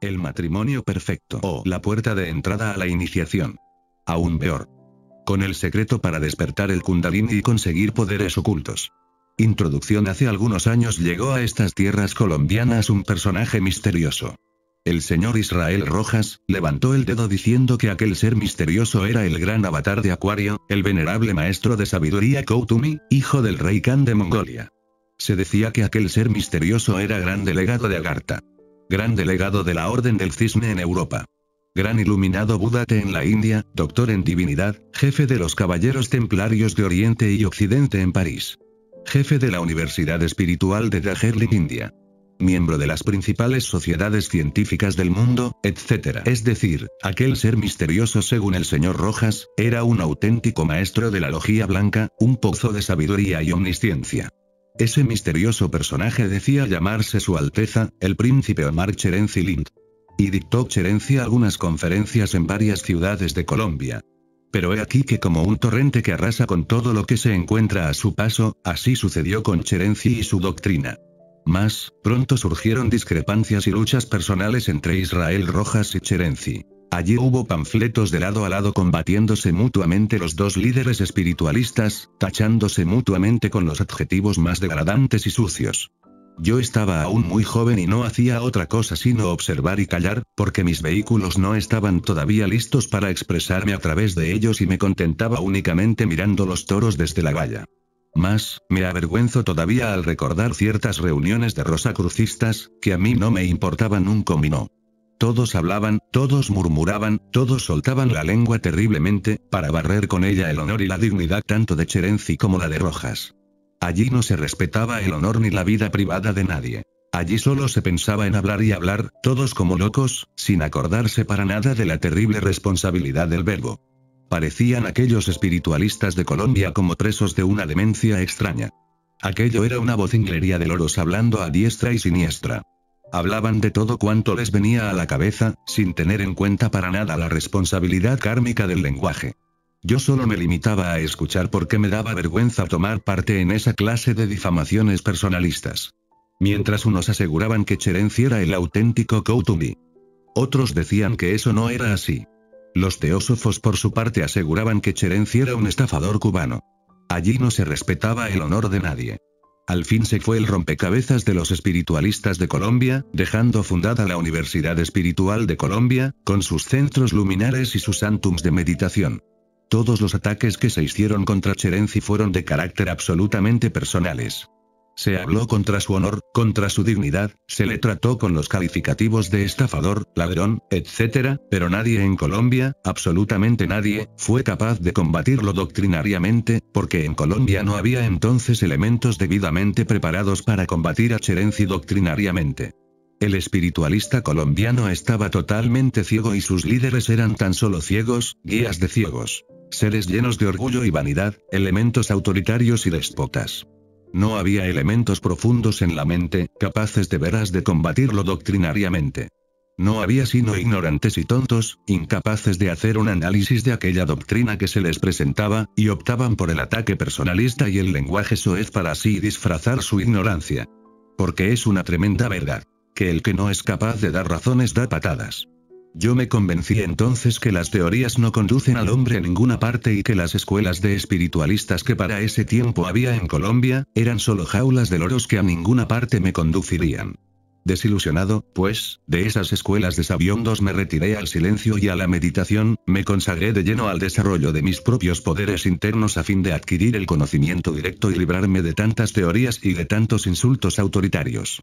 El matrimonio perfecto o la puerta de entrada a la iniciación. Aún peor. Con el secreto para despertar el kundalini y conseguir poderes ocultos. Introducción Hace algunos años llegó a estas tierras colombianas un personaje misterioso. El señor Israel Rojas, levantó el dedo diciendo que aquel ser misterioso era el gran avatar de Acuario, el venerable maestro de sabiduría Koutumi, hijo del rey Khan de Mongolia. Se decía que aquel ser misterioso era gran delegado de Agartha. Gran delegado de la Orden del Cisne en Europa. Gran iluminado Búdate en la India, doctor en divinidad, jefe de los caballeros templarios de Oriente y Occidente en París. Jefe de la Universidad Espiritual de Delhi, India miembro de las principales sociedades científicas del mundo, etc. Es decir, aquel ser misterioso según el señor Rojas, era un auténtico maestro de la logía blanca, un pozo de sabiduría y omnisciencia. Ese misterioso personaje decía llamarse Su Alteza, el príncipe Omar Cherenzi Lind. Y dictó Cherenzi algunas conferencias en varias ciudades de Colombia. Pero he aquí que como un torrente que arrasa con todo lo que se encuentra a su paso, así sucedió con Cherenzi y su doctrina. Más, pronto surgieron discrepancias y luchas personales entre Israel Rojas y Cherenzi. Allí hubo panfletos de lado a lado combatiéndose mutuamente los dos líderes espiritualistas, tachándose mutuamente con los adjetivos más degradantes y sucios. Yo estaba aún muy joven y no hacía otra cosa sino observar y callar, porque mis vehículos no estaban todavía listos para expresarme a través de ellos y me contentaba únicamente mirando los toros desde la valla. Más, me avergüenzo todavía al recordar ciertas reuniones de rosacrucistas, que a mí no me importaban un comino. Todos hablaban, todos murmuraban, todos soltaban la lengua terriblemente, para barrer con ella el honor y la dignidad tanto de Cherenzi como la de Rojas. Allí no se respetaba el honor ni la vida privada de nadie. Allí solo se pensaba en hablar y hablar, todos como locos, sin acordarse para nada de la terrible responsabilidad del verbo. Parecían aquellos espiritualistas de Colombia como presos de una demencia extraña. Aquello era una vocinglería de loros hablando a diestra y siniestra. Hablaban de todo cuanto les venía a la cabeza, sin tener en cuenta para nada la responsabilidad kármica del lenguaje. Yo solo me limitaba a escuchar porque me daba vergüenza tomar parte en esa clase de difamaciones personalistas. Mientras unos aseguraban que Cherenzi era el auténtico Koutumi. Otros decían que eso no era así. Los teósofos por su parte aseguraban que Cherenzi era un estafador cubano. Allí no se respetaba el honor de nadie. Al fin se fue el rompecabezas de los espiritualistas de Colombia, dejando fundada la Universidad Espiritual de Colombia, con sus centros luminares y sus santums de meditación. Todos los ataques que se hicieron contra Cherenzi fueron de carácter absolutamente personales. Se habló contra su honor, contra su dignidad, se le trató con los calificativos de estafador, ladrón, etc., pero nadie en Colombia, absolutamente nadie, fue capaz de combatirlo doctrinariamente, porque en Colombia no había entonces elementos debidamente preparados para combatir a Cherenzi doctrinariamente. El espiritualista colombiano estaba totalmente ciego y sus líderes eran tan solo ciegos, guías de ciegos. Seres llenos de orgullo y vanidad, elementos autoritarios y despotas. No había elementos profundos en la mente, capaces de veras de combatirlo doctrinariamente. No había sino ignorantes y tontos, incapaces de hacer un análisis de aquella doctrina que se les presentaba, y optaban por el ataque personalista y el lenguaje soez para así disfrazar su ignorancia. Porque es una tremenda verdad. Que el que no es capaz de dar razones da patadas. Yo me convencí entonces que las teorías no conducen al hombre a ninguna parte y que las escuelas de espiritualistas que para ese tiempo había en Colombia, eran solo jaulas de loros que a ninguna parte me conducirían. Desilusionado, pues, de esas escuelas de sabiondos me retiré al silencio y a la meditación, me consagré de lleno al desarrollo de mis propios poderes internos a fin de adquirir el conocimiento directo y librarme de tantas teorías y de tantos insultos autoritarios.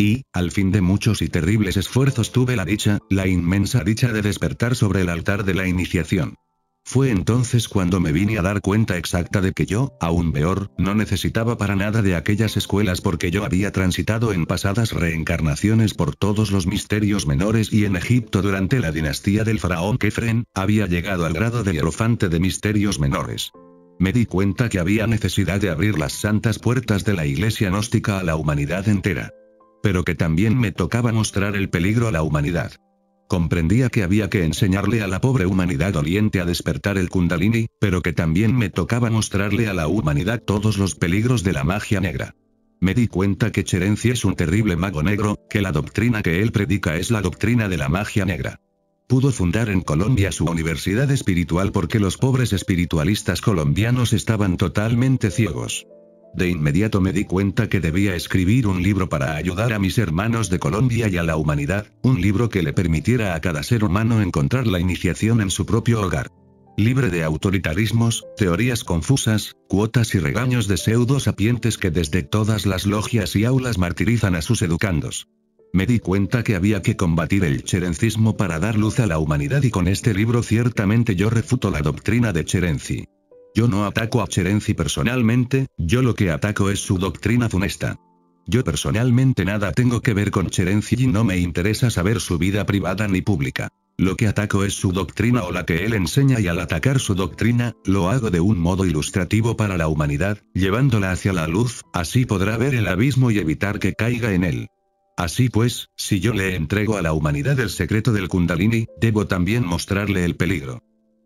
Y, al fin de muchos y terribles esfuerzos tuve la dicha, la inmensa dicha de despertar sobre el altar de la iniciación. Fue entonces cuando me vine a dar cuenta exacta de que yo, aún peor, no necesitaba para nada de aquellas escuelas porque yo había transitado en pasadas reencarnaciones por todos los misterios menores y en Egipto durante la dinastía del faraón Kefren, había llegado al grado de elefante de misterios menores. Me di cuenta que había necesidad de abrir las santas puertas de la iglesia gnóstica a la humanidad entera. Pero que también me tocaba mostrar el peligro a la humanidad. Comprendía que había que enseñarle a la pobre humanidad doliente a despertar el kundalini, pero que también me tocaba mostrarle a la humanidad todos los peligros de la magia negra. Me di cuenta que Cherenzi es un terrible mago negro, que la doctrina que él predica es la doctrina de la magia negra. Pudo fundar en Colombia su universidad espiritual porque los pobres espiritualistas colombianos estaban totalmente ciegos. De inmediato me di cuenta que debía escribir un libro para ayudar a mis hermanos de Colombia y a la humanidad, un libro que le permitiera a cada ser humano encontrar la iniciación en su propio hogar. Libre de autoritarismos, teorías confusas, cuotas y regaños de pseudo sapientes que desde todas las logias y aulas martirizan a sus educandos. Me di cuenta que había que combatir el cherencismo para dar luz a la humanidad y con este libro ciertamente yo refuto la doctrina de Cherenci. Yo no ataco a Cherenzi personalmente, yo lo que ataco es su doctrina funesta. Yo personalmente nada tengo que ver con Cherenzi y no me interesa saber su vida privada ni pública. Lo que ataco es su doctrina o la que él enseña y al atacar su doctrina, lo hago de un modo ilustrativo para la humanidad, llevándola hacia la luz, así podrá ver el abismo y evitar que caiga en él. Así pues, si yo le entrego a la humanidad el secreto del kundalini, debo también mostrarle el peligro.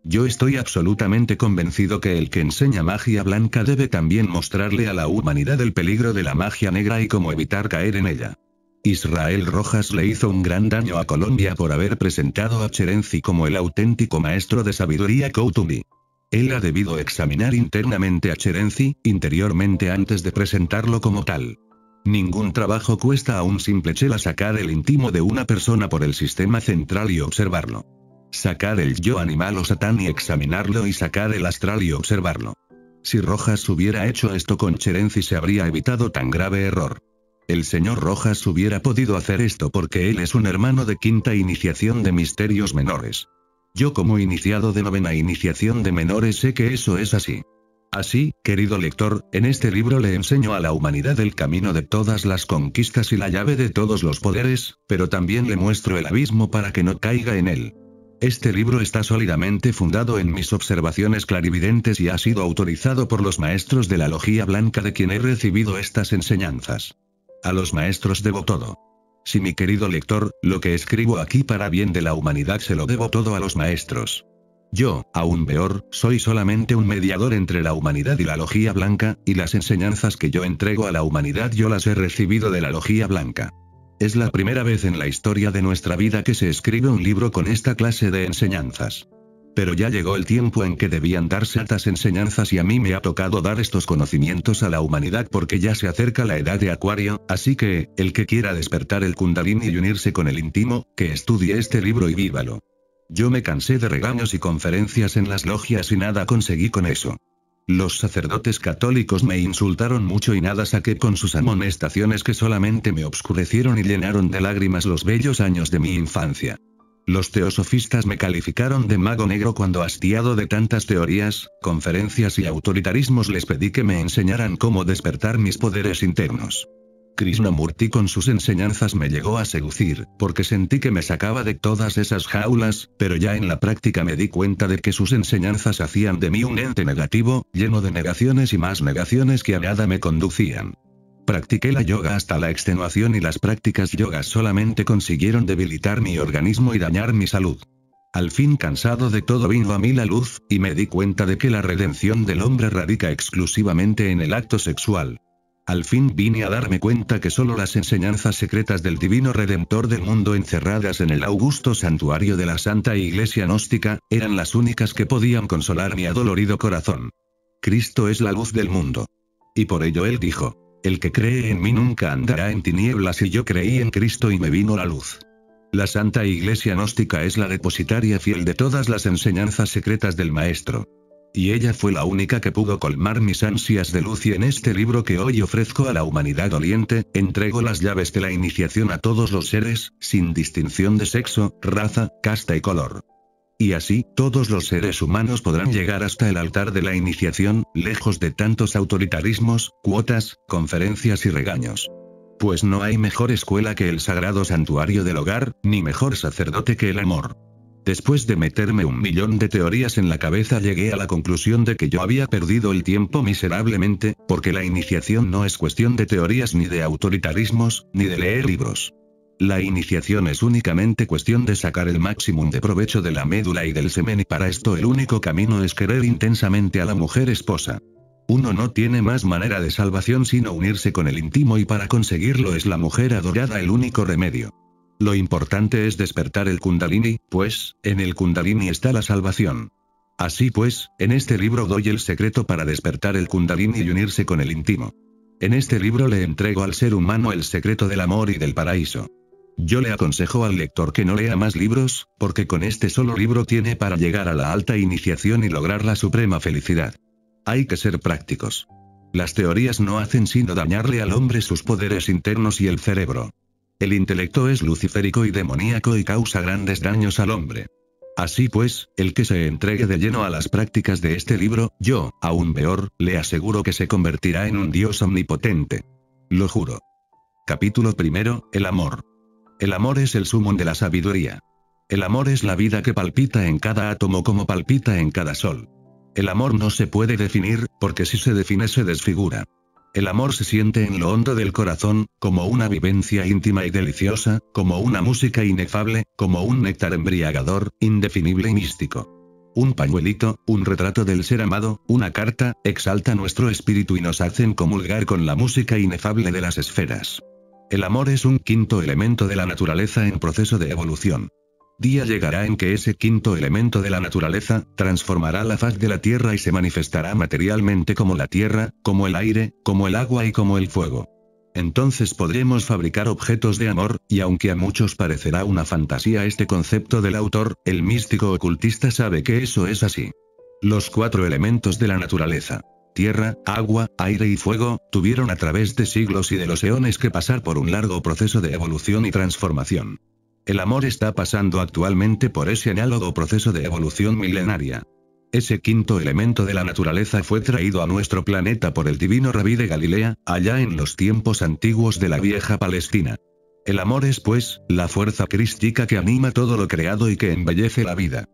Yo estoy absolutamente convencido que el que enseña magia blanca debe también mostrarle a la humanidad el peligro de la magia negra y cómo evitar caer en ella. Israel Rojas le hizo un gran daño a Colombia por haber presentado a Cherenzi como el auténtico maestro de sabiduría Koutumi. Él ha debido examinar internamente a Cherenzi, interiormente antes de presentarlo como tal. Ningún trabajo cuesta a un simple chela sacar el íntimo de una persona por el sistema central y observarlo. Sacar el yo animal o satán y examinarlo y sacar el astral y observarlo. Si Rojas hubiera hecho esto con Cherenzi se habría evitado tan grave error. El señor Rojas hubiera podido hacer esto porque él es un hermano de quinta iniciación de misterios menores. Yo como iniciado de novena iniciación de menores sé que eso es así. Así, querido lector, en este libro le enseño a la humanidad el camino de todas las conquistas y la llave de todos los poderes, pero también le muestro el abismo para que no caiga en él. Este libro está sólidamente fundado en mis observaciones clarividentes y ha sido autorizado por los maestros de la Logía Blanca de quien he recibido estas enseñanzas. A los maestros debo todo. Si mi querido lector, lo que escribo aquí para bien de la humanidad se lo debo todo a los maestros. Yo, aún peor, soy solamente un mediador entre la humanidad y la logía blanca, y las enseñanzas que yo entrego a la humanidad yo las he recibido de la logía blanca. Es la primera vez en la historia de nuestra vida que se escribe un libro con esta clase de enseñanzas. Pero ya llegó el tiempo en que debían darse estas enseñanzas y a mí me ha tocado dar estos conocimientos a la humanidad porque ya se acerca la edad de Acuario, así que, el que quiera despertar el Kundalini y unirse con el íntimo, que estudie este libro y vívalo. Yo me cansé de regaños y conferencias en las logias y nada conseguí con eso. Los sacerdotes católicos me insultaron mucho y nada saqué con sus amonestaciones que solamente me obscurecieron y llenaron de lágrimas los bellos años de mi infancia. Los teosofistas me calificaron de mago negro cuando hastiado de tantas teorías, conferencias y autoritarismos les pedí que me enseñaran cómo despertar mis poderes internos. Krishnamurti con sus enseñanzas me llegó a seducir, porque sentí que me sacaba de todas esas jaulas, pero ya en la práctica me di cuenta de que sus enseñanzas hacían de mí un ente negativo, lleno de negaciones y más negaciones que a nada me conducían. Practiqué la yoga hasta la extenuación y las prácticas yogas solamente consiguieron debilitar mi organismo y dañar mi salud. Al fin cansado de todo vino a mí la luz, y me di cuenta de que la redención del hombre radica exclusivamente en el acto sexual. Al fin vine a darme cuenta que solo las enseñanzas secretas del divino redentor del mundo encerradas en el augusto santuario de la Santa Iglesia Gnóstica, eran las únicas que podían consolar mi adolorido corazón. Cristo es la luz del mundo. Y por ello él dijo, el que cree en mí nunca andará en tinieblas y yo creí en Cristo y me vino la luz. La Santa Iglesia Gnóstica es la depositaria fiel de todas las enseñanzas secretas del Maestro y ella fue la única que pudo colmar mis ansias de luz y en este libro que hoy ofrezco a la humanidad doliente, entrego las llaves de la iniciación a todos los seres, sin distinción de sexo, raza, casta y color. Y así, todos los seres humanos podrán llegar hasta el altar de la iniciación, lejos de tantos autoritarismos, cuotas, conferencias y regaños. Pues no hay mejor escuela que el sagrado santuario del hogar, ni mejor sacerdote que el amor. Después de meterme un millón de teorías en la cabeza llegué a la conclusión de que yo había perdido el tiempo miserablemente, porque la iniciación no es cuestión de teorías ni de autoritarismos, ni de leer libros. La iniciación es únicamente cuestión de sacar el máximo de provecho de la médula y del semen y para esto el único camino es querer intensamente a la mujer esposa. Uno no tiene más manera de salvación sino unirse con el íntimo y para conseguirlo es la mujer adorada el único remedio. Lo importante es despertar el kundalini, pues, en el kundalini está la salvación. Así pues, en este libro doy el secreto para despertar el kundalini y unirse con el íntimo. En este libro le entrego al ser humano el secreto del amor y del paraíso. Yo le aconsejo al lector que no lea más libros, porque con este solo libro tiene para llegar a la alta iniciación y lograr la suprema felicidad. Hay que ser prácticos. Las teorías no hacen sino dañarle al hombre sus poderes internos y el cerebro. El intelecto es luciférico y demoníaco y causa grandes daños al hombre. Así pues, el que se entregue de lleno a las prácticas de este libro, yo, aún peor, le aseguro que se convertirá en un dios omnipotente. Lo juro. Capítulo primero, el amor. El amor es el sumum de la sabiduría. El amor es la vida que palpita en cada átomo como palpita en cada sol. El amor no se puede definir, porque si se define se desfigura. El amor se siente en lo hondo del corazón, como una vivencia íntima y deliciosa, como una música inefable, como un néctar embriagador, indefinible y místico. Un pañuelito, un retrato del ser amado, una carta, exalta nuestro espíritu y nos hacen comulgar con la música inefable de las esferas. El amor es un quinto elemento de la naturaleza en proceso de evolución. Día llegará en que ese quinto elemento de la naturaleza, transformará la faz de la Tierra y se manifestará materialmente como la Tierra, como el aire, como el agua y como el fuego. Entonces podremos fabricar objetos de amor, y aunque a muchos parecerá una fantasía este concepto del autor, el místico ocultista sabe que eso es así. Los cuatro elementos de la naturaleza, tierra, agua, aire y fuego, tuvieron a través de siglos y de los eones que pasar por un largo proceso de evolución y transformación. El amor está pasando actualmente por ese análogo proceso de evolución milenaria. Ese quinto elemento de la naturaleza fue traído a nuestro planeta por el divino rabí de Galilea, allá en los tiempos antiguos de la vieja Palestina. El amor es, pues, la fuerza crística que anima todo lo creado y que embellece la vida.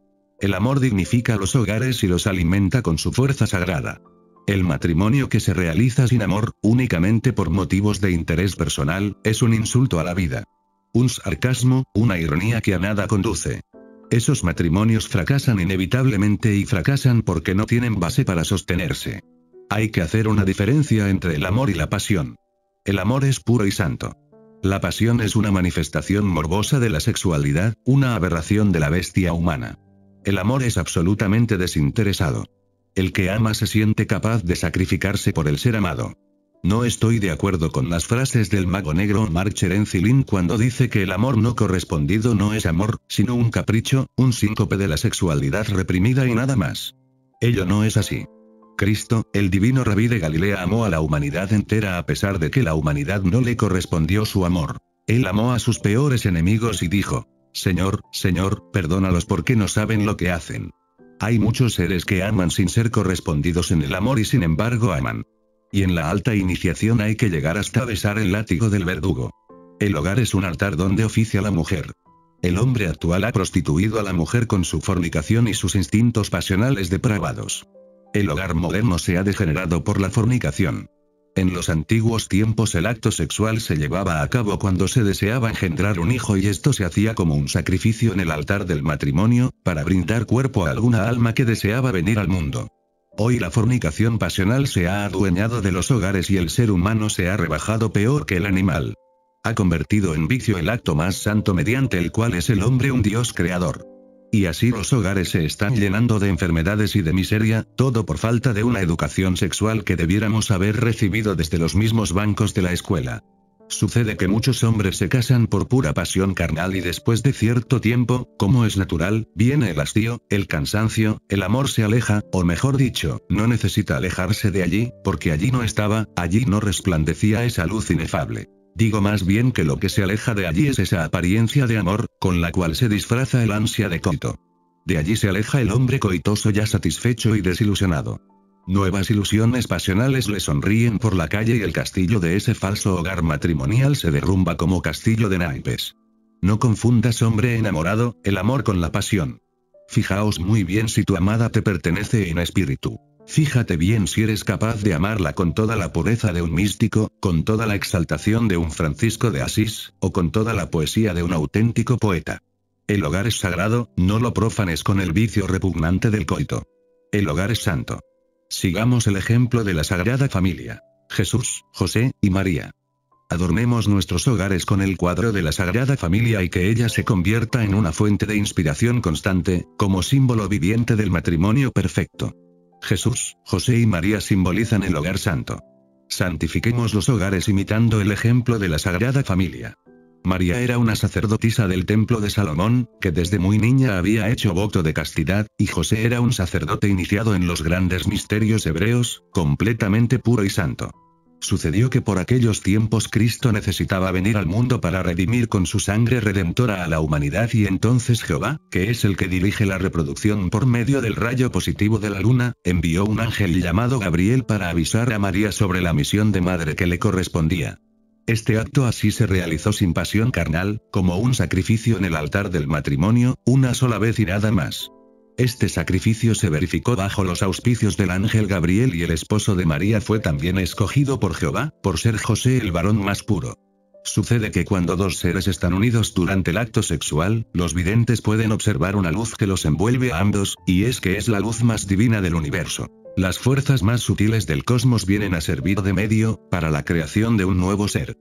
El amor dignifica los hogares y los alimenta con su fuerza sagrada. El matrimonio que se realiza sin amor, únicamente por motivos de interés personal, es un insulto a la vida. Un sarcasmo, una ironía que a nada conduce. Esos matrimonios fracasan inevitablemente y fracasan porque no tienen base para sostenerse. Hay que hacer una diferencia entre el amor y la pasión. El amor es puro y santo. La pasión es una manifestación morbosa de la sexualidad, una aberración de la bestia humana. El amor es absolutamente desinteresado. El que ama se siente capaz de sacrificarse por el ser amado. No estoy de acuerdo con las frases del mago negro Marcher Encilin cuando dice que el amor no correspondido no es amor, sino un capricho, un síncope de la sexualidad reprimida y nada más. Ello no es así. Cristo, el divino rabí de Galilea amó a la humanidad entera a pesar de que la humanidad no le correspondió su amor. Él amó a sus peores enemigos y dijo, Señor, Señor, perdónalos porque no saben lo que hacen. Hay muchos seres que aman sin ser correspondidos en el amor y sin embargo aman. Y en la alta iniciación hay que llegar hasta besar el látigo del verdugo. El hogar es un altar donde oficia la mujer. El hombre actual ha prostituido a la mujer con su fornicación y sus instintos pasionales depravados. El hogar moderno se ha degenerado por la fornicación. En los antiguos tiempos el acto sexual se llevaba a cabo cuando se deseaba engendrar un hijo y esto se hacía como un sacrificio en el altar del matrimonio, para brindar cuerpo a alguna alma que deseaba venir al mundo. Hoy la fornicación pasional se ha adueñado de los hogares y el ser humano se ha rebajado peor que el animal. Ha convertido en vicio el acto más santo mediante el cual es el hombre un Dios creador. Y así los hogares se están llenando de enfermedades y de miseria, todo por falta de una educación sexual que debiéramos haber recibido desde los mismos bancos de la escuela. Sucede que muchos hombres se casan por pura pasión carnal y después de cierto tiempo, como es natural, viene el hastío, el cansancio, el amor se aleja, o mejor dicho, no necesita alejarse de allí, porque allí no estaba, allí no resplandecía esa luz inefable. Digo más bien que lo que se aleja de allí es esa apariencia de amor, con la cual se disfraza el ansia de coito. De allí se aleja el hombre coitoso ya satisfecho y desilusionado. Nuevas ilusiones pasionales le sonríen por la calle y el castillo de ese falso hogar matrimonial se derrumba como castillo de naipes. No confundas hombre enamorado, el amor con la pasión. Fijaos muy bien si tu amada te pertenece en espíritu. Fíjate bien si eres capaz de amarla con toda la pureza de un místico, con toda la exaltación de un Francisco de Asís, o con toda la poesía de un auténtico poeta. El hogar es sagrado, no lo profanes con el vicio repugnante del coito. El hogar es santo. Sigamos el ejemplo de la Sagrada Familia. Jesús, José y María. Adornemos nuestros hogares con el cuadro de la Sagrada Familia y que ella se convierta en una fuente de inspiración constante, como símbolo viviente del matrimonio perfecto. Jesús, José y María simbolizan el hogar santo. Santifiquemos los hogares imitando el ejemplo de la Sagrada Familia. María era una sacerdotisa del templo de Salomón, que desde muy niña había hecho voto de castidad, y José era un sacerdote iniciado en los grandes misterios hebreos, completamente puro y santo. Sucedió que por aquellos tiempos Cristo necesitaba venir al mundo para redimir con su sangre redentora a la humanidad y entonces Jehová, que es el que dirige la reproducción por medio del rayo positivo de la luna, envió un ángel llamado Gabriel para avisar a María sobre la misión de madre que le correspondía. Este acto así se realizó sin pasión carnal, como un sacrificio en el altar del matrimonio, una sola vez y nada más. Este sacrificio se verificó bajo los auspicios del ángel Gabriel y el esposo de María fue también escogido por Jehová, por ser José el varón más puro. Sucede que cuando dos seres están unidos durante el acto sexual, los videntes pueden observar una luz que los envuelve a ambos, y es que es la luz más divina del universo. Las fuerzas más sutiles del cosmos vienen a servir de medio, para la creación de un nuevo ser.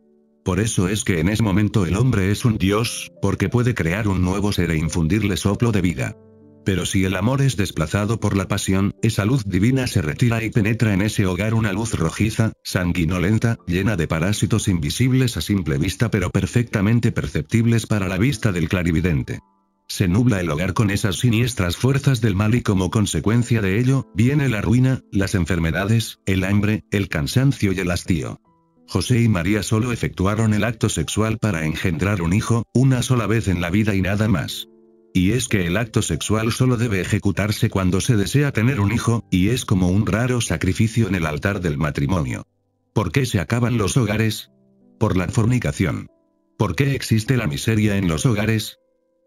Por eso es que en ese momento el hombre es un dios, porque puede crear un nuevo ser e infundirle soplo de vida. Pero si el amor es desplazado por la pasión, esa luz divina se retira y penetra en ese hogar una luz rojiza, sanguinolenta, llena de parásitos invisibles a simple vista pero perfectamente perceptibles para la vista del clarividente. Se nubla el hogar con esas siniestras fuerzas del mal y como consecuencia de ello, viene la ruina, las enfermedades, el hambre, el cansancio y el hastío. José y María solo efectuaron el acto sexual para engendrar un hijo, una sola vez en la vida y nada más. Y es que el acto sexual solo debe ejecutarse cuando se desea tener un hijo, y es como un raro sacrificio en el altar del matrimonio. ¿Por qué se acaban los hogares? Por la fornicación. ¿Por qué existe la miseria en los hogares?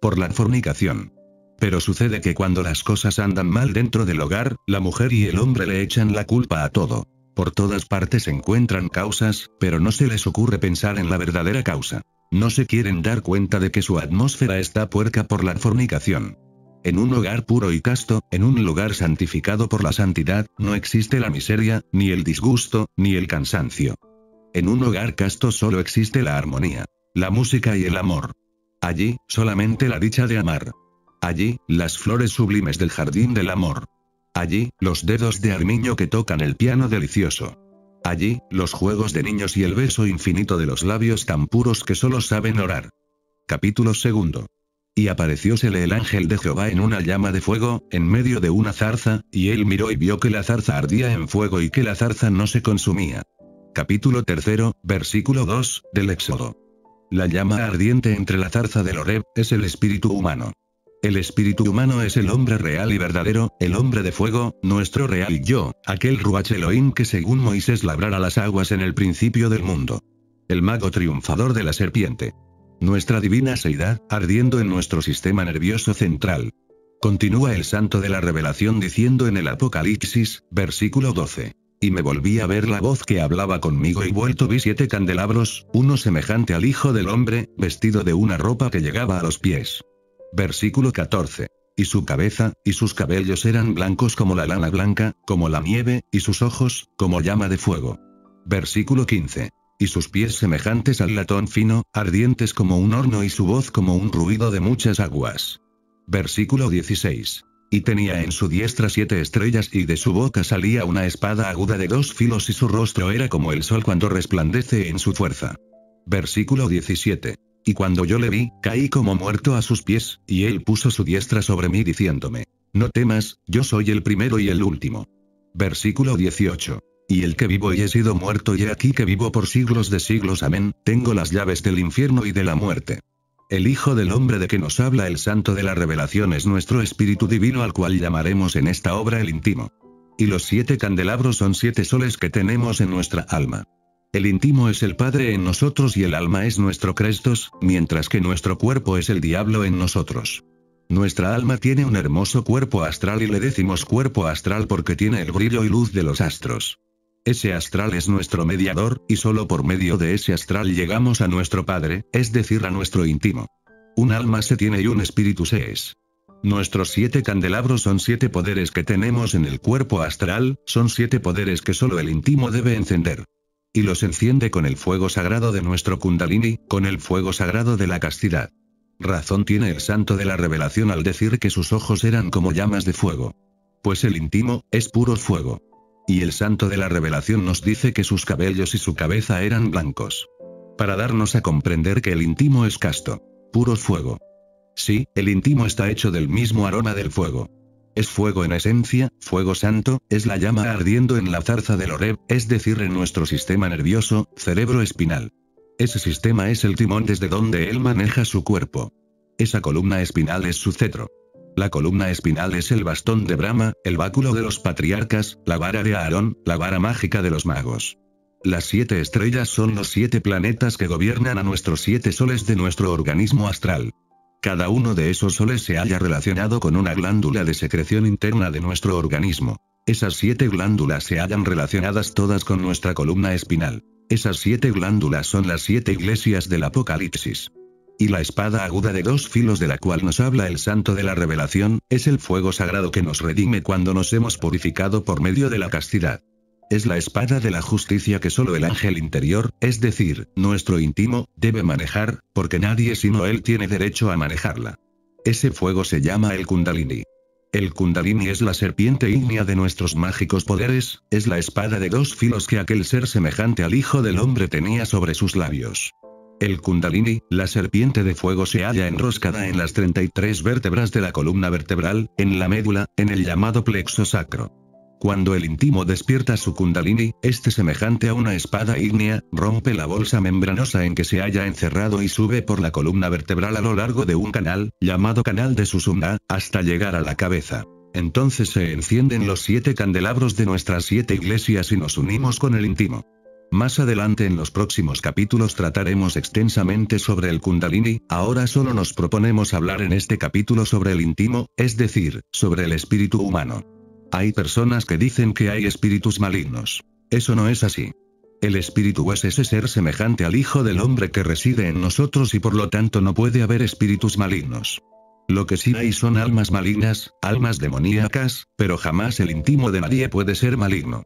por la fornicación. Pero sucede que cuando las cosas andan mal dentro del hogar, la mujer y el hombre le echan la culpa a todo. Por todas partes encuentran causas, pero no se les ocurre pensar en la verdadera causa. No se quieren dar cuenta de que su atmósfera está puerca por la fornicación. En un hogar puro y casto, en un lugar santificado por la santidad, no existe la miseria, ni el disgusto, ni el cansancio. En un hogar casto solo existe la armonía, la música y el amor. Allí, solamente la dicha de amar. Allí, las flores sublimes del jardín del amor. Allí, los dedos de Armiño que tocan el piano delicioso. Allí, los juegos de niños y el beso infinito de los labios tan puros que solo saben orar. Capítulo segundo. Y apareciósele el ángel de Jehová en una llama de fuego, en medio de una zarza, y él miró y vio que la zarza ardía en fuego y que la zarza no se consumía. Capítulo tercero, versículo 2, del Éxodo. La llama ardiente entre la zarza del Oreb es el espíritu humano. El espíritu humano es el hombre real y verdadero, el hombre de fuego, nuestro real yo, aquel Ruach Elohim que según Moisés labrara las aguas en el principio del mundo. El mago triunfador de la serpiente. Nuestra divina seidad, ardiendo en nuestro sistema nervioso central. Continúa el santo de la revelación diciendo en el Apocalipsis, versículo 12 y me volví a ver la voz que hablaba conmigo y vuelto vi siete candelabros, uno semejante al Hijo del Hombre, vestido de una ropa que llegaba a los pies. Versículo 14. Y su cabeza, y sus cabellos eran blancos como la lana blanca, como la nieve, y sus ojos, como llama de fuego. Versículo 15 y sus pies semejantes al latón fino, ardientes como un horno y su voz como un ruido de muchas aguas. Versículo 16. Y tenía en su diestra siete estrellas y de su boca salía una espada aguda de dos filos y su rostro era como el sol cuando resplandece en su fuerza. Versículo 17. Y cuando yo le vi, caí como muerto a sus pies, y él puso su diestra sobre mí diciéndome, No temas, yo soy el primero y el último. Versículo 18. Y el que vivo y he sido muerto y he aquí que vivo por siglos de siglos. Amén, tengo las llaves del infierno y de la muerte. El Hijo del Hombre de que nos habla el Santo de la Revelación es nuestro Espíritu Divino al cual llamaremos en esta obra el íntimo. Y los siete candelabros son siete soles que tenemos en nuestra alma. El íntimo es el Padre en nosotros y el alma es nuestro Crestos, mientras que nuestro cuerpo es el diablo en nosotros. Nuestra alma tiene un hermoso cuerpo astral y le decimos cuerpo astral porque tiene el brillo y luz de los astros. Ese astral es nuestro mediador, y solo por medio de ese astral llegamos a nuestro Padre, es decir, a nuestro íntimo. Un alma se tiene y un espíritu se es. Nuestros siete candelabros son siete poderes que tenemos en el cuerpo astral, son siete poderes que solo el íntimo debe encender. Y los enciende con el fuego sagrado de nuestro kundalini, con el fuego sagrado de la castidad. Razón tiene el santo de la revelación al decir que sus ojos eran como llamas de fuego. Pues el íntimo, es puro fuego. Y el santo de la revelación nos dice que sus cabellos y su cabeza eran blancos. Para darnos a comprender que el íntimo es casto. Puro fuego. Sí, el íntimo está hecho del mismo aroma del fuego. Es fuego en esencia, fuego santo, es la llama ardiendo en la zarza del Oreb, es decir, en nuestro sistema nervioso, cerebro espinal. Ese sistema es el timón desde donde él maneja su cuerpo. Esa columna espinal es su cetro. La columna espinal es el bastón de Brahma, el báculo de los patriarcas, la vara de Aarón, la vara mágica de los magos. Las siete estrellas son los siete planetas que gobiernan a nuestros siete soles de nuestro organismo astral. Cada uno de esos soles se halla relacionado con una glándula de secreción interna de nuestro organismo. Esas siete glándulas se hallan relacionadas todas con nuestra columna espinal. Esas siete glándulas son las siete iglesias del Apocalipsis. Y la espada aguda de dos filos de la cual nos habla el santo de la revelación, es el fuego sagrado que nos redime cuando nos hemos purificado por medio de la castidad. Es la espada de la justicia que solo el ángel interior, es decir, nuestro íntimo, debe manejar, porque nadie sino él tiene derecho a manejarla. Ese fuego se llama el kundalini. El kundalini es la serpiente ígnea de nuestros mágicos poderes, es la espada de dos filos que aquel ser semejante al Hijo del Hombre tenía sobre sus labios. El kundalini, la serpiente de fuego se halla enroscada en las 33 vértebras de la columna vertebral, en la médula, en el llamado plexo sacro. Cuando el íntimo despierta su kundalini, este semejante a una espada ígnea, rompe la bolsa membranosa en que se halla encerrado y sube por la columna vertebral a lo largo de un canal, llamado canal de Susumna, hasta llegar a la cabeza. Entonces se encienden los siete candelabros de nuestras siete iglesias y nos unimos con el íntimo. Más adelante en los próximos capítulos trataremos extensamente sobre el kundalini, ahora solo nos proponemos hablar en este capítulo sobre el íntimo, es decir, sobre el espíritu humano. Hay personas que dicen que hay espíritus malignos. Eso no es así. El espíritu es ese ser semejante al Hijo del Hombre que reside en nosotros y por lo tanto no puede haber espíritus malignos. Lo que sí hay son almas malignas, almas demoníacas, pero jamás el íntimo de nadie puede ser maligno.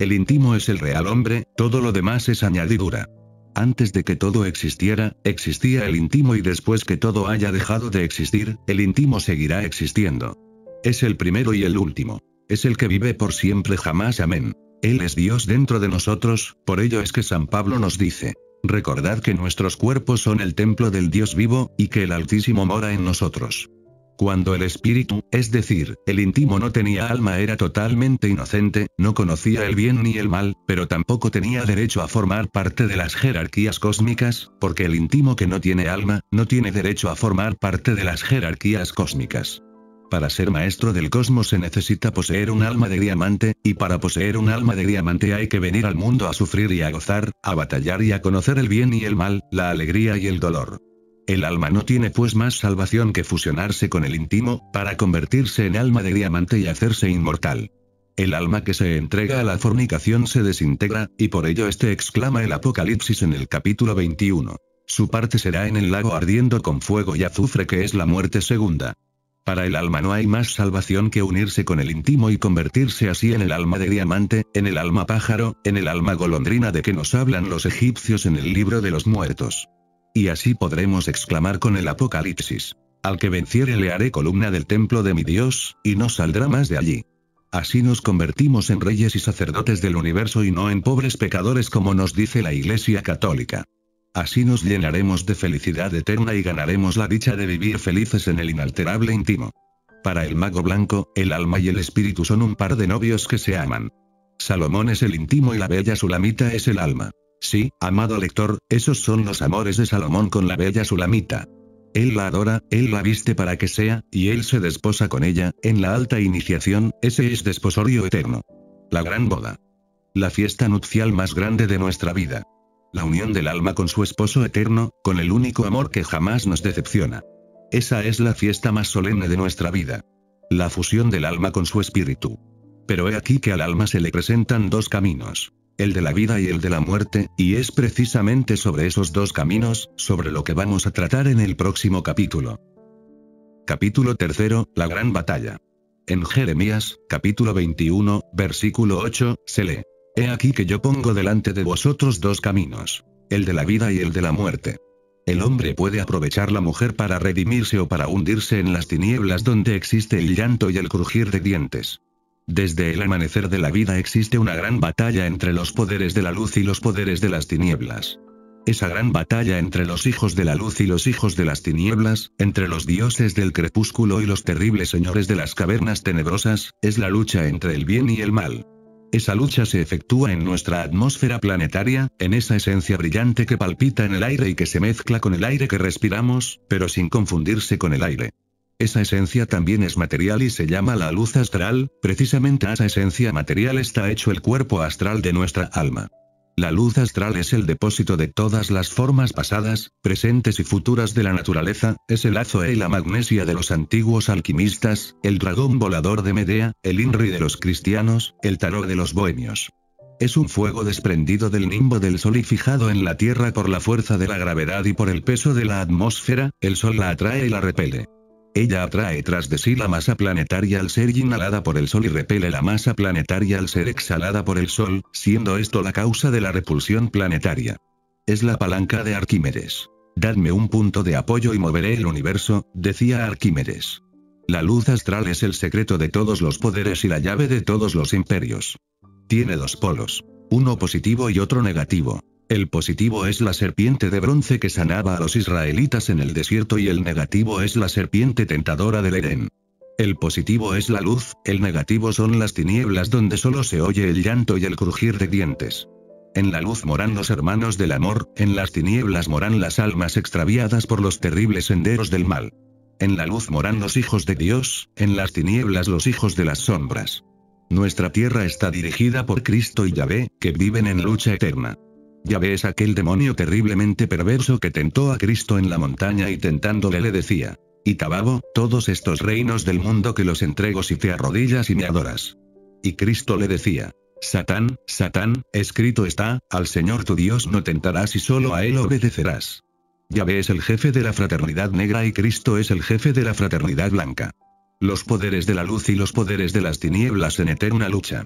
El íntimo es el real hombre, todo lo demás es añadidura. Antes de que todo existiera, existía el íntimo y después que todo haya dejado de existir, el íntimo seguirá existiendo. Es el primero y el último. Es el que vive por siempre jamás. Amén. Él es Dios dentro de nosotros, por ello es que San Pablo nos dice, recordad que nuestros cuerpos son el templo del Dios vivo, y que el Altísimo mora en nosotros. Cuando el espíritu, es decir, el íntimo no tenía alma era totalmente inocente, no conocía el bien ni el mal, pero tampoco tenía derecho a formar parte de las jerarquías cósmicas, porque el íntimo que no tiene alma, no tiene derecho a formar parte de las jerarquías cósmicas. Para ser maestro del cosmos se necesita poseer un alma de diamante, y para poseer un alma de diamante hay que venir al mundo a sufrir y a gozar, a batallar y a conocer el bien y el mal, la alegría y el dolor. El alma no tiene pues más salvación que fusionarse con el íntimo, para convertirse en alma de diamante y hacerse inmortal. El alma que se entrega a la fornicación se desintegra, y por ello este exclama el Apocalipsis en el capítulo 21. Su parte será en el lago ardiendo con fuego y azufre que es la muerte segunda. Para el alma no hay más salvación que unirse con el íntimo y convertirse así en el alma de diamante, en el alma pájaro, en el alma golondrina de que nos hablan los egipcios en el libro de los muertos. Y así podremos exclamar con el Apocalipsis. Al que venciere le haré columna del templo de mi Dios, y no saldrá más de allí. Así nos convertimos en reyes y sacerdotes del universo y no en pobres pecadores como nos dice la Iglesia Católica. Así nos llenaremos de felicidad eterna y ganaremos la dicha de vivir felices en el inalterable íntimo. Para el mago blanco, el alma y el espíritu son un par de novios que se aman. Salomón es el íntimo y la bella Sulamita es el alma. Sí, amado lector, esos son los amores de Salomón con la bella Sulamita. Él la adora, él la viste para que sea, y él se desposa con ella, en la alta iniciación, ese es desposorio eterno. La gran boda. La fiesta nupcial más grande de nuestra vida. La unión del alma con su esposo eterno, con el único amor que jamás nos decepciona. Esa es la fiesta más solemne de nuestra vida. La fusión del alma con su espíritu. Pero he aquí que al alma se le presentan dos caminos el de la vida y el de la muerte, y es precisamente sobre esos dos caminos, sobre lo que vamos a tratar en el próximo capítulo. Capítulo 3. La gran batalla. En Jeremías, capítulo 21, versículo 8, se lee. He aquí que yo pongo delante de vosotros dos caminos, el de la vida y el de la muerte. El hombre puede aprovechar la mujer para redimirse o para hundirse en las tinieblas donde existe el llanto y el crujir de dientes. Desde el amanecer de la vida existe una gran batalla entre los poderes de la luz y los poderes de las tinieblas. Esa gran batalla entre los hijos de la luz y los hijos de las tinieblas, entre los dioses del crepúsculo y los terribles señores de las cavernas tenebrosas, es la lucha entre el bien y el mal. Esa lucha se efectúa en nuestra atmósfera planetaria, en esa esencia brillante que palpita en el aire y que se mezcla con el aire que respiramos, pero sin confundirse con el aire. Esa esencia también es material y se llama la luz astral, precisamente a esa esencia material está hecho el cuerpo astral de nuestra alma. La luz astral es el depósito de todas las formas pasadas, presentes y futuras de la naturaleza, es el azoe y la magnesia de los antiguos alquimistas, el dragón volador de Medea, el Inri de los cristianos, el tarot de los bohemios. Es un fuego desprendido del nimbo del sol y fijado en la tierra por la fuerza de la gravedad y por el peso de la atmósfera, el sol la atrae y la repele. Ella atrae tras de sí la masa planetaria al ser inhalada por el Sol y repele la masa planetaria al ser exhalada por el Sol, siendo esto la causa de la repulsión planetaria. Es la palanca de Arquímedes. Dadme un punto de apoyo y moveré el universo, decía Arquímedes. La luz astral es el secreto de todos los poderes y la llave de todos los imperios. Tiene dos polos. Uno positivo y otro negativo. El positivo es la serpiente de bronce que sanaba a los israelitas en el desierto y el negativo es la serpiente tentadora del Edén. El positivo es la luz, el negativo son las tinieblas donde solo se oye el llanto y el crujir de dientes. En la luz moran los hermanos del amor, en las tinieblas moran las almas extraviadas por los terribles senderos del mal. En la luz moran los hijos de Dios, en las tinieblas los hijos de las sombras. Nuestra tierra está dirigida por Cristo y Yahvé, que viven en lucha eterna. Ya ves aquel demonio terriblemente perverso que tentó a Cristo en la montaña y tentándole le decía, y Tababo, todos estos reinos del mundo que los entrego si te arrodillas y me adoras. Y Cristo le decía, Satán, Satán, escrito está, al Señor tu Dios no tentarás y solo a Él obedecerás. Ya ves el jefe de la fraternidad negra y Cristo es el jefe de la fraternidad blanca. Los poderes de la luz y los poderes de las tinieblas en eterna lucha.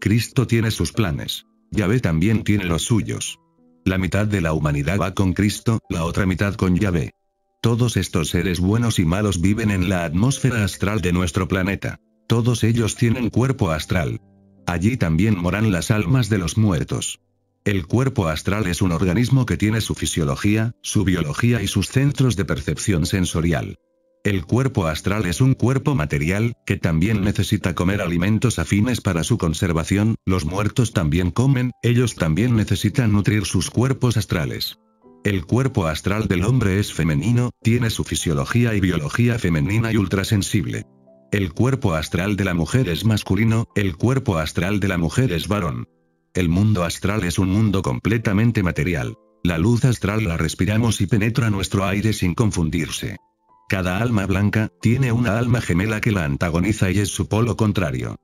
Cristo tiene sus planes. Yahvé también tiene los suyos. La mitad de la humanidad va con Cristo, la otra mitad con Yahvé. Todos estos seres buenos y malos viven en la atmósfera astral de nuestro planeta. Todos ellos tienen cuerpo astral. Allí también moran las almas de los muertos. El cuerpo astral es un organismo que tiene su fisiología, su biología y sus centros de percepción sensorial. El cuerpo astral es un cuerpo material, que también necesita comer alimentos afines para su conservación, los muertos también comen, ellos también necesitan nutrir sus cuerpos astrales. El cuerpo astral del hombre es femenino, tiene su fisiología y biología femenina y ultrasensible. El cuerpo astral de la mujer es masculino, el cuerpo astral de la mujer es varón. El mundo astral es un mundo completamente material. La luz astral la respiramos y penetra nuestro aire sin confundirse. Cada alma blanca, tiene una alma gemela que la antagoniza y es su polo contrario.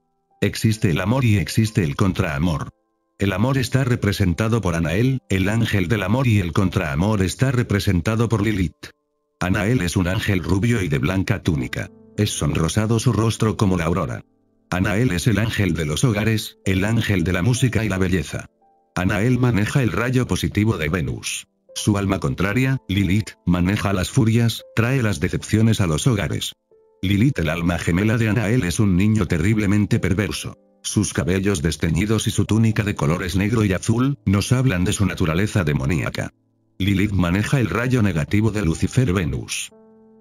Existe el amor y existe el contraamor. El amor está representado por Anael, el ángel del amor y el contraamor está representado por Lilith. Anael es un ángel rubio y de blanca túnica. Es sonrosado su rostro como la aurora. Anael es el ángel de los hogares, el ángel de la música y la belleza. Anael maneja el rayo positivo de Venus. Su alma contraria, Lilith, maneja las furias, trae las decepciones a los hogares. Lilith, el alma gemela de Anael, es un niño terriblemente perverso. Sus cabellos desteñidos y su túnica de colores negro y azul, nos hablan de su naturaleza demoníaca. Lilith maneja el rayo negativo de Lucifer Venus.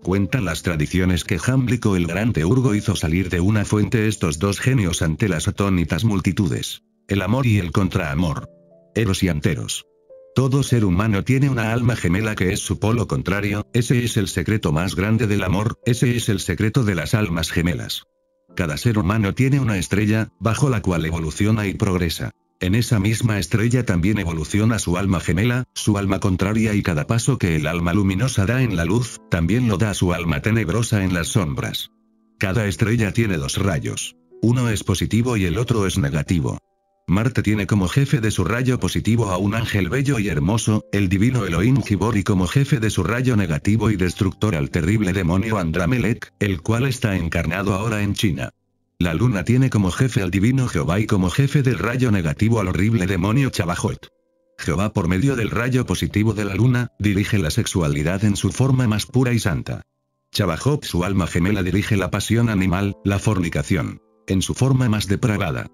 Cuentan las tradiciones que Jamblico el gran teurgo hizo salir de una fuente estos dos genios ante las atónitas multitudes. El amor y el contraamor. Eros y anteros. Todo ser humano tiene una alma gemela que es su polo contrario, ese es el secreto más grande del amor, ese es el secreto de las almas gemelas. Cada ser humano tiene una estrella, bajo la cual evoluciona y progresa. En esa misma estrella también evoluciona su alma gemela, su alma contraria y cada paso que el alma luminosa da en la luz, también lo da su alma tenebrosa en las sombras. Cada estrella tiene dos rayos. Uno es positivo y el otro es negativo. Marte tiene como jefe de su rayo positivo a un ángel bello y hermoso, el divino Elohim Gibor y como jefe de su rayo negativo y destructor al terrible demonio Andramelech, el cual está encarnado ahora en China. La luna tiene como jefe al divino Jehová y como jefe del rayo negativo al horrible demonio Chabajot. Jehová por medio del rayo positivo de la luna, dirige la sexualidad en su forma más pura y santa. Chabajot su alma gemela dirige la pasión animal, la fornicación. En su forma más depravada.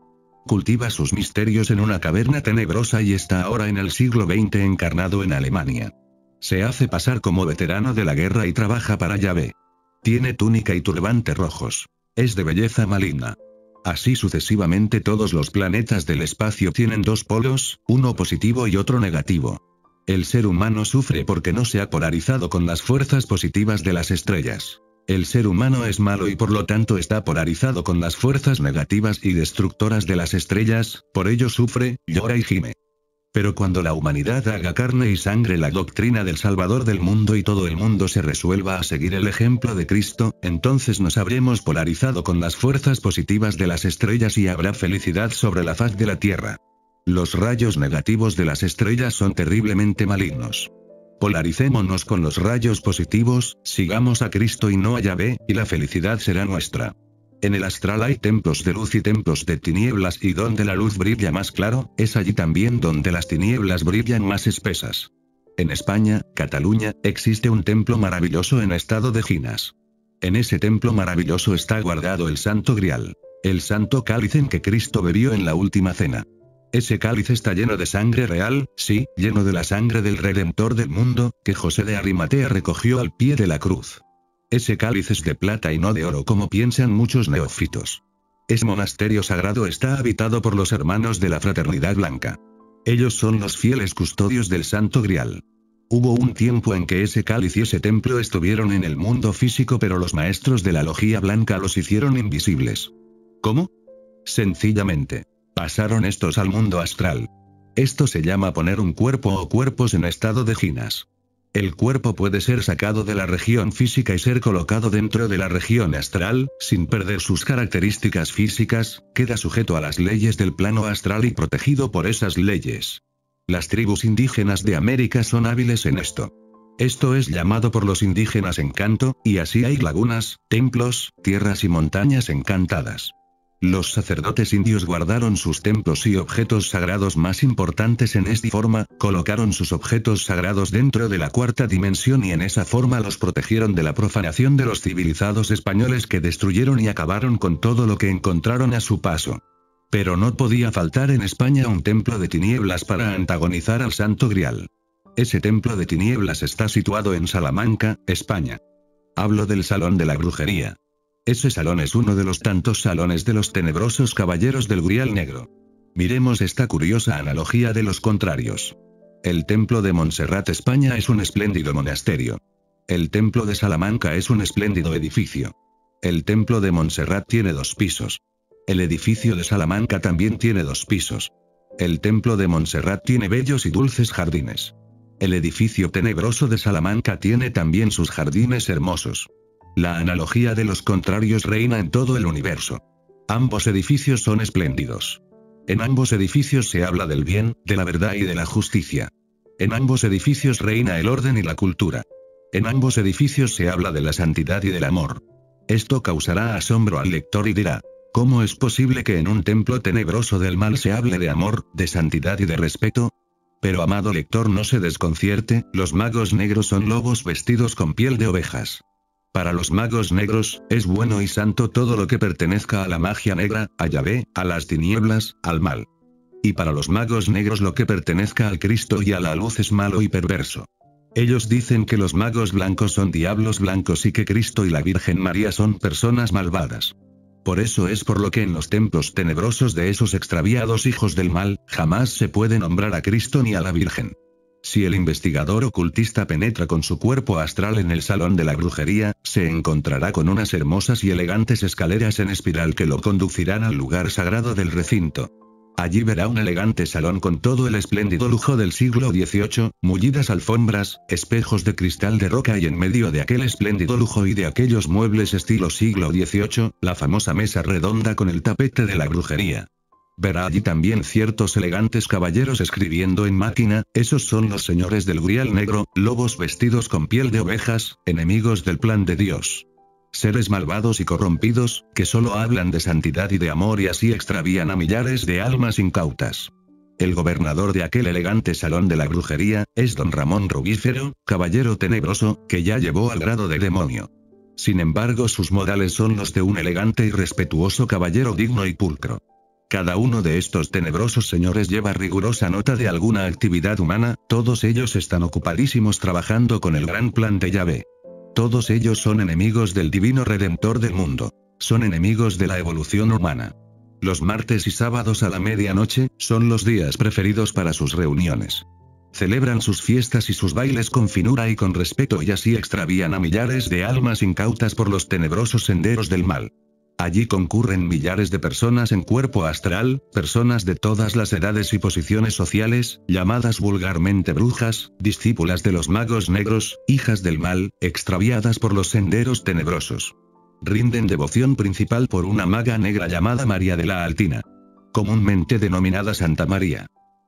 Cultiva sus misterios en una caverna tenebrosa y está ahora en el siglo XX encarnado en Alemania. Se hace pasar como veterano de la guerra y trabaja para Yahvé. Tiene túnica y turbante rojos. Es de belleza maligna. Así sucesivamente todos los planetas del espacio tienen dos polos, uno positivo y otro negativo. El ser humano sufre porque no se ha polarizado con las fuerzas positivas de las estrellas. El ser humano es malo y por lo tanto está polarizado con las fuerzas negativas y destructoras de las estrellas, por ello sufre, llora y gime. Pero cuando la humanidad haga carne y sangre la doctrina del Salvador del mundo y todo el mundo se resuelva a seguir el ejemplo de Cristo, entonces nos habremos polarizado con las fuerzas positivas de las estrellas y habrá felicidad sobre la faz de la Tierra. Los rayos negativos de las estrellas son terriblemente malignos. Polaricémonos con los rayos positivos, sigamos a Cristo y no a Yahvé, y la felicidad será nuestra. En el astral hay templos de luz y templos de tinieblas y donde la luz brilla más claro, es allí también donde las tinieblas brillan más espesas. En España, Cataluña, existe un templo maravilloso en estado de Ginas. En ese templo maravilloso está guardado el Santo Grial, el Santo Cáliz en que Cristo bebió en la última cena. Ese cáliz está lleno de sangre real, sí, lleno de la sangre del Redentor del mundo, que José de Arimatea recogió al pie de la cruz. Ese cáliz es de plata y no de oro como piensan muchos neófitos. Ese monasterio sagrado está habitado por los hermanos de la Fraternidad Blanca. Ellos son los fieles custodios del Santo Grial. Hubo un tiempo en que ese cáliz y ese templo estuvieron en el mundo físico, pero los maestros de la Logía Blanca los hicieron invisibles. ¿Cómo? Sencillamente. Pasaron estos al mundo astral. Esto se llama poner un cuerpo o cuerpos en estado de ginas. El cuerpo puede ser sacado de la región física y ser colocado dentro de la región astral, sin perder sus características físicas, queda sujeto a las leyes del plano astral y protegido por esas leyes. Las tribus indígenas de América son hábiles en esto. Esto es llamado por los indígenas encanto, y así hay lagunas, templos, tierras y montañas encantadas. Los sacerdotes indios guardaron sus templos y objetos sagrados más importantes en esta forma, colocaron sus objetos sagrados dentro de la cuarta dimensión y en esa forma los protegieron de la profanación de los civilizados españoles que destruyeron y acabaron con todo lo que encontraron a su paso. Pero no podía faltar en España un templo de tinieblas para antagonizar al Santo Grial. Ese templo de tinieblas está situado en Salamanca, España. Hablo del Salón de la Brujería. Ese salón es uno de los tantos salones de los tenebrosos caballeros del Grial Negro. Miremos esta curiosa analogía de los contrarios. El templo de Montserrat España es un espléndido monasterio. El templo de Salamanca es un espléndido edificio. El templo de Montserrat tiene dos pisos. El edificio de Salamanca también tiene dos pisos. El templo de Montserrat tiene bellos y dulces jardines. El edificio tenebroso de Salamanca tiene también sus jardines hermosos. La analogía de los contrarios reina en todo el universo. Ambos edificios son espléndidos. En ambos edificios se habla del bien, de la verdad y de la justicia. En ambos edificios reina el orden y la cultura. En ambos edificios se habla de la santidad y del amor. Esto causará asombro al lector y dirá, ¿cómo es posible que en un templo tenebroso del mal se hable de amor, de santidad y de respeto? Pero amado lector no se desconcierte, los magos negros son lobos vestidos con piel de ovejas. Para los magos negros, es bueno y santo todo lo que pertenezca a la magia negra, a Yahvé, a las tinieblas, al mal. Y para los magos negros lo que pertenezca al Cristo y a la luz es malo y perverso. Ellos dicen que los magos blancos son diablos blancos y que Cristo y la Virgen María son personas malvadas. Por eso es por lo que en los templos tenebrosos de esos extraviados hijos del mal, jamás se puede nombrar a Cristo ni a la Virgen. Si el investigador ocultista penetra con su cuerpo astral en el salón de la brujería, se encontrará con unas hermosas y elegantes escaleras en espiral que lo conducirán al lugar sagrado del recinto. Allí verá un elegante salón con todo el espléndido lujo del siglo XVIII, mullidas alfombras, espejos de cristal de roca y en medio de aquel espléndido lujo y de aquellos muebles estilo siglo XVIII, la famosa mesa redonda con el tapete de la brujería. Verá allí también ciertos elegantes caballeros escribiendo en máquina, esos son los señores del grial negro, lobos vestidos con piel de ovejas, enemigos del plan de Dios. Seres malvados y corrompidos, que solo hablan de santidad y de amor y así extravían a millares de almas incautas. El gobernador de aquel elegante salón de la brujería, es don Ramón Rubífero, caballero tenebroso, que ya llevó al grado de demonio. Sin embargo sus modales son los de un elegante y respetuoso caballero digno y pulcro. Cada uno de estos tenebrosos señores lleva rigurosa nota de alguna actividad humana, todos ellos están ocupadísimos trabajando con el gran plan de Yahvé. Todos ellos son enemigos del divino redentor del mundo. Son enemigos de la evolución humana. Los martes y sábados a la medianoche, son los días preferidos para sus reuniones. Celebran sus fiestas y sus bailes con finura y con respeto y así extravían a millares de almas incautas por los tenebrosos senderos del mal. Allí concurren millares de personas en cuerpo astral, personas de todas las edades y posiciones sociales, llamadas vulgarmente brujas, discípulas de los magos negros, hijas del mal, extraviadas por los senderos tenebrosos. Rinden devoción principal por una maga negra llamada María de la Altina. Comúnmente denominada Santa María.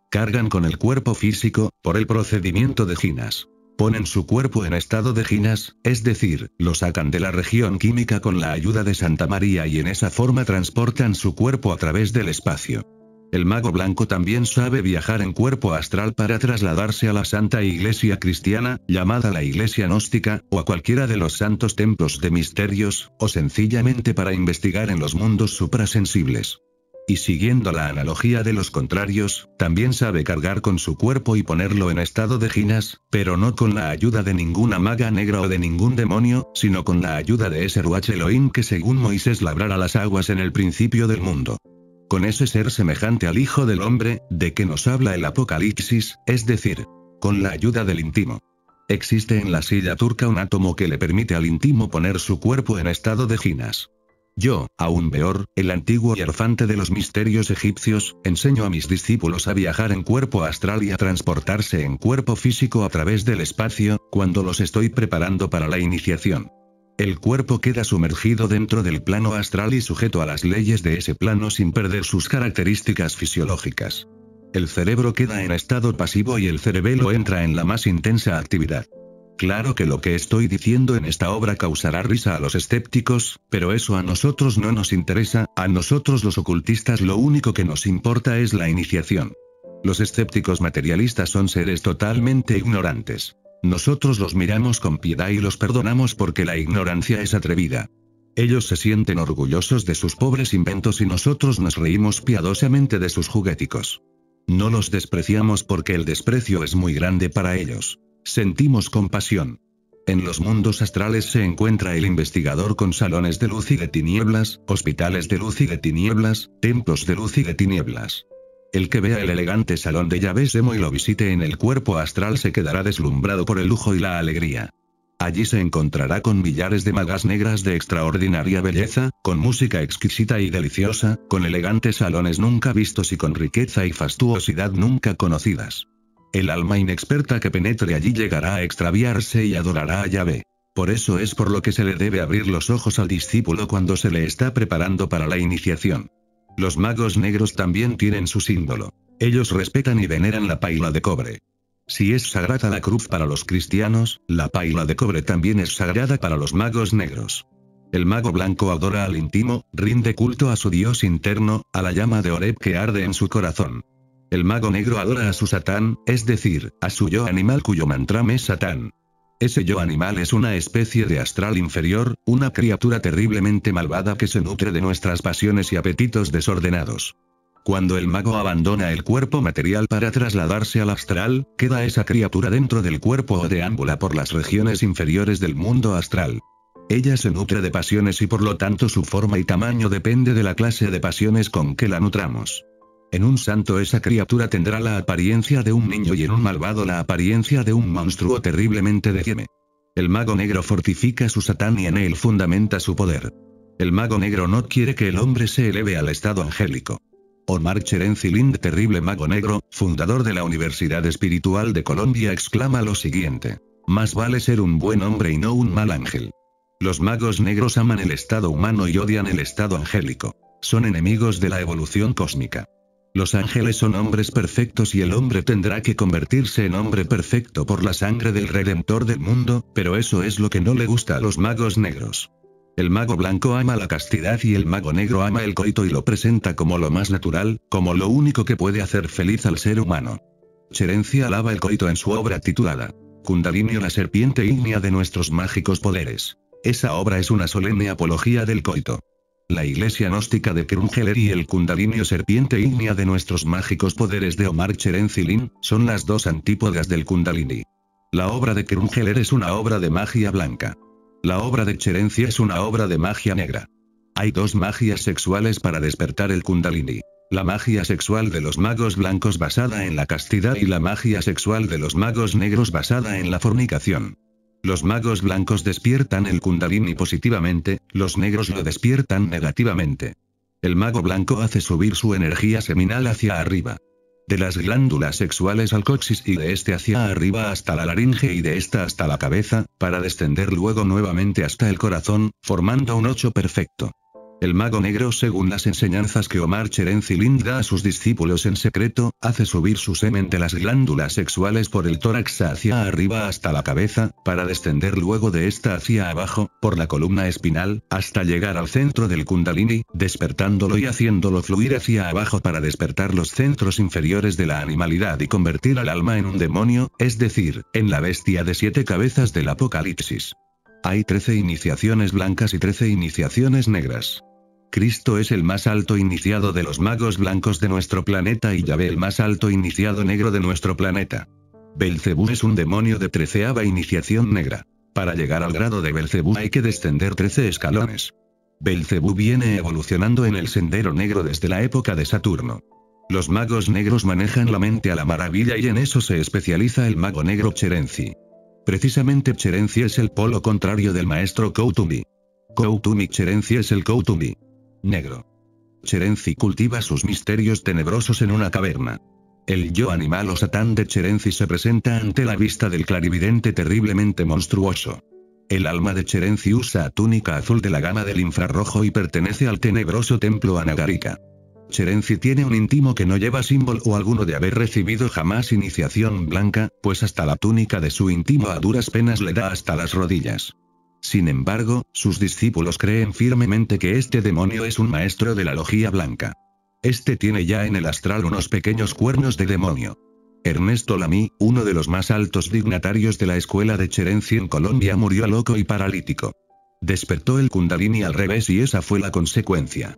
Cargan con el cuerpo físico, por el procedimiento de ginas. Ponen su cuerpo en estado de ginas, es decir, lo sacan de la región química con la ayuda de Santa María y en esa forma transportan su cuerpo a través del espacio. El mago blanco también sabe viajar en cuerpo astral para trasladarse a la Santa Iglesia Cristiana, llamada la Iglesia Gnóstica, o a cualquiera de los santos templos de misterios, o sencillamente para investigar en los mundos suprasensibles y siguiendo la analogía de los contrarios, también sabe cargar con su cuerpo y ponerlo en estado de ginas, pero no con la ayuda de ninguna maga negra o de ningún demonio, sino con la ayuda de ese Ruach Elohim que según Moisés labrará las aguas en el principio del mundo. Con ese ser semejante al Hijo del Hombre, de que nos habla el Apocalipsis, es decir, con la ayuda del íntimo. Existe en la silla turca un átomo que le permite al íntimo poner su cuerpo en estado de ginas. Yo, aún peor, el antiguo hierfante de los misterios egipcios, enseño a mis discípulos a viajar en cuerpo astral y a transportarse en cuerpo físico a través del espacio, cuando los estoy preparando para la iniciación. El cuerpo queda sumergido dentro del plano astral y sujeto a las leyes de ese plano sin perder sus características fisiológicas. El cerebro queda en estado pasivo y el cerebelo entra en la más intensa actividad. Claro que lo que estoy diciendo en esta obra causará risa a los escépticos, pero eso a nosotros no nos interesa, a nosotros los ocultistas lo único que nos importa es la iniciación. Los escépticos materialistas son seres totalmente ignorantes. Nosotros los miramos con piedad y los perdonamos porque la ignorancia es atrevida. Ellos se sienten orgullosos de sus pobres inventos y nosotros nos reímos piadosamente de sus jugueticos. No los despreciamos porque el desprecio es muy grande para ellos. Sentimos compasión. En los mundos astrales se encuentra el investigador con salones de luz y de tinieblas, hospitales de luz y de tinieblas, templos de luz y de tinieblas. El que vea el elegante salón de llaves y lo visite en el cuerpo astral se quedará deslumbrado por el lujo y la alegría. Allí se encontrará con millares de magas negras de extraordinaria belleza, con música exquisita y deliciosa, con elegantes salones nunca vistos y con riqueza y fastuosidad nunca conocidas. El alma inexperta que penetre allí llegará a extraviarse y adorará a Yahvé. Por eso es por lo que se le debe abrir los ojos al discípulo cuando se le está preparando para la iniciación. Los magos negros también tienen su símbolo. Ellos respetan y veneran la paila de cobre. Si es sagrada la cruz para los cristianos, la paila de cobre también es sagrada para los magos negros. El mago blanco adora al íntimo, rinde culto a su dios interno, a la llama de Oreb que arde en su corazón. El mago negro adora a su Satán, es decir, a su yo animal cuyo mantra es Satán. Ese yo animal es una especie de astral inferior, una criatura terriblemente malvada que se nutre de nuestras pasiones y apetitos desordenados. Cuando el mago abandona el cuerpo material para trasladarse al astral, queda esa criatura dentro del cuerpo o deambula por las regiones inferiores del mundo astral. Ella se nutre de pasiones y por lo tanto su forma y tamaño depende de la clase de pasiones con que la nutramos. En un santo esa criatura tendrá la apariencia de un niño y en un malvado la apariencia de un monstruo terriblemente decime. El mago negro fortifica su satán y en él fundamenta su poder. El mago negro no quiere que el hombre se eleve al estado angélico. Omar Cherenzi terrible mago negro, fundador de la Universidad Espiritual de Colombia, exclama lo siguiente. Más vale ser un buen hombre y no un mal ángel. Los magos negros aman el estado humano y odian el estado angélico. Son enemigos de la evolución cósmica. Los ángeles son hombres perfectos y el hombre tendrá que convertirse en hombre perfecto por la sangre del Redentor del mundo, pero eso es lo que no le gusta a los magos negros. El mago blanco ama la castidad y el mago negro ama el coito y lo presenta como lo más natural, como lo único que puede hacer feliz al ser humano. Cherencia alaba el coito en su obra titulada Kundalini la serpiente ígnea de nuestros mágicos poderes. Esa obra es una solemne apología del coito. La iglesia gnóstica de Kerungeler y el Kundalini serpiente ígnea de nuestros mágicos poderes de Omar Cherencilin, son las dos antípodas del Kundalini. La obra de Kerungeler es una obra de magia blanca. La obra de Cherenci es una obra de magia negra. Hay dos magias sexuales para despertar el Kundalini. La magia sexual de los magos blancos basada en la castidad y la magia sexual de los magos negros basada en la fornicación. Los magos blancos despiertan el kundalini positivamente, los negros lo despiertan negativamente. El mago blanco hace subir su energía seminal hacia arriba. De las glándulas sexuales al coxis y de este hacia arriba hasta la laringe y de esta hasta la cabeza, para descender luego nuevamente hasta el corazón, formando un ocho perfecto. El mago negro, según las enseñanzas que Omar Cherencilin da a sus discípulos en secreto, hace subir su semente las glándulas sexuales por el tórax hacia arriba hasta la cabeza, para descender luego de esta hacia abajo, por la columna espinal, hasta llegar al centro del kundalini, despertándolo y haciéndolo fluir hacia abajo para despertar los centros inferiores de la animalidad y convertir al alma en un demonio, es decir, en la bestia de siete cabezas del apocalipsis. Hay 13 iniciaciones blancas y 13 iniciaciones negras. Cristo es el más alto iniciado de los magos blancos de nuestro planeta y Yahvé el más alto iniciado negro de nuestro planeta. Belcebú es un demonio de treceava iniciación negra. Para llegar al grado de Belcebú hay que descender 13 escalones. Belcebú viene evolucionando en el sendero negro desde la época de Saturno. Los magos negros manejan la mente a la maravilla y en eso se especializa el mago negro Cherenzi. Precisamente Cherenzi es el polo contrario del maestro Koutumi. Koutumi Cherenzi es el Koutumi. Negro. Cherenzi cultiva sus misterios tenebrosos en una caverna. El yo animal o satán de Cherenzi se presenta ante la vista del clarividente terriblemente monstruoso. El alma de Cherenzi usa túnica azul de la gama del infrarrojo y pertenece al tenebroso templo Anagarika. Cherenzi tiene un íntimo que no lleva símbolo o alguno de haber recibido jamás iniciación blanca, pues hasta la túnica de su íntimo a duras penas le da hasta las rodillas. Sin embargo, sus discípulos creen firmemente que este demonio es un maestro de la logía blanca. Este tiene ya en el astral unos pequeños cuernos de demonio. Ernesto Lamy, uno de los más altos dignatarios de la escuela de Cherenci en Colombia, murió loco y paralítico. Despertó el Kundalini al revés y esa fue la consecuencia.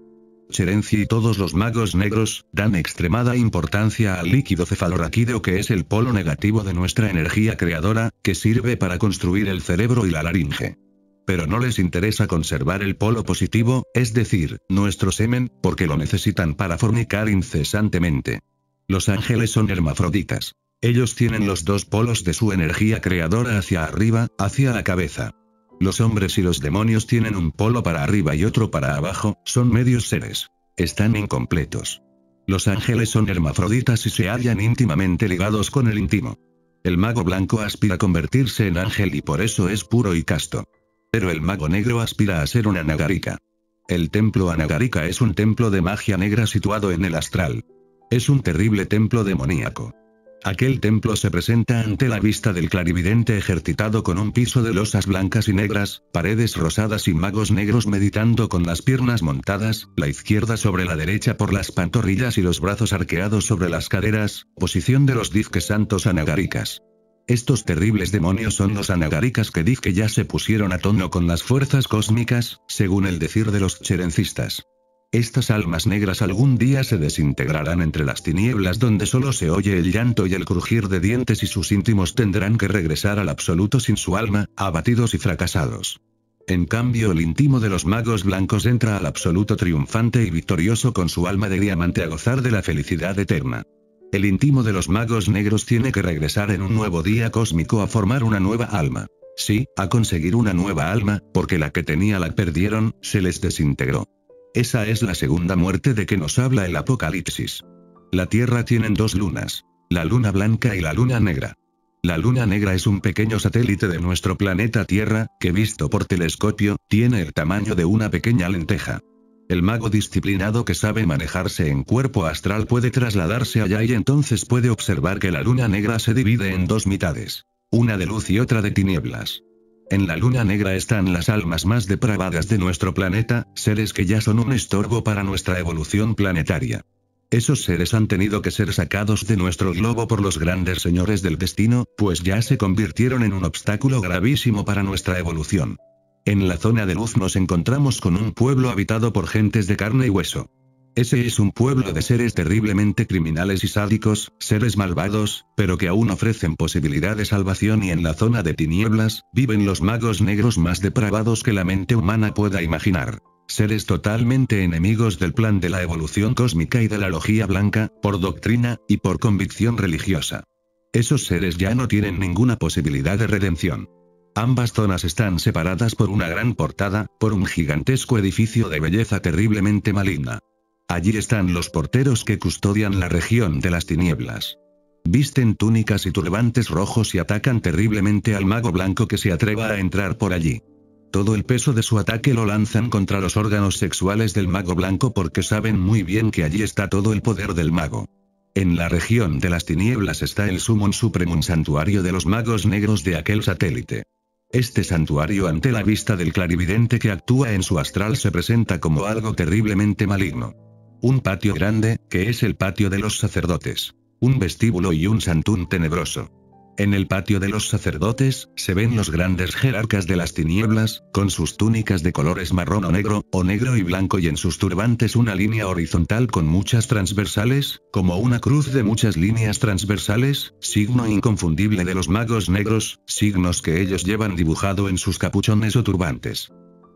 Cherenci y todos los magos negros, dan extremada importancia al líquido cefalorraquídeo que es el polo negativo de nuestra energía creadora, que sirve para construir el cerebro y la laringe. Pero no les interesa conservar el polo positivo, es decir, nuestro semen, porque lo necesitan para fornicar incesantemente. Los ángeles son hermafroditas. Ellos tienen los dos polos de su energía creadora hacia arriba, hacia la cabeza. Los hombres y los demonios tienen un polo para arriba y otro para abajo, son medios seres. Están incompletos. Los ángeles son hermafroditas y se hallan íntimamente ligados con el íntimo. El mago blanco aspira a convertirse en ángel y por eso es puro y casto. Pero el mago negro aspira a ser una nagarika. El templo Anagarika es un templo de magia negra situado en el astral. Es un terrible templo demoníaco. Aquel templo se presenta ante la vista del clarividente ejercitado con un piso de losas blancas y negras, paredes rosadas y magos negros meditando con las piernas montadas, la izquierda sobre la derecha por las pantorrillas y los brazos arqueados sobre las caderas, posición de los dizques santos anagaricas. Estos terribles demonios son los anagaricas que dizque ya se pusieron a tono con las fuerzas cósmicas, según el decir de los cherencistas. Estas almas negras algún día se desintegrarán entre las tinieblas donde solo se oye el llanto y el crujir de dientes y sus íntimos tendrán que regresar al absoluto sin su alma, abatidos y fracasados. En cambio el íntimo de los magos blancos entra al absoluto triunfante y victorioso con su alma de diamante a gozar de la felicidad eterna. El íntimo de los magos negros tiene que regresar en un nuevo día cósmico a formar una nueva alma. Sí, a conseguir una nueva alma, porque la que tenía la perdieron, se les desintegró. Esa es la segunda muerte de que nos habla el Apocalipsis. La Tierra tiene dos lunas, la luna blanca y la luna negra. La luna negra es un pequeño satélite de nuestro planeta Tierra, que visto por telescopio, tiene el tamaño de una pequeña lenteja. El mago disciplinado que sabe manejarse en cuerpo astral puede trasladarse allá y entonces puede observar que la luna negra se divide en dos mitades. Una de luz y otra de tinieblas. En la luna negra están las almas más depravadas de nuestro planeta, seres que ya son un estorbo para nuestra evolución planetaria. Esos seres han tenido que ser sacados de nuestro globo por los grandes señores del destino, pues ya se convirtieron en un obstáculo gravísimo para nuestra evolución. En la zona de luz nos encontramos con un pueblo habitado por gentes de carne y hueso. Ese es un pueblo de seres terriblemente criminales y sádicos, seres malvados, pero que aún ofrecen posibilidad de salvación y en la zona de tinieblas, viven los magos negros más depravados que la mente humana pueda imaginar. Seres totalmente enemigos del plan de la evolución cósmica y de la logía blanca, por doctrina, y por convicción religiosa. Esos seres ya no tienen ninguna posibilidad de redención. Ambas zonas están separadas por una gran portada, por un gigantesco edificio de belleza terriblemente maligna. Allí están los porteros que custodian la región de las tinieblas. Visten túnicas y turbantes rojos y atacan terriblemente al mago blanco que se atreva a entrar por allí. Todo el peso de su ataque lo lanzan contra los órganos sexuales del mago blanco porque saben muy bien que allí está todo el poder del mago. En la región de las tinieblas está el Summon Supremum Santuario de los Magos Negros de aquel satélite. Este santuario ante la vista del clarividente que actúa en su astral se presenta como algo terriblemente maligno. Un patio grande, que es el patio de los sacerdotes. Un vestíbulo y un santún tenebroso. En el patio de los sacerdotes, se ven los grandes jerarcas de las tinieblas, con sus túnicas de colores marrón o negro, o negro y blanco y en sus turbantes una línea horizontal con muchas transversales, como una cruz de muchas líneas transversales, signo inconfundible de los magos negros, signos que ellos llevan dibujado en sus capuchones o turbantes.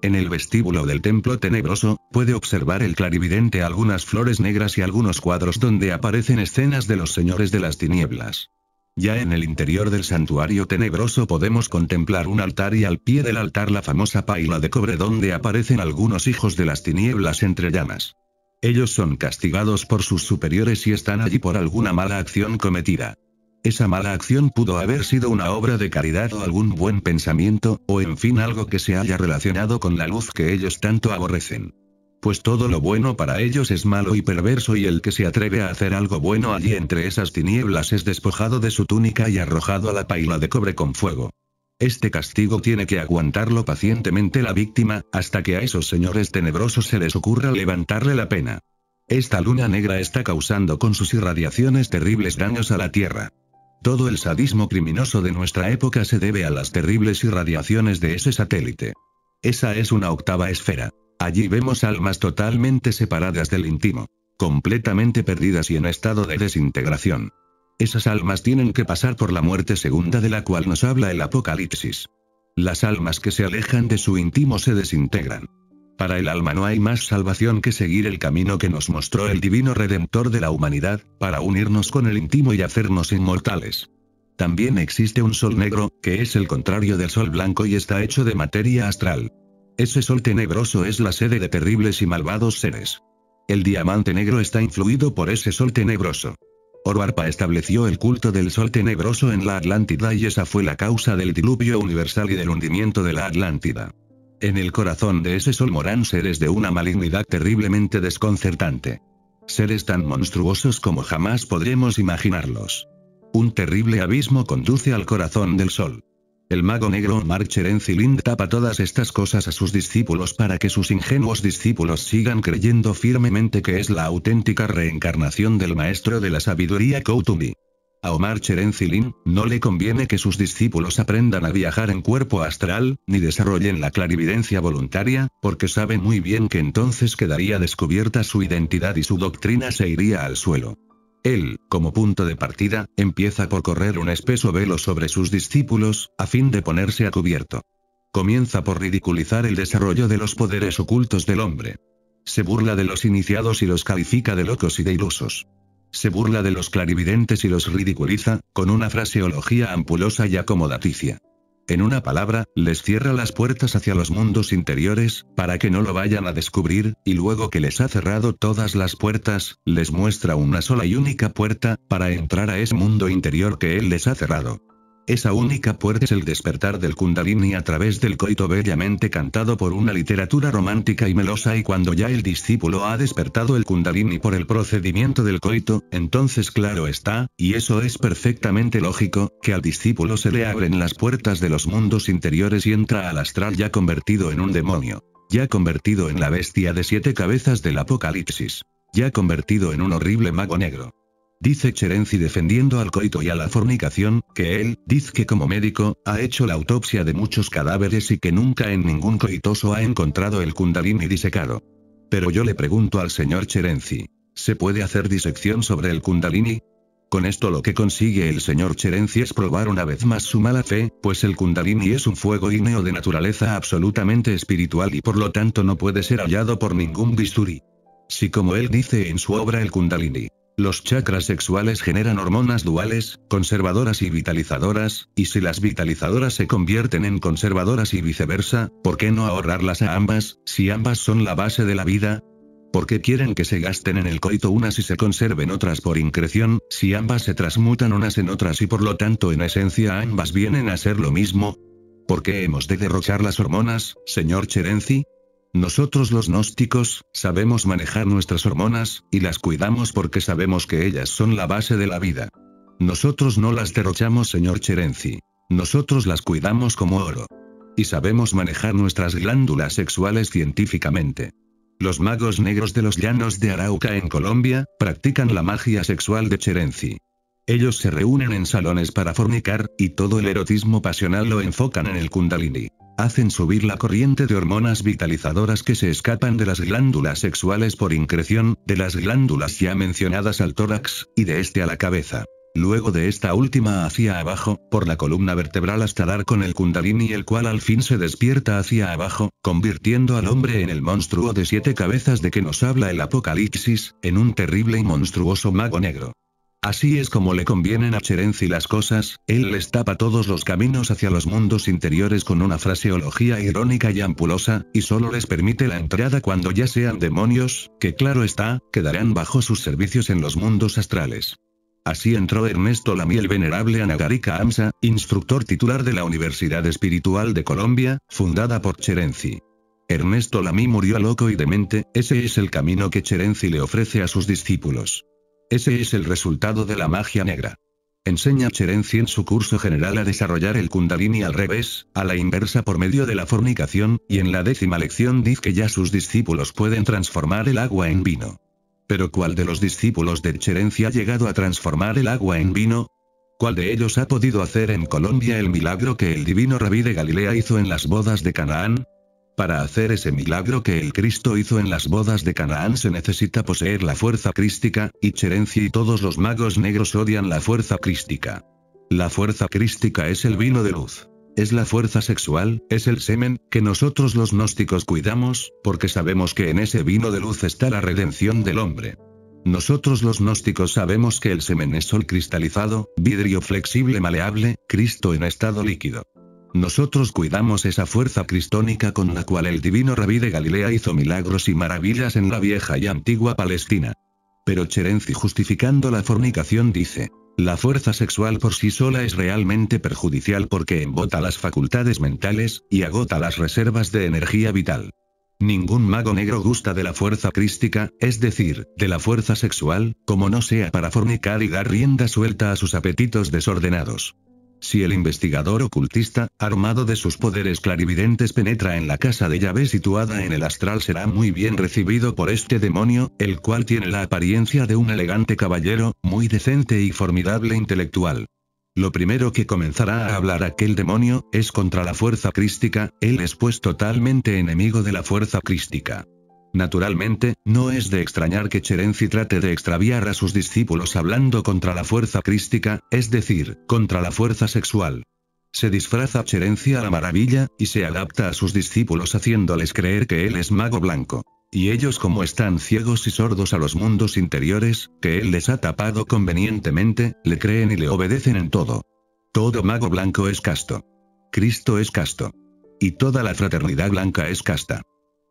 En el vestíbulo del templo tenebroso, puede observar el clarividente algunas flores negras y algunos cuadros donde aparecen escenas de los señores de las tinieblas. Ya en el interior del santuario tenebroso podemos contemplar un altar y al pie del altar la famosa paila de cobre donde aparecen algunos hijos de las tinieblas entre llamas. Ellos son castigados por sus superiores y están allí por alguna mala acción cometida. Esa mala acción pudo haber sido una obra de caridad o algún buen pensamiento, o en fin algo que se haya relacionado con la luz que ellos tanto aborrecen. Pues todo lo bueno para ellos es malo y perverso y el que se atreve a hacer algo bueno allí entre esas tinieblas es despojado de su túnica y arrojado a la paila de cobre con fuego. Este castigo tiene que aguantarlo pacientemente la víctima, hasta que a esos señores tenebrosos se les ocurra levantarle la pena. Esta luna negra está causando con sus irradiaciones terribles daños a la Tierra. Todo el sadismo criminoso de nuestra época se debe a las terribles irradiaciones de ese satélite. Esa es una octava esfera. Allí vemos almas totalmente separadas del íntimo, completamente perdidas y en estado de desintegración. Esas almas tienen que pasar por la muerte segunda de la cual nos habla el Apocalipsis. Las almas que se alejan de su íntimo se desintegran. Para el alma no hay más salvación que seguir el camino que nos mostró el divino redentor de la humanidad, para unirnos con el íntimo y hacernos inmortales. También existe un sol negro, que es el contrario del sol blanco y está hecho de materia astral. Ese sol tenebroso es la sede de terribles y malvados seres. El diamante negro está influido por ese sol tenebroso. Orbarpa estableció el culto del sol tenebroso en la Atlántida y esa fue la causa del diluvio universal y del hundimiento de la Atlántida. En el corazón de ese sol morán seres de una malignidad terriblemente desconcertante. Seres tan monstruosos como jamás podremos imaginarlos. Un terrible abismo conduce al corazón del sol. El mago negro Mark tapa todas estas cosas a sus discípulos para que sus ingenuos discípulos sigan creyendo firmemente que es la auténtica reencarnación del maestro de la sabiduría Koutumi. A Omar Cherencilin, no le conviene que sus discípulos aprendan a viajar en cuerpo astral, ni desarrollen la clarividencia voluntaria, porque sabe muy bien que entonces quedaría descubierta su identidad y su doctrina se iría al suelo. Él, como punto de partida, empieza por correr un espeso velo sobre sus discípulos, a fin de ponerse a cubierto. Comienza por ridiculizar el desarrollo de los poderes ocultos del hombre. Se burla de los iniciados y los califica de locos y de ilusos. Se burla de los clarividentes y los ridiculiza, con una fraseología ampulosa y acomodaticia. En una palabra, les cierra las puertas hacia los mundos interiores, para que no lo vayan a descubrir, y luego que les ha cerrado todas las puertas, les muestra una sola y única puerta, para entrar a ese mundo interior que él les ha cerrado. Esa única puerta es el despertar del kundalini a través del coito bellamente cantado por una literatura romántica y melosa y cuando ya el discípulo ha despertado el kundalini por el procedimiento del coito, entonces claro está, y eso es perfectamente lógico, que al discípulo se le abren las puertas de los mundos interiores y entra al astral ya convertido en un demonio, ya convertido en la bestia de siete cabezas del apocalipsis, ya convertido en un horrible mago negro dice Cherenzi defendiendo al coito y a la fornicación, que él, dice que como médico, ha hecho la autopsia de muchos cadáveres y que nunca en ningún coitoso ha encontrado el kundalini disecado. Pero yo le pregunto al señor Cherenzi, ¿se puede hacer disección sobre el kundalini? Con esto lo que consigue el señor Cherenzi es probar una vez más su mala fe, pues el kundalini es un fuego íneo de naturaleza absolutamente espiritual y por lo tanto no puede ser hallado por ningún bisturi. Si como él dice en su obra el kundalini los chakras sexuales generan hormonas duales, conservadoras y vitalizadoras, y si las vitalizadoras se convierten en conservadoras y viceversa, ¿por qué no ahorrarlas a ambas, si ambas son la base de la vida? ¿Por qué quieren que se gasten en el coito unas y se conserven otras por increción, si ambas se transmutan unas en otras y por lo tanto en esencia ambas vienen a ser lo mismo? ¿Por qué hemos de derrochar las hormonas, señor Cherenzi? Nosotros los gnósticos, sabemos manejar nuestras hormonas, y las cuidamos porque sabemos que ellas son la base de la vida. Nosotros no las derrochamos, señor Cherenzi. Nosotros las cuidamos como oro. Y sabemos manejar nuestras glándulas sexuales científicamente. Los magos negros de los llanos de Arauca en Colombia, practican la magia sexual de Cherenzi. Ellos se reúnen en salones para fornicar, y todo el erotismo pasional lo enfocan en el kundalini. Hacen subir la corriente de hormonas vitalizadoras que se escapan de las glándulas sexuales por increción, de las glándulas ya mencionadas al tórax, y de este a la cabeza. Luego de esta última hacia abajo, por la columna vertebral hasta dar con el kundalini el cual al fin se despierta hacia abajo, convirtiendo al hombre en el monstruo de siete cabezas de que nos habla el Apocalipsis, en un terrible y monstruoso mago negro. Así es como le convienen a Cherenzi las cosas, él les tapa todos los caminos hacia los mundos interiores con una fraseología irónica y ampulosa, y solo les permite la entrada cuando ya sean demonios, que claro está, quedarán bajo sus servicios en los mundos astrales. Así entró Ernesto el Venerable Anagarika Amsa, instructor titular de la Universidad Espiritual de Colombia, fundada por Cherenzi. Ernesto Lamy murió loco y demente, ese es el camino que Cherenzi le ofrece a sus discípulos. Ese es el resultado de la magia negra. Enseña Cherenzi en su curso general a desarrollar el kundalini al revés, a la inversa por medio de la fornicación, y en la décima lección dice que ya sus discípulos pueden transformar el agua en vino. Pero ¿cuál de los discípulos de Cherenzi ha llegado a transformar el agua en vino? ¿Cuál de ellos ha podido hacer en Colombia el milagro que el divino rabí de Galilea hizo en las bodas de Canaán? Para hacer ese milagro que el Cristo hizo en las bodas de Canaán se necesita poseer la fuerza crística, y Cherencia y todos los magos negros odian la fuerza crística. La fuerza crística es el vino de luz. Es la fuerza sexual, es el semen, que nosotros los gnósticos cuidamos, porque sabemos que en ese vino de luz está la redención del hombre. Nosotros los gnósticos sabemos que el semen es sol cristalizado, vidrio flexible maleable, Cristo en estado líquido. Nosotros cuidamos esa fuerza cristónica con la cual el divino rabí de Galilea hizo milagros y maravillas en la vieja y antigua Palestina. Pero Cherenzi justificando la fornicación dice, la fuerza sexual por sí sola es realmente perjudicial porque embota las facultades mentales, y agota las reservas de energía vital. Ningún mago negro gusta de la fuerza crística, es decir, de la fuerza sexual, como no sea para fornicar y dar rienda suelta a sus apetitos desordenados. Si el investigador ocultista, armado de sus poderes clarividentes, penetra en la casa de llave situada en el astral, será muy bien recibido por este demonio, el cual tiene la apariencia de un elegante caballero, muy decente y formidable intelectual. Lo primero que comenzará a hablar aquel demonio, es contra la fuerza crística, él es pues totalmente enemigo de la fuerza crística. Naturalmente, no es de extrañar que Cherenzi trate de extraviar a sus discípulos hablando contra la fuerza crística, es decir, contra la fuerza sexual. Se disfraza Cherenzi a la maravilla, y se adapta a sus discípulos haciéndoles creer que él es mago blanco. Y ellos como están ciegos y sordos a los mundos interiores, que él les ha tapado convenientemente, le creen y le obedecen en todo. Todo mago blanco es casto. Cristo es casto. Y toda la fraternidad blanca es casta.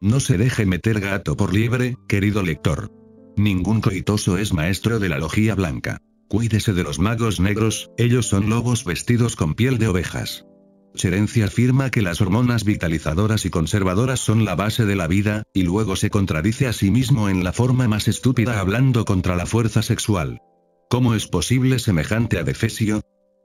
No se deje meter gato por liebre, querido lector. Ningún coitoso es maestro de la logía blanca. Cuídese de los magos negros, ellos son lobos vestidos con piel de ovejas. Cherencia afirma que las hormonas vitalizadoras y conservadoras son la base de la vida, y luego se contradice a sí mismo en la forma más estúpida hablando contra la fuerza sexual. ¿Cómo es posible semejante adefesio?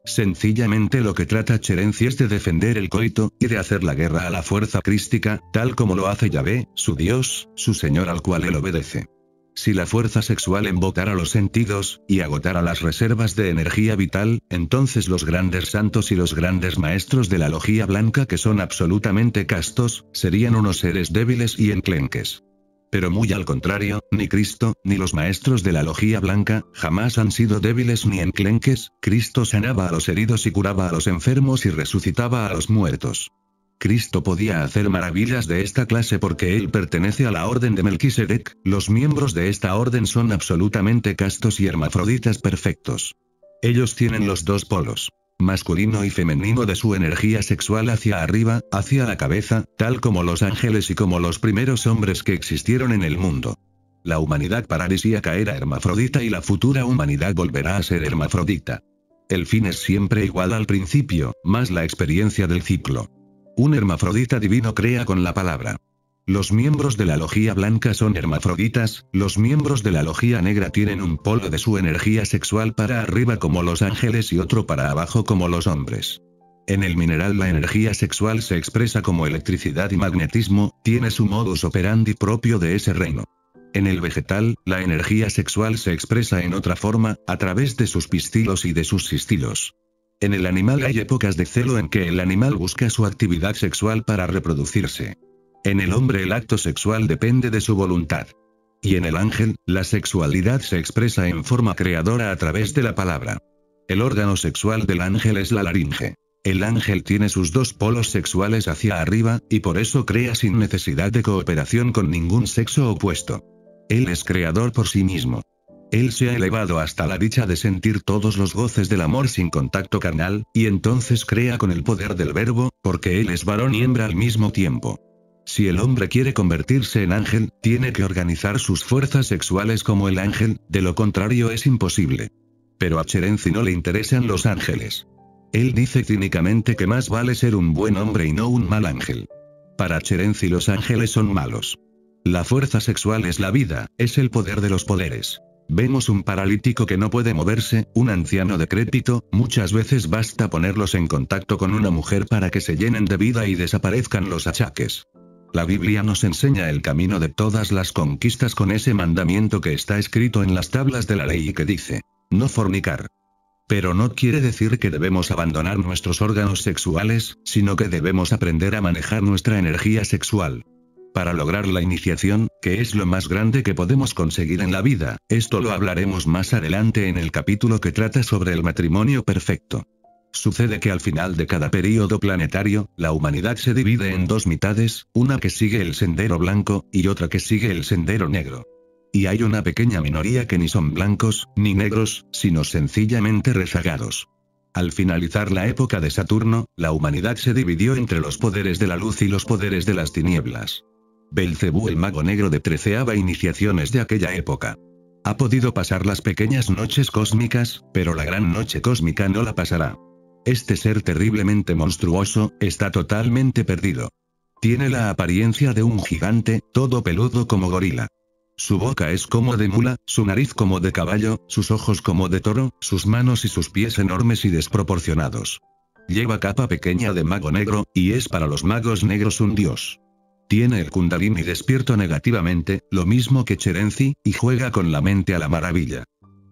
Sencillamente lo que trata Cherenci es de defender el coito, y de hacer la guerra a la fuerza crística, tal como lo hace Yahvé, su Dios, su Señor al cual él obedece. Si la fuerza sexual embotara los sentidos, y agotara las reservas de energía vital, entonces los grandes santos y los grandes maestros de la logía blanca que son absolutamente castos, serían unos seres débiles y enclenques. Pero muy al contrario, ni Cristo, ni los maestros de la logía blanca, jamás han sido débiles ni enclenques, Cristo sanaba a los heridos y curaba a los enfermos y resucitaba a los muertos. Cristo podía hacer maravillas de esta clase porque él pertenece a la orden de Melquisedec, los miembros de esta orden son absolutamente castos y hermafroditas perfectos. Ellos tienen los dos polos masculino y femenino de su energía sexual hacia arriba, hacia la cabeza, tal como los ángeles y como los primeros hombres que existieron en el mundo. La humanidad paradisíaca era hermafrodita y la futura humanidad volverá a ser hermafrodita. El fin es siempre igual al principio, más la experiencia del ciclo. Un hermafrodita divino crea con la palabra. Los miembros de la logía blanca son hermafroditas, los miembros de la logía negra tienen un polo de su energía sexual para arriba como los ángeles y otro para abajo como los hombres. En el mineral la energía sexual se expresa como electricidad y magnetismo, tiene su modus operandi propio de ese reino. En el vegetal, la energía sexual se expresa en otra forma, a través de sus pistilos y de sus sistilos. En el animal hay épocas de celo en que el animal busca su actividad sexual para reproducirse. En el hombre el acto sexual depende de su voluntad. Y en el ángel, la sexualidad se expresa en forma creadora a través de la palabra. El órgano sexual del ángel es la laringe. El ángel tiene sus dos polos sexuales hacia arriba, y por eso crea sin necesidad de cooperación con ningún sexo opuesto. Él es creador por sí mismo. Él se ha elevado hasta la dicha de sentir todos los goces del amor sin contacto carnal, y entonces crea con el poder del verbo, porque él es varón y hembra al mismo tiempo. Si el hombre quiere convertirse en ángel, tiene que organizar sus fuerzas sexuales como el ángel, de lo contrario es imposible. Pero a Cherenzi no le interesan los ángeles. Él dice cínicamente que más vale ser un buen hombre y no un mal ángel. Para Cherenzi los ángeles son malos. La fuerza sexual es la vida, es el poder de los poderes. Vemos un paralítico que no puede moverse, un anciano decrépito, muchas veces basta ponerlos en contacto con una mujer para que se llenen de vida y desaparezcan los achaques. La Biblia nos enseña el camino de todas las conquistas con ese mandamiento que está escrito en las tablas de la ley y que dice, no fornicar. Pero no quiere decir que debemos abandonar nuestros órganos sexuales, sino que debemos aprender a manejar nuestra energía sexual. Para lograr la iniciación, que es lo más grande que podemos conseguir en la vida, esto lo hablaremos más adelante en el capítulo que trata sobre el matrimonio perfecto. Sucede que al final de cada periodo planetario, la humanidad se divide en dos mitades, una que sigue el sendero blanco, y otra que sigue el sendero negro. Y hay una pequeña minoría que ni son blancos, ni negros, sino sencillamente rezagados. Al finalizar la época de Saturno, la humanidad se dividió entre los poderes de la luz y los poderes de las tinieblas. Belcebú el mago negro de treceaba iniciaciones de aquella época. Ha podido pasar las pequeñas noches cósmicas, pero la gran noche cósmica no la pasará este ser terriblemente monstruoso, está totalmente perdido. Tiene la apariencia de un gigante, todo peludo como gorila. Su boca es como de mula, su nariz como de caballo, sus ojos como de toro, sus manos y sus pies enormes y desproporcionados. Lleva capa pequeña de mago negro, y es para los magos negros un dios. Tiene el kundalini despierto negativamente, lo mismo que Cherenzi, y juega con la mente a la maravilla.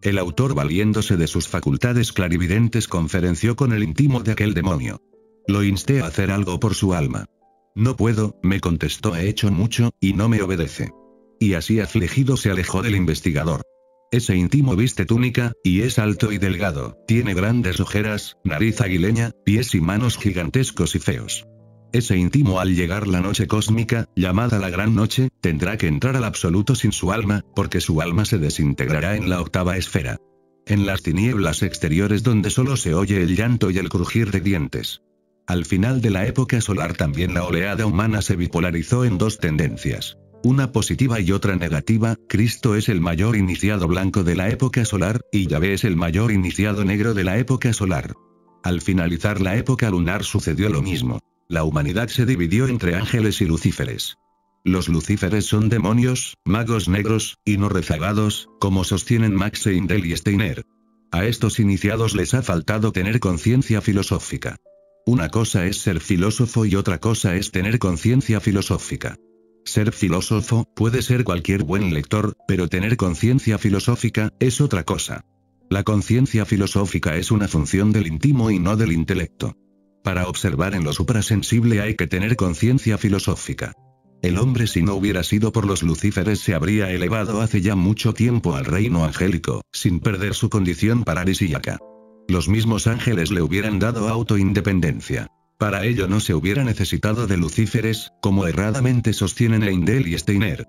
El autor valiéndose de sus facultades clarividentes conferenció con el íntimo de aquel demonio. Lo insté a hacer algo por su alma. No puedo, me contestó he hecho mucho, y no me obedece. Y así afligido se alejó del investigador. Ese íntimo viste túnica, y es alto y delgado, tiene grandes ojeras, nariz aguileña, pies y manos gigantescos y feos. Ese íntimo al llegar la noche cósmica, llamada la Gran Noche, Tendrá que entrar al absoluto sin su alma, porque su alma se desintegrará en la octava esfera. En las tinieblas exteriores donde solo se oye el llanto y el crujir de dientes. Al final de la época solar también la oleada humana se bipolarizó en dos tendencias. Una positiva y otra negativa, Cristo es el mayor iniciado blanco de la época solar, y Yahvé es el mayor iniciado negro de la época solar. Al finalizar la época lunar sucedió lo mismo. La humanidad se dividió entre ángeles y lucíferes. Los lucíferes son demonios, magos negros, y no rezagados, como sostienen Max Eindel y Steiner. A estos iniciados les ha faltado tener conciencia filosófica. Una cosa es ser filósofo y otra cosa es tener conciencia filosófica. Ser filósofo puede ser cualquier buen lector, pero tener conciencia filosófica es otra cosa. La conciencia filosófica es una función del íntimo y no del intelecto. Para observar en lo suprasensible hay que tener conciencia filosófica. El hombre si no hubiera sido por los lucíferes se habría elevado hace ya mucho tiempo al reino angélico, sin perder su condición paradisíaca. Los mismos ángeles le hubieran dado autoindependencia. Para ello no se hubiera necesitado de lucíferes, como erradamente sostienen Eindel y Steiner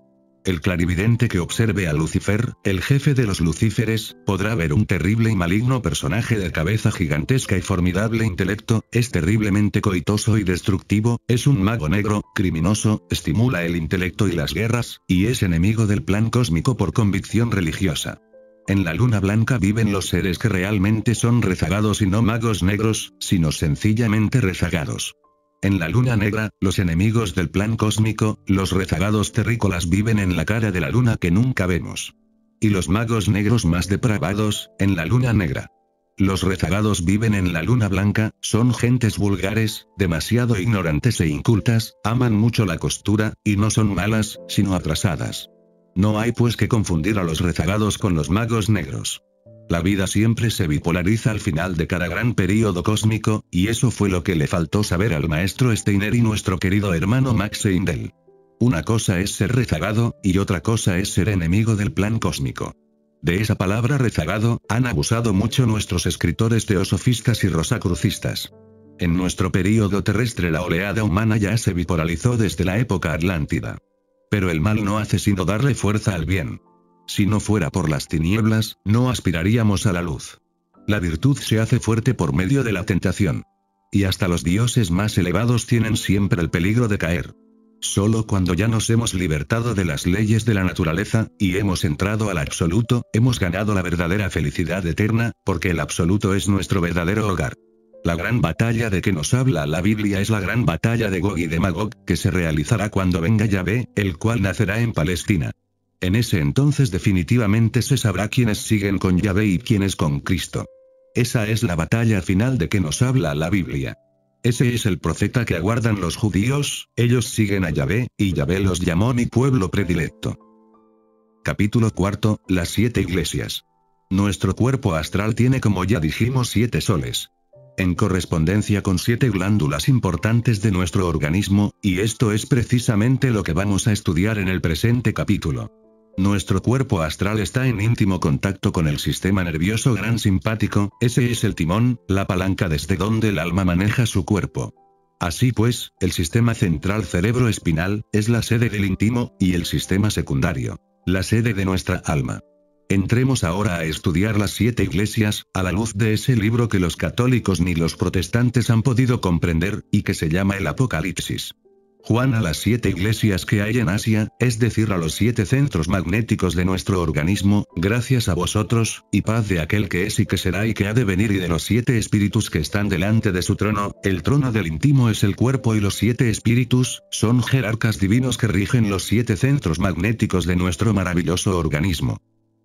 el clarividente que observe a Lucifer, el jefe de los Lucíferes, podrá ver un terrible y maligno personaje de cabeza gigantesca y formidable intelecto, es terriblemente coitoso y destructivo, es un mago negro, criminoso, estimula el intelecto y las guerras, y es enemigo del plan cósmico por convicción religiosa. En la luna blanca viven los seres que realmente son rezagados y no magos negros, sino sencillamente rezagados. En la luna negra, los enemigos del plan cósmico, los rezagados terrícolas viven en la cara de la luna que nunca vemos. Y los magos negros más depravados, en la luna negra. Los rezagados viven en la luna blanca, son gentes vulgares, demasiado ignorantes e incultas, aman mucho la costura, y no son malas, sino atrasadas. No hay pues que confundir a los rezagados con los magos negros. La vida siempre se bipolariza al final de cada gran período cósmico, y eso fue lo que le faltó saber al maestro Steiner y nuestro querido hermano Max Eindel. Una cosa es ser rezagado, y otra cosa es ser enemigo del plan cósmico. De esa palabra rezagado, han abusado mucho nuestros escritores teosofistas y rosacrucistas. En nuestro período terrestre la oleada humana ya se bipolarizó desde la época atlántida. Pero el mal no hace sino darle fuerza al bien. Si no fuera por las tinieblas, no aspiraríamos a la luz. La virtud se hace fuerte por medio de la tentación. Y hasta los dioses más elevados tienen siempre el peligro de caer. Solo cuando ya nos hemos libertado de las leyes de la naturaleza, y hemos entrado al absoluto, hemos ganado la verdadera felicidad eterna, porque el absoluto es nuestro verdadero hogar. La gran batalla de que nos habla la Biblia es la gran batalla de Gog y de Magog, que se realizará cuando venga Yahvé, el cual nacerá en Palestina. En ese entonces definitivamente se sabrá quiénes siguen con Yahvé y quiénes con Cristo. Esa es la batalla final de que nos habla la Biblia. Ese es el profeta que aguardan los judíos, ellos siguen a Yahvé, y Yahvé los llamó mi pueblo predilecto. Capítulo 4, las siete iglesias. Nuestro cuerpo astral tiene como ya dijimos siete soles. En correspondencia con siete glándulas importantes de nuestro organismo, y esto es precisamente lo que vamos a estudiar en el presente capítulo. Nuestro cuerpo astral está en íntimo contacto con el sistema nervioso gran simpático, ese es el timón, la palanca desde donde el alma maneja su cuerpo. Así pues, el sistema central cerebro-espinal, es la sede del íntimo, y el sistema secundario, la sede de nuestra alma. Entremos ahora a estudiar las siete iglesias, a la luz de ese libro que los católicos ni los protestantes han podido comprender, y que se llama el Apocalipsis. Juan a las siete iglesias que hay en Asia, es decir, a los siete centros magnéticos de nuestro organismo, gracias a vosotros, y paz de aquel que es y que será y que ha de venir y de los siete espíritus que están delante de su trono, el trono del íntimo es el cuerpo y los siete espíritus, son jerarcas divinos que rigen los siete centros magnéticos de nuestro maravilloso organismo.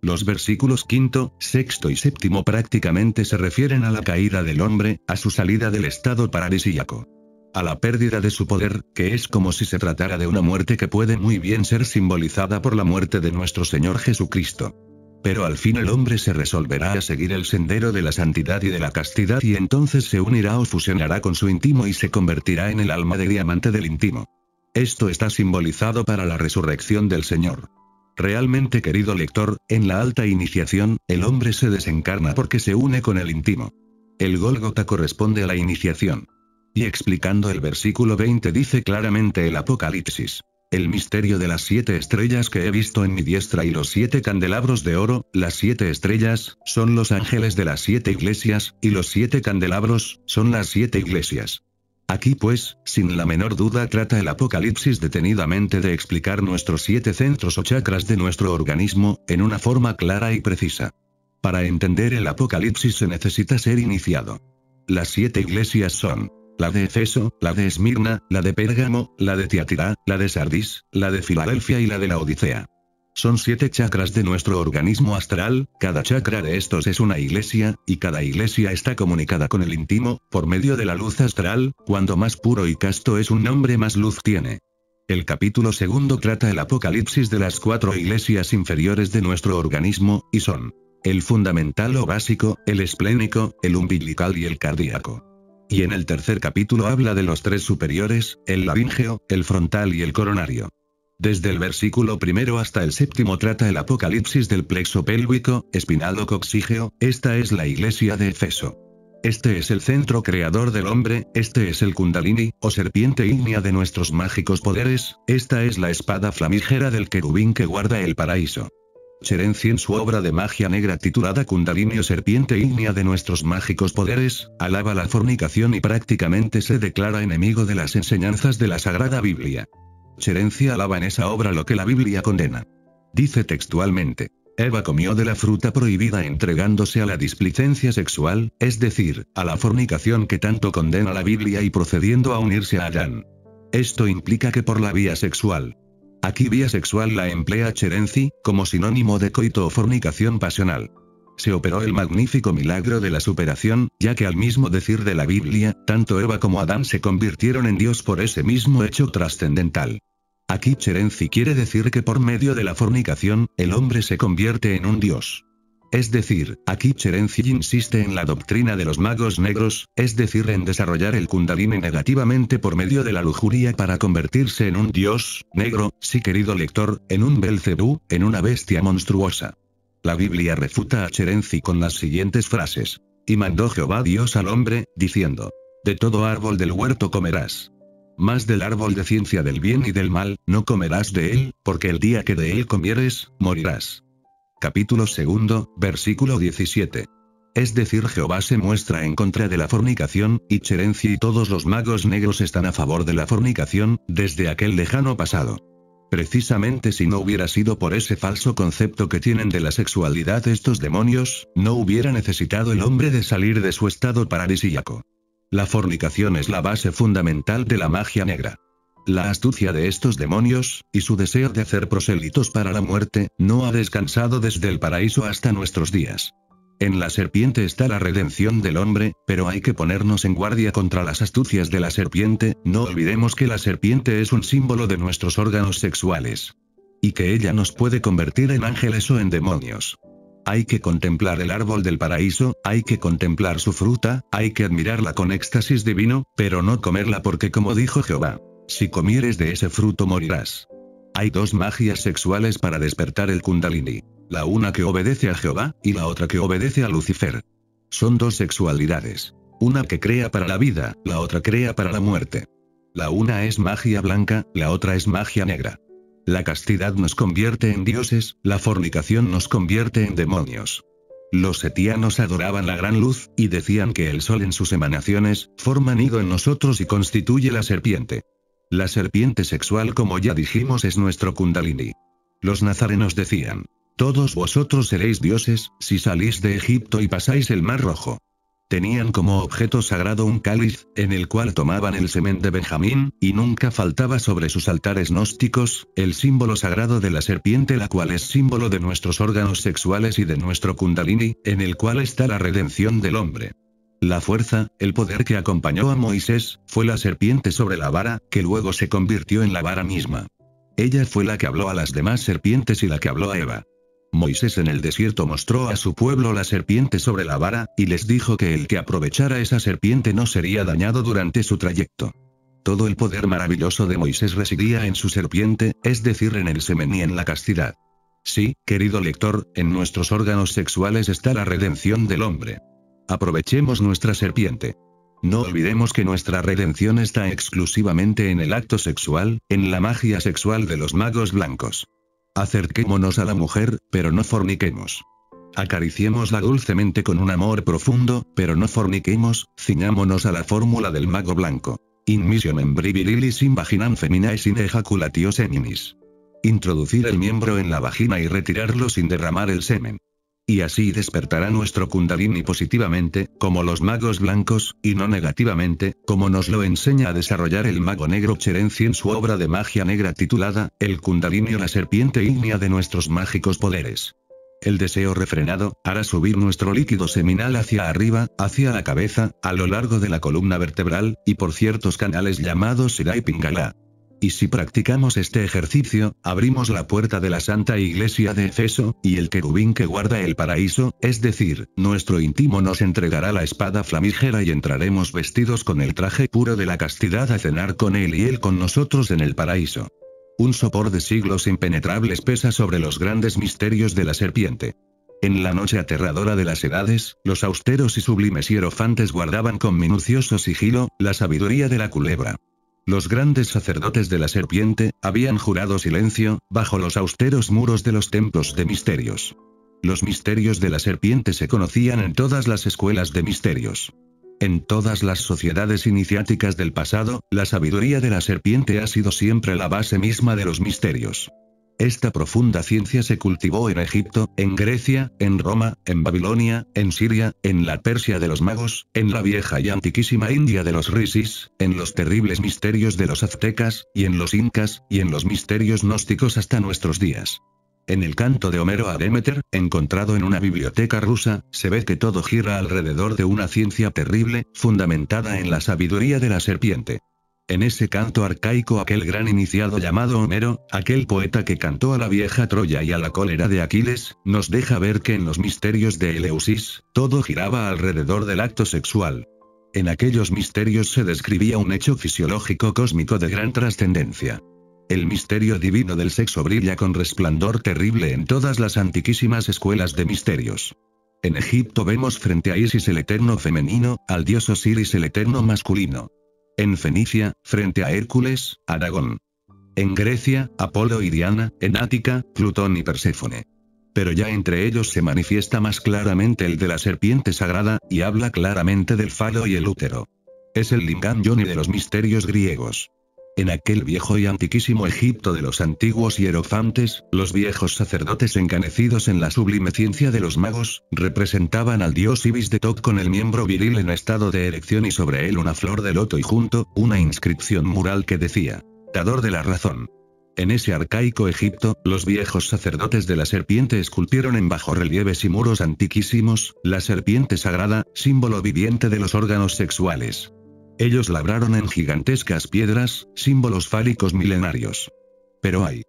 Los versículos quinto, sexto y séptimo prácticamente se refieren a la caída del hombre, a su salida del estado paradisíaco a la pérdida de su poder, que es como si se tratara de una muerte que puede muy bien ser simbolizada por la muerte de nuestro Señor Jesucristo. Pero al fin el hombre se resolverá a seguir el sendero de la santidad y de la castidad y entonces se unirá o fusionará con su íntimo y se convertirá en el alma de diamante del íntimo. Esto está simbolizado para la resurrección del Señor. Realmente querido lector, en la alta iniciación, el hombre se desencarna porque se une con el íntimo. El Gólgota corresponde a la iniciación. Y explicando el versículo 20 dice claramente el Apocalipsis. El misterio de las siete estrellas que he visto en mi diestra y los siete candelabros de oro, las siete estrellas, son los ángeles de las siete iglesias, y los siete candelabros, son las siete iglesias. Aquí pues, sin la menor duda trata el Apocalipsis detenidamente de explicar nuestros siete centros o chakras de nuestro organismo, en una forma clara y precisa. Para entender el Apocalipsis se necesita ser iniciado. Las siete iglesias son, la de Efeso, la de Esmirna, la de Pérgamo, la de Tiatira, la de Sardis, la de Filadelfia y la de la Odisea. Son siete chakras de nuestro organismo astral, cada chakra de estos es una iglesia, y cada iglesia está comunicada con el íntimo, por medio de la luz astral, cuando más puro y casto es un nombre más luz tiene. El capítulo segundo trata el apocalipsis de las cuatro iglesias inferiores de nuestro organismo, y son el fundamental o básico, el esplénico, el umbilical y el cardíaco y en el tercer capítulo habla de los tres superiores, el laringeo, el frontal y el coronario. Desde el versículo primero hasta el séptimo trata el apocalipsis del plexo pélvico, o coxígeo, esta es la iglesia de Efeso. Este es el centro creador del hombre, este es el kundalini, o serpiente ígnea de nuestros mágicos poderes, esta es la espada flamígera del querubín que guarda el paraíso en su obra de magia negra titulada Kundalini Serpiente ignia de nuestros mágicos poderes, alaba la fornicación y prácticamente se declara enemigo de las enseñanzas de la Sagrada Biblia. Cherencia alaba en esa obra lo que la Biblia condena. Dice textualmente, Eva comió de la fruta prohibida entregándose a la displicencia sexual, es decir, a la fornicación que tanto condena la Biblia y procediendo a unirse a Adán. Esto implica que por la vía sexual, Aquí vía sexual la emplea Cherenzi, como sinónimo de coito o fornicación pasional. Se operó el magnífico milagro de la superación, ya que al mismo decir de la Biblia, tanto Eva como Adán se convirtieron en Dios por ese mismo hecho trascendental. Aquí Cherenzi quiere decir que por medio de la fornicación, el hombre se convierte en un Dios. Es decir, aquí Cherenzi insiste en la doctrina de los magos negros, es decir, en desarrollar el kundalini negativamente por medio de la lujuria para convertirse en un dios, negro, sí querido lector, en un Belcebú, en una bestia monstruosa. La Biblia refuta a Cherenzi con las siguientes frases. Y mandó Jehová Dios al hombre, diciendo, De todo árbol del huerto comerás. Más del árbol de ciencia del bien y del mal, no comerás de él, porque el día que de él comieres, morirás. Capítulo 2, versículo 17. Es decir, Jehová se muestra en contra de la fornicación, y Cherencia y todos los magos negros están a favor de la fornicación, desde aquel lejano pasado. Precisamente si no hubiera sido por ese falso concepto que tienen de la sexualidad estos demonios, no hubiera necesitado el hombre de salir de su estado paradisíaco. La fornicación es la base fundamental de la magia negra. La astucia de estos demonios, y su deseo de hacer prosélitos para la muerte, no ha descansado desde el paraíso hasta nuestros días. En la serpiente está la redención del hombre, pero hay que ponernos en guardia contra las astucias de la serpiente, no olvidemos que la serpiente es un símbolo de nuestros órganos sexuales. Y que ella nos puede convertir en ángeles o en demonios. Hay que contemplar el árbol del paraíso, hay que contemplar su fruta, hay que admirarla con éxtasis divino, pero no comerla porque como dijo Jehová, si comieres de ese fruto morirás. Hay dos magias sexuales para despertar el kundalini. La una que obedece a Jehová, y la otra que obedece a Lucifer. Son dos sexualidades. Una que crea para la vida, la otra crea para la muerte. La una es magia blanca, la otra es magia negra. La castidad nos convierte en dioses, la fornicación nos convierte en demonios. Los setianos adoraban la gran luz, y decían que el sol en sus emanaciones, forma nido en nosotros y constituye la serpiente. La serpiente sexual como ya dijimos es nuestro kundalini. Los nazarenos decían, todos vosotros seréis dioses, si salís de Egipto y pasáis el mar rojo. Tenían como objeto sagrado un cáliz, en el cual tomaban el semen de Benjamín, y nunca faltaba sobre sus altares gnósticos, el símbolo sagrado de la serpiente, la cual es símbolo de nuestros órganos sexuales y de nuestro kundalini, en el cual está la redención del hombre. La fuerza, el poder que acompañó a Moisés, fue la serpiente sobre la vara, que luego se convirtió en la vara misma. Ella fue la que habló a las demás serpientes y la que habló a Eva. Moisés en el desierto mostró a su pueblo la serpiente sobre la vara, y les dijo que el que aprovechara esa serpiente no sería dañado durante su trayecto. Todo el poder maravilloso de Moisés residía en su serpiente, es decir, en el semen y en la castidad. Sí, querido lector, en nuestros órganos sexuales está la redención del hombre. Aprovechemos nuestra serpiente. No olvidemos que nuestra redención está exclusivamente en el acto sexual, en la magia sexual de los magos blancos. Acerquémonos a la mujer, pero no forniquemos. Acariciémosla dulcemente con un amor profundo, pero no forniquemos, ciñámonos a la fórmula del mago blanco. In mission embrivirilis in vaginam feminae sin ejaculatio seminis. Introducir el miembro en la vagina y retirarlo sin derramar el semen. Y así despertará nuestro kundalini positivamente, como los magos blancos, y no negativamente, como nos lo enseña a desarrollar el mago negro Cherenzi en su obra de magia negra titulada, El kundalini o la serpiente ígnea de nuestros mágicos poderes. El deseo refrenado hará subir nuestro líquido seminal hacia arriba, hacia la cabeza, a lo largo de la columna vertebral, y por ciertos canales llamados Sirai Pingala. Y si practicamos este ejercicio, abrimos la puerta de la Santa Iglesia de Efeso, y el querubín que guarda el paraíso, es decir, nuestro íntimo nos entregará la espada flamígera y entraremos vestidos con el traje puro de la castidad a cenar con él y él con nosotros en el paraíso. Un sopor de siglos impenetrables pesa sobre los grandes misterios de la serpiente. En la noche aterradora de las edades, los austeros y sublimes hierofantes guardaban con minucioso sigilo la sabiduría de la culebra. Los grandes sacerdotes de la serpiente, habían jurado silencio, bajo los austeros muros de los templos de misterios. Los misterios de la serpiente se conocían en todas las escuelas de misterios. En todas las sociedades iniciáticas del pasado, la sabiduría de la serpiente ha sido siempre la base misma de los misterios. Esta profunda ciencia se cultivó en Egipto, en Grecia, en Roma, en Babilonia, en Siria, en la Persia de los magos, en la vieja y antiquísima India de los risis, en los terribles misterios de los aztecas, y en los incas, y en los misterios gnósticos hasta nuestros días. En el canto de Homero a Demeter, encontrado en una biblioteca rusa, se ve que todo gira alrededor de una ciencia terrible, fundamentada en la sabiduría de la serpiente en ese canto arcaico aquel gran iniciado llamado Homero, aquel poeta que cantó a la vieja Troya y a la cólera de Aquiles, nos deja ver que en los misterios de Eleusis, todo giraba alrededor del acto sexual. En aquellos misterios se describía un hecho fisiológico cósmico de gran trascendencia. El misterio divino del sexo brilla con resplandor terrible en todas las antiquísimas escuelas de misterios. En Egipto vemos frente a Isis el eterno femenino, al dios Osiris el eterno masculino en Fenicia, frente a Hércules, Aragón. En Grecia, Apolo y Diana, en Ática, Plutón y Perséfone. Pero ya entre ellos se manifiesta más claramente el de la serpiente sagrada, y habla claramente del fado y el útero. Es el Lingam Johnny de los misterios griegos. En aquel viejo y antiquísimo Egipto de los antiguos hierofantes, los viejos sacerdotes encanecidos en la sublime ciencia de los magos, representaban al dios Ibis de Toc con el miembro viril en estado de erección y sobre él una flor de loto y junto, una inscripción mural que decía, Dador de la razón. En ese arcaico Egipto, los viejos sacerdotes de la serpiente esculpieron en bajorrelieves y muros antiquísimos, la serpiente sagrada, símbolo viviente de los órganos sexuales. Ellos labraron en gigantescas piedras, símbolos fálicos milenarios. Pero hay.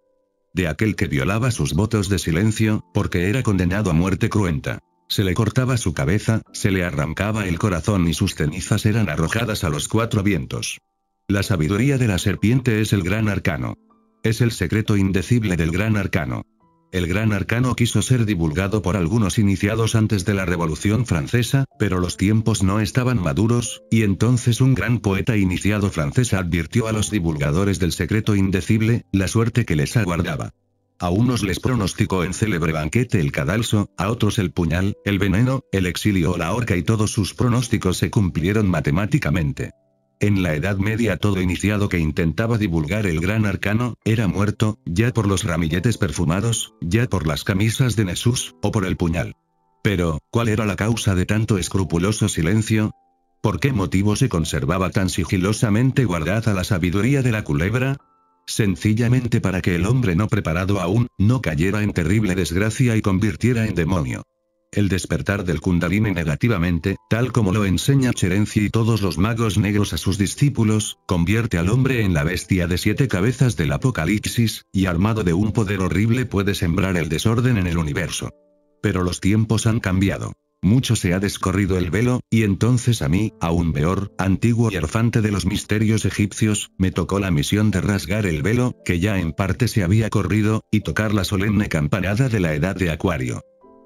De aquel que violaba sus votos de silencio, porque era condenado a muerte cruenta. Se le cortaba su cabeza, se le arrancaba el corazón y sus cenizas eran arrojadas a los cuatro vientos. La sabiduría de la serpiente es el gran arcano. Es el secreto indecible del gran arcano. El gran arcano quiso ser divulgado por algunos iniciados antes de la Revolución Francesa, pero los tiempos no estaban maduros, y entonces un gran poeta iniciado francés advirtió a los divulgadores del secreto indecible, la suerte que les aguardaba. A unos les pronosticó en célebre banquete el cadalso, a otros el puñal, el veneno, el exilio o la horca y todos sus pronósticos se cumplieron matemáticamente. En la Edad Media todo iniciado que intentaba divulgar el gran arcano, era muerto, ya por los ramilletes perfumados, ya por las camisas de Nesús, o por el puñal. Pero, ¿cuál era la causa de tanto escrupuloso silencio? ¿Por qué motivo se conservaba tan sigilosamente guardada la sabiduría de la culebra? Sencillamente para que el hombre no preparado aún, no cayera en terrible desgracia y convirtiera en demonio el despertar del kundalini negativamente, tal como lo enseña Cherenzi y todos los magos negros a sus discípulos, convierte al hombre en la bestia de siete cabezas del apocalipsis, y armado de un poder horrible puede sembrar el desorden en el universo. Pero los tiempos han cambiado. Mucho se ha descorrido el velo, y entonces a mí, aún peor, antiguo y erfante de los misterios egipcios, me tocó la misión de rasgar el velo, que ya en parte se había corrido, y tocar la solemne campanada de la edad de Acuario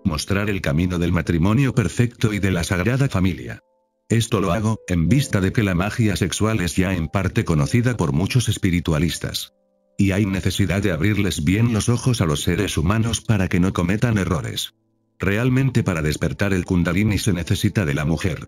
mostrar el camino del matrimonio perfecto y de la sagrada familia. Esto lo hago, en vista de que la magia sexual es ya en parte conocida por muchos espiritualistas. Y hay necesidad de abrirles bien los ojos a los seres humanos para que no cometan errores. Realmente para despertar el kundalini se necesita de la mujer.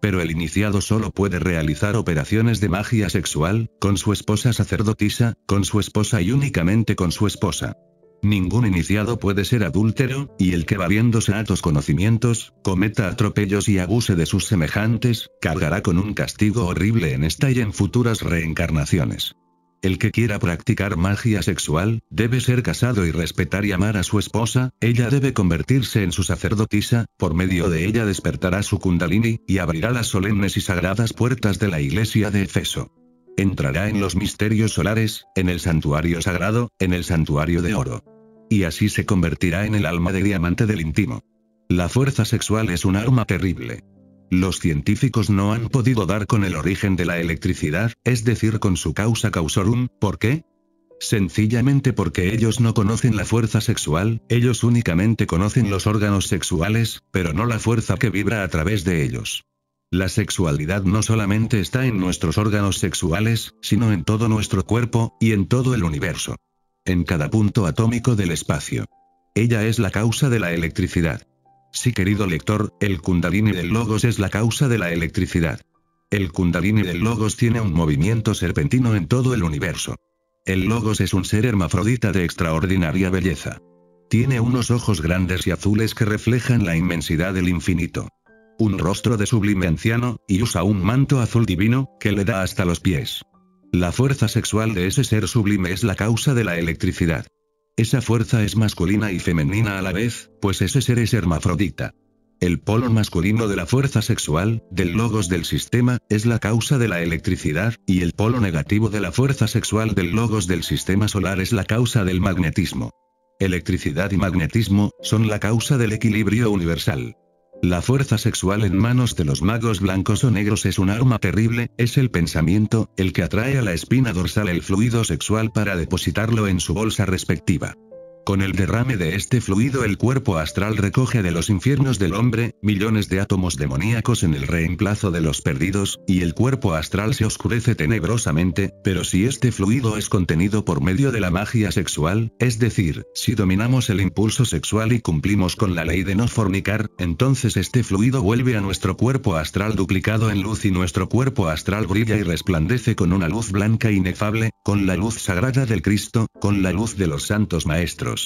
Pero el iniciado solo puede realizar operaciones de magia sexual, con su esposa sacerdotisa, con su esposa y únicamente con su esposa. Ningún iniciado puede ser adúltero, y el que valiéndose altos conocimientos, cometa atropellos y abuse de sus semejantes, cargará con un castigo horrible en esta y en futuras reencarnaciones. El que quiera practicar magia sexual, debe ser casado y respetar y amar a su esposa, ella debe convertirse en su sacerdotisa, por medio de ella despertará su kundalini, y abrirá las solemnes y sagradas puertas de la iglesia de Efeso. Entrará en los misterios solares, en el santuario sagrado, en el santuario de oro. Y así se convertirá en el alma de diamante del íntimo. La fuerza sexual es un arma terrible. Los científicos no han podido dar con el origen de la electricidad, es decir, con su causa causorum, ¿por qué? Sencillamente porque ellos no conocen la fuerza sexual, ellos únicamente conocen los órganos sexuales, pero no la fuerza que vibra a través de ellos. La sexualidad no solamente está en nuestros órganos sexuales, sino en todo nuestro cuerpo, y en todo el universo. En cada punto atómico del espacio. Ella es la causa de la electricidad. Sí, querido lector, el kundalini del logos es la causa de la electricidad. El kundalini del logos tiene un movimiento serpentino en todo el universo. El logos es un ser hermafrodita de extraordinaria belleza. Tiene unos ojos grandes y azules que reflejan la inmensidad del infinito un rostro de sublime anciano, y usa un manto azul divino, que le da hasta los pies. La fuerza sexual de ese ser sublime es la causa de la electricidad. Esa fuerza es masculina y femenina a la vez, pues ese ser es hermafrodita. El polo masculino de la fuerza sexual, del logos del sistema, es la causa de la electricidad, y el polo negativo de la fuerza sexual del logos del sistema solar es la causa del magnetismo. Electricidad y magnetismo, son la causa del equilibrio universal. La fuerza sexual en manos de los magos blancos o negros es un arma terrible, es el pensamiento, el que atrae a la espina dorsal el fluido sexual para depositarlo en su bolsa respectiva. Con el derrame de este fluido el cuerpo astral recoge de los infiernos del hombre, millones de átomos demoníacos en el reemplazo de los perdidos, y el cuerpo astral se oscurece tenebrosamente, pero si este fluido es contenido por medio de la magia sexual, es decir, si dominamos el impulso sexual y cumplimos con la ley de no fornicar, entonces este fluido vuelve a nuestro cuerpo astral duplicado en luz y nuestro cuerpo astral brilla y resplandece con una luz blanca inefable, con la luz sagrada del Cristo, con la luz de los santos maestros.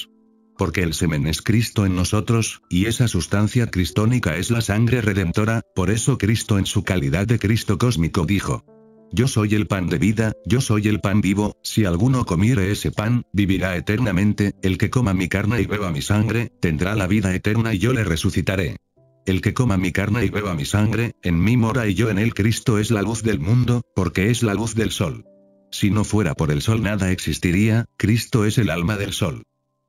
Porque el semen es Cristo en nosotros, y esa sustancia cristónica es la sangre redentora, por eso Cristo en su calidad de Cristo cósmico dijo, yo soy el pan de vida, yo soy el pan vivo, si alguno comiere ese pan, vivirá eternamente, el que coma mi carne y beba mi sangre, tendrá la vida eterna y yo le resucitaré. El que coma mi carne y beba mi sangre, en mí mora y yo en él Cristo es la luz del mundo, porque es la luz del sol. Si no fuera por el sol nada existiría, Cristo es el alma del sol.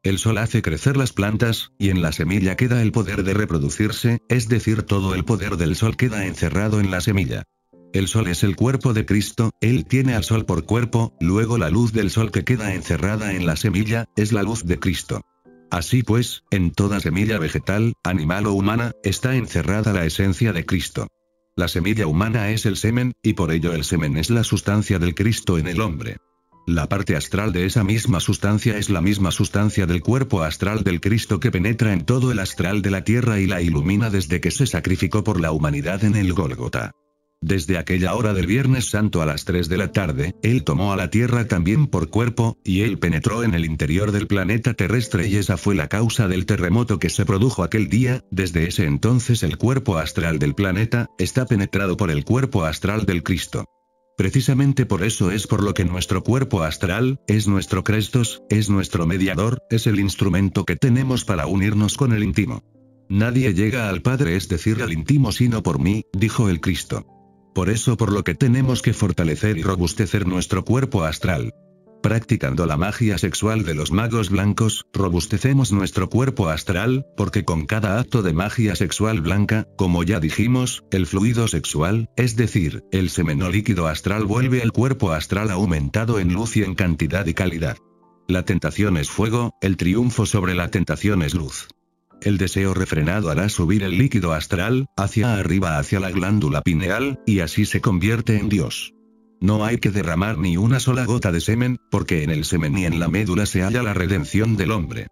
El sol hace crecer las plantas, y en la semilla queda el poder de reproducirse, es decir, todo el poder del sol queda encerrado en la semilla. El sol es el cuerpo de Cristo, Él tiene al sol por cuerpo, luego la luz del sol que queda encerrada en la semilla, es la luz de Cristo. Así pues, en toda semilla vegetal, animal o humana, está encerrada la esencia de Cristo. La semilla humana es el semen, y por ello el semen es la sustancia del Cristo en el hombre. La parte astral de esa misma sustancia es la misma sustancia del cuerpo astral del Cristo que penetra en todo el astral de la tierra y la ilumina desde que se sacrificó por la humanidad en el Gólgota. Desde aquella hora del Viernes Santo a las 3 de la tarde, él tomó a la Tierra también por cuerpo, y él penetró en el interior del planeta terrestre y esa fue la causa del terremoto que se produjo aquel día, desde ese entonces el cuerpo astral del planeta, está penetrado por el cuerpo astral del Cristo. Precisamente por eso es por lo que nuestro cuerpo astral, es nuestro Crestos, es nuestro mediador, es el instrumento que tenemos para unirnos con el íntimo. Nadie llega al Padre, es decir, al íntimo, sino por mí, dijo el Cristo. Por eso por lo que tenemos que fortalecer y robustecer nuestro cuerpo astral practicando la magia sexual de los magos blancos, robustecemos nuestro cuerpo astral, porque con cada acto de magia sexual blanca, como ya dijimos, el fluido sexual, es decir, el semenolíquido líquido astral vuelve al cuerpo astral aumentado en luz y en cantidad y calidad. La tentación es fuego, el triunfo sobre la tentación es luz. El deseo refrenado hará subir el líquido astral, hacia arriba hacia la glándula pineal, y así se convierte en Dios. No hay que derramar ni una sola gota de semen, porque en el semen y en la médula se halla la redención del hombre.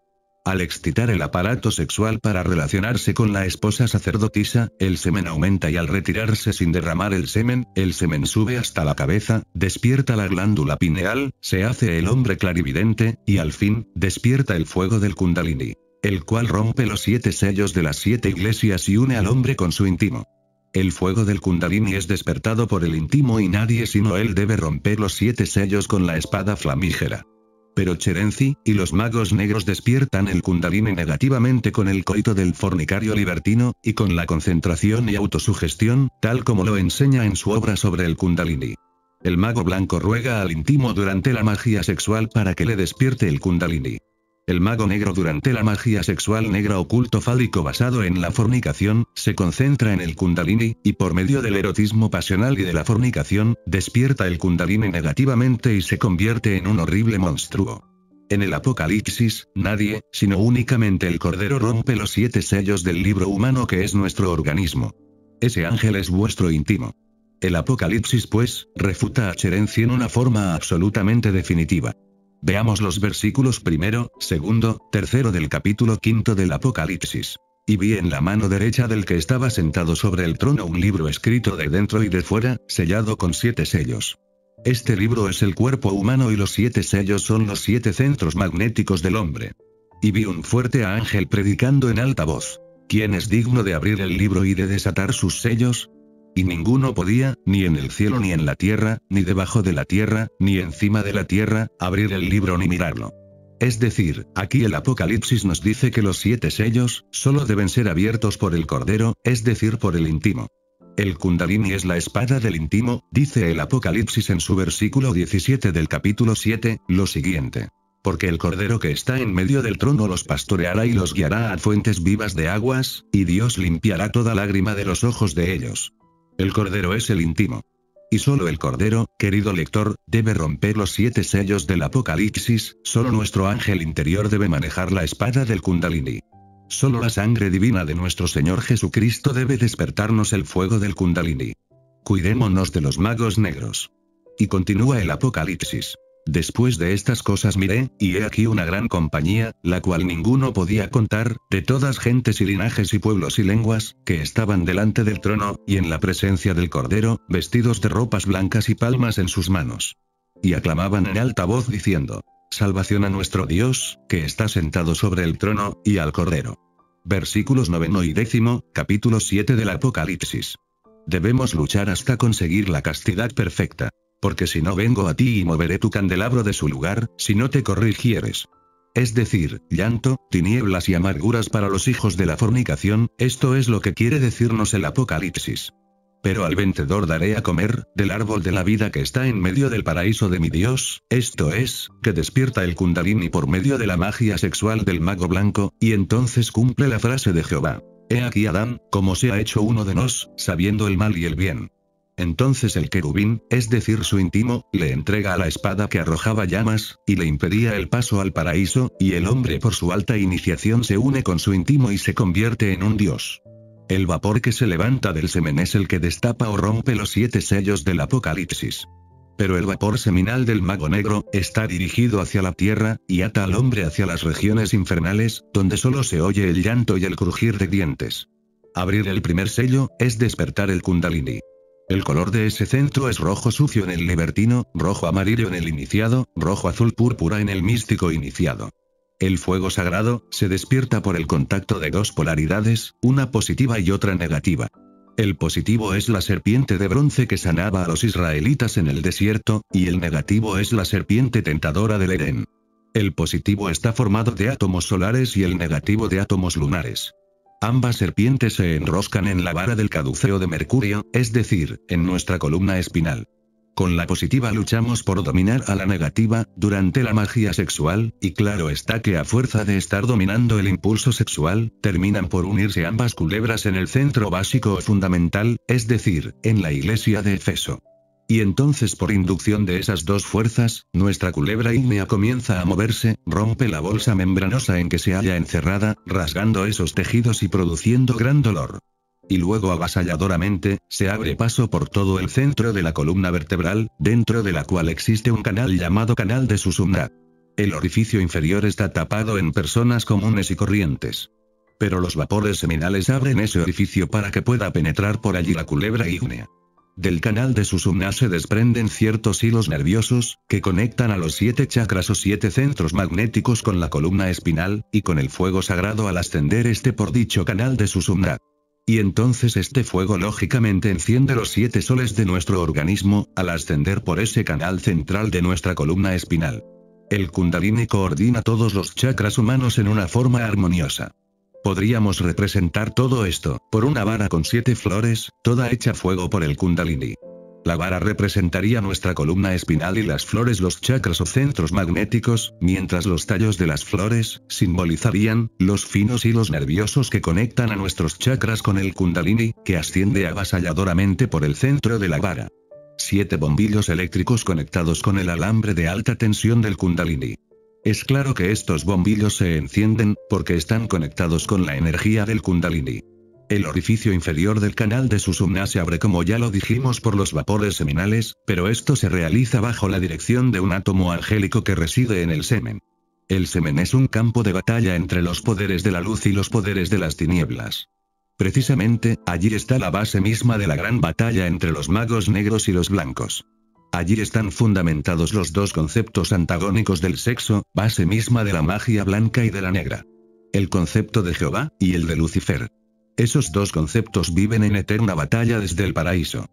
Al excitar el aparato sexual para relacionarse con la esposa sacerdotisa, el semen aumenta y al retirarse sin derramar el semen, el semen sube hasta la cabeza, despierta la glándula pineal, se hace el hombre clarividente, y al fin, despierta el fuego del kundalini, el cual rompe los siete sellos de las siete iglesias y une al hombre con su íntimo. El fuego del kundalini es despertado por el íntimo y nadie sino él debe romper los siete sellos con la espada flamígera. Pero Cherenzi y los magos negros despiertan el kundalini negativamente con el coito del fornicario libertino, y con la concentración y autosugestión, tal como lo enseña en su obra sobre el kundalini. El mago blanco ruega al íntimo durante la magia sexual para que le despierte el kundalini. El mago negro durante la magia sexual negra oculto fálico basado en la fornicación, se concentra en el kundalini, y por medio del erotismo pasional y de la fornicación, despierta el kundalini negativamente y se convierte en un horrible monstruo. En el Apocalipsis, nadie, sino únicamente el Cordero rompe los siete sellos del libro humano que es nuestro organismo. Ese ángel es vuestro íntimo. El Apocalipsis pues, refuta a Cherenci en una forma absolutamente definitiva. Veamos los versículos primero, segundo, tercero del capítulo quinto del Apocalipsis. Y vi en la mano derecha del que estaba sentado sobre el trono un libro escrito de dentro y de fuera, sellado con siete sellos. Este libro es el cuerpo humano y los siete sellos son los siete centros magnéticos del hombre. Y vi un fuerte ángel predicando en alta voz. ¿Quién es digno de abrir el libro y de desatar sus sellos? Y ninguno podía, ni en el cielo ni en la tierra, ni debajo de la tierra, ni encima de la tierra, abrir el libro ni mirarlo. Es decir, aquí el Apocalipsis nos dice que los siete sellos, solo deben ser abiertos por el Cordero, es decir, por el íntimo. El Kundalini es la espada del íntimo, dice el Apocalipsis en su versículo 17 del capítulo 7, lo siguiente. Porque el Cordero que está en medio del trono los pastoreará y los guiará a fuentes vivas de aguas, y Dios limpiará toda lágrima de los ojos de ellos. El cordero es el íntimo. Y solo el cordero, querido lector, debe romper los siete sellos del Apocalipsis, solo nuestro ángel interior debe manejar la espada del Kundalini. Solo la sangre divina de nuestro Señor Jesucristo debe despertarnos el fuego del Kundalini. Cuidémonos de los magos negros. Y continúa el Apocalipsis. Después de estas cosas miré, y he aquí una gran compañía, la cual ninguno podía contar, de todas gentes y linajes y pueblos y lenguas, que estaban delante del trono, y en la presencia del Cordero, vestidos de ropas blancas y palmas en sus manos. Y aclamaban en alta voz diciendo, Salvación a nuestro Dios, que está sentado sobre el trono, y al Cordero. Versículos 9 y décimo, capítulo 7 del Apocalipsis. Debemos luchar hasta conseguir la castidad perfecta porque si no vengo a ti y moveré tu candelabro de su lugar, si no te corrigieres. Es decir, llanto, tinieblas y amarguras para los hijos de la fornicación, esto es lo que quiere decirnos el Apocalipsis. Pero al vencedor daré a comer, del árbol de la vida que está en medio del paraíso de mi Dios, esto es, que despierta el kundalini por medio de la magia sexual del mago blanco, y entonces cumple la frase de Jehová. He aquí Adán, como se ha hecho uno de nos, sabiendo el mal y el bien. Entonces el querubín, es decir su íntimo, le entrega la espada que arrojaba llamas, y le impedía el paso al paraíso, y el hombre por su alta iniciación se une con su íntimo y se convierte en un dios. El vapor que se levanta del semen es el que destapa o rompe los siete sellos del apocalipsis. Pero el vapor seminal del mago negro está dirigido hacia la tierra, y ata al hombre hacia las regiones infernales, donde solo se oye el llanto y el crujir de dientes. Abrir el primer sello, es despertar el kundalini. El color de ese centro es rojo sucio en el libertino, rojo amarillo en el iniciado, rojo azul púrpura en el místico iniciado. El fuego sagrado, se despierta por el contacto de dos polaridades, una positiva y otra negativa. El positivo es la serpiente de bronce que sanaba a los israelitas en el desierto, y el negativo es la serpiente tentadora del Edén. El positivo está formado de átomos solares y el negativo de átomos lunares. Ambas serpientes se enroscan en la vara del caduceo de Mercurio, es decir, en nuestra columna espinal. Con la positiva luchamos por dominar a la negativa, durante la magia sexual, y claro está que a fuerza de estar dominando el impulso sexual, terminan por unirse ambas culebras en el centro básico o fundamental, es decir, en la iglesia de Efeso. Y entonces por inducción de esas dos fuerzas, nuestra culebra ígnea comienza a moverse, rompe la bolsa membranosa en que se halla encerrada, rasgando esos tejidos y produciendo gran dolor. Y luego avasalladoramente, se abre paso por todo el centro de la columna vertebral, dentro de la cual existe un canal llamado canal de Susumna. El orificio inferior está tapado en personas comunes y corrientes. Pero los vapores seminales abren ese orificio para que pueda penetrar por allí la culebra ígnea. Del canal de Susumna se desprenden ciertos hilos nerviosos, que conectan a los siete chakras o siete centros magnéticos con la columna espinal, y con el fuego sagrado al ascender este por dicho canal de Susumna. Y entonces este fuego lógicamente enciende los siete soles de nuestro organismo, al ascender por ese canal central de nuestra columna espinal. El kundalini coordina todos los chakras humanos en una forma armoniosa. Podríamos representar todo esto, por una vara con siete flores, toda hecha fuego por el kundalini. La vara representaría nuestra columna espinal y las flores los chakras o centros magnéticos, mientras los tallos de las flores simbolizarían los finos hilos nerviosos que conectan a nuestros chakras con el kundalini, que asciende avasalladoramente por el centro de la vara. Siete bombillos eléctricos conectados con el alambre de alta tensión del kundalini. Es claro que estos bombillos se encienden, porque están conectados con la energía del kundalini. El orificio inferior del canal de Susumna se abre como ya lo dijimos por los vapores seminales, pero esto se realiza bajo la dirección de un átomo angélico que reside en el semen. El semen es un campo de batalla entre los poderes de la luz y los poderes de las tinieblas. Precisamente, allí está la base misma de la gran batalla entre los magos negros y los blancos. Allí están fundamentados los dos conceptos antagónicos del sexo, base misma de la magia blanca y de la negra. El concepto de Jehová, y el de Lucifer. Esos dos conceptos viven en eterna batalla desde el paraíso.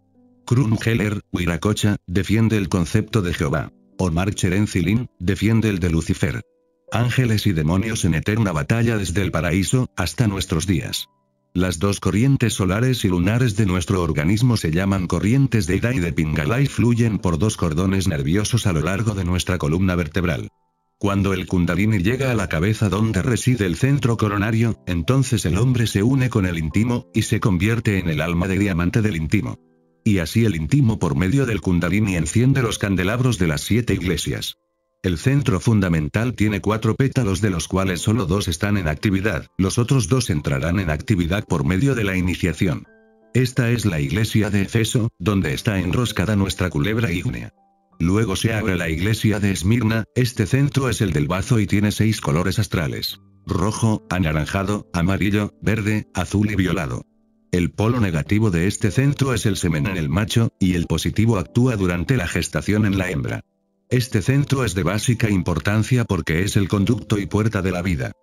Heller, Wiracocha, defiende el concepto de Jehová. Omar Cherenzilin, defiende el de Lucifer. Ángeles y demonios en eterna batalla desde el paraíso, hasta nuestros días. Las dos corrientes solares y lunares de nuestro organismo se llaman corrientes de Ida y de Pingala y fluyen por dos cordones nerviosos a lo largo de nuestra columna vertebral. Cuando el kundalini llega a la cabeza donde reside el centro coronario, entonces el hombre se une con el íntimo, y se convierte en el alma de diamante del íntimo. Y así el íntimo por medio del kundalini enciende los candelabros de las siete iglesias. El centro fundamental tiene cuatro pétalos de los cuales solo dos están en actividad, los otros dos entrarán en actividad por medio de la iniciación. Esta es la iglesia de Efeso, donde está enroscada nuestra culebra ígnea. Luego se abre la iglesia de Esmirna, este centro es el del bazo y tiene seis colores astrales. Rojo, anaranjado, amarillo, verde, azul y violado. El polo negativo de este centro es el semen en el macho, y el positivo actúa durante la gestación en la hembra. Este centro es de básica importancia porque es el conducto y puerta de la vida.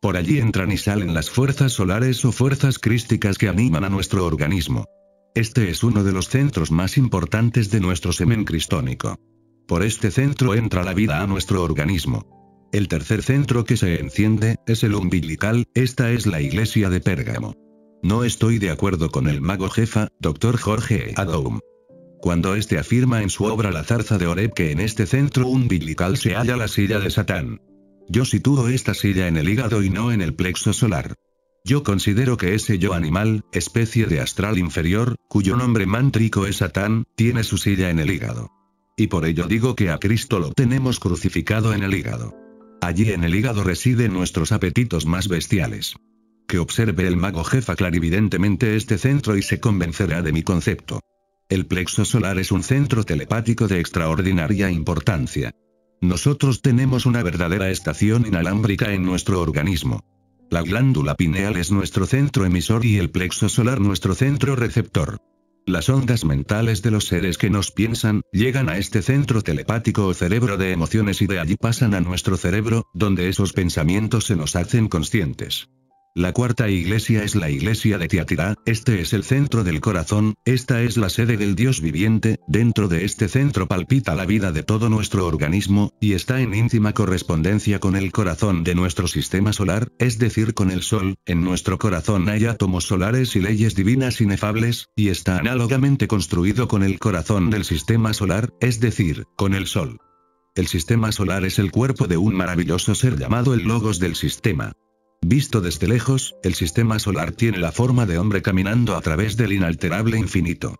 Por allí entran y salen las fuerzas solares o fuerzas crísticas que animan a nuestro organismo. Este es uno de los centros más importantes de nuestro semen cristónico. Por este centro entra la vida a nuestro organismo. El tercer centro que se enciende, es el umbilical, esta es la iglesia de Pérgamo. No estoy de acuerdo con el mago jefa, Dr. Jorge Adoum. Cuando este afirma en su obra La zarza de Oreb que en este centro umbilical se halla la silla de Satán. Yo sitúo esta silla en el hígado y no en el plexo solar. Yo considero que ese yo animal, especie de astral inferior, cuyo nombre mántrico es Satán, tiene su silla en el hígado. Y por ello digo que a Cristo lo tenemos crucificado en el hígado. Allí en el hígado residen nuestros apetitos más bestiales. Que observe el mago jefa clarividentemente este centro y se convencerá de mi concepto. El plexo solar es un centro telepático de extraordinaria importancia. Nosotros tenemos una verdadera estación inalámbrica en nuestro organismo. La glándula pineal es nuestro centro emisor y el plexo solar nuestro centro receptor. Las ondas mentales de los seres que nos piensan, llegan a este centro telepático o cerebro de emociones y de allí pasan a nuestro cerebro, donde esos pensamientos se nos hacen conscientes. La cuarta iglesia es la iglesia de Tiatira, este es el centro del corazón, esta es la sede del Dios viviente, dentro de este centro palpita la vida de todo nuestro organismo, y está en íntima correspondencia con el corazón de nuestro sistema solar, es decir, con el Sol, en nuestro corazón hay átomos solares y leyes divinas inefables, y está análogamente construido con el corazón del sistema solar, es decir, con el Sol. El sistema solar es el cuerpo de un maravilloso ser llamado el logos del sistema. Visto desde lejos, el sistema solar tiene la forma de hombre caminando a través del inalterable infinito.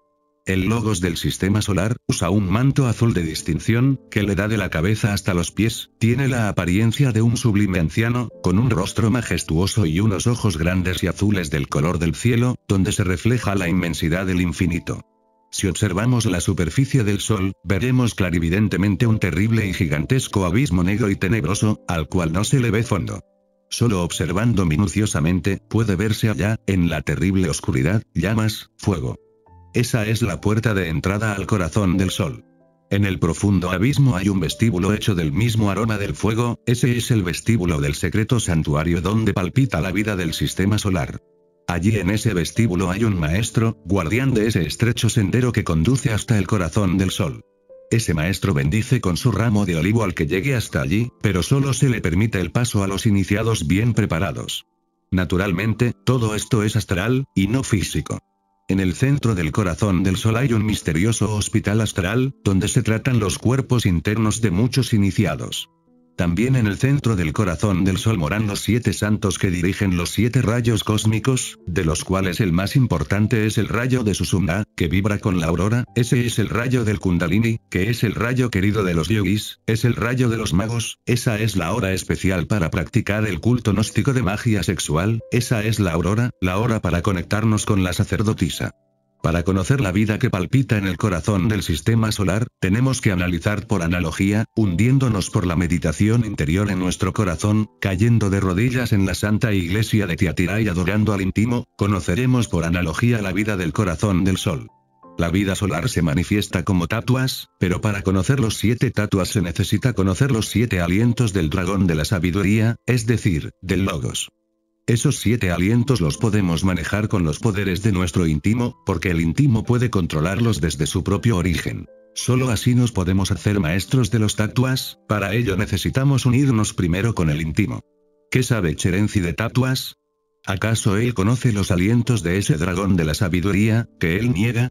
El logos del sistema solar, usa un manto azul de distinción, que le da de la cabeza hasta los pies, tiene la apariencia de un sublime anciano, con un rostro majestuoso y unos ojos grandes y azules del color del cielo, donde se refleja la inmensidad del infinito. Si observamos la superficie del Sol, veremos clarividentemente un terrible y gigantesco abismo negro y tenebroso, al cual no se le ve fondo. Solo observando minuciosamente, puede verse allá, en la terrible oscuridad, llamas, fuego. Esa es la puerta de entrada al corazón del sol. En el profundo abismo hay un vestíbulo hecho del mismo aroma del fuego, ese es el vestíbulo del secreto santuario donde palpita la vida del sistema solar. Allí en ese vestíbulo hay un maestro, guardián de ese estrecho sendero que conduce hasta el corazón del sol. Ese maestro bendice con su ramo de olivo al que llegue hasta allí, pero solo se le permite el paso a los iniciados bien preparados. Naturalmente, todo esto es astral, y no físico. En el centro del corazón del Sol hay un misterioso hospital astral, donde se tratan los cuerpos internos de muchos iniciados. También en el centro del corazón del Sol moran los siete santos que dirigen los siete rayos cósmicos, de los cuales el más importante es el rayo de Susumna, que vibra con la aurora, ese es el rayo del Kundalini, que es el rayo querido de los yoguis, es el rayo de los magos, esa es la hora especial para practicar el culto gnóstico de magia sexual, esa es la aurora, la hora para conectarnos con la sacerdotisa. Para conocer la vida que palpita en el corazón del sistema solar, tenemos que analizar por analogía, hundiéndonos por la meditación interior en nuestro corazón, cayendo de rodillas en la Santa Iglesia de Tiatira y adorando al íntimo, conoceremos por analogía la vida del corazón del Sol. La vida solar se manifiesta como tatuas, pero para conocer los siete tatuas se necesita conocer los siete alientos del dragón de la sabiduría, es decir, del logos. Esos siete alientos los podemos manejar con los poderes de nuestro íntimo, porque el íntimo puede controlarlos desde su propio origen. Solo así nos podemos hacer maestros de los tatuas, para ello necesitamos unirnos primero con el íntimo. ¿Qué sabe Cherenzi de tatuas? ¿Acaso él conoce los alientos de ese dragón de la sabiduría, que él niega?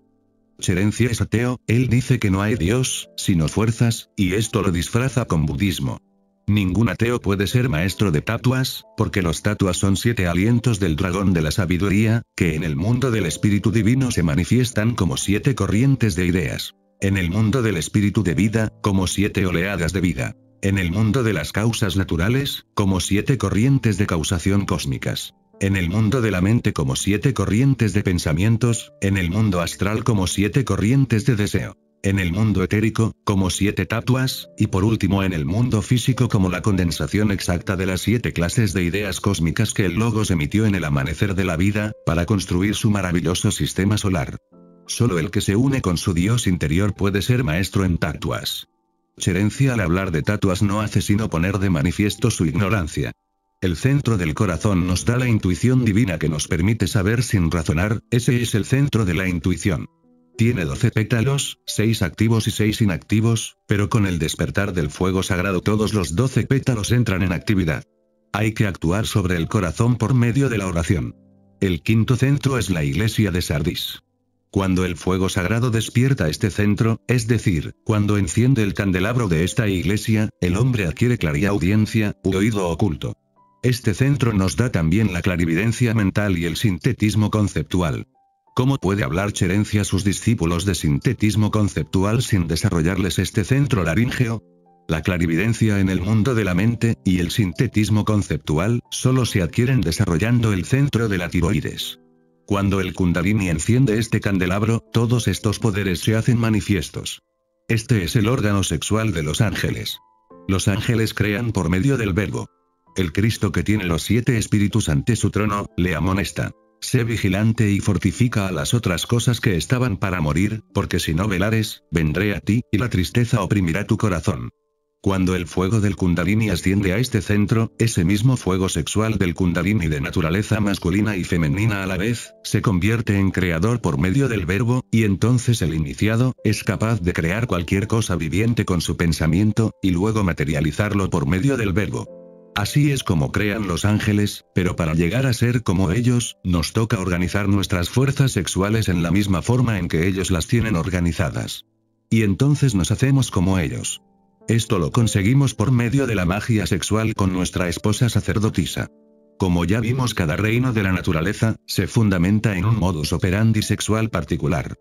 Cherenzi es ateo, él dice que no hay Dios, sino fuerzas, y esto lo disfraza con budismo. Ningún ateo puede ser maestro de tatuas, porque los tatuas son siete alientos del dragón de la sabiduría, que en el mundo del espíritu divino se manifiestan como siete corrientes de ideas. En el mundo del espíritu de vida, como siete oleadas de vida. En el mundo de las causas naturales, como siete corrientes de causación cósmicas. En el mundo de la mente como siete corrientes de pensamientos, en el mundo astral como siete corrientes de deseo en el mundo etérico, como siete tatuas, y por último en el mundo físico como la condensación exacta de las siete clases de ideas cósmicas que el Logos emitió en el amanecer de la vida, para construir su maravilloso sistema solar. Solo el que se une con su Dios interior puede ser maestro en tatuas. Cherencia al hablar de tatuas no hace sino poner de manifiesto su ignorancia. El centro del corazón nos da la intuición divina que nos permite saber sin razonar, ese es el centro de la intuición. Tiene 12 pétalos, seis activos y seis inactivos, pero con el despertar del fuego sagrado todos los 12 pétalos entran en actividad. Hay que actuar sobre el corazón por medio de la oración. El quinto centro es la iglesia de Sardis. Cuando el fuego sagrado despierta este centro, es decir, cuando enciende el candelabro de esta iglesia, el hombre adquiere claridad audiencia, u oído oculto. Este centro nos da también la clarividencia mental y el sintetismo conceptual. ¿Cómo puede hablar Cherencia a sus discípulos de sintetismo conceptual sin desarrollarles este centro laríngeo? La clarividencia en el mundo de la mente, y el sintetismo conceptual, solo se adquieren desarrollando el centro de la tiroides. Cuando el kundalini enciende este candelabro, todos estos poderes se hacen manifiestos. Este es el órgano sexual de los ángeles. Los ángeles crean por medio del verbo. El Cristo que tiene los siete espíritus ante su trono, le amonesta. Sé vigilante y fortifica a las otras cosas que estaban para morir, porque si no velares, vendré a ti, y la tristeza oprimirá tu corazón. Cuando el fuego del kundalini asciende a este centro, ese mismo fuego sexual del kundalini de naturaleza masculina y femenina a la vez, se convierte en creador por medio del verbo, y entonces el iniciado, es capaz de crear cualquier cosa viviente con su pensamiento, y luego materializarlo por medio del verbo. Así es como crean los ángeles, pero para llegar a ser como ellos, nos toca organizar nuestras fuerzas sexuales en la misma forma en que ellos las tienen organizadas. Y entonces nos hacemos como ellos. Esto lo conseguimos por medio de la magia sexual con nuestra esposa sacerdotisa. Como ya vimos, cada reino de la naturaleza se fundamenta en un modus operandi sexual particular.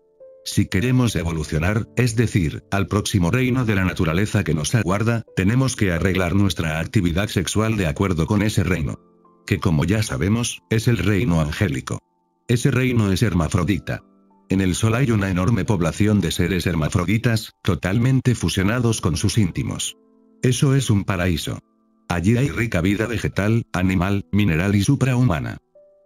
Si queremos evolucionar, es decir, al próximo reino de la naturaleza que nos aguarda, tenemos que arreglar nuestra actividad sexual de acuerdo con ese reino. Que como ya sabemos, es el reino angélico. Ese reino es hermafrodita. En el Sol hay una enorme población de seres hermafroditas, totalmente fusionados con sus íntimos. Eso es un paraíso. Allí hay rica vida vegetal, animal, mineral y suprahumana.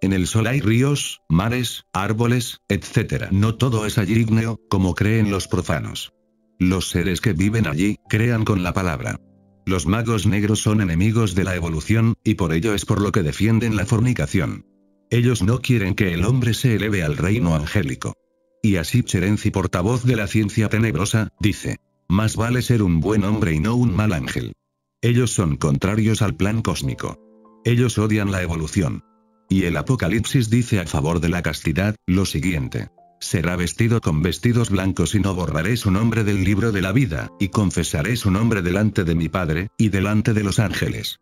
En el sol hay ríos, mares, árboles, etc. No todo es allí ígneo, como creen los profanos. Los seres que viven allí, crean con la palabra. Los magos negros son enemigos de la evolución, y por ello es por lo que defienden la fornicación. Ellos no quieren que el hombre se eleve al reino angélico. Y así Cherenzi, portavoz de la ciencia tenebrosa, dice. Más vale ser un buen hombre y no un mal ángel. Ellos son contrarios al plan cósmico. Ellos odian la evolución. Y el Apocalipsis dice a favor de la castidad, lo siguiente. Será vestido con vestidos blancos y no borraré su nombre del libro de la vida, y confesaré su nombre delante de mi Padre, y delante de los ángeles.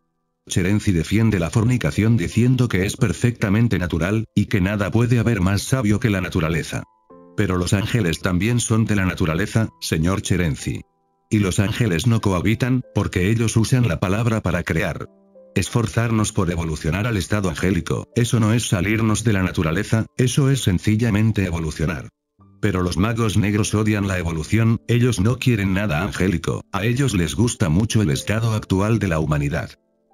Cherenzi defiende la fornicación diciendo que es perfectamente natural, y que nada puede haber más sabio que la naturaleza. Pero los ángeles también son de la naturaleza, señor Cherenzi. Y los ángeles no cohabitan, porque ellos usan la palabra para crear. Esforzarnos por evolucionar al estado angélico, eso no es salirnos de la naturaleza, eso es sencillamente evolucionar. Pero los magos negros odian la evolución, ellos no quieren nada angélico, a ellos les gusta mucho el estado actual de la humanidad.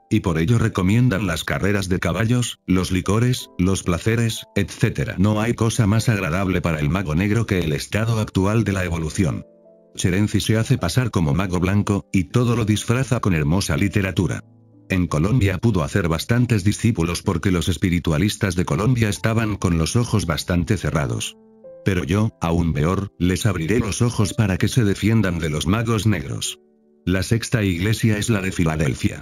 Y por ello recomiendan las carreras de caballos, los licores, los placeres, etc. No hay cosa más agradable para el mago negro que el estado actual de la evolución. Cherenzi se hace pasar como mago blanco, y todo lo disfraza con hermosa literatura. En Colombia pudo hacer bastantes discípulos porque los espiritualistas de Colombia estaban con los ojos bastante cerrados. Pero yo, aún peor, les abriré los ojos para que se defiendan de los magos negros. La sexta iglesia es la de Filadelfia.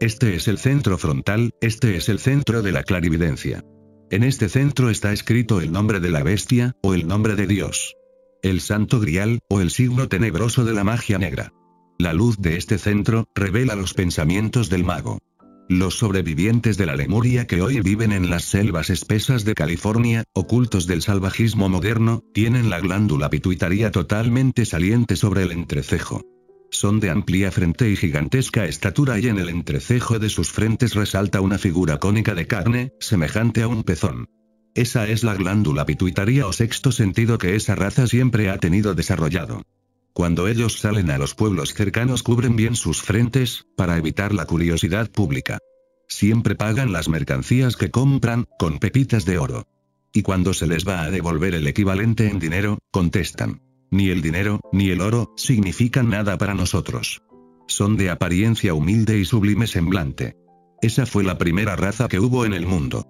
Este es el centro frontal, este es el centro de la clarividencia. En este centro está escrito el nombre de la bestia, o el nombre de Dios. El santo grial, o el signo tenebroso de la magia negra. La luz de este centro, revela los pensamientos del mago. Los sobrevivientes de la Lemuria que hoy viven en las selvas espesas de California, ocultos del salvajismo moderno, tienen la glándula pituitaria totalmente saliente sobre el entrecejo. Son de amplia frente y gigantesca estatura y en el entrecejo de sus frentes resalta una figura cónica de carne, semejante a un pezón. Esa es la glándula pituitaria o sexto sentido que esa raza siempre ha tenido desarrollado. Cuando ellos salen a los pueblos cercanos cubren bien sus frentes, para evitar la curiosidad pública. Siempre pagan las mercancías que compran, con pepitas de oro. Y cuando se les va a devolver el equivalente en dinero, contestan. Ni el dinero, ni el oro, significan nada para nosotros. Son de apariencia humilde y sublime semblante. Esa fue la primera raza que hubo en el mundo.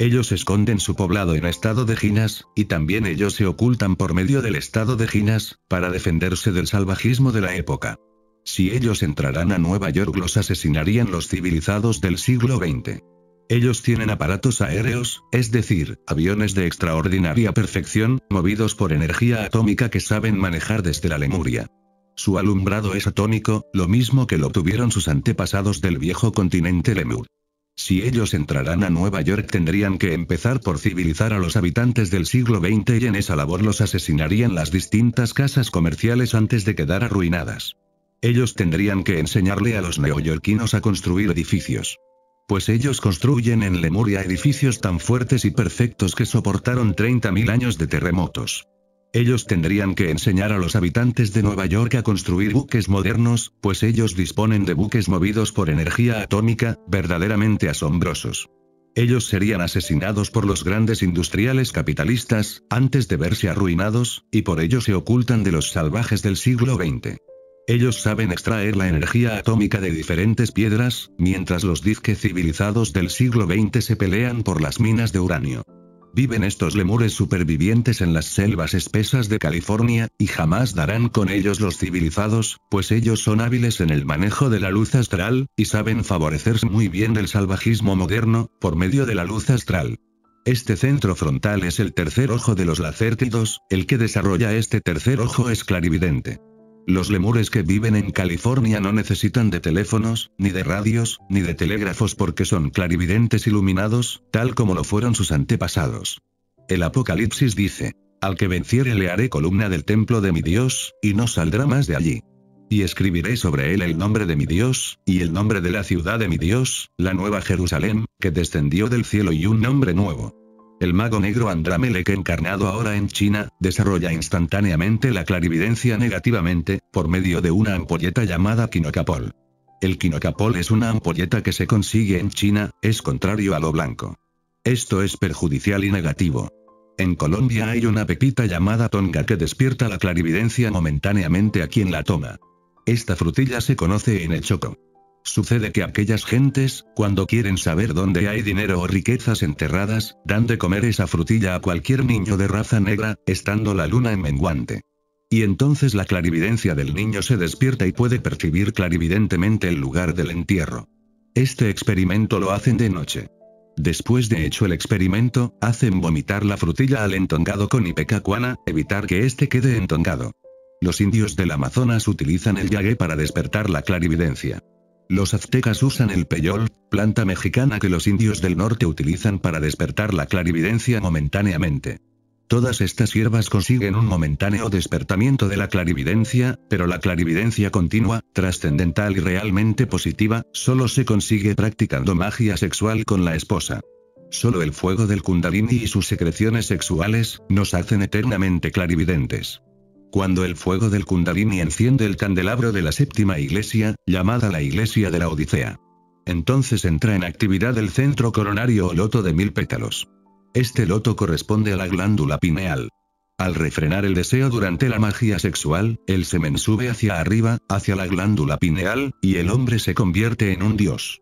Ellos esconden su poblado en estado de Ginas, y también ellos se ocultan por medio del estado de Ginas, para defenderse del salvajismo de la época. Si ellos entraran a Nueva York los asesinarían los civilizados del siglo XX. Ellos tienen aparatos aéreos, es decir, aviones de extraordinaria perfección, movidos por energía atómica que saben manejar desde la Lemuria. Su alumbrado es atómico, lo mismo que lo tuvieron sus antepasados del viejo continente Lemur. Si ellos entraran a Nueva York tendrían que empezar por civilizar a los habitantes del siglo XX y en esa labor los asesinarían las distintas casas comerciales antes de quedar arruinadas. Ellos tendrían que enseñarle a los neoyorquinos a construir edificios. Pues ellos construyen en Lemuria edificios tan fuertes y perfectos que soportaron 30.000 años de terremotos. Ellos tendrían que enseñar a los habitantes de Nueva York a construir buques modernos, pues ellos disponen de buques movidos por energía atómica, verdaderamente asombrosos. Ellos serían asesinados por los grandes industriales capitalistas, antes de verse arruinados, y por ello se ocultan de los salvajes del siglo XX. Ellos saben extraer la energía atómica de diferentes piedras, mientras los disque civilizados del siglo XX se pelean por las minas de uranio. Viven estos lemures supervivientes en las selvas espesas de California, y jamás darán con ellos los civilizados, pues ellos son hábiles en el manejo de la luz astral, y saben favorecerse muy bien del salvajismo moderno, por medio de la luz astral. Este centro frontal es el tercer ojo de los lacértidos, el que desarrolla este tercer ojo es clarividente. Los lemures que viven en California no necesitan de teléfonos, ni de radios, ni de telégrafos porque son clarividentes iluminados, tal como lo fueron sus antepasados. El Apocalipsis dice, al que venciere le haré columna del templo de mi Dios, y no saldrá más de allí. Y escribiré sobre él el nombre de mi Dios, y el nombre de la ciudad de mi Dios, la nueva Jerusalén, que descendió del cielo y un nombre nuevo. El mago negro Andramelec encarnado ahora en China, desarrolla instantáneamente la clarividencia negativamente, por medio de una ampolleta llamada quinocapol. El quinocapol es una ampolleta que se consigue en China, es contrario a lo blanco. Esto es perjudicial y negativo. En Colombia hay una pepita llamada tonga que despierta la clarividencia momentáneamente a quien la toma. Esta frutilla se conoce en el choco. Sucede que aquellas gentes, cuando quieren saber dónde hay dinero o riquezas enterradas, dan de comer esa frutilla a cualquier niño de raza negra, estando la luna en menguante. Y entonces la clarividencia del niño se despierta y puede percibir clarividentemente el lugar del entierro. Este experimento lo hacen de noche. Después de hecho el experimento, hacen vomitar la frutilla al entongado con ipecacuana, evitar que éste quede entongado. Los indios del Amazonas utilizan el yague para despertar la clarividencia. Los aztecas usan el peyol, planta mexicana que los indios del norte utilizan para despertar la clarividencia momentáneamente. Todas estas hierbas consiguen un momentáneo despertamiento de la clarividencia, pero la clarividencia continua, trascendental y realmente positiva, solo se consigue practicando magia sexual con la esposa. Solo el fuego del kundalini y sus secreciones sexuales nos hacen eternamente clarividentes. Cuando el fuego del Kundalini enciende el candelabro de la séptima iglesia, llamada la Iglesia de la Odisea. Entonces entra en actividad el centro coronario o loto de mil pétalos. Este loto corresponde a la glándula pineal. Al refrenar el deseo durante la magia sexual, el semen sube hacia arriba, hacia la glándula pineal, y el hombre se convierte en un dios.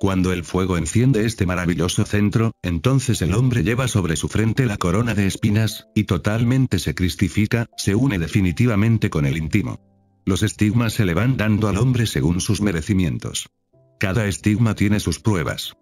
Cuando el fuego enciende este maravilloso centro, entonces el hombre lleva sobre su frente la corona de espinas, y totalmente se cristifica, se une definitivamente con el íntimo. Los estigmas se le van dando al hombre según sus merecimientos. Cada estigma tiene sus pruebas.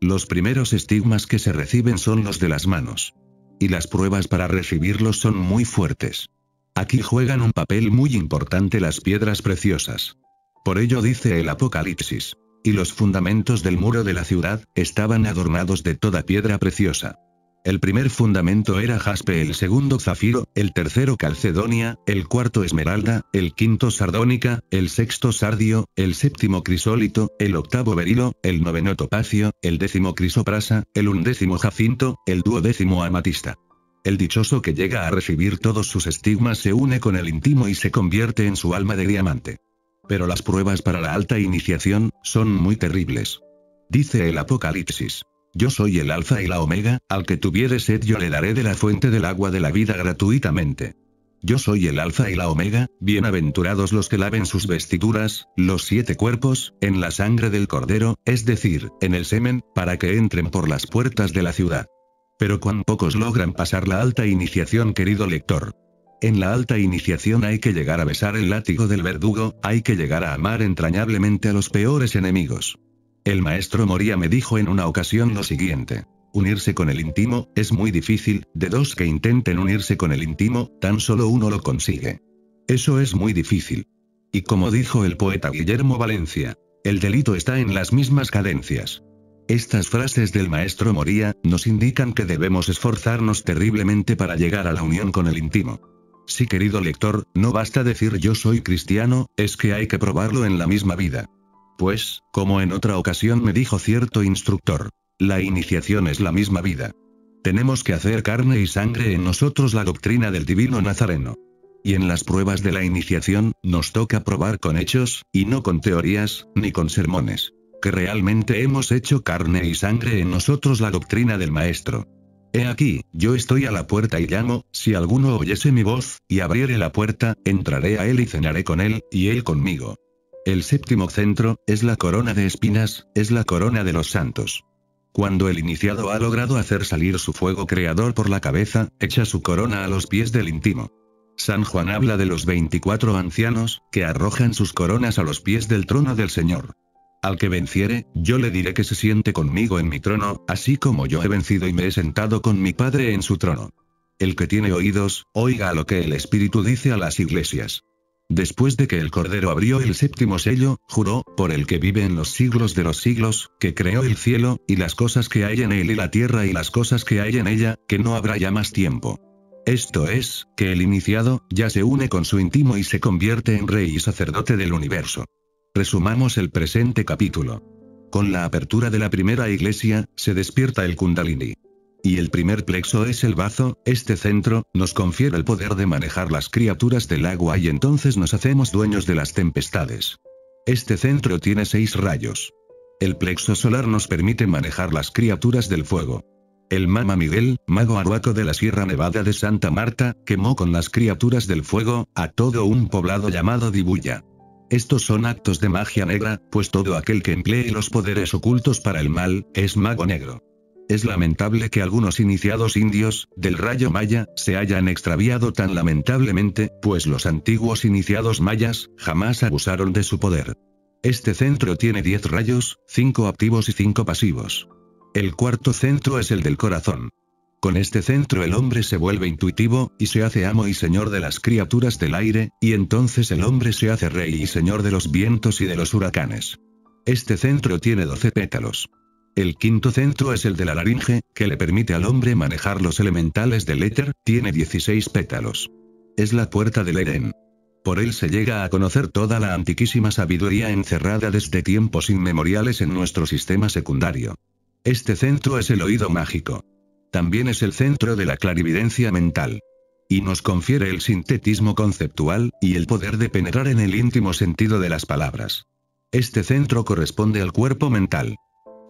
Los primeros estigmas que se reciben son los de las manos. Y las pruebas para recibirlos son muy fuertes. Aquí juegan un papel muy importante las piedras preciosas. Por ello dice el Apocalipsis y los fundamentos del muro de la ciudad, estaban adornados de toda piedra preciosa. El primer fundamento era jaspe, el segundo zafiro, el tercero calcedonia, el cuarto esmeralda, el quinto sardónica, el sexto sardio, el séptimo crisólito, el octavo berilo, el noveno topacio, el décimo crisoprasa, el undécimo jacinto, el duodécimo amatista. El dichoso que llega a recibir todos sus estigmas se une con el íntimo y se convierte en su alma de diamante. Pero las pruebas para la alta iniciación, son muy terribles. Dice el Apocalipsis. Yo soy el Alfa y la Omega, al que tuviere sed yo le daré de la fuente del agua de la vida gratuitamente. Yo soy el Alfa y la Omega, bienaventurados los que laven sus vestiduras, los siete cuerpos, en la sangre del Cordero, es decir, en el semen, para que entren por las puertas de la ciudad. Pero cuán pocos logran pasar la alta iniciación, querido lector. En la alta iniciación hay que llegar a besar el látigo del verdugo, hay que llegar a amar entrañablemente a los peores enemigos. El maestro Moría me dijo en una ocasión lo siguiente. Unirse con el íntimo, es muy difícil, de dos que intenten unirse con el íntimo, tan solo uno lo consigue. Eso es muy difícil. Y como dijo el poeta Guillermo Valencia, el delito está en las mismas cadencias. Estas frases del maestro Moría nos indican que debemos esforzarnos terriblemente para llegar a la unión con el íntimo. Sí querido lector, no basta decir yo soy cristiano, es que hay que probarlo en la misma vida. Pues, como en otra ocasión me dijo cierto instructor, la iniciación es la misma vida. Tenemos que hacer carne y sangre en nosotros la doctrina del divino Nazareno. Y en las pruebas de la iniciación, nos toca probar con hechos, y no con teorías, ni con sermones. Que realmente hemos hecho carne y sangre en nosotros la doctrina del Maestro. He aquí, yo estoy a la puerta y llamo, si alguno oyese mi voz, y abriere la puerta, entraré a él y cenaré con él, y él conmigo. El séptimo centro, es la corona de espinas, es la corona de los santos. Cuando el iniciado ha logrado hacer salir su fuego creador por la cabeza, echa su corona a los pies del íntimo. San Juan habla de los 24 ancianos, que arrojan sus coronas a los pies del trono del Señor. Al que venciere, yo le diré que se siente conmigo en mi trono, así como yo he vencido y me he sentado con mi Padre en su trono. El que tiene oídos, oiga lo que el Espíritu dice a las iglesias. Después de que el Cordero abrió el séptimo sello, juró, por el que vive en los siglos de los siglos, que creó el cielo, y las cosas que hay en él y la tierra y las cosas que hay en ella, que no habrá ya más tiempo. Esto es, que el iniciado, ya se une con su íntimo y se convierte en rey y sacerdote del universo. Resumamos el presente capítulo. Con la apertura de la primera iglesia, se despierta el kundalini. Y el primer plexo es el bazo, este centro, nos confiere el poder de manejar las criaturas del agua y entonces nos hacemos dueños de las tempestades. Este centro tiene seis rayos. El plexo solar nos permite manejar las criaturas del fuego. El Mama Miguel, mago aruaco de la Sierra Nevada de Santa Marta, quemó con las criaturas del fuego, a todo un poblado llamado Dibuya. Estos son actos de magia negra, pues todo aquel que emplee los poderes ocultos para el mal, es mago negro. Es lamentable que algunos iniciados indios, del rayo maya, se hayan extraviado tan lamentablemente, pues los antiguos iniciados mayas, jamás abusaron de su poder. Este centro tiene 10 rayos, 5 activos y 5 pasivos. El cuarto centro es el del corazón. Con este centro el hombre se vuelve intuitivo, y se hace amo y señor de las criaturas del aire, y entonces el hombre se hace rey y señor de los vientos y de los huracanes. Este centro tiene 12 pétalos. El quinto centro es el de la laringe, que le permite al hombre manejar los elementales del éter, tiene 16 pétalos. Es la puerta del Edén. Por él se llega a conocer toda la antiquísima sabiduría encerrada desde tiempos inmemoriales en nuestro sistema secundario. Este centro es el oído mágico también es el centro de la clarividencia mental. Y nos confiere el sintetismo conceptual, y el poder de penetrar en el íntimo sentido de las palabras. Este centro corresponde al cuerpo mental.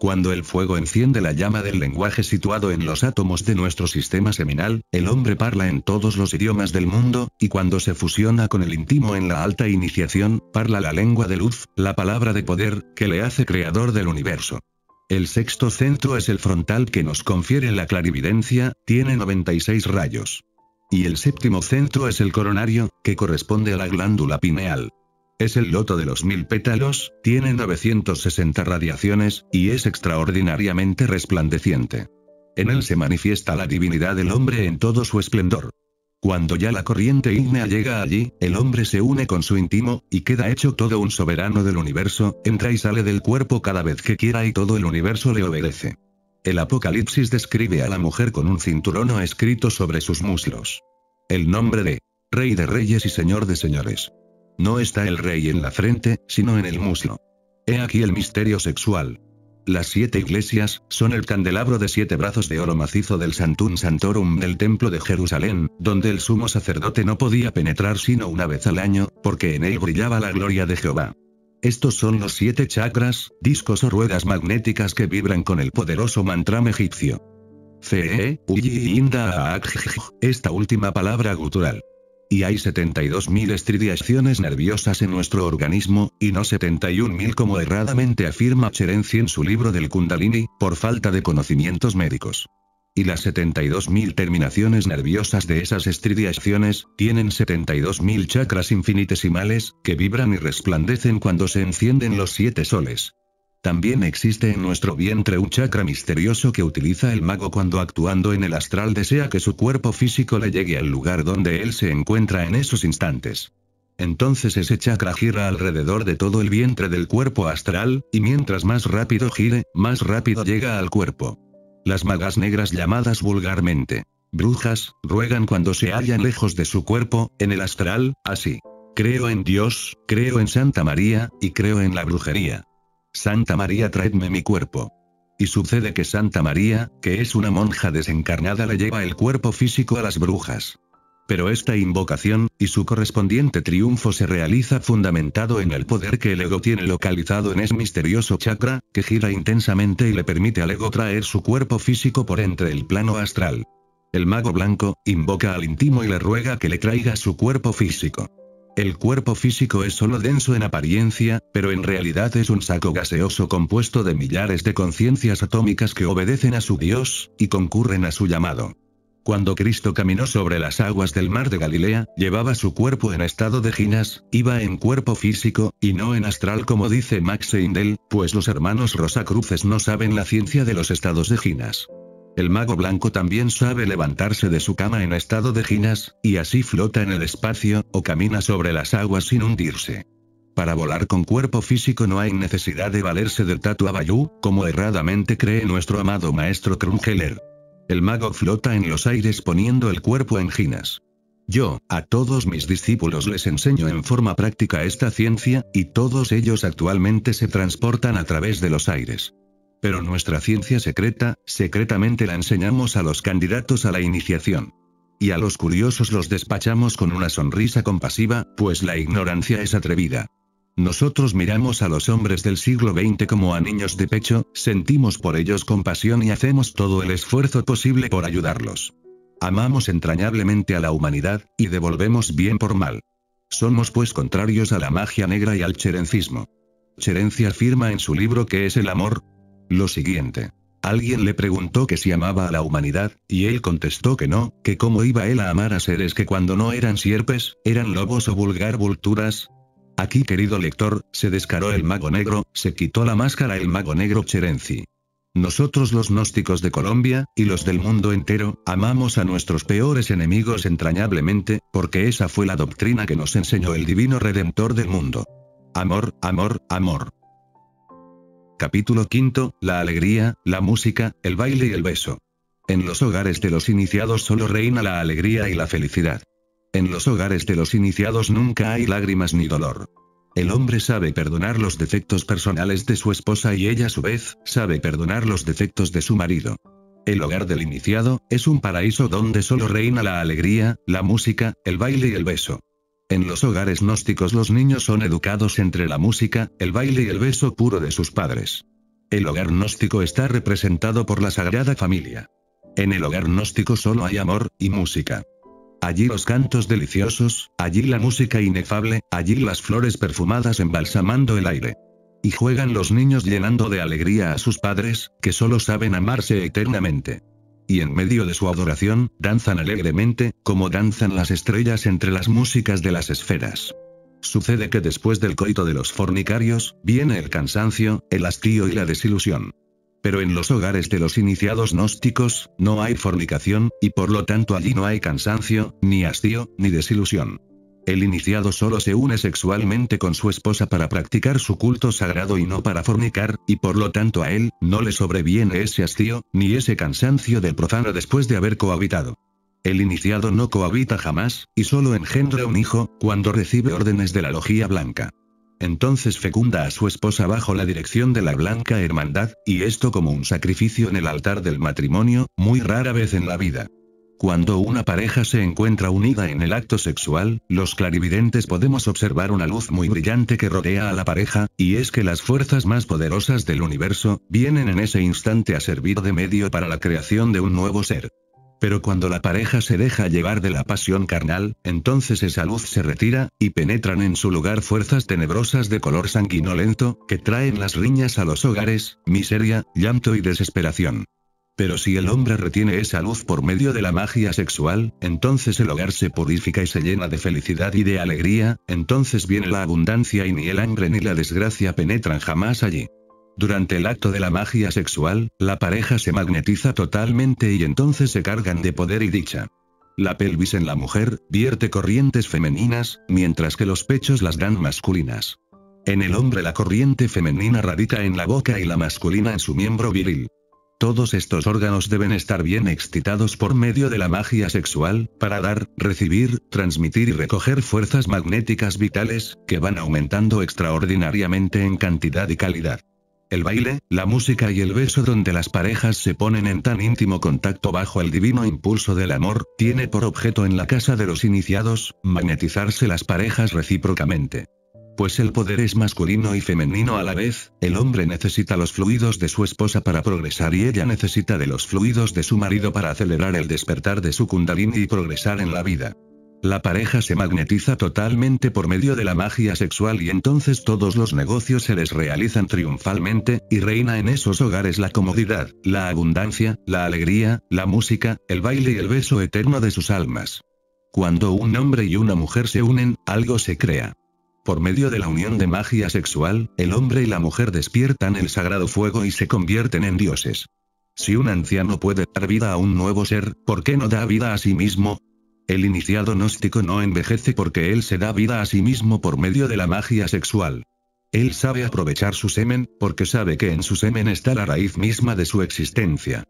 Cuando el fuego enciende la llama del lenguaje situado en los átomos de nuestro sistema seminal, el hombre parla en todos los idiomas del mundo, y cuando se fusiona con el íntimo en la alta iniciación, parla la lengua de luz, la palabra de poder, que le hace creador del universo. El sexto centro es el frontal que nos confiere la clarividencia, tiene 96 rayos. Y el séptimo centro es el coronario, que corresponde a la glándula pineal. Es el loto de los mil pétalos, tiene 960 radiaciones, y es extraordinariamente resplandeciente. En él se manifiesta la divinidad del hombre en todo su esplendor. Cuando ya la corriente ígnea llega allí, el hombre se une con su íntimo, y queda hecho todo un soberano del universo, entra y sale del cuerpo cada vez que quiera y todo el universo le obedece. El Apocalipsis describe a la mujer con un cinturón escrito sobre sus muslos. El nombre de Rey de Reyes y Señor de Señores. No está el rey en la frente, sino en el muslo. He aquí el misterio sexual. Las siete iglesias, son el candelabro de siete brazos de oro macizo del Santum Santorum del Templo de Jerusalén, donde el sumo sacerdote no podía penetrar sino una vez al año, porque en él brillaba la gloria de Jehová. Estos son los siete chakras, discos o ruedas magnéticas que vibran con el poderoso mantram egipcio. CE, Uyi Inda Esta última palabra gutural y hay 72.000 estridiaciones nerviosas en nuestro organismo, y no 71.000 como erradamente afirma Cherenzi en su libro del Kundalini, por falta de conocimientos médicos. Y las 72.000 terminaciones nerviosas de esas estridiaciones, tienen 72.000 chakras infinitesimales, que vibran y resplandecen cuando se encienden los siete soles. También existe en nuestro vientre un chakra misterioso que utiliza el mago cuando actuando en el astral desea que su cuerpo físico le llegue al lugar donde él se encuentra en esos instantes. Entonces ese chakra gira alrededor de todo el vientre del cuerpo astral, y mientras más rápido gire, más rápido llega al cuerpo. Las magas negras llamadas vulgarmente brujas, ruegan cuando se hallan lejos de su cuerpo, en el astral, así. Creo en Dios, creo en Santa María, y creo en la brujería. Santa María, traedme mi cuerpo. Y sucede que Santa María, que es una monja desencarnada, le lleva el cuerpo físico a las brujas. Pero esta invocación, y su correspondiente triunfo se realiza fundamentado en el poder que el ego tiene localizado en ese misterioso chakra, que gira intensamente y le permite al ego traer su cuerpo físico por entre el plano astral. El mago blanco, invoca al íntimo y le ruega que le traiga su cuerpo físico. El cuerpo físico es solo denso en apariencia, pero en realidad es un saco gaseoso compuesto de millares de conciencias atómicas que obedecen a su Dios, y concurren a su llamado. Cuando Cristo caminó sobre las aguas del mar de Galilea, llevaba su cuerpo en estado de ginas, iba en cuerpo físico, y no en astral como dice Max Eindel, pues los hermanos Rosacruces no saben la ciencia de los estados de ginas. El mago blanco también sabe levantarse de su cama en estado de ginas, y así flota en el espacio, o camina sobre las aguas sin hundirse. Para volar con cuerpo físico no hay necesidad de valerse del tatuabayú, como erradamente cree nuestro amado maestro Krungeler. El mago flota en los aires poniendo el cuerpo en ginas. Yo, a todos mis discípulos les enseño en forma práctica esta ciencia, y todos ellos actualmente se transportan a través de los aires. Pero nuestra ciencia secreta, secretamente la enseñamos a los candidatos a la iniciación. Y a los curiosos los despachamos con una sonrisa compasiva, pues la ignorancia es atrevida. Nosotros miramos a los hombres del siglo XX como a niños de pecho, sentimos por ellos compasión y hacemos todo el esfuerzo posible por ayudarlos. Amamos entrañablemente a la humanidad, y devolvemos bien por mal. Somos pues contrarios a la magia negra y al cherencismo. Cherencia afirma en su libro que es el amor, lo siguiente. Alguien le preguntó que si amaba a la humanidad, y él contestó que no, que cómo iba él a amar a seres que cuando no eran sierpes, eran lobos o vulgar vulturas. Aquí querido lector, se descaró el mago negro, se quitó la máscara el mago negro Cherenzi. Nosotros los gnósticos de Colombia, y los del mundo entero, amamos a nuestros peores enemigos entrañablemente, porque esa fue la doctrina que nos enseñó el divino redentor del mundo. Amor, amor, amor. Capítulo 5. La alegría, la música, el baile y el beso. En los hogares de los iniciados solo reina la alegría y la felicidad. En los hogares de los iniciados nunca hay lágrimas ni dolor. El hombre sabe perdonar los defectos personales de su esposa y ella a su vez, sabe perdonar los defectos de su marido. El hogar del iniciado, es un paraíso donde solo reina la alegría, la música, el baile y el beso. En los hogares gnósticos los niños son educados entre la música, el baile y el beso puro de sus padres. El hogar gnóstico está representado por la Sagrada Familia. En el hogar gnóstico solo hay amor y música. Allí los cantos deliciosos, allí la música inefable, allí las flores perfumadas embalsamando el aire. Y juegan los niños llenando de alegría a sus padres, que solo saben amarse eternamente y en medio de su adoración, danzan alegremente, como danzan las estrellas entre las músicas de las esferas. Sucede que después del coito de los fornicarios, viene el cansancio, el hastío y la desilusión. Pero en los hogares de los iniciados gnósticos, no hay fornicación, y por lo tanto allí no hay cansancio, ni hastío, ni desilusión el iniciado solo se une sexualmente con su esposa para practicar su culto sagrado y no para fornicar, y por lo tanto a él, no le sobreviene ese hastío, ni ese cansancio del profano después de haber cohabitado. El iniciado no cohabita jamás, y solo engendra un hijo, cuando recibe órdenes de la logía blanca. Entonces fecunda a su esposa bajo la dirección de la Blanca Hermandad, y esto como un sacrificio en el altar del matrimonio, muy rara vez en la vida. Cuando una pareja se encuentra unida en el acto sexual, los clarividentes podemos observar una luz muy brillante que rodea a la pareja, y es que las fuerzas más poderosas del universo, vienen en ese instante a servir de medio para la creación de un nuevo ser. Pero cuando la pareja se deja llevar de la pasión carnal, entonces esa luz se retira, y penetran en su lugar fuerzas tenebrosas de color sanguinolento, que traen las riñas a los hogares, miseria, llanto y desesperación. Pero si el hombre retiene esa luz por medio de la magia sexual, entonces el hogar se purifica y se llena de felicidad y de alegría, entonces viene la abundancia y ni el hambre ni la desgracia penetran jamás allí. Durante el acto de la magia sexual, la pareja se magnetiza totalmente y entonces se cargan de poder y dicha. La pelvis en la mujer vierte corrientes femeninas, mientras que los pechos las dan masculinas. En el hombre la corriente femenina radica en la boca y la masculina en su miembro viril. Todos estos órganos deben estar bien excitados por medio de la magia sexual, para dar, recibir, transmitir y recoger fuerzas magnéticas vitales, que van aumentando extraordinariamente en cantidad y calidad. El baile, la música y el beso donde las parejas se ponen en tan íntimo contacto bajo el divino impulso del amor, tiene por objeto en la casa de los iniciados, magnetizarse las parejas recíprocamente pues el poder es masculino y femenino a la vez, el hombre necesita los fluidos de su esposa para progresar y ella necesita de los fluidos de su marido para acelerar el despertar de su kundalini y progresar en la vida. La pareja se magnetiza totalmente por medio de la magia sexual y entonces todos los negocios se les realizan triunfalmente, y reina en esos hogares la comodidad, la abundancia, la alegría, la música, el baile y el beso eterno de sus almas. Cuando un hombre y una mujer se unen, algo se crea. Por medio de la unión de magia sexual, el hombre y la mujer despiertan el sagrado fuego y se convierten en dioses. Si un anciano puede dar vida a un nuevo ser, ¿por qué no da vida a sí mismo? El iniciado gnóstico no envejece porque él se da vida a sí mismo por medio de la magia sexual. Él sabe aprovechar su semen, porque sabe que en su semen está la raíz misma de su existencia.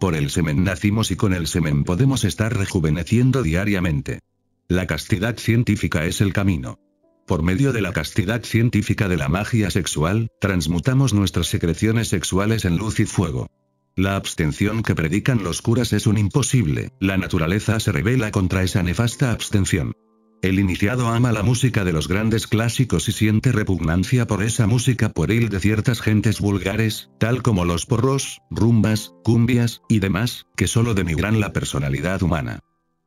Por el semen nacimos y con el semen podemos estar rejuveneciendo diariamente. La castidad científica es el camino. Por medio de la castidad científica de la magia sexual, transmutamos nuestras secreciones sexuales en luz y fuego. La abstención que predican los curas es un imposible, la naturaleza se revela contra esa nefasta abstención. El iniciado ama la música de los grandes clásicos y siente repugnancia por esa música pueril de ciertas gentes vulgares, tal como los porros, rumbas, cumbias, y demás, que solo denigran la personalidad humana.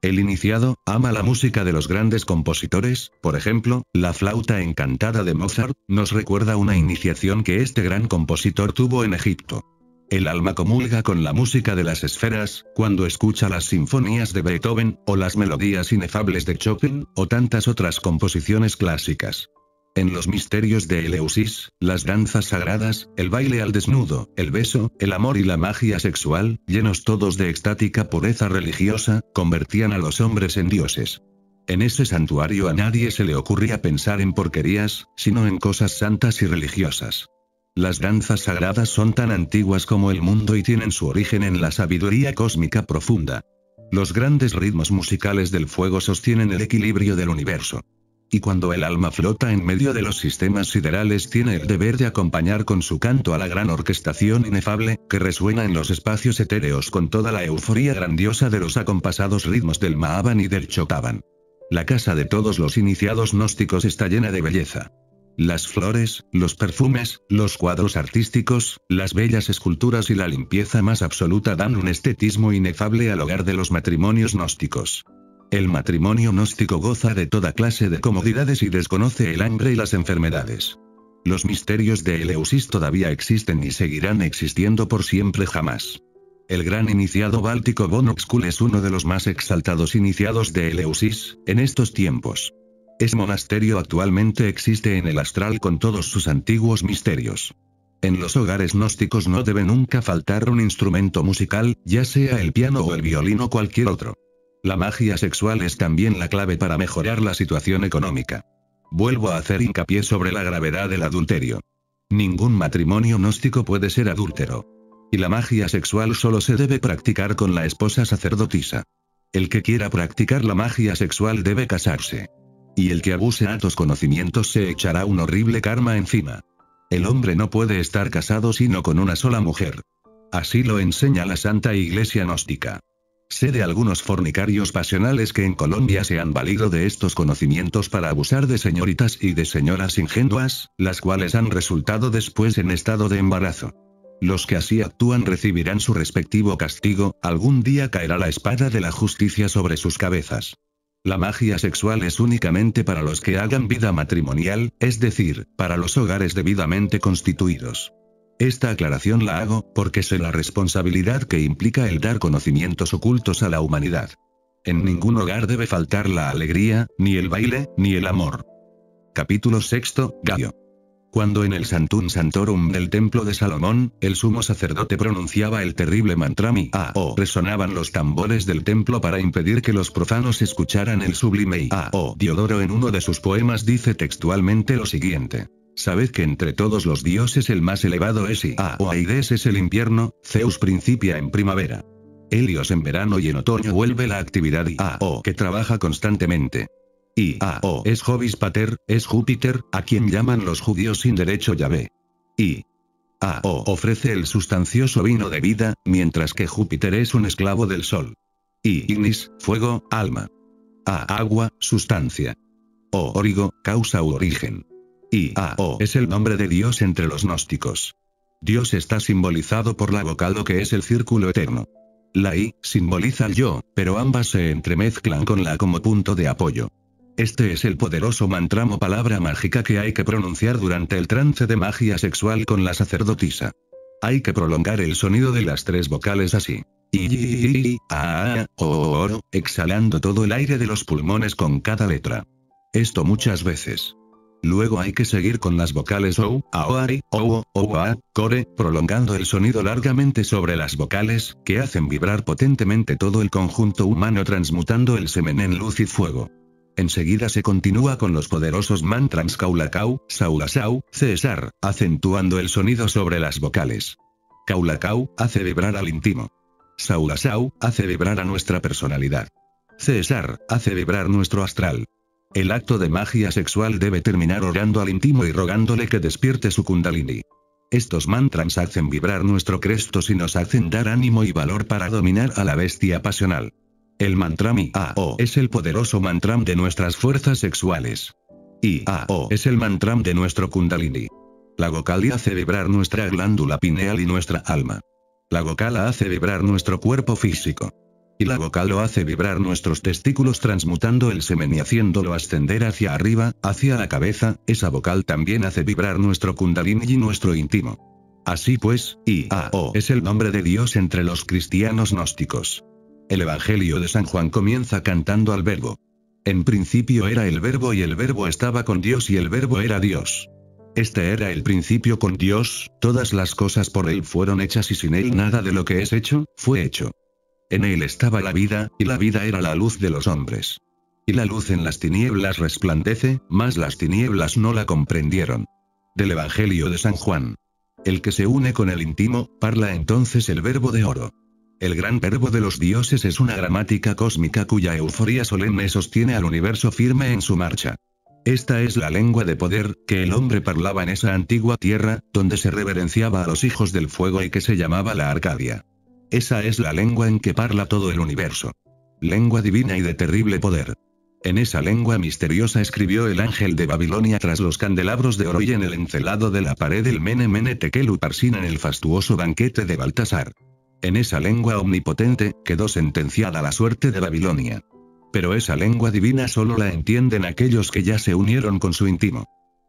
El iniciado, ama la música de los grandes compositores, por ejemplo, la flauta encantada de Mozart, nos recuerda una iniciación que este gran compositor tuvo en Egipto. El alma comulga con la música de las esferas, cuando escucha las sinfonías de Beethoven, o las melodías inefables de Chopin, o tantas otras composiciones clásicas. En los misterios de Eleusis, las danzas sagradas, el baile al desnudo, el beso, el amor y la magia sexual, llenos todos de extática pureza religiosa, convertían a los hombres en dioses. En ese santuario a nadie se le ocurría pensar en porquerías, sino en cosas santas y religiosas. Las danzas sagradas son tan antiguas como el mundo y tienen su origen en la sabiduría cósmica profunda. Los grandes ritmos musicales del fuego sostienen el equilibrio del universo y cuando el alma flota en medio de los sistemas siderales tiene el deber de acompañar con su canto a la gran orquestación inefable, que resuena en los espacios etéreos con toda la euforía grandiosa de los acompasados ritmos del Mahaban y del Chocaban. La casa de todos los iniciados gnósticos está llena de belleza. Las flores, los perfumes, los cuadros artísticos, las bellas esculturas y la limpieza más absoluta dan un estetismo inefable al hogar de los matrimonios gnósticos. El matrimonio gnóstico goza de toda clase de comodidades y desconoce el hambre y las enfermedades. Los misterios de Eleusis todavía existen y seguirán existiendo por siempre jamás. El gran iniciado báltico Von es uno de los más exaltados iniciados de Eleusis, en estos tiempos. Es monasterio actualmente existe en el astral con todos sus antiguos misterios. En los hogares gnósticos no debe nunca faltar un instrumento musical, ya sea el piano o el violín o cualquier otro. La magia sexual es también la clave para mejorar la situación económica. Vuelvo a hacer hincapié sobre la gravedad del adulterio. Ningún matrimonio gnóstico puede ser adúltero. Y la magia sexual solo se debe practicar con la esposa sacerdotisa. El que quiera practicar la magia sexual debe casarse. Y el que abuse altos conocimientos se echará un horrible karma encima. El hombre no puede estar casado sino con una sola mujer. Así lo enseña la Santa Iglesia Gnóstica. Sé de algunos fornicarios pasionales que en Colombia se han valido de estos conocimientos para abusar de señoritas y de señoras ingenuas, las cuales han resultado después en estado de embarazo. Los que así actúan recibirán su respectivo castigo, algún día caerá la espada de la justicia sobre sus cabezas. La magia sexual es únicamente para los que hagan vida matrimonial, es decir, para los hogares debidamente constituidos. Esta aclaración la hago, porque sé la responsabilidad que implica el dar conocimientos ocultos a la humanidad. En ningún hogar debe faltar la alegría, ni el baile, ni el amor. Capítulo 6. Gallo. Cuando en el Santum Santorum del Templo de Salomón, el sumo sacerdote pronunciaba el terrible mantrami a o resonaban los tambores del templo para impedir que los profanos escucharan el sublime y a o Diodoro en uno de sus poemas dice textualmente lo siguiente. Sabed que entre todos los dioses el más elevado es I.A.O. Aides es el invierno, Zeus principia en primavera. Helios en verano y en otoño vuelve la actividad I.A.O. que trabaja constantemente. Y es Jovis Pater, es Júpiter, a quien llaman los judíos sin derecho Yahvé. Y ofrece el sustancioso vino de vida, mientras que Júpiter es un esclavo del sol. Y Ignis, fuego, alma. A agua, sustancia. O origo, causa u origen. I-A-O es el nombre de Dios entre los gnósticos. Dios está simbolizado por la vocal o que es el círculo eterno. La I simboliza el yo, pero ambas se entremezclan con la como punto de apoyo. Este es el poderoso mantramo palabra mágica que hay que pronunciar durante el trance de magia sexual con la sacerdotisa. Hay que prolongar el sonido de las tres vocales así. I, a, o, exhalando todo el aire de los pulmones con cada letra. Esto muchas veces. Luego hay que seguir con las vocales O, O, O, A, CORE, prolongando el sonido largamente sobre las vocales, que hacen vibrar potentemente todo el conjunto humano transmutando el semen en luz y fuego. Enseguida se continúa con los poderosos mantras Kaulakau, Saulasau, Cesar, acentuando el sonido sobre las vocales. Kaulakau hace vibrar al íntimo. Saulasau hace vibrar a nuestra personalidad. Cesar hace vibrar nuestro astral. El acto de magia sexual debe terminar orando al íntimo y rogándole que despierte su kundalini. Estos mantras hacen vibrar nuestro cresto y nos hacen dar ánimo y valor para dominar a la bestia pasional. El mantram I-A-O es el poderoso mantram de nuestras fuerzas sexuales. I-A-O es el mantram de nuestro kundalini. La gokali hace vibrar nuestra glándula pineal y nuestra alma. La gokala hace vibrar nuestro cuerpo físico. Y la vocal lo hace vibrar nuestros testículos transmutando el semen y haciéndolo ascender hacia arriba, hacia la cabeza, esa vocal también hace vibrar nuestro kundalini y nuestro íntimo. Así pues, o es el nombre de Dios entre los cristianos gnósticos. El Evangelio de San Juan comienza cantando al verbo. En principio era el verbo y el verbo estaba con Dios y el verbo era Dios. Este era el principio con Dios, todas las cosas por Él fueron hechas y sin Él nada de lo que es hecho, fue hecho. En él estaba la vida, y la vida era la luz de los hombres. Y la luz en las tinieblas resplandece, mas las tinieblas no la comprendieron. Del Evangelio de San Juan. El que se une con el íntimo, parla entonces el verbo de oro. El gran verbo de los dioses es una gramática cósmica cuya euforia solemne sostiene al universo firme en su marcha. Esta es la lengua de poder, que el hombre parlaba en esa antigua tierra, donde se reverenciaba a los hijos del fuego y que se llamaba la Arcadia. Esa es la lengua en que parla todo el universo. Lengua divina y de terrible poder. En esa lengua misteriosa escribió el ángel de Babilonia tras los candelabros de oro y en el encelado de la pared el Mene Mene Tekelu Parsin en el fastuoso banquete de Baltasar. En esa lengua omnipotente, quedó sentenciada la suerte de Babilonia. Pero esa lengua divina solo la entienden aquellos que ya se unieron con su íntimo.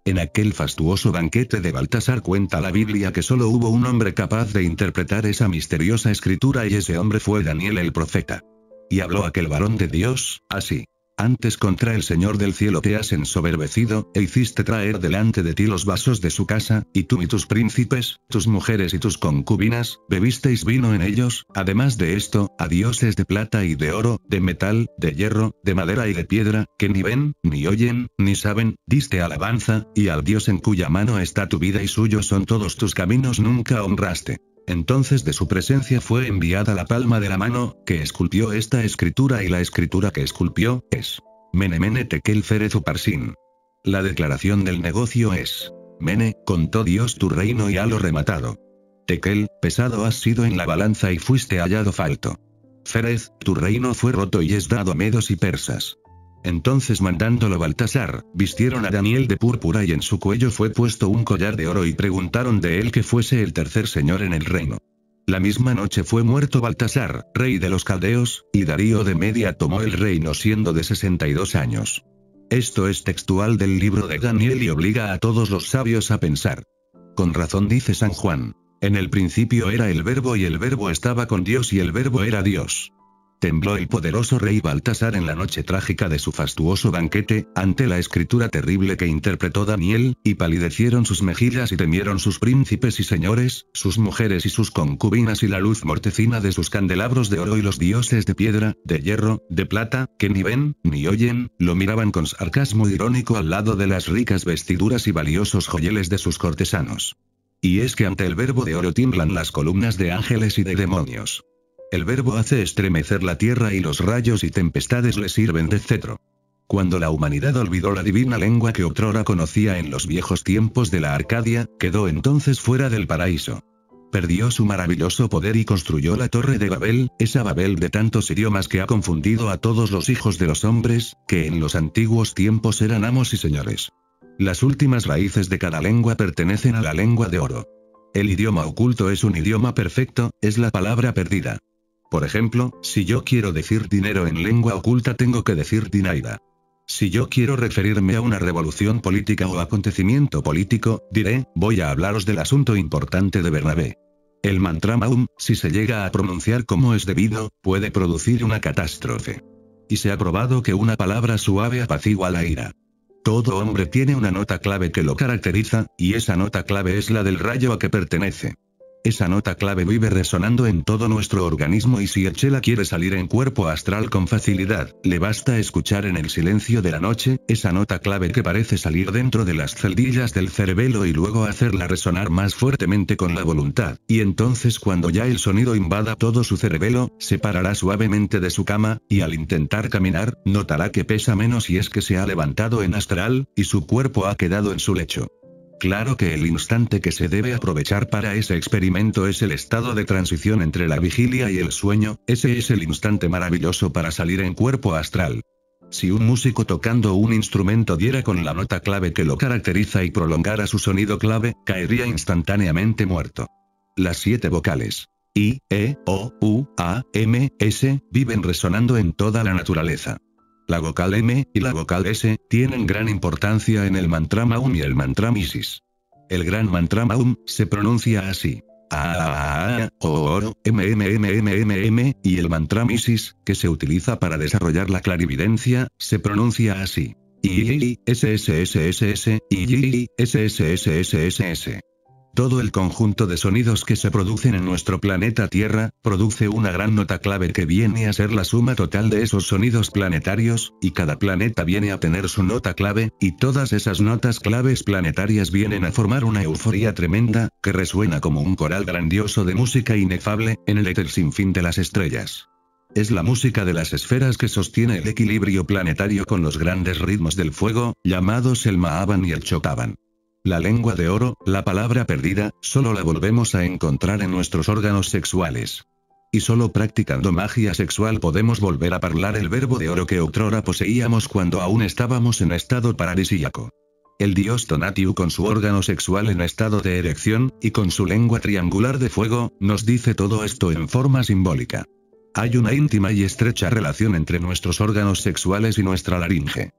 En aquel fastuoso banquete de Baltasar cuenta la Biblia que solo hubo un hombre capaz de interpretar esa misteriosa escritura y ese hombre fue Daniel el profeta. Y habló aquel varón de Dios, así. Antes contra el Señor del cielo te has ensoberbecido, e hiciste traer delante de ti los vasos de su casa, y tú y tus príncipes, tus mujeres y tus concubinas, bebisteis vino en ellos, además de esto, a dioses de plata y de oro, de metal, de hierro, de madera y de piedra, que ni ven, ni oyen, ni saben, diste alabanza, y al Dios en cuya mano está tu vida y suyo son todos tus caminos nunca honraste. Entonces de su presencia fue enviada la palma de la mano, que esculpió esta escritura y la escritura que esculpió, es. Menemene tekel ferez parsin. La declaración del negocio es. Mene, contó Dios tu reino y lo rematado. Tekel, pesado has sido en la balanza y fuiste hallado falto. Ferez, tu reino fue roto y es dado a medos y persas. Entonces mandándolo Baltasar, vistieron a Daniel de púrpura y en su cuello fue puesto un collar de oro y preguntaron de él que fuese el tercer señor en el reino. La misma noche fue muerto Baltasar, rey de los caldeos, y Darío de Media tomó el reino siendo de 62 años. Esto es textual del libro de Daniel y obliga a todos los sabios a pensar. Con razón dice San Juan. En el principio era el verbo y el verbo estaba con Dios y el verbo era Dios tembló el poderoso rey Baltasar en la noche trágica de su fastuoso banquete, ante la escritura terrible que interpretó Daniel, y palidecieron sus mejillas y temieron sus príncipes y señores, sus mujeres y sus concubinas y la luz mortecina de sus candelabros de oro y los dioses de piedra, de hierro, de plata, que ni ven, ni oyen, lo miraban con sarcasmo irónico al lado de las ricas vestiduras y valiosos joyeles de sus cortesanos. Y es que ante el verbo de oro tiemblan las columnas de ángeles y de demonios. El verbo hace estremecer la tierra y los rayos y tempestades le sirven de cetro. Cuando la humanidad olvidó la divina lengua que otrora conocía en los viejos tiempos de la Arcadia, quedó entonces fuera del paraíso. Perdió su maravilloso poder y construyó la torre de Babel, esa Babel de tantos idiomas que ha confundido a todos los hijos de los hombres, que en los antiguos tiempos eran amos y señores. Las últimas raíces de cada lengua pertenecen a la lengua de oro. El idioma oculto es un idioma perfecto, es la palabra perdida. Por ejemplo, si yo quiero decir dinero en lengua oculta tengo que decir dinaida. Si yo quiero referirme a una revolución política o acontecimiento político, diré, voy a hablaros del asunto importante de Bernabé. El mantra Maum, si se llega a pronunciar como es debido, puede producir una catástrofe. Y se ha probado que una palabra suave apacigua la ira. Todo hombre tiene una nota clave que lo caracteriza, y esa nota clave es la del rayo a que pertenece. Esa nota clave vive resonando en todo nuestro organismo y si chela quiere salir en cuerpo astral con facilidad, le basta escuchar en el silencio de la noche, esa nota clave que parece salir dentro de las celdillas del cerebelo y luego hacerla resonar más fuertemente con la voluntad, y entonces cuando ya el sonido invada todo su cerebelo, se parará suavemente de su cama, y al intentar caminar, notará que pesa menos y es que se ha levantado en astral, y su cuerpo ha quedado en su lecho claro que el instante que se debe aprovechar para ese experimento es el estado de transición entre la vigilia y el sueño, ese es el instante maravilloso para salir en cuerpo astral. Si un músico tocando un instrumento diera con la nota clave que lo caracteriza y prolongara su sonido clave, caería instantáneamente muerto. Las siete vocales. I, E, O, U, A, M, S, viven resonando en toda la naturaleza. La vocal M y la vocal S tienen gran importancia en el mantra Maum y el mantra Misis. El gran mantra Maum se pronuncia así. A-A-A-A-A-A-O-O-O-O-O-M-M-M-M-M-M-M, y el mantra Misis, que se utiliza para desarrollar la clarividencia, se pronuncia así. y todo el conjunto de sonidos que se producen en nuestro planeta Tierra, produce una gran nota clave que viene a ser la suma total de esos sonidos planetarios, y cada planeta viene a tener su nota clave, y todas esas notas claves planetarias vienen a formar una euforia tremenda, que resuena como un coral grandioso de música inefable, en el éter sin fin de las estrellas. Es la música de las esferas que sostiene el equilibrio planetario con los grandes ritmos del fuego, llamados el Maaban y el Chocaban. La lengua de oro, la palabra perdida, solo la volvemos a encontrar en nuestros órganos sexuales. Y solo practicando magia sexual podemos volver a hablar el verbo de oro que otrora poseíamos cuando aún estábamos en estado paradisíaco. El dios Tonatiu, con su órgano sexual en estado de erección, y con su lengua triangular de fuego, nos dice todo esto en forma simbólica. Hay una íntima y estrecha relación entre nuestros órganos sexuales y nuestra laringe.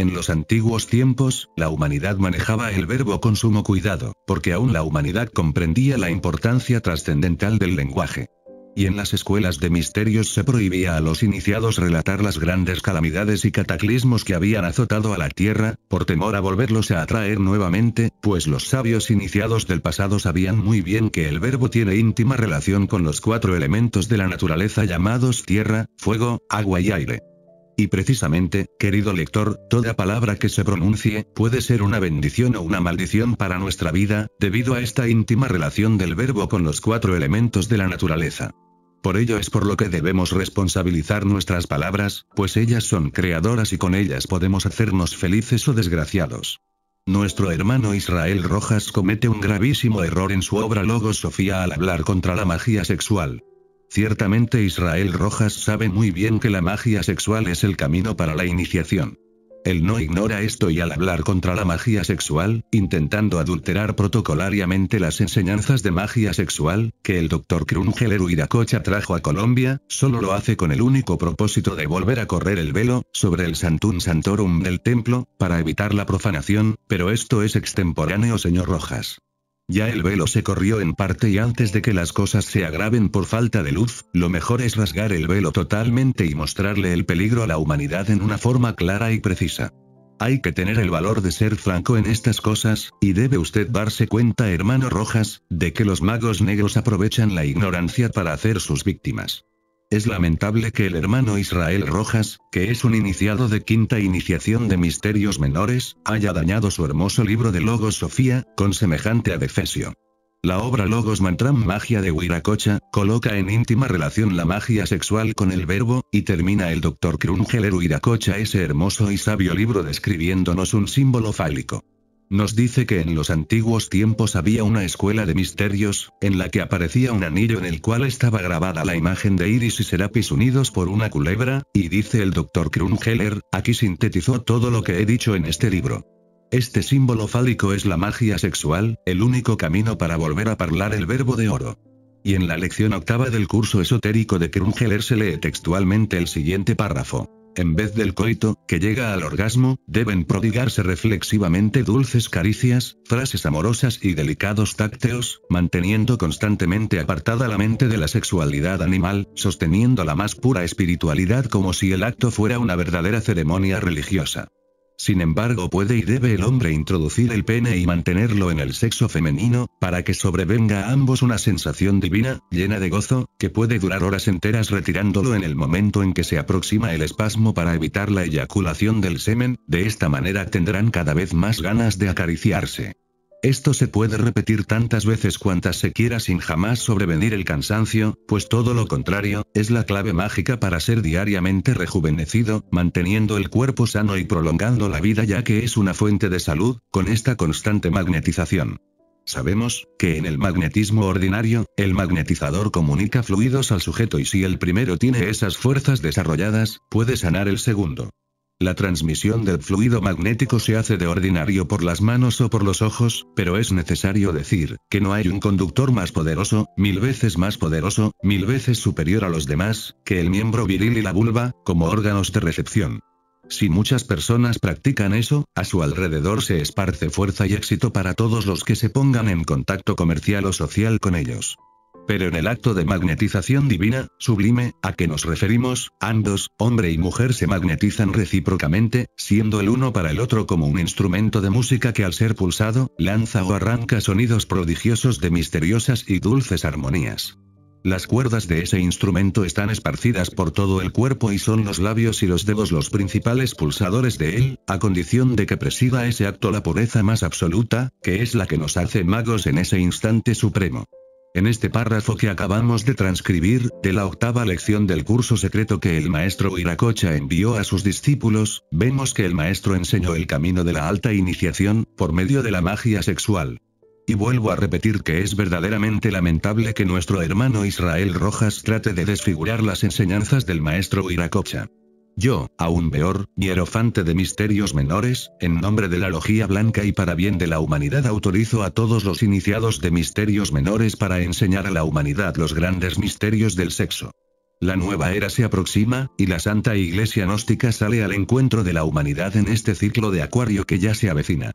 En los antiguos tiempos, la humanidad manejaba el verbo con sumo cuidado, porque aún la humanidad comprendía la importancia trascendental del lenguaje. Y en las escuelas de misterios se prohibía a los iniciados relatar las grandes calamidades y cataclismos que habían azotado a la Tierra, por temor a volverlos a atraer nuevamente, pues los sabios iniciados del pasado sabían muy bien que el verbo tiene íntima relación con los cuatro elementos de la naturaleza llamados tierra, fuego, agua y aire. Y precisamente, querido lector, toda palabra que se pronuncie, puede ser una bendición o una maldición para nuestra vida, debido a esta íntima relación del verbo con los cuatro elementos de la naturaleza. Por ello es por lo que debemos responsabilizar nuestras palabras, pues ellas son creadoras y con ellas podemos hacernos felices o desgraciados. Nuestro hermano Israel Rojas comete un gravísimo error en su obra Logosofía Sofía al hablar contra la magia sexual. Ciertamente Israel Rojas sabe muy bien que la magia sexual es el camino para la iniciación. Él no ignora esto y al hablar contra la magia sexual, intentando adulterar protocolariamente las enseñanzas de magia sexual, que el doctor Krungeler Huiracocha trajo a Colombia, solo lo hace con el único propósito de volver a correr el velo, sobre el Santum Santorum del templo, para evitar la profanación, pero esto es extemporáneo señor Rojas. Ya el velo se corrió en parte y antes de que las cosas se agraven por falta de luz, lo mejor es rasgar el velo totalmente y mostrarle el peligro a la humanidad en una forma clara y precisa. Hay que tener el valor de ser franco en estas cosas, y debe usted darse cuenta, hermano Rojas, de que los magos negros aprovechan la ignorancia para hacer sus víctimas. Es lamentable que el hermano Israel Rojas, que es un iniciado de quinta iniciación de misterios menores, haya dañado su hermoso libro de Logos Sofía, con semejante adefesio. La obra Logos Mantram Magia de Huiracocha, coloca en íntima relación la magia sexual con el verbo, y termina el doctor Krungeler Huiracocha ese hermoso y sabio libro describiéndonos un símbolo fálico. Nos dice que en los antiguos tiempos había una escuela de misterios, en la que aparecía un anillo en el cual estaba grabada la imagen de Iris y Serapis unidos por una culebra, y dice el doctor Krumheller, aquí sintetizó todo lo que he dicho en este libro. Este símbolo fálico es la magia sexual, el único camino para volver a parlar el verbo de oro. Y en la lección octava del curso esotérico de Krumheller se lee textualmente el siguiente párrafo. En vez del coito, que llega al orgasmo, deben prodigarse reflexivamente dulces caricias, frases amorosas y delicados tácteos, manteniendo constantemente apartada la mente de la sexualidad animal, sosteniendo la más pura espiritualidad como si el acto fuera una verdadera ceremonia religiosa. Sin embargo, puede y debe el hombre introducir el pene y mantenerlo en el sexo femenino, para que sobrevenga a ambos una sensación divina, llena de gozo, que puede durar horas enteras retirándolo en el momento en que se aproxima el espasmo para evitar la eyaculación del semen, de esta manera tendrán cada vez más ganas de acariciarse. Esto se puede repetir tantas veces cuantas se quiera sin jamás sobrevenir el cansancio, pues todo lo contrario, es la clave mágica para ser diariamente rejuvenecido, manteniendo el cuerpo sano y prolongando la vida ya que es una fuente de salud, con esta constante magnetización. Sabemos que en el magnetismo ordinario, el magnetizador comunica fluidos al sujeto y si el primero tiene esas fuerzas desarrolladas, puede sanar el segundo. La transmisión del fluido magnético se hace de ordinario por las manos o por los ojos, pero es necesario decir, que no hay un conductor más poderoso, mil veces más poderoso, mil veces superior a los demás, que el miembro viril y la vulva, como órganos de recepción. Si muchas personas practican eso, a su alrededor se esparce fuerza y éxito para todos los que se pongan en contacto comercial o social con ellos pero en el acto de magnetización divina, sublime, a que nos referimos, ambos, hombre y mujer se magnetizan recíprocamente, siendo el uno para el otro como un instrumento de música que al ser pulsado, lanza o arranca sonidos prodigiosos de misteriosas y dulces armonías. Las cuerdas de ese instrumento están esparcidas por todo el cuerpo y son los labios y los dedos los principales pulsadores de él, a condición de que presida ese acto la pureza más absoluta, que es la que nos hace magos en ese instante supremo. En este párrafo que acabamos de transcribir, de la octava lección del curso secreto que el maestro Hiracocha envió a sus discípulos, vemos que el maestro enseñó el camino de la alta iniciación, por medio de la magia sexual. Y vuelvo a repetir que es verdaderamente lamentable que nuestro hermano Israel Rojas trate de desfigurar las enseñanzas del maestro Hiracocha. Yo, aún peor, hierofante de misterios menores, en nombre de la Logía Blanca y para bien de la humanidad autorizo a todos los iniciados de misterios menores para enseñar a la humanidad los grandes misterios del sexo. La nueva era se aproxima, y la Santa Iglesia Gnóstica sale al encuentro de la humanidad en este ciclo de acuario que ya se avecina.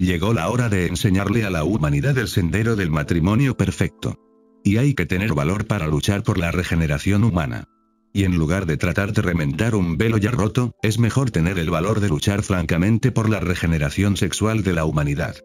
Llegó la hora de enseñarle a la humanidad el sendero del matrimonio perfecto. Y hay que tener valor para luchar por la regeneración humana. Y en lugar de tratar de rementar un velo ya roto, es mejor tener el valor de luchar francamente por la regeneración sexual de la humanidad.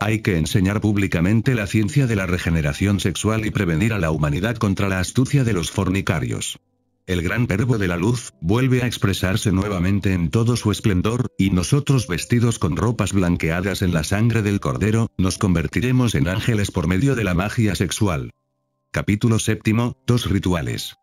Hay que enseñar públicamente la ciencia de la regeneración sexual y prevenir a la humanidad contra la astucia de los fornicarios. El gran verbo de la luz, vuelve a expresarse nuevamente en todo su esplendor, y nosotros vestidos con ropas blanqueadas en la sangre del Cordero, nos convertiremos en ángeles por medio de la magia sexual. Capítulo séptimo, dos rituales.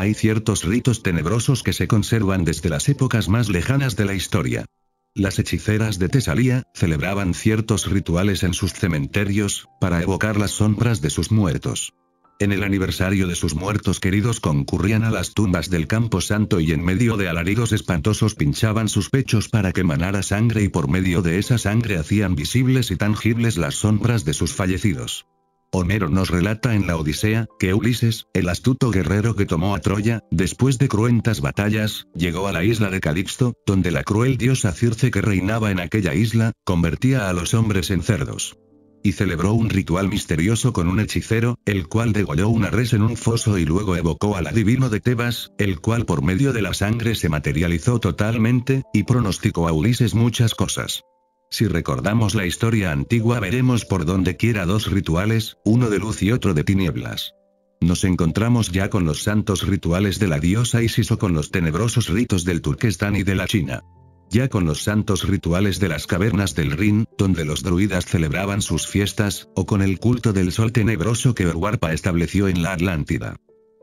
Hay ciertos ritos tenebrosos que se conservan desde las épocas más lejanas de la historia. Las hechiceras de Tesalía celebraban ciertos rituales en sus cementerios, para evocar las sombras de sus muertos. En el aniversario de sus muertos queridos concurrían a las tumbas del Campo Santo y en medio de alaridos espantosos pinchaban sus pechos para que manara sangre y por medio de esa sangre hacían visibles y tangibles las sombras de sus fallecidos. Homero nos relata en la Odisea, que Ulises, el astuto guerrero que tomó a Troya, después de cruentas batallas, llegó a la isla de Calixto, donde la cruel diosa Circe que reinaba en aquella isla, convertía a los hombres en cerdos. Y celebró un ritual misterioso con un hechicero, el cual degolló una res en un foso y luego evocó al adivino de Tebas, el cual por medio de la sangre se materializó totalmente, y pronosticó a Ulises muchas cosas. Si recordamos la historia antigua veremos por donde quiera dos rituales, uno de luz y otro de tinieblas. Nos encontramos ya con los santos rituales de la diosa Isis o con los tenebrosos ritos del Turquestán y de la China. Ya con los santos rituales de las cavernas del Rin, donde los druidas celebraban sus fiestas, o con el culto del sol tenebroso que Urwarpa estableció en la Atlántida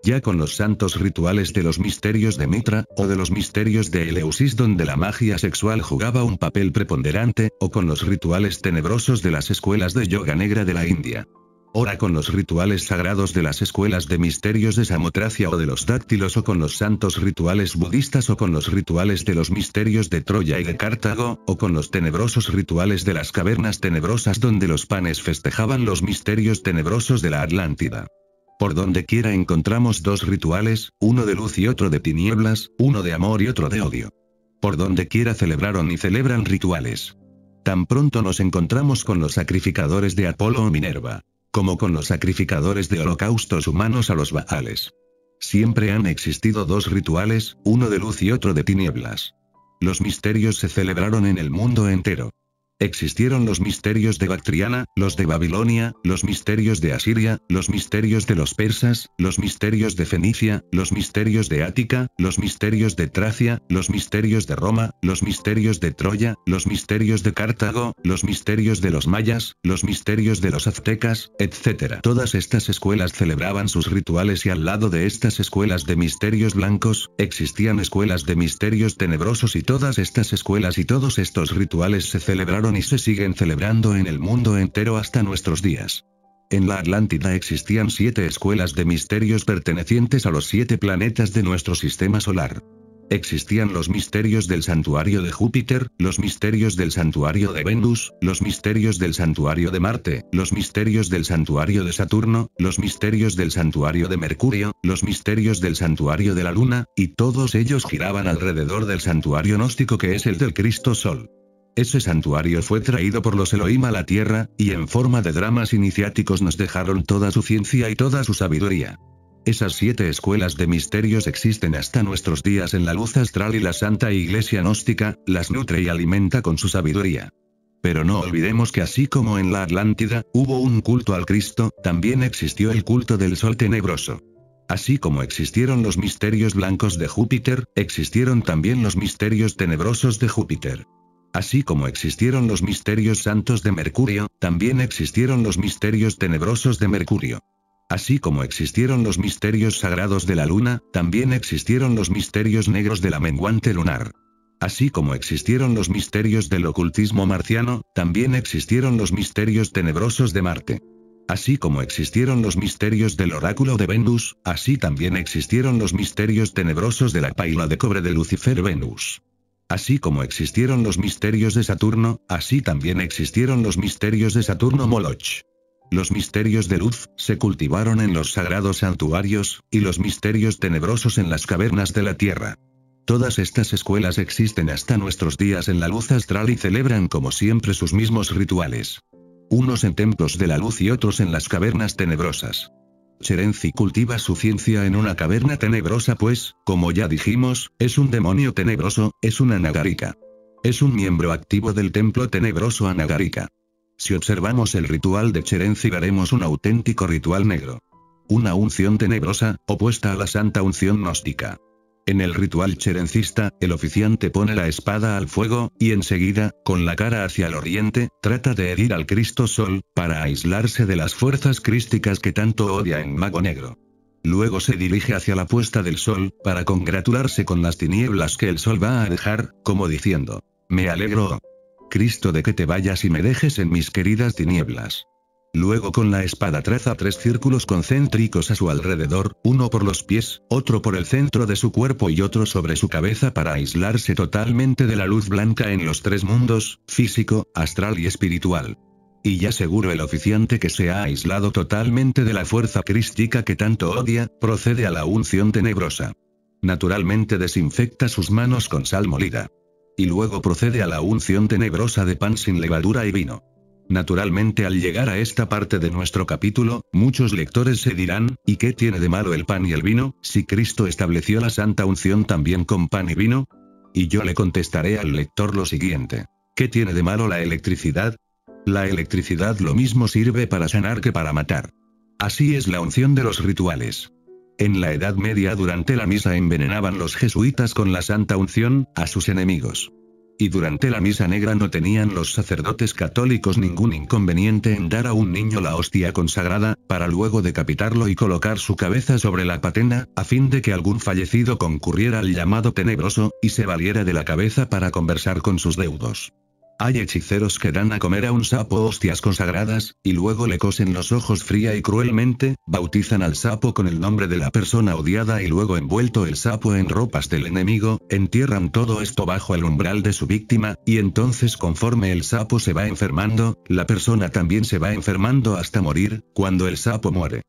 ya con los santos rituales de los misterios de Mitra, o de los misterios de Eleusis donde la magia sexual jugaba un papel preponderante, o con los rituales tenebrosos de las escuelas de yoga negra de la India. Ora con los rituales sagrados de las escuelas de misterios de Samotracia o de los dáctilos o con los santos rituales budistas o con los rituales de los misterios de Troya y de Cartago, o con los tenebrosos rituales de las cavernas tenebrosas donde los panes festejaban los misterios tenebrosos de la Atlántida. Por donde quiera encontramos dos rituales, uno de luz y otro de tinieblas, uno de amor y otro de odio. Por donde quiera celebraron y celebran rituales. Tan pronto nos encontramos con los sacrificadores de Apolo o Minerva, como con los sacrificadores de holocaustos humanos a los Baales. Siempre han existido dos rituales, uno de luz y otro de tinieblas. Los misterios se celebraron en el mundo entero. Existieron los misterios de Bactriana, los de Babilonia, los misterios de Asiria, los misterios de los persas, los misterios de Fenicia, los misterios de Ática, los misterios de Tracia, los misterios de Roma, los misterios de Troya, los misterios de Cartago, los misterios de los mayas, los misterios de los aztecas, etc. Todas estas escuelas celebraban sus rituales y al lado de estas escuelas de misterios blancos, existían escuelas de misterios tenebrosos y todas estas escuelas y todos estos rituales se celebraron y se siguen celebrando en el mundo entero hasta nuestros días. En la Atlántida existían siete escuelas de misterios pertenecientes a los siete planetas de nuestro sistema solar. Existían los misterios del santuario de Júpiter, los misterios del santuario de Venus, los misterios del santuario de Marte, los misterios del santuario de Saturno, los misterios del santuario de Mercurio, los misterios del santuario de la Luna, y todos ellos giraban alrededor del santuario gnóstico que es el del Cristo Sol. Ese santuario fue traído por los Elohim a la tierra, y en forma de dramas iniciáticos nos dejaron toda su ciencia y toda su sabiduría. Esas siete escuelas de misterios existen hasta nuestros días en la luz astral y la Santa Iglesia Gnóstica, las nutre y alimenta con su sabiduría. Pero no olvidemos que así como en la Atlántida, hubo un culto al Cristo, también existió el culto del Sol Tenebroso. Así como existieron los misterios blancos de Júpiter, existieron también los misterios tenebrosos de Júpiter. Así como existieron los misterios santos de Mercurio, también existieron los misterios tenebrosos de Mercurio. Así como existieron los misterios sagrados de la luna, también existieron los misterios negros de la menguante lunar. Así como existieron los misterios del ocultismo marciano, también existieron los misterios tenebrosos de Marte. Así como existieron los misterios del oráculo de Venus, así también existieron los misterios tenebrosos de la paila de cobre de Lucifer Venus. Así como existieron los misterios de Saturno, así también existieron los misterios de Saturno Moloch. Los misterios de luz se cultivaron en los sagrados santuarios, y los misterios tenebrosos en las cavernas de la Tierra. Todas estas escuelas existen hasta nuestros días en la luz astral y celebran como siempre sus mismos rituales. Unos en templos de la luz y otros en las cavernas tenebrosas. Cherenzi cultiva su ciencia en una caverna tenebrosa pues, como ya dijimos, es un demonio tenebroso, es una nagarika. Es un miembro activo del templo tenebroso Anagarika. Si observamos el ritual de Cherenzi veremos un auténtico ritual negro. Una unción tenebrosa, opuesta a la santa unción gnóstica. En el ritual cherencista, el oficiante pone la espada al fuego, y enseguida, con la cara hacia el oriente, trata de herir al Cristo Sol, para aislarse de las fuerzas crísticas que tanto odia en Mago Negro. Luego se dirige hacia la puesta del sol, para congratularse con las tinieblas que el sol va a dejar, como diciendo, Me alegro, Cristo, de que te vayas y me dejes en mis queridas tinieblas. Luego con la espada traza tres círculos concéntricos a su alrededor, uno por los pies, otro por el centro de su cuerpo y otro sobre su cabeza para aislarse totalmente de la luz blanca en los tres mundos, físico, astral y espiritual. Y ya seguro el oficiante que se ha aislado totalmente de la fuerza crística que tanto odia, procede a la unción tenebrosa. Naturalmente desinfecta sus manos con sal molida. Y luego procede a la unción tenebrosa de pan sin levadura y vino. Naturalmente al llegar a esta parte de nuestro capítulo, muchos lectores se dirán, ¿y qué tiene de malo el pan y el vino, si Cristo estableció la santa unción también con pan y vino? Y yo le contestaré al lector lo siguiente. ¿Qué tiene de malo la electricidad? La electricidad lo mismo sirve para sanar que para matar. Así es la unción de los rituales. En la Edad Media durante la misa envenenaban los jesuitas con la santa unción, a sus enemigos. Y durante la misa negra no tenían los sacerdotes católicos ningún inconveniente en dar a un niño la hostia consagrada, para luego decapitarlo y colocar su cabeza sobre la patena, a fin de que algún fallecido concurriera al llamado tenebroso, y se valiera de la cabeza para conversar con sus deudos. Hay hechiceros que dan a comer a un sapo hostias consagradas, y luego le cosen los ojos fría y cruelmente, bautizan al sapo con el nombre de la persona odiada y luego envuelto el sapo en ropas del enemigo, entierran todo esto bajo el umbral de su víctima, y entonces conforme el sapo se va enfermando, la persona también se va enfermando hasta morir, cuando el sapo muere.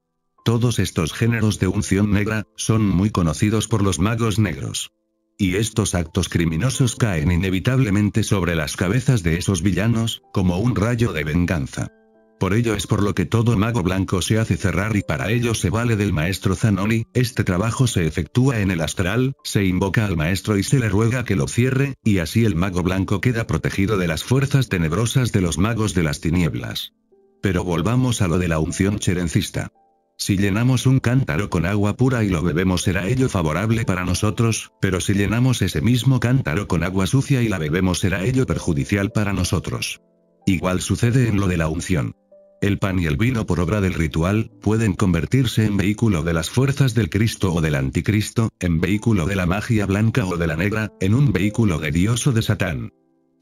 Todos estos géneros de unción negra, son muy conocidos por los magos negros. Y estos actos criminosos caen inevitablemente sobre las cabezas de esos villanos, como un rayo de venganza. Por ello es por lo que todo mago blanco se hace cerrar y para ello se vale del maestro Zanoni, este trabajo se efectúa en el astral, se invoca al maestro y se le ruega que lo cierre, y así el mago blanco queda protegido de las fuerzas tenebrosas de los magos de las tinieblas. Pero volvamos a lo de la unción cherencista. Si llenamos un cántaro con agua pura y lo bebemos será ello favorable para nosotros, pero si llenamos ese mismo cántaro con agua sucia y la bebemos será ello perjudicial para nosotros. Igual sucede en lo de la unción. El pan y el vino por obra del ritual, pueden convertirse en vehículo de las fuerzas del Cristo o del Anticristo, en vehículo de la magia blanca o de la negra, en un vehículo de de Satán.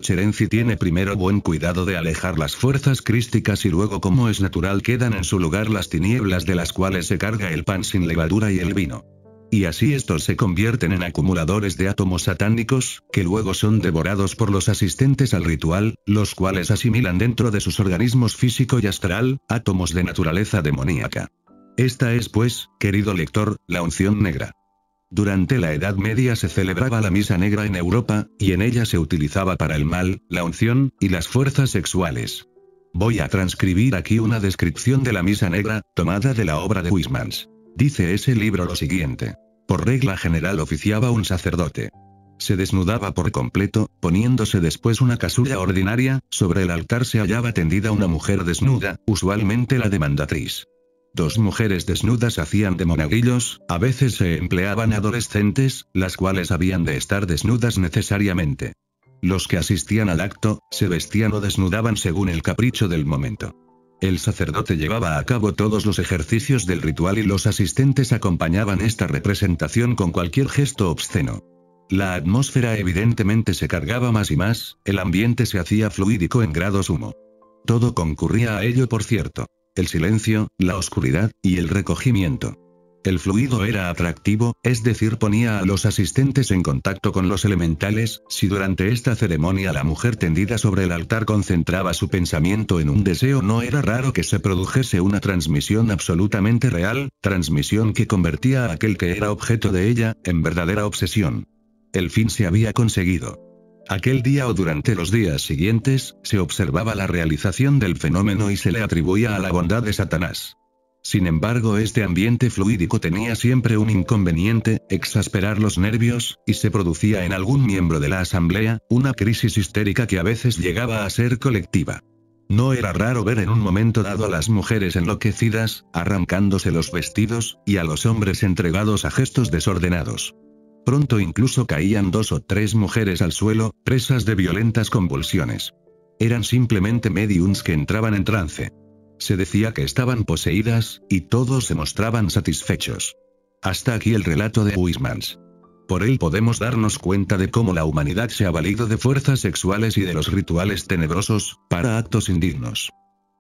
Cherenzi tiene primero buen cuidado de alejar las fuerzas crísticas y luego como es natural quedan en su lugar las tinieblas de las cuales se carga el pan sin levadura y el vino. Y así estos se convierten en acumuladores de átomos satánicos, que luego son devorados por los asistentes al ritual, los cuales asimilan dentro de sus organismos físico y astral, átomos de naturaleza demoníaca. Esta es pues, querido lector, la unción negra. Durante la Edad Media se celebraba la misa negra en Europa, y en ella se utilizaba para el mal, la unción, y las fuerzas sexuales. Voy a transcribir aquí una descripción de la misa negra, tomada de la obra de Wismans. Dice ese libro lo siguiente. Por regla general oficiaba un sacerdote. Se desnudaba por completo, poniéndose después una casulla ordinaria, sobre el altar se hallaba tendida una mujer desnuda, usualmente la demandatriz. Dos mujeres desnudas hacían de monaguillos, a veces se empleaban adolescentes, las cuales habían de estar desnudas necesariamente. Los que asistían al acto, se vestían o desnudaban según el capricho del momento. El sacerdote llevaba a cabo todos los ejercicios del ritual y los asistentes acompañaban esta representación con cualquier gesto obsceno. La atmósfera evidentemente se cargaba más y más, el ambiente se hacía fluídico en grado sumo. Todo concurría a ello por cierto el silencio, la oscuridad, y el recogimiento. El fluido era atractivo, es decir, ponía a los asistentes en contacto con los elementales, si durante esta ceremonia la mujer tendida sobre el altar concentraba su pensamiento en un deseo, no era raro que se produjese una transmisión absolutamente real, transmisión que convertía a aquel que era objeto de ella, en verdadera obsesión. El fin se había conseguido. Aquel día o durante los días siguientes, se observaba la realización del fenómeno y se le atribuía a la bondad de Satanás. Sin embargo, este ambiente fluídico tenía siempre un inconveniente, exasperar los nervios, y se producía en algún miembro de la asamblea, una crisis histérica que a veces llegaba a ser colectiva. No era raro ver en un momento dado a las mujeres enloquecidas, arrancándose los vestidos, y a los hombres entregados a gestos desordenados. Pronto incluso caían dos o tres mujeres al suelo, presas de violentas convulsiones. Eran simplemente mediums que entraban en trance. Se decía que estaban poseídas, y todos se mostraban satisfechos. Hasta aquí el relato de Wismans. Por él podemos darnos cuenta de cómo la humanidad se ha valido de fuerzas sexuales y de los rituales tenebrosos, para actos indignos.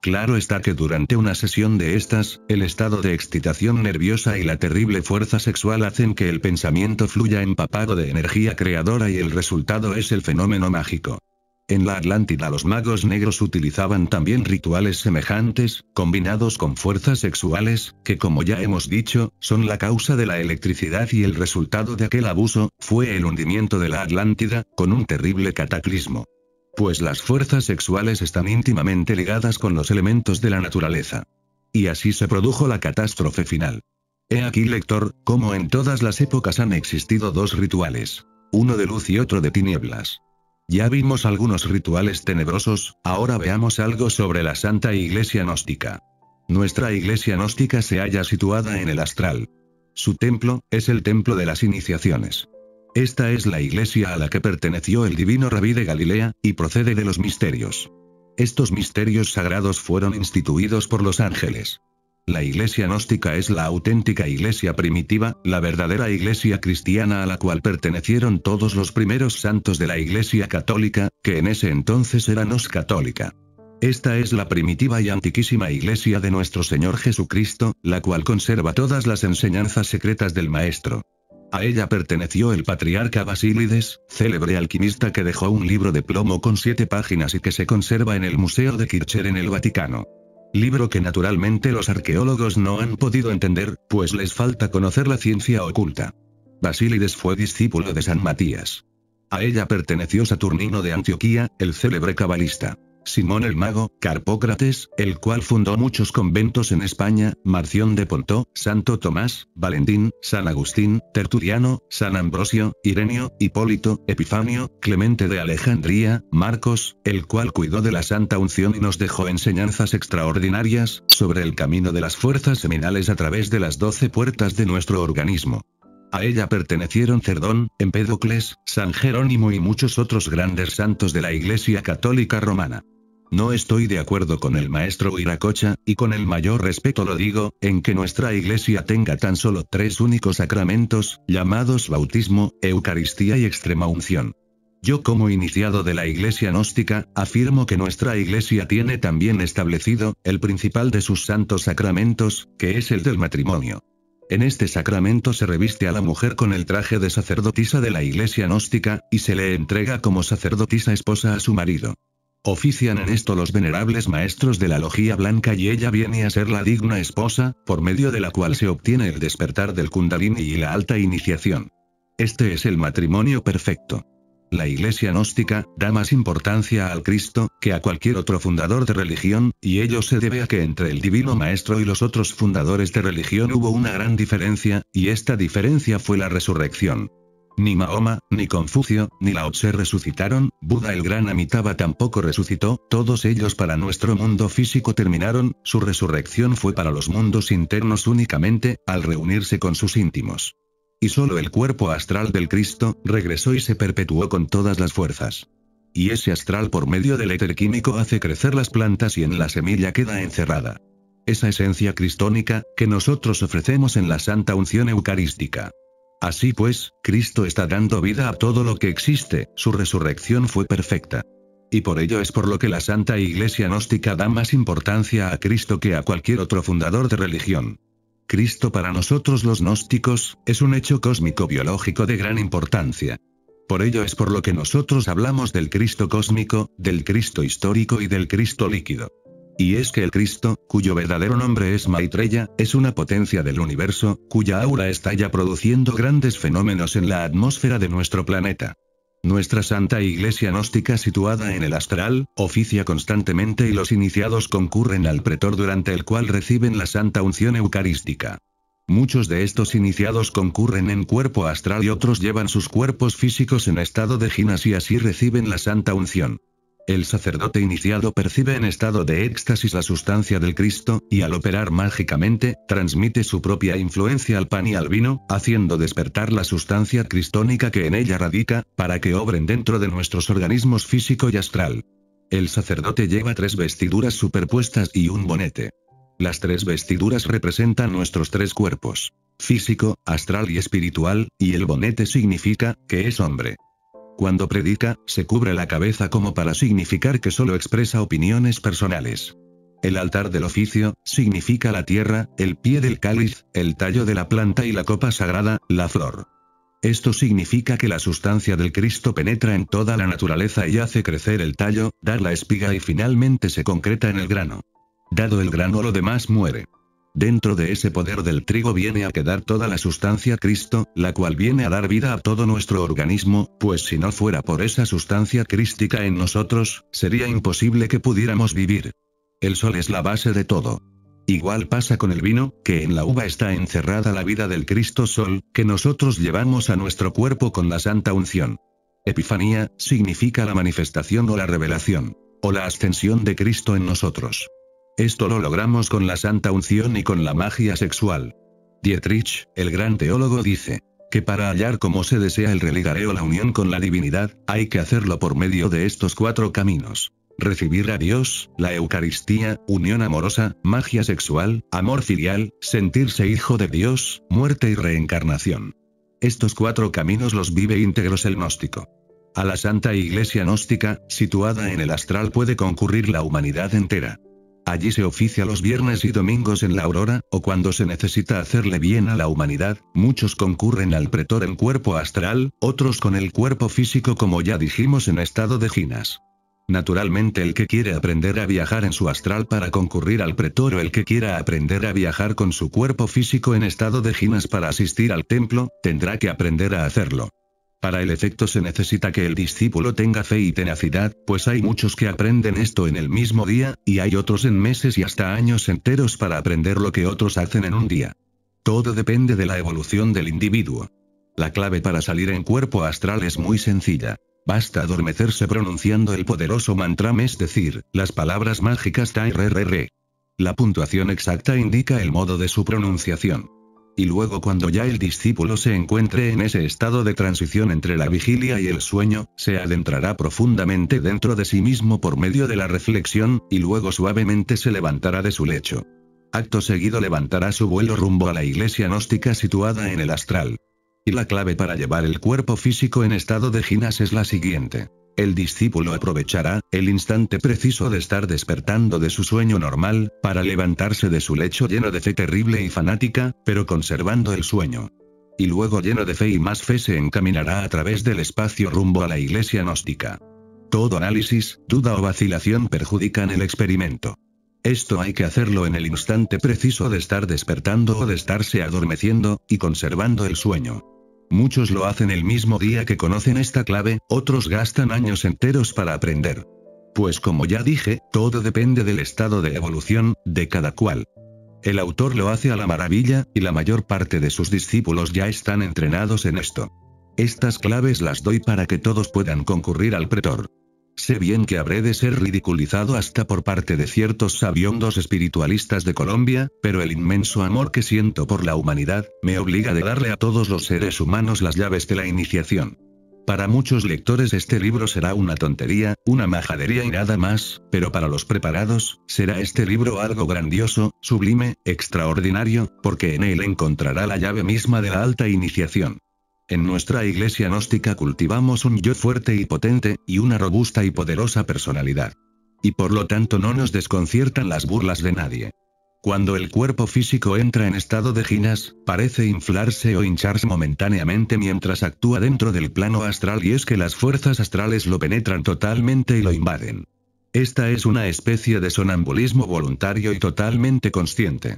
Claro está que durante una sesión de estas, el estado de excitación nerviosa y la terrible fuerza sexual hacen que el pensamiento fluya empapado de energía creadora y el resultado es el fenómeno mágico. En la Atlántida los magos negros utilizaban también rituales semejantes, combinados con fuerzas sexuales, que como ya hemos dicho, son la causa de la electricidad y el resultado de aquel abuso, fue el hundimiento de la Atlántida, con un terrible cataclismo. Pues las fuerzas sexuales están íntimamente ligadas con los elementos de la naturaleza. Y así se produjo la catástrofe final. He aquí, lector, como en todas las épocas han existido dos rituales. Uno de luz y otro de tinieblas. Ya vimos algunos rituales tenebrosos, ahora veamos algo sobre la Santa Iglesia Gnóstica. Nuestra Iglesia Gnóstica se halla situada en el astral. Su templo, es el templo de las iniciaciones. Esta es la iglesia a la que perteneció el divino rabí de Galilea, y procede de los misterios. Estos misterios sagrados fueron instituidos por los ángeles. La iglesia gnóstica es la auténtica iglesia primitiva, la verdadera iglesia cristiana a la cual pertenecieron todos los primeros santos de la iglesia católica, que en ese entonces era nos católica. Esta es la primitiva y antiquísima iglesia de nuestro Señor Jesucristo, la cual conserva todas las enseñanzas secretas del Maestro. A ella perteneció el patriarca Basílides, célebre alquimista que dejó un libro de plomo con siete páginas y que se conserva en el Museo de Kircher en el Vaticano. Libro que naturalmente los arqueólogos no han podido entender, pues les falta conocer la ciencia oculta. Basílides fue discípulo de San Matías. A ella perteneció Saturnino de Antioquía, el célebre cabalista. Simón el Mago, Carpócrates, el cual fundó muchos conventos en España, Marción de Pontó, Santo Tomás, Valentín, San Agustín, Tertuliano, San Ambrosio, Irenio, Hipólito, Epifanio, Clemente de Alejandría, Marcos, el cual cuidó de la Santa Unción y nos dejó enseñanzas extraordinarias, sobre el camino de las fuerzas seminales a través de las doce puertas de nuestro organismo. A ella pertenecieron Cerdón, Empédocles, San Jerónimo y muchos otros grandes santos de la Iglesia Católica Romana. No estoy de acuerdo con el maestro Iracocha, y con el mayor respeto lo digo, en que nuestra iglesia tenga tan solo tres únicos sacramentos, llamados bautismo, Eucaristía y extrema unción. Yo como iniciado de la iglesia gnóstica, afirmo que nuestra iglesia tiene también establecido, el principal de sus santos sacramentos, que es el del matrimonio. En este sacramento se reviste a la mujer con el traje de sacerdotisa de la iglesia gnóstica, y se le entrega como sacerdotisa esposa a su marido. Ofician en esto los venerables maestros de la logía blanca y ella viene a ser la digna esposa, por medio de la cual se obtiene el despertar del kundalini y la alta iniciación. Este es el matrimonio perfecto. La iglesia gnóstica da más importancia al Cristo que a cualquier otro fundador de religión, y ello se debe a que entre el divino maestro y los otros fundadores de religión hubo una gran diferencia, y esta diferencia fue la resurrección. Ni Mahoma, ni Confucio, ni Lao Tse resucitaron, Buda el gran Amitabha tampoco resucitó, todos ellos para nuestro mundo físico terminaron, su resurrección fue para los mundos internos únicamente, al reunirse con sus íntimos. Y solo el cuerpo astral del Cristo, regresó y se perpetuó con todas las fuerzas. Y ese astral por medio del éter químico hace crecer las plantas y en la semilla queda encerrada. Esa esencia cristónica, que nosotros ofrecemos en la Santa Unción Eucarística. Así pues, Cristo está dando vida a todo lo que existe, su resurrección fue perfecta. Y por ello es por lo que la Santa Iglesia Gnóstica da más importancia a Cristo que a cualquier otro fundador de religión. Cristo para nosotros los gnósticos, es un hecho cósmico biológico de gran importancia. Por ello es por lo que nosotros hablamos del Cristo cósmico, del Cristo histórico y del Cristo líquido. Y es que el Cristo, cuyo verdadero nombre es Maitreya, es una potencia del universo, cuya aura está ya produciendo grandes fenómenos en la atmósfera de nuestro planeta. Nuestra Santa Iglesia Gnóstica situada en el astral, oficia constantemente y los iniciados concurren al pretor durante el cual reciben la Santa Unción Eucarística. Muchos de estos iniciados concurren en cuerpo astral y otros llevan sus cuerpos físicos en estado de ginas y así reciben la Santa Unción. El sacerdote iniciado percibe en estado de éxtasis la sustancia del Cristo, y al operar mágicamente, transmite su propia influencia al pan y al vino, haciendo despertar la sustancia cristónica que en ella radica, para que obren dentro de nuestros organismos físico y astral. El sacerdote lleva tres vestiduras superpuestas y un bonete. Las tres vestiduras representan nuestros tres cuerpos, físico, astral y espiritual, y el bonete significa que es hombre. Cuando predica, se cubre la cabeza como para significar que solo expresa opiniones personales. El altar del oficio, significa la tierra, el pie del cáliz, el tallo de la planta y la copa sagrada, la flor. Esto significa que la sustancia del Cristo penetra en toda la naturaleza y hace crecer el tallo, dar la espiga y finalmente se concreta en el grano. Dado el grano lo demás muere. Dentro de ese poder del trigo viene a quedar toda la sustancia Cristo, la cual viene a dar vida a todo nuestro organismo, pues si no fuera por esa sustancia crística en nosotros, sería imposible que pudiéramos vivir. El sol es la base de todo. Igual pasa con el vino, que en la uva está encerrada la vida del Cristo Sol, que nosotros llevamos a nuestro cuerpo con la santa unción. Epifanía, significa la manifestación o la revelación, o la ascensión de Cristo en nosotros. Esto lo logramos con la santa unción y con la magia sexual. Dietrich, el gran teólogo, dice que para hallar como se desea el religareo la unión con la divinidad, hay que hacerlo por medio de estos cuatro caminos. Recibir a Dios, la Eucaristía, unión amorosa, magia sexual, amor filial, sentirse hijo de Dios, muerte y reencarnación. Estos cuatro caminos los vive íntegros el gnóstico. A la Santa Iglesia Gnóstica, situada en el astral, puede concurrir la humanidad entera. Allí se oficia los viernes y domingos en la aurora, o cuando se necesita hacerle bien a la humanidad, muchos concurren al pretor en cuerpo astral, otros con el cuerpo físico como ya dijimos en estado de ginas. Naturalmente el que quiere aprender a viajar en su astral para concurrir al pretor o el que quiera aprender a viajar con su cuerpo físico en estado de ginas para asistir al templo, tendrá que aprender a hacerlo. Para el efecto se necesita que el discípulo tenga fe y tenacidad, pues hay muchos que aprenden esto en el mismo día, y hay otros en meses y hasta años enteros para aprender lo que otros hacen en un día. Todo depende de la evolución del individuo. La clave para salir en cuerpo astral es muy sencilla. Basta adormecerse pronunciando el poderoso mantra, es decir, las palabras mágicas Ta-Re-Re-Re. La puntuación exacta indica el modo de su pronunciación. Y luego cuando ya el discípulo se encuentre en ese estado de transición entre la vigilia y el sueño, se adentrará profundamente dentro de sí mismo por medio de la reflexión, y luego suavemente se levantará de su lecho. Acto seguido levantará su vuelo rumbo a la iglesia gnóstica situada en el astral. Y la clave para llevar el cuerpo físico en estado de ginas es la siguiente. El discípulo aprovechará el instante preciso de estar despertando de su sueño normal, para levantarse de su lecho lleno de fe terrible y fanática, pero conservando el sueño. Y luego lleno de fe y más fe se encaminará a través del espacio rumbo a la iglesia gnóstica. Todo análisis, duda o vacilación perjudican el experimento. Esto hay que hacerlo en el instante preciso de estar despertando o de estarse adormeciendo, y conservando el sueño. Muchos lo hacen el mismo día que conocen esta clave, otros gastan años enteros para aprender. Pues como ya dije, todo depende del estado de evolución, de cada cual. El autor lo hace a la maravilla, y la mayor parte de sus discípulos ya están entrenados en esto. Estas claves las doy para que todos puedan concurrir al pretor. Sé bien que habré de ser ridiculizado hasta por parte de ciertos sabiondos espiritualistas de Colombia, pero el inmenso amor que siento por la humanidad, me obliga a darle a todos los seres humanos las llaves de la iniciación. Para muchos lectores este libro será una tontería, una majadería y nada más, pero para los preparados, será este libro algo grandioso, sublime, extraordinario, porque en él encontrará la llave misma de la alta iniciación. En nuestra iglesia gnóstica cultivamos un yo fuerte y potente, y una robusta y poderosa personalidad. Y por lo tanto no nos desconciertan las burlas de nadie. Cuando el cuerpo físico entra en estado de ginas, parece inflarse o hincharse momentáneamente mientras actúa dentro del plano astral y es que las fuerzas astrales lo penetran totalmente y lo invaden. Esta es una especie de sonambulismo voluntario y totalmente consciente.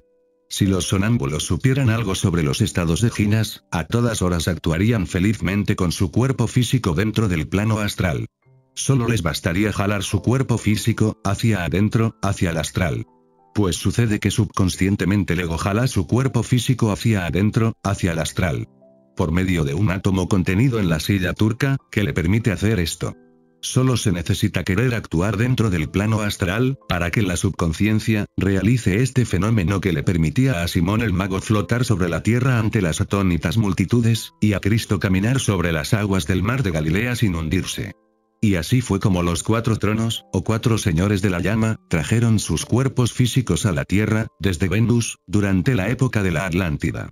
Si los sonámbulos supieran algo sobre los estados de Ginas, a todas horas actuarían felizmente con su cuerpo físico dentro del plano astral. Solo les bastaría jalar su cuerpo físico, hacia adentro, hacia el astral. Pues sucede que subconscientemente el ego jala su cuerpo físico hacia adentro, hacia el astral. Por medio de un átomo contenido en la silla turca, que le permite hacer esto. Solo se necesita querer actuar dentro del plano astral, para que la subconsciencia, realice este fenómeno que le permitía a Simón el mago flotar sobre la tierra ante las atónitas multitudes, y a Cristo caminar sobre las aguas del mar de Galilea sin hundirse. Y así fue como los cuatro tronos, o cuatro señores de la llama, trajeron sus cuerpos físicos a la tierra, desde Venus, durante la época de la Atlántida.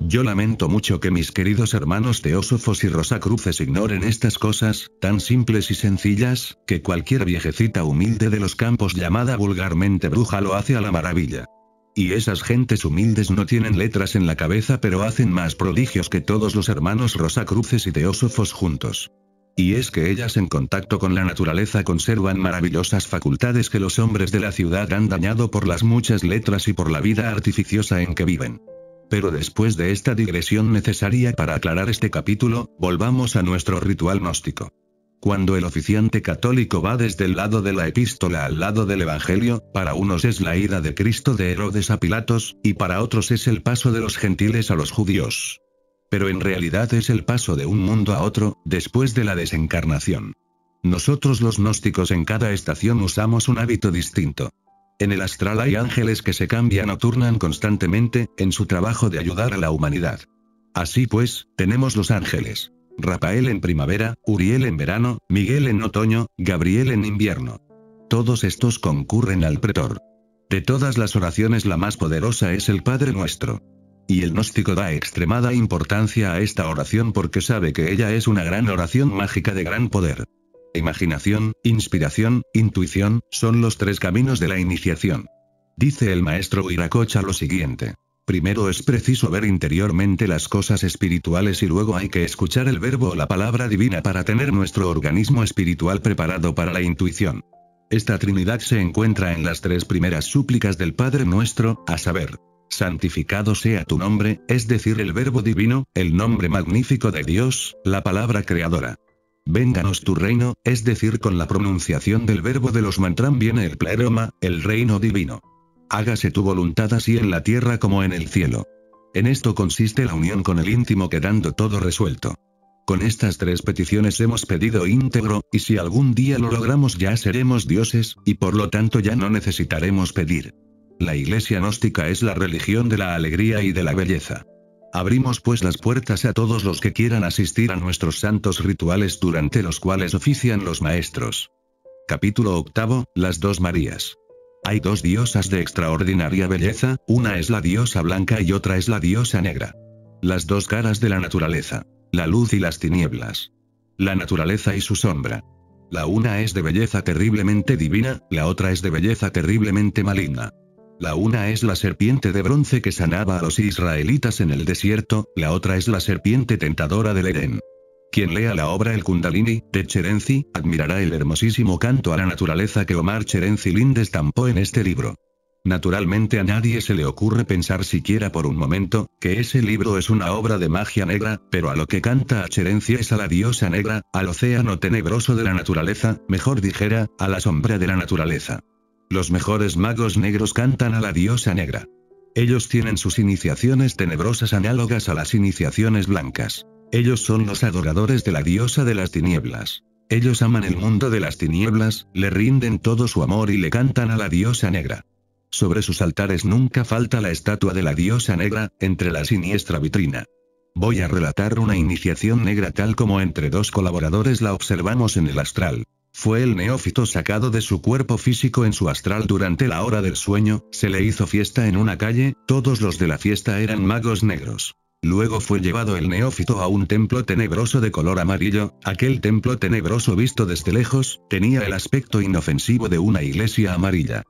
Yo lamento mucho que mis queridos hermanos teósofos y rosacruces ignoren estas cosas, tan simples y sencillas, que cualquier viejecita humilde de los campos llamada vulgarmente bruja lo hace a la maravilla. Y esas gentes humildes no tienen letras en la cabeza pero hacen más prodigios que todos los hermanos rosacruces y teósofos juntos. Y es que ellas en contacto con la naturaleza conservan maravillosas facultades que los hombres de la ciudad han dañado por las muchas letras y por la vida artificiosa en que viven. Pero después de esta digresión necesaria para aclarar este capítulo, volvamos a nuestro ritual gnóstico. Cuando el oficiante católico va desde el lado de la epístola al lado del Evangelio, para unos es la ida de Cristo de Herodes a Pilatos, y para otros es el paso de los gentiles a los judíos. Pero en realidad es el paso de un mundo a otro, después de la desencarnación. Nosotros los gnósticos en cada estación usamos un hábito distinto. En el astral hay ángeles que se cambian o turnan constantemente, en su trabajo de ayudar a la humanidad. Así pues, tenemos los ángeles. Rafael en primavera, Uriel en verano, Miguel en otoño, Gabriel en invierno. Todos estos concurren al pretor. De todas las oraciones la más poderosa es el Padre Nuestro. Y el gnóstico da extremada importancia a esta oración porque sabe que ella es una gran oración mágica de gran poder. Imaginación, inspiración, intuición, son los tres caminos de la iniciación. Dice el maestro Iracocha lo siguiente. Primero es preciso ver interiormente las cosas espirituales y luego hay que escuchar el verbo o la palabra divina para tener nuestro organismo espiritual preparado para la intuición. Esta Trinidad se encuentra en las tres primeras súplicas del Padre nuestro, a saber, santificado sea tu nombre, es decir, el verbo divino, el nombre magnífico de Dios, la palabra creadora. Vénganos tu reino, es decir, con la pronunciación del verbo de los mantram viene el pleroma, el reino divino. Hágase tu voluntad así en la tierra como en el cielo. En esto consiste la unión con el íntimo quedando todo resuelto. Con estas tres peticiones hemos pedido íntegro, y si algún día lo logramos ya seremos dioses, y por lo tanto ya no necesitaremos pedir. La iglesia gnóstica es la religión de la alegría y de la belleza. Abrimos pues las puertas a todos los que quieran asistir a nuestros santos rituales durante los cuales ofician los maestros. Capítulo 8: Las dos Marías. Hay dos diosas de extraordinaria belleza, una es la diosa blanca y otra es la diosa negra. Las dos caras de la naturaleza. La luz y las tinieblas. La naturaleza y su sombra. La una es de belleza terriblemente divina, la otra es de belleza terriblemente maligna. La una es la serpiente de bronce que sanaba a los israelitas en el desierto, la otra es la serpiente tentadora del Edén. Quien lea la obra El Kundalini, de Cherenzi, admirará el hermosísimo canto a la naturaleza que Omar Cherenzi Lind estampó en este libro. Naturalmente a nadie se le ocurre pensar siquiera por un momento, que ese libro es una obra de magia negra, pero a lo que canta a es a la diosa negra, al océano tenebroso de la naturaleza, mejor dijera, a la sombra de la naturaleza. Los mejores magos negros cantan a la diosa negra. Ellos tienen sus iniciaciones tenebrosas análogas a las iniciaciones blancas. Ellos son los adoradores de la diosa de las tinieblas. Ellos aman el mundo de las tinieblas, le rinden todo su amor y le cantan a la diosa negra. Sobre sus altares nunca falta la estatua de la diosa negra, entre la siniestra vitrina. Voy a relatar una iniciación negra tal como entre dos colaboradores la observamos en el astral. Fue el neófito sacado de su cuerpo físico en su astral durante la hora del sueño, se le hizo fiesta en una calle, todos los de la fiesta eran magos negros. Luego fue llevado el neófito a un templo tenebroso de color amarillo, aquel templo tenebroso visto desde lejos, tenía el aspecto inofensivo de una iglesia amarilla.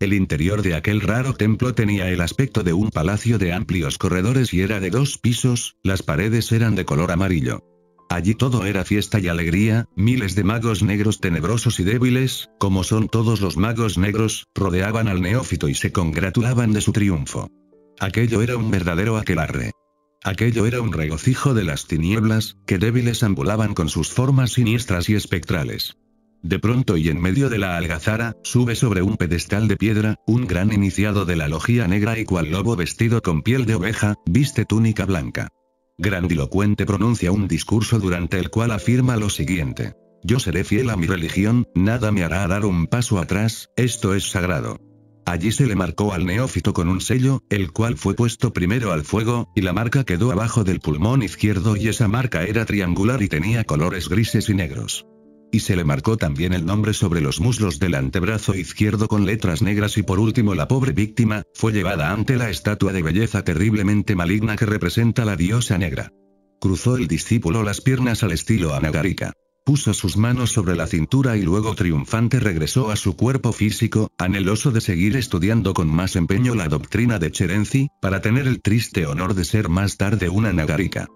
El interior de aquel raro templo tenía el aspecto de un palacio de amplios corredores y era de dos pisos, las paredes eran de color amarillo. Allí todo era fiesta y alegría, miles de magos negros tenebrosos y débiles, como son todos los magos negros, rodeaban al neófito y se congratulaban de su triunfo. Aquello era un verdadero aquelarre. Aquello era un regocijo de las tinieblas, que débiles ambulaban con sus formas siniestras y espectrales. De pronto y en medio de la algazara, sube sobre un pedestal de piedra, un gran iniciado de la logía negra y cual lobo vestido con piel de oveja, viste túnica blanca. Grandilocuente pronuncia un discurso durante el cual afirma lo siguiente. Yo seré fiel a mi religión, nada me hará dar un paso atrás, esto es sagrado. Allí se le marcó al neófito con un sello, el cual fue puesto primero al fuego, y la marca quedó abajo del pulmón izquierdo y esa marca era triangular y tenía colores grises y negros y se le marcó también el nombre sobre los muslos del antebrazo izquierdo con letras negras y por último la pobre víctima, fue llevada ante la estatua de belleza terriblemente maligna que representa la diosa negra. Cruzó el discípulo las piernas al estilo anagarika. Puso sus manos sobre la cintura y luego triunfante regresó a su cuerpo físico, anheloso de seguir estudiando con más empeño la doctrina de Cherenzi, para tener el triste honor de ser más tarde una nagarika.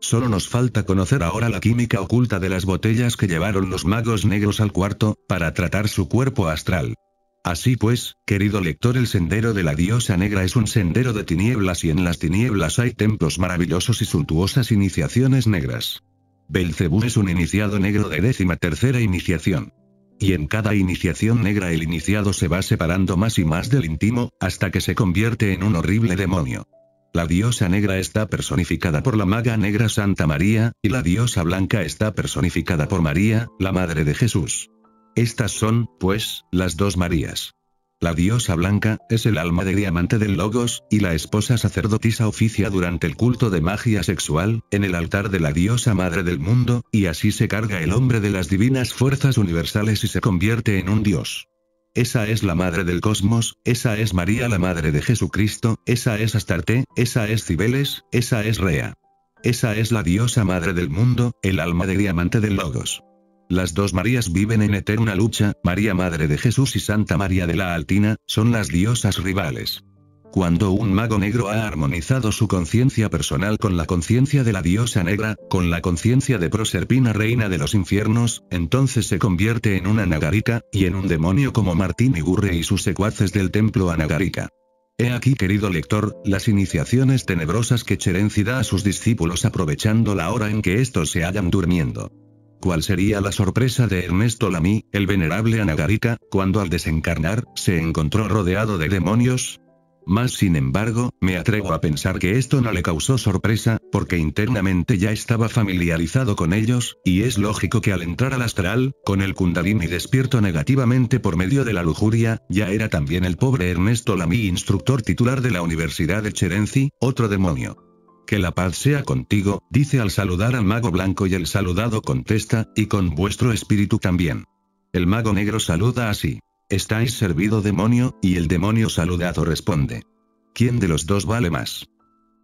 Solo nos falta conocer ahora la química oculta de las botellas que llevaron los magos negros al cuarto, para tratar su cuerpo astral. Así pues, querido lector, el sendero de la diosa negra es un sendero de tinieblas y en las tinieblas hay templos maravillosos y suntuosas iniciaciones negras. Belcebú es un iniciado negro de décima tercera iniciación. Y en cada iniciación negra el iniciado se va separando más y más del íntimo, hasta que se convierte en un horrible demonio. La diosa negra está personificada por la maga negra Santa María, y la diosa blanca está personificada por María, la madre de Jesús. Estas son, pues, las dos Marías. La diosa blanca, es el alma de diamante del Logos, y la esposa sacerdotisa oficia durante el culto de magia sexual, en el altar de la diosa madre del mundo, y así se carga el hombre de las divinas fuerzas universales y se convierte en un dios esa es la madre del cosmos, esa es María la madre de Jesucristo, esa es Astarte, esa es Cibeles, esa es Rea. Esa es la diosa madre del mundo, el alma de diamante del Logos. Las dos Marías viven en eterna lucha, María Madre de Jesús y Santa María de la Altina, son las diosas rivales. Cuando un mago negro ha armonizado su conciencia personal con la conciencia de la diosa negra, con la conciencia de Proserpina reina de los infiernos, entonces se convierte en una nagarica, y en un demonio como Martín Igurre y sus secuaces del templo Anagarica. He aquí querido lector, las iniciaciones tenebrosas que Cherenzi da a sus discípulos aprovechando la hora en que estos se hallan durmiendo. ¿Cuál sería la sorpresa de Ernesto Lamy, el venerable Anagarica, cuando al desencarnar, se encontró rodeado de demonios? Más sin embargo, me atrevo a pensar que esto no le causó sorpresa, porque internamente ya estaba familiarizado con ellos, y es lógico que al entrar al astral, con el kundalini despierto negativamente por medio de la lujuria, ya era también el pobre Ernesto Lamy instructor titular de la Universidad de Cherenzi, otro demonio. Que la paz sea contigo, dice al saludar al mago blanco y el saludado contesta, y con vuestro espíritu también. El mago negro saluda así. Estáis servido demonio, y el demonio saludado responde. ¿Quién de los dos vale más?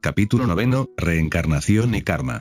Capítulo 9. Reencarnación y karma.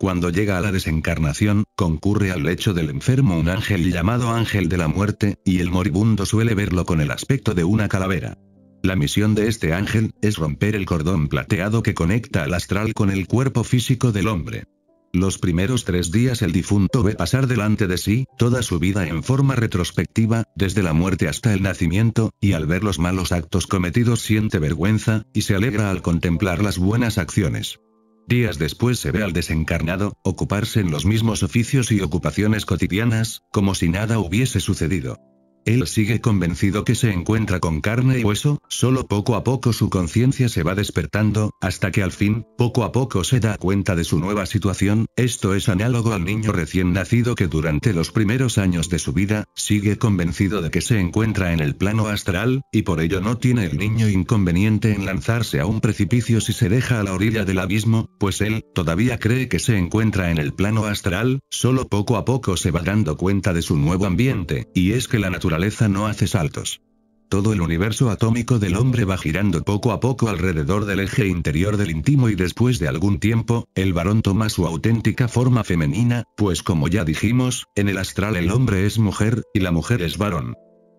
Cuando llega a la desencarnación, concurre al lecho del enfermo un ángel llamado Ángel de la Muerte, y el moribundo suele verlo con el aspecto de una calavera. La misión de este ángel es romper el cordón plateado que conecta al astral con el cuerpo físico del hombre. Los primeros tres días el difunto ve pasar delante de sí, toda su vida en forma retrospectiva, desde la muerte hasta el nacimiento, y al ver los malos actos cometidos siente vergüenza, y se alegra al contemplar las buenas acciones. Días después se ve al desencarnado, ocuparse en los mismos oficios y ocupaciones cotidianas, como si nada hubiese sucedido. Él sigue convencido que se encuentra con carne y hueso, solo poco a poco su conciencia se va despertando, hasta que al fin, poco a poco se da cuenta de su nueva situación, esto es análogo al niño recién nacido que durante los primeros años de su vida, sigue convencido de que se encuentra en el plano astral, y por ello no tiene el niño inconveniente en lanzarse a un precipicio si se deja a la orilla del abismo, pues él, todavía cree que se encuentra en el plano astral, solo poco a poco se va dando cuenta de su nuevo ambiente, y es que la naturaleza naturaleza no hace saltos. Todo el universo atómico del hombre va girando poco a poco alrededor del eje interior del íntimo y después de algún tiempo, el varón toma su auténtica forma femenina, pues como ya dijimos, en el astral el hombre es mujer, y la mujer es varón.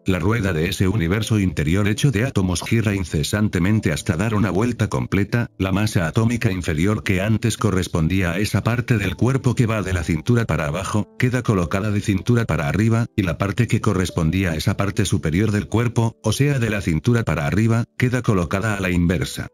La rueda de ese universo interior hecho de átomos gira incesantemente hasta dar una vuelta completa, la masa atómica inferior que antes correspondía a esa parte del cuerpo que va de la cintura para abajo, queda colocada de cintura para arriba, y la parte que correspondía a esa parte superior del cuerpo, o sea de la cintura para arriba, queda colocada a la inversa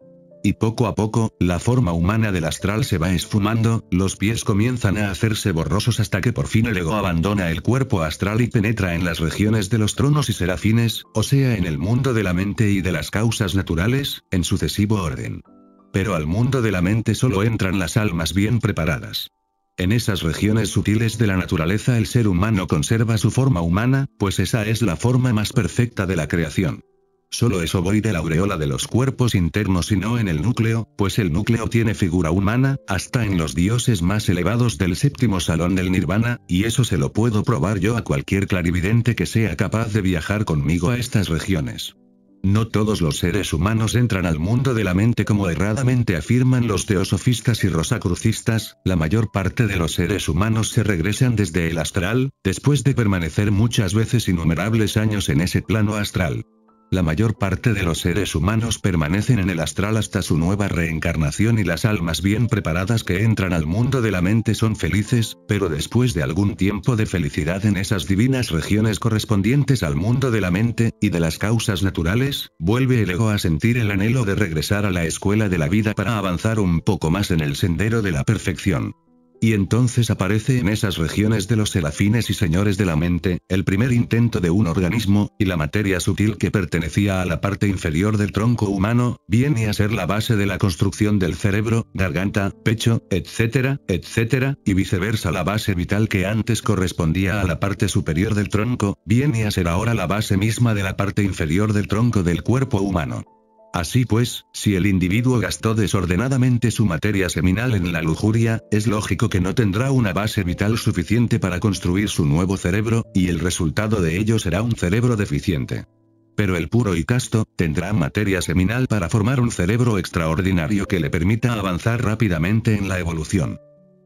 y poco a poco, la forma humana del astral se va esfumando, los pies comienzan a hacerse borrosos hasta que por fin el ego abandona el cuerpo astral y penetra en las regiones de los tronos y serafines, o sea en el mundo de la mente y de las causas naturales, en sucesivo orden. Pero al mundo de la mente solo entran las almas bien preparadas. En esas regiones sutiles de la naturaleza el ser humano conserva su forma humana, pues esa es la forma más perfecta de la creación. Solo eso voy de la aureola de los cuerpos internos y no en el núcleo, pues el núcleo tiene figura humana, hasta en los dioses más elevados del séptimo salón del nirvana, y eso se lo puedo probar yo a cualquier clarividente que sea capaz de viajar conmigo a estas regiones. No todos los seres humanos entran al mundo de la mente como erradamente afirman los teosofistas y rosacrucistas, la mayor parte de los seres humanos se regresan desde el astral, después de permanecer muchas veces innumerables años en ese plano astral. La mayor parte de los seres humanos permanecen en el astral hasta su nueva reencarnación y las almas bien preparadas que entran al mundo de la mente son felices, pero después de algún tiempo de felicidad en esas divinas regiones correspondientes al mundo de la mente, y de las causas naturales, vuelve el ego a sentir el anhelo de regresar a la escuela de la vida para avanzar un poco más en el sendero de la perfección. Y entonces aparece en esas regiones de los serafines y señores de la mente, el primer intento de un organismo, y la materia sutil que pertenecía a la parte inferior del tronco humano, viene a ser la base de la construcción del cerebro, garganta, pecho, etcétera, etcétera, y viceversa la base vital que antes correspondía a la parte superior del tronco, viene a ser ahora la base misma de la parte inferior del tronco del cuerpo humano. Así pues, si el individuo gastó desordenadamente su materia seminal en la lujuria, es lógico que no tendrá una base vital suficiente para construir su nuevo cerebro, y el resultado de ello será un cerebro deficiente. Pero el puro y casto, tendrá materia seminal para formar un cerebro extraordinario que le permita avanzar rápidamente en la evolución.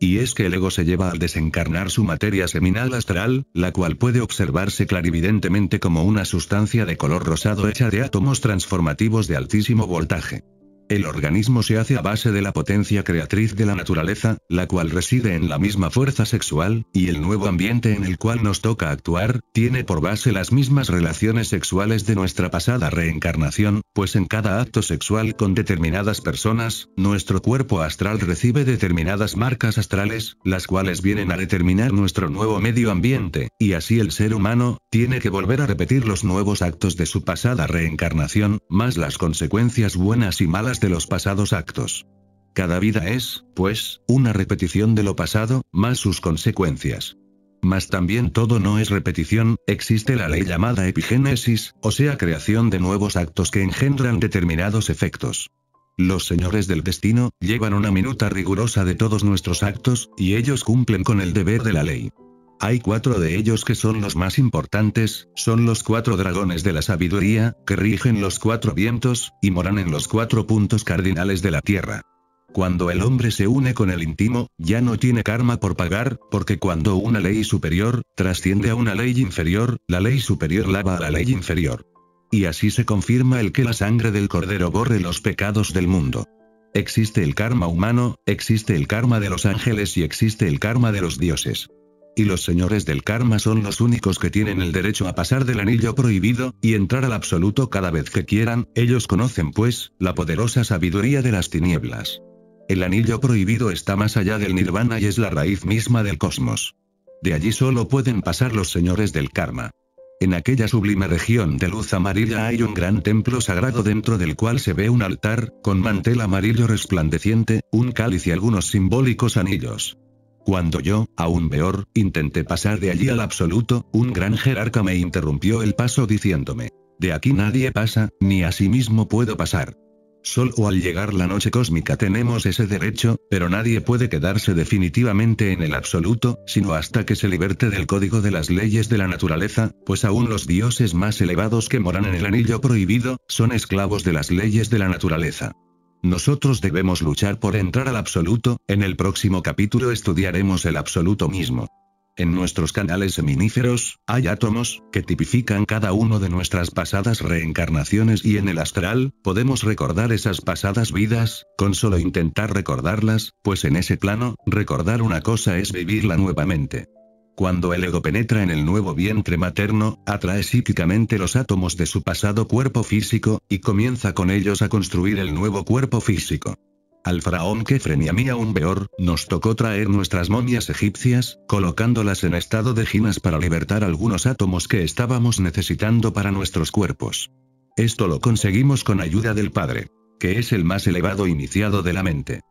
Y es que el ego se lleva al desencarnar su materia seminal astral, la cual puede observarse clarividentemente como una sustancia de color rosado hecha de átomos transformativos de altísimo voltaje. El organismo se hace a base de la potencia creatriz de la naturaleza, la cual reside en la misma fuerza sexual, y el nuevo ambiente en el cual nos toca actuar, tiene por base las mismas relaciones sexuales de nuestra pasada reencarnación, pues en cada acto sexual con determinadas personas, nuestro cuerpo astral recibe determinadas marcas astrales, las cuales vienen a determinar nuestro nuevo medio ambiente, y así el ser humano, tiene que volver a repetir los nuevos actos de su pasada reencarnación, más las consecuencias buenas y malas los pasados actos. Cada vida es, pues, una repetición de lo pasado, más sus consecuencias. Mas también todo no es repetición, existe la ley llamada epigénesis, o sea creación de nuevos actos que engendran determinados efectos. Los señores del destino, llevan una minuta rigurosa de todos nuestros actos, y ellos cumplen con el deber de la ley. Hay cuatro de ellos que son los más importantes, son los cuatro dragones de la sabiduría, que rigen los cuatro vientos, y moran en los cuatro puntos cardinales de la tierra. Cuando el hombre se une con el íntimo, ya no tiene karma por pagar, porque cuando una ley superior, trasciende a una ley inferior, la ley superior lava a la ley inferior. Y así se confirma el que la sangre del cordero borre los pecados del mundo. Existe el karma humano, existe el karma de los ángeles y existe el karma de los dioses y los señores del karma son los únicos que tienen el derecho a pasar del anillo prohibido, y entrar al absoluto cada vez que quieran, ellos conocen pues, la poderosa sabiduría de las tinieblas. El anillo prohibido está más allá del nirvana y es la raíz misma del cosmos. De allí solo pueden pasar los señores del karma. En aquella sublime región de luz amarilla hay un gran templo sagrado dentro del cual se ve un altar, con mantel amarillo resplandeciente, un cáliz y algunos simbólicos anillos. Cuando yo, aún peor, intenté pasar de allí al absoluto, un gran jerarca me interrumpió el paso diciéndome, de aquí nadie pasa, ni a sí mismo puedo pasar. Solo al llegar la noche cósmica tenemos ese derecho, pero nadie puede quedarse definitivamente en el absoluto, sino hasta que se liberte del código de las leyes de la naturaleza, pues aún los dioses más elevados que moran en el anillo prohibido, son esclavos de las leyes de la naturaleza. Nosotros debemos luchar por entrar al absoluto, en el próximo capítulo estudiaremos el absoluto mismo. En nuestros canales seminíferos, hay átomos, que tipifican cada uno de nuestras pasadas reencarnaciones y en el astral, podemos recordar esas pasadas vidas, con solo intentar recordarlas, pues en ese plano, recordar una cosa es vivirla nuevamente. Cuando el ego penetra en el nuevo vientre materno, atrae psíquicamente los átomos de su pasado cuerpo físico, y comienza con ellos a construir el nuevo cuerpo físico. Al faraón que mí un peor, nos tocó traer nuestras momias egipcias, colocándolas en estado de ginas para libertar algunos átomos que estábamos necesitando para nuestros cuerpos. Esto lo conseguimos con ayuda del Padre, que es el más elevado iniciado de la mente.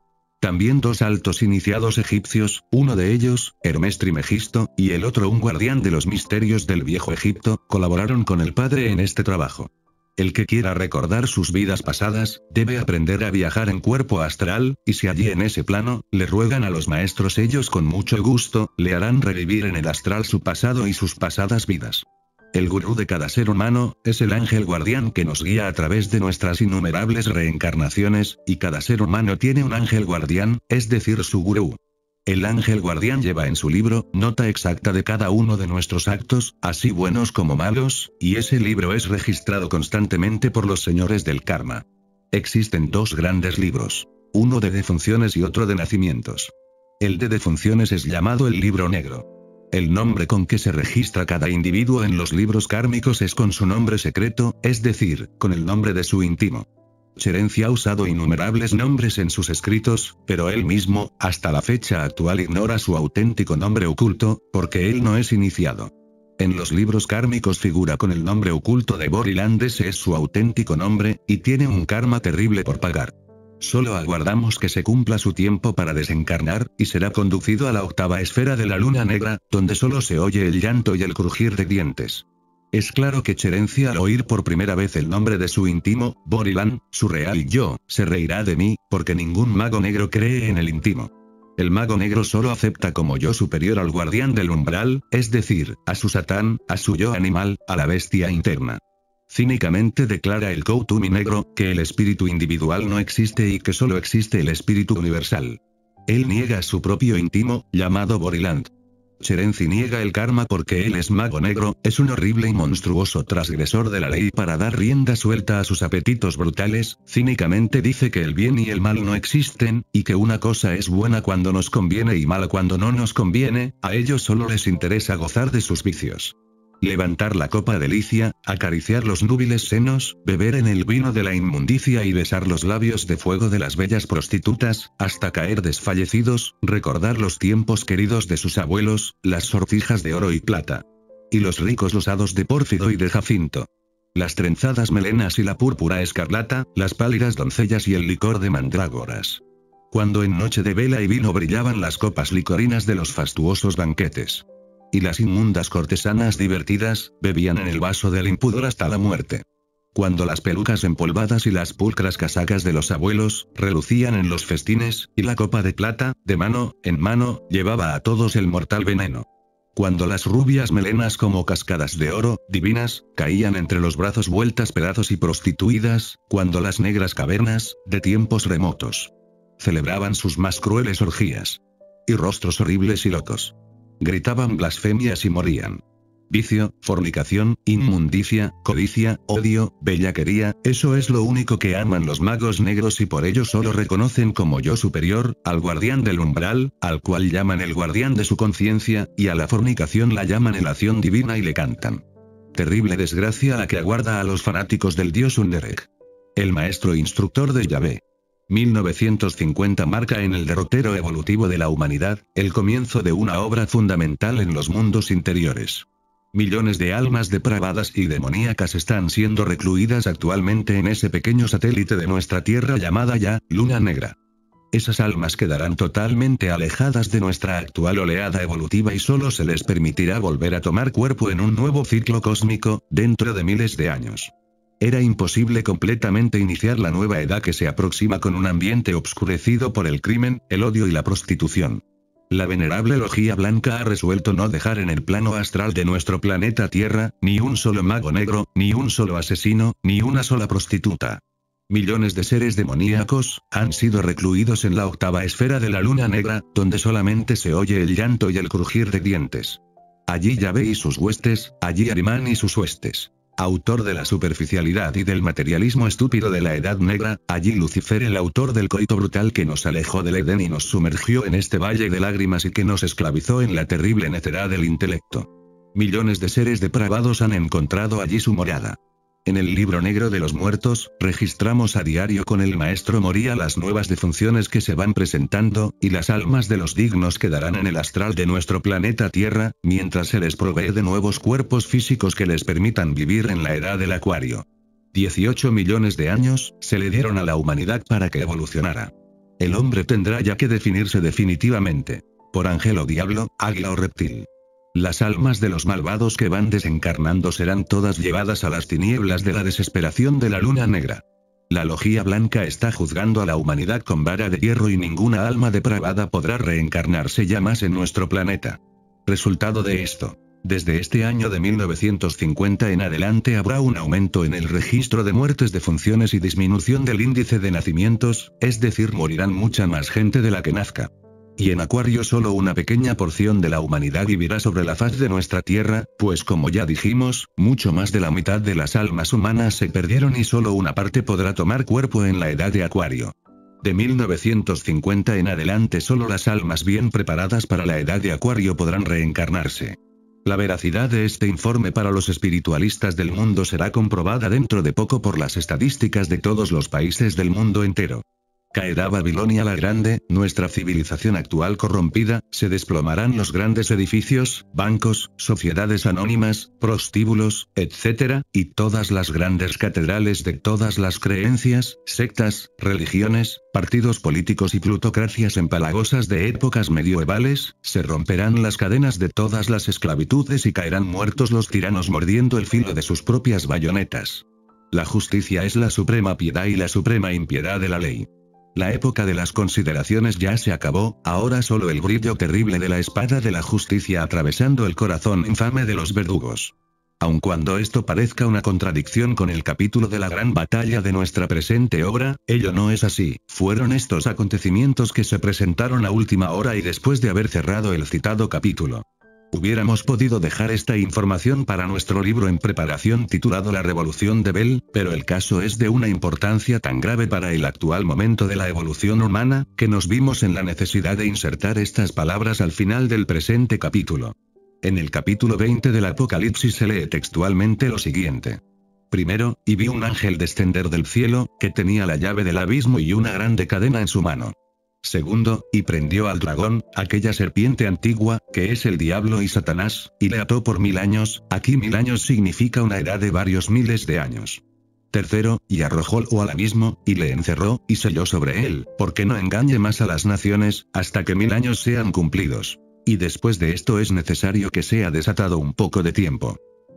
También dos altos iniciados egipcios, uno de ellos, Hermes Megisto, y el otro un guardián de los misterios del viejo Egipto, colaboraron con el padre en este trabajo. El que quiera recordar sus vidas pasadas, debe aprender a viajar en cuerpo astral, y si allí en ese plano, le ruegan a los maestros ellos con mucho gusto, le harán revivir en el astral su pasado y sus pasadas vidas. El gurú de cada ser humano, es el ángel guardián que nos guía a través de nuestras innumerables reencarnaciones, y cada ser humano tiene un ángel guardián, es decir, su gurú. El ángel guardián lleva en su libro, nota exacta de cada uno de nuestros actos, así buenos como malos, y ese libro es registrado constantemente por los señores del karma. Existen dos grandes libros. Uno de defunciones y otro de nacimientos. El de defunciones es llamado el libro negro. El nombre con que se registra cada individuo en los libros kármicos es con su nombre secreto, es decir, con el nombre de su íntimo. Cherencia ha usado innumerables nombres en sus escritos, pero él mismo, hasta la fecha actual, ignora su auténtico nombre oculto, porque él no es iniciado. En los libros kármicos figura con el nombre oculto de Borilandes es su auténtico nombre, y tiene un karma terrible por pagar. Solo aguardamos que se cumpla su tiempo para desencarnar, y será conducido a la octava esfera de la luna negra, donde solo se oye el llanto y el crujir de dientes. Es claro que Cherencia al oír por primera vez el nombre de su íntimo, Borilan, su real yo, se reirá de mí, porque ningún mago negro cree en el íntimo. El mago negro solo acepta como yo superior al guardián del umbral, es decir, a su satán, a su yo animal, a la bestia interna. Cínicamente declara el Koutumi negro, que el espíritu individual no existe y que solo existe el espíritu universal. Él niega su propio íntimo, llamado Boriland. Cherenzi niega el karma porque él es mago negro, es un horrible y monstruoso transgresor de la ley para dar rienda suelta a sus apetitos brutales, cínicamente dice que el bien y el mal no existen, y que una cosa es buena cuando nos conviene y mala cuando no nos conviene, a ellos solo les interesa gozar de sus vicios levantar la copa delicia, acariciar los núbiles senos, beber en el vino de la inmundicia y besar los labios de fuego de las bellas prostitutas, hasta caer desfallecidos, recordar los tiempos queridos de sus abuelos, las sortijas de oro y plata. Y los ricos losados de pórfido y de jacinto. Las trenzadas melenas y la púrpura escarlata, las pálidas doncellas y el licor de mandrágoras. Cuando en noche de vela y vino brillaban las copas licorinas de los fastuosos banquetes y las inmundas cortesanas divertidas, bebían en el vaso del impudor hasta la muerte. Cuando las pelucas empolvadas y las pulcras casacas de los abuelos, relucían en los festines, y la copa de plata, de mano, en mano, llevaba a todos el mortal veneno. Cuando las rubias melenas como cascadas de oro, divinas, caían entre los brazos vueltas pedazos y prostituidas, cuando las negras cavernas, de tiempos remotos, celebraban sus más crueles orgías. Y rostros horribles y locos gritaban blasfemias y morían. Vicio, fornicación, inmundicia, codicia, odio, bellaquería, eso es lo único que aman los magos negros y por ello solo reconocen como yo superior, al guardián del umbral, al cual llaman el guardián de su conciencia, y a la fornicación la llaman acción divina y le cantan. Terrible desgracia la que aguarda a los fanáticos del dios Underek. El maestro instructor de Yahvé. 1950 marca en el derrotero evolutivo de la humanidad, el comienzo de una obra fundamental en los mundos interiores. Millones de almas depravadas y demoníacas están siendo recluidas actualmente en ese pequeño satélite de nuestra Tierra llamada ya, Luna Negra. Esas almas quedarán totalmente alejadas de nuestra actual oleada evolutiva y solo se les permitirá volver a tomar cuerpo en un nuevo ciclo cósmico, dentro de miles de años. Era imposible completamente iniciar la nueva edad que se aproxima con un ambiente obscurecido por el crimen, el odio y la prostitución. La venerable logía blanca ha resuelto no dejar en el plano astral de nuestro planeta Tierra, ni un solo mago negro, ni un solo asesino, ni una sola prostituta. Millones de seres demoníacos han sido recluidos en la octava esfera de la luna negra, donde solamente se oye el llanto y el crujir de dientes. Allí Yahvé y sus huestes, allí Arimán y sus huestes autor de la superficialidad y del materialismo estúpido de la Edad Negra, allí Lucifer el autor del coito brutal que nos alejó del Edén y nos sumergió en este valle de lágrimas y que nos esclavizó en la terrible necedad del intelecto. Millones de seres depravados han encontrado allí su morada. En el libro negro de los muertos, registramos a diario con el maestro Moría las nuevas defunciones que se van presentando, y las almas de los dignos quedarán en el astral de nuestro planeta Tierra, mientras se les provee de nuevos cuerpos físicos que les permitan vivir en la edad del acuario. 18 millones de años, se le dieron a la humanidad para que evolucionara. El hombre tendrá ya que definirse definitivamente. Por ángel o diablo, águila o reptil. Las almas de los malvados que van desencarnando serán todas llevadas a las tinieblas de la desesperación de la luna negra. La logía blanca está juzgando a la humanidad con vara de hierro y ninguna alma depravada podrá reencarnarse ya más en nuestro planeta. Resultado de esto. Desde este año de 1950 en adelante habrá un aumento en el registro de muertes de funciones y disminución del índice de nacimientos, es decir, morirán mucha más gente de la que nazca y en Acuario solo una pequeña porción de la humanidad vivirá sobre la faz de nuestra Tierra, pues como ya dijimos, mucho más de la mitad de las almas humanas se perdieron y solo una parte podrá tomar cuerpo en la edad de Acuario. De 1950 en adelante solo las almas bien preparadas para la edad de Acuario podrán reencarnarse. La veracidad de este informe para los espiritualistas del mundo será comprobada dentro de poco por las estadísticas de todos los países del mundo entero. Caerá Babilonia la Grande, nuestra civilización actual corrompida, se desplomarán los grandes edificios, bancos, sociedades anónimas, prostíbulos, etc., y todas las grandes catedrales de todas las creencias, sectas, religiones, partidos políticos y plutocracias empalagosas de épocas medievales, se romperán las cadenas de todas las esclavitudes y caerán muertos los tiranos mordiendo el filo de sus propias bayonetas. La justicia es la suprema piedad y la suprema impiedad de la ley. La época de las consideraciones ya se acabó, ahora solo el brillo terrible de la espada de la justicia atravesando el corazón infame de los verdugos. Aun cuando esto parezca una contradicción con el capítulo de la gran batalla de nuestra presente obra, ello no es así, fueron estos acontecimientos que se presentaron a última hora y después de haber cerrado el citado capítulo. Hubiéramos podido dejar esta información para nuestro libro en preparación titulado La Revolución de Bell, pero el caso es de una importancia tan grave para el actual momento de la evolución humana, que nos vimos en la necesidad de insertar estas palabras al final del presente capítulo. En el capítulo 20 del Apocalipsis se lee textualmente lo siguiente. Primero, y vi un ángel descender del cielo, que tenía la llave del abismo y una grande cadena en su mano. Segundo, y prendió al dragón, aquella serpiente antigua, que es el diablo y Satanás, y le ató por mil años, aquí mil años significa una edad de varios miles de años. Tercero, y arrojólo al abismo, y le encerró, y selló sobre él, porque no engañe más a las naciones, hasta que mil años sean cumplidos. Y después de esto es necesario que sea desatado un poco de tiempo.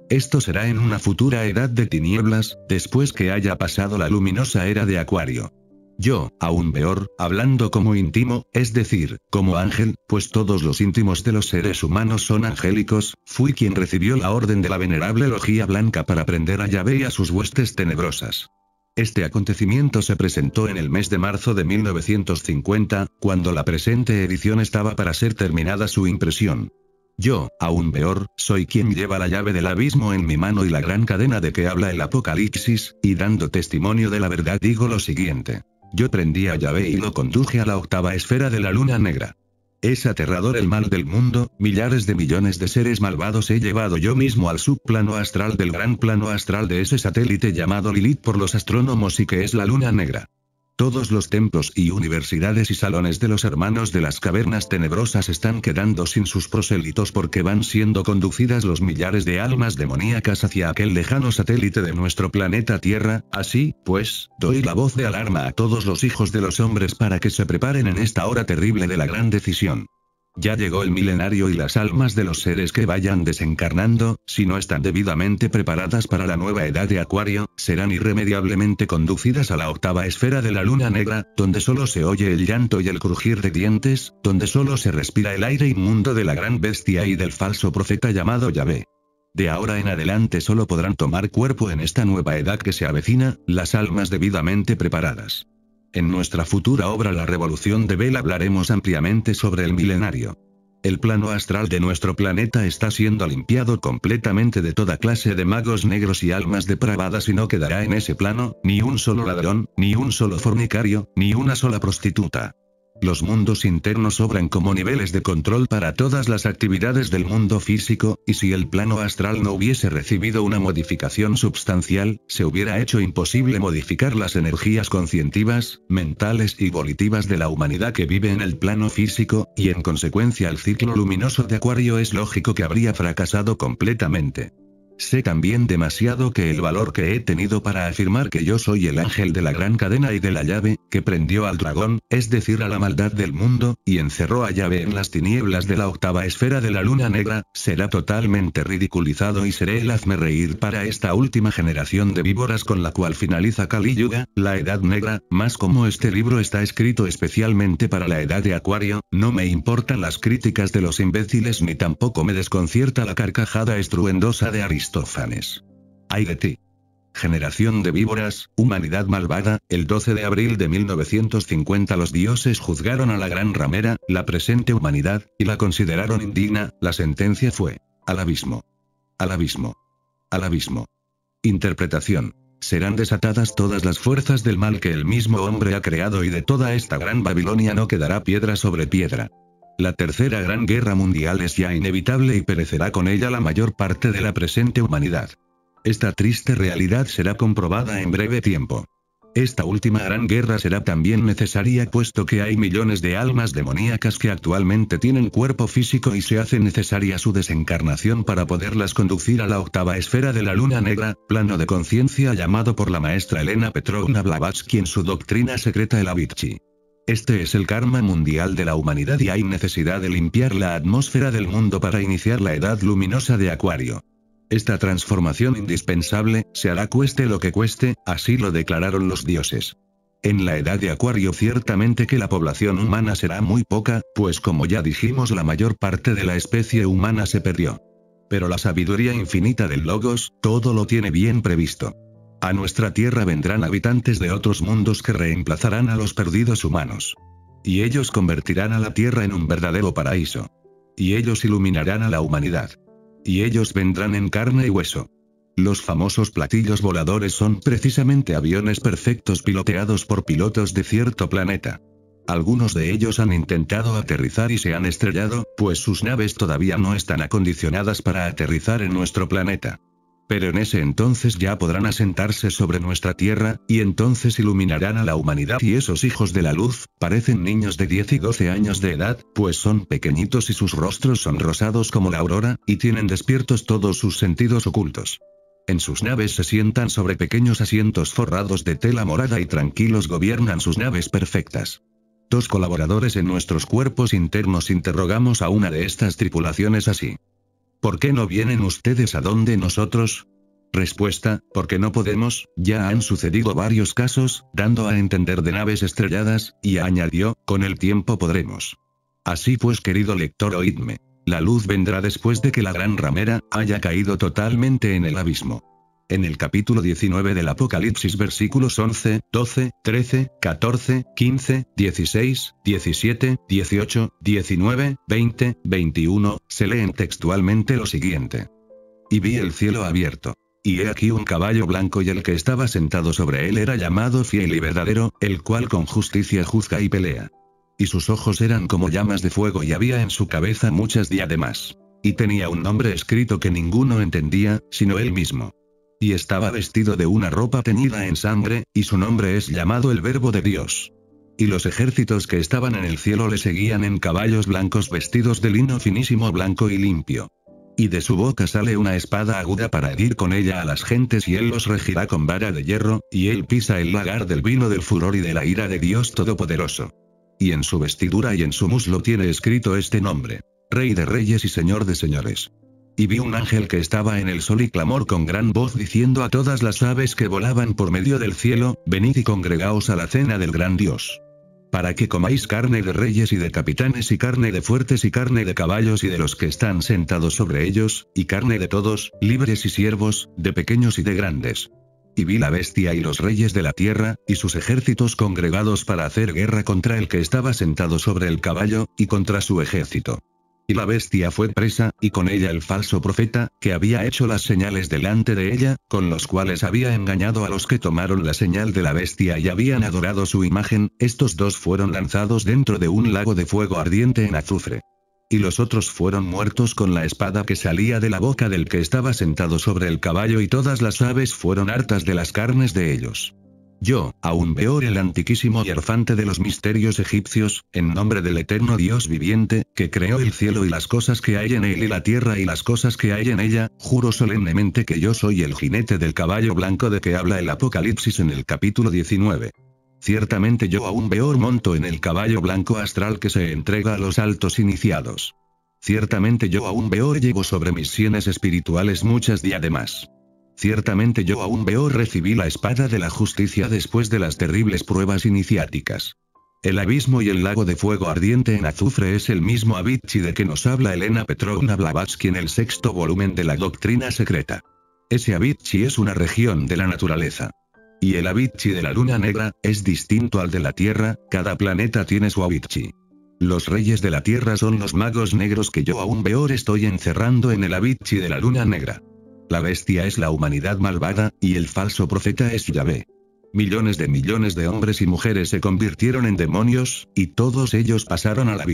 Esto será en una futura edad de tinieblas, después que haya pasado la luminosa era de Acuario. Yo, aún peor, hablando como íntimo, es decir, como ángel, pues todos los íntimos de los seres humanos son angélicos, fui quien recibió la orden de la venerable logía blanca para prender a llave y a sus huestes tenebrosas. Este acontecimiento se presentó en el mes de marzo de 1950, cuando la presente edición estaba para ser terminada su impresión. Yo, aún peor, soy quien lleva la llave del abismo en mi mano y la gran cadena de que habla el Apocalipsis, y dando testimonio de la verdad digo lo siguiente. Yo prendí a llave y lo conduje a la octava esfera de la luna negra. Es aterrador el mal del mundo, millares de millones de seres malvados he llevado yo mismo al subplano astral del gran plano astral de ese satélite llamado Lilith por los astrónomos y que es la luna negra. Todos los templos y universidades y salones de los hermanos de las cavernas tenebrosas están quedando sin sus prosélitos porque van siendo conducidas los millares de almas demoníacas hacia aquel lejano satélite de nuestro planeta Tierra, así, pues, doy la voz de alarma a todos los hijos de los hombres para que se preparen en esta hora terrible de la gran decisión. Ya llegó el milenario y las almas de los seres que vayan desencarnando, si no están debidamente preparadas para la nueva edad de Acuario, serán irremediablemente conducidas a la octava esfera de la luna negra, donde solo se oye el llanto y el crujir de dientes, donde solo se respira el aire inmundo de la gran bestia y del falso profeta llamado Yahvé. De ahora en adelante solo podrán tomar cuerpo en esta nueva edad que se avecina, las almas debidamente preparadas. En nuestra futura obra La Revolución de Bell hablaremos ampliamente sobre el milenario. El plano astral de nuestro planeta está siendo limpiado completamente de toda clase de magos negros y almas depravadas y no quedará en ese plano, ni un solo ladrón, ni un solo fornicario, ni una sola prostituta. Los mundos internos obran como niveles de control para todas las actividades del mundo físico, y si el plano astral no hubiese recibido una modificación substancial, se hubiera hecho imposible modificar las energías concientivas, mentales y volitivas de la humanidad que vive en el plano físico, y en consecuencia el ciclo luminoso de Acuario es lógico que habría fracasado completamente. Sé también demasiado que el valor que he tenido para afirmar que yo soy el ángel de la gran cadena y de la llave, que prendió al dragón, es decir, a la maldad del mundo, y encerró a llave en las tinieblas de la octava esfera de la luna negra, será totalmente ridiculizado y seré el hazme reír para esta última generación de víboras con la cual finaliza Kali Yuga, la edad negra, más como este libro está escrito especialmente para la edad de Acuario, no me importan las críticas de los imbéciles ni tampoco me desconcierta la carcajada estruendosa de Aristóteles Aristófanes. Ay de ti. Generación de víboras, humanidad malvada, el 12 de abril de 1950 los dioses juzgaron a la gran ramera, la presente humanidad, y la consideraron indigna, la sentencia fue, al abismo. Al abismo. Al abismo. Interpretación. Serán desatadas todas las fuerzas del mal que el mismo hombre ha creado y de toda esta gran Babilonia no quedará piedra sobre piedra. La tercera gran guerra mundial es ya inevitable y perecerá con ella la mayor parte de la presente humanidad. Esta triste realidad será comprobada en breve tiempo. Esta última gran guerra será también necesaria puesto que hay millones de almas demoníacas que actualmente tienen cuerpo físico y se hace necesaria su desencarnación para poderlas conducir a la octava esfera de la luna negra, plano de conciencia llamado por la maestra Elena Petrovna Blavatsky en su doctrina secreta el Avicii. Este es el karma mundial de la humanidad y hay necesidad de limpiar la atmósfera del mundo para iniciar la edad luminosa de Acuario. Esta transformación indispensable, se hará cueste lo que cueste, así lo declararon los dioses. En la edad de Acuario ciertamente que la población humana será muy poca, pues como ya dijimos la mayor parte de la especie humana se perdió. Pero la sabiduría infinita del Logos, todo lo tiene bien previsto. A nuestra Tierra vendrán habitantes de otros mundos que reemplazarán a los perdidos humanos. Y ellos convertirán a la Tierra en un verdadero paraíso. Y ellos iluminarán a la humanidad. Y ellos vendrán en carne y hueso. Los famosos platillos voladores son precisamente aviones perfectos piloteados por pilotos de cierto planeta. Algunos de ellos han intentado aterrizar y se han estrellado, pues sus naves todavía no están acondicionadas para aterrizar en nuestro planeta. Pero en ese entonces ya podrán asentarse sobre nuestra tierra, y entonces iluminarán a la humanidad y esos hijos de la luz, parecen niños de 10 y 12 años de edad, pues son pequeñitos y sus rostros son rosados como la aurora, y tienen despiertos todos sus sentidos ocultos. En sus naves se sientan sobre pequeños asientos forrados de tela morada y tranquilos gobiernan sus naves perfectas. Dos colaboradores en nuestros cuerpos internos interrogamos a una de estas tripulaciones así. ¿Por qué no vienen ustedes a donde nosotros? Respuesta, porque no podemos, ya han sucedido varios casos, dando a entender de naves estrelladas, y añadió, con el tiempo podremos. Así pues, querido lector, oídme. La luz vendrá después de que la gran ramera haya caído totalmente en el abismo en el capítulo 19 del Apocalipsis versículos 11, 12, 13, 14, 15, 16, 17, 18, 19, 20, 21, se leen textualmente lo siguiente. Y vi el cielo abierto. Y he aquí un caballo blanco y el que estaba sentado sobre él era llamado fiel y verdadero, el cual con justicia juzga y pelea. Y sus ojos eran como llamas de fuego y había en su cabeza muchas diademas. Y tenía un nombre escrito que ninguno entendía, sino él mismo y estaba vestido de una ropa teñida en sangre, y su nombre es llamado el Verbo de Dios. Y los ejércitos que estaban en el cielo le seguían en caballos blancos vestidos de lino finísimo blanco y limpio. Y de su boca sale una espada aguda para herir con ella a las gentes y él los regirá con vara de hierro, y él pisa el lagar del vino del furor y de la ira de Dios Todopoderoso. Y en su vestidura y en su muslo tiene escrito este nombre. Rey de reyes y Señor de señores. Y vi un ángel que estaba en el sol y clamor con gran voz diciendo a todas las aves que volaban por medio del cielo, venid y congregaos a la cena del gran Dios. Para que comáis carne de reyes y de capitanes y carne de fuertes y carne de caballos y de los que están sentados sobre ellos, y carne de todos, libres y siervos, de pequeños y de grandes. Y vi la bestia y los reyes de la tierra, y sus ejércitos congregados para hacer guerra contra el que estaba sentado sobre el caballo, y contra su ejército. Y la bestia fue presa, y con ella el falso profeta, que había hecho las señales delante de ella, con los cuales había engañado a los que tomaron la señal de la bestia y habían adorado su imagen, estos dos fueron lanzados dentro de un lago de fuego ardiente en azufre. Y los otros fueron muertos con la espada que salía de la boca del que estaba sentado sobre el caballo y todas las aves fueron hartas de las carnes de ellos. Yo, aún veo el antiquísimo hierfante de los misterios egipcios, en nombre del eterno Dios viviente, que creó el cielo y las cosas que hay en él y la tierra y las cosas que hay en ella, juro solemnemente que yo soy el jinete del caballo blanco de que habla el Apocalipsis en el capítulo 19. Ciertamente yo aún veo monto en el caballo blanco astral que se entrega a los altos iniciados. Ciertamente yo aún veo llevo sobre mis sienes espirituales muchas diademas. Ciertamente yo aún veo recibí la espada de la justicia después de las terribles pruebas iniciáticas. El abismo y el lago de fuego ardiente en azufre es el mismo abichi de que nos habla Elena Petrovna Blavatsky en el sexto volumen de la Doctrina Secreta. Ese abichi es una región de la naturaleza. Y el abichi de la Luna Negra, es distinto al de la Tierra, cada planeta tiene su abichi. Los reyes de la Tierra son los magos negros que yo aún veo estoy encerrando en el abichi de la Luna Negra. La bestia es la humanidad malvada, y el falso profeta es Yahvé. Millones de millones de hombres y mujeres se convirtieron en demonios, y todos ellos pasaron a la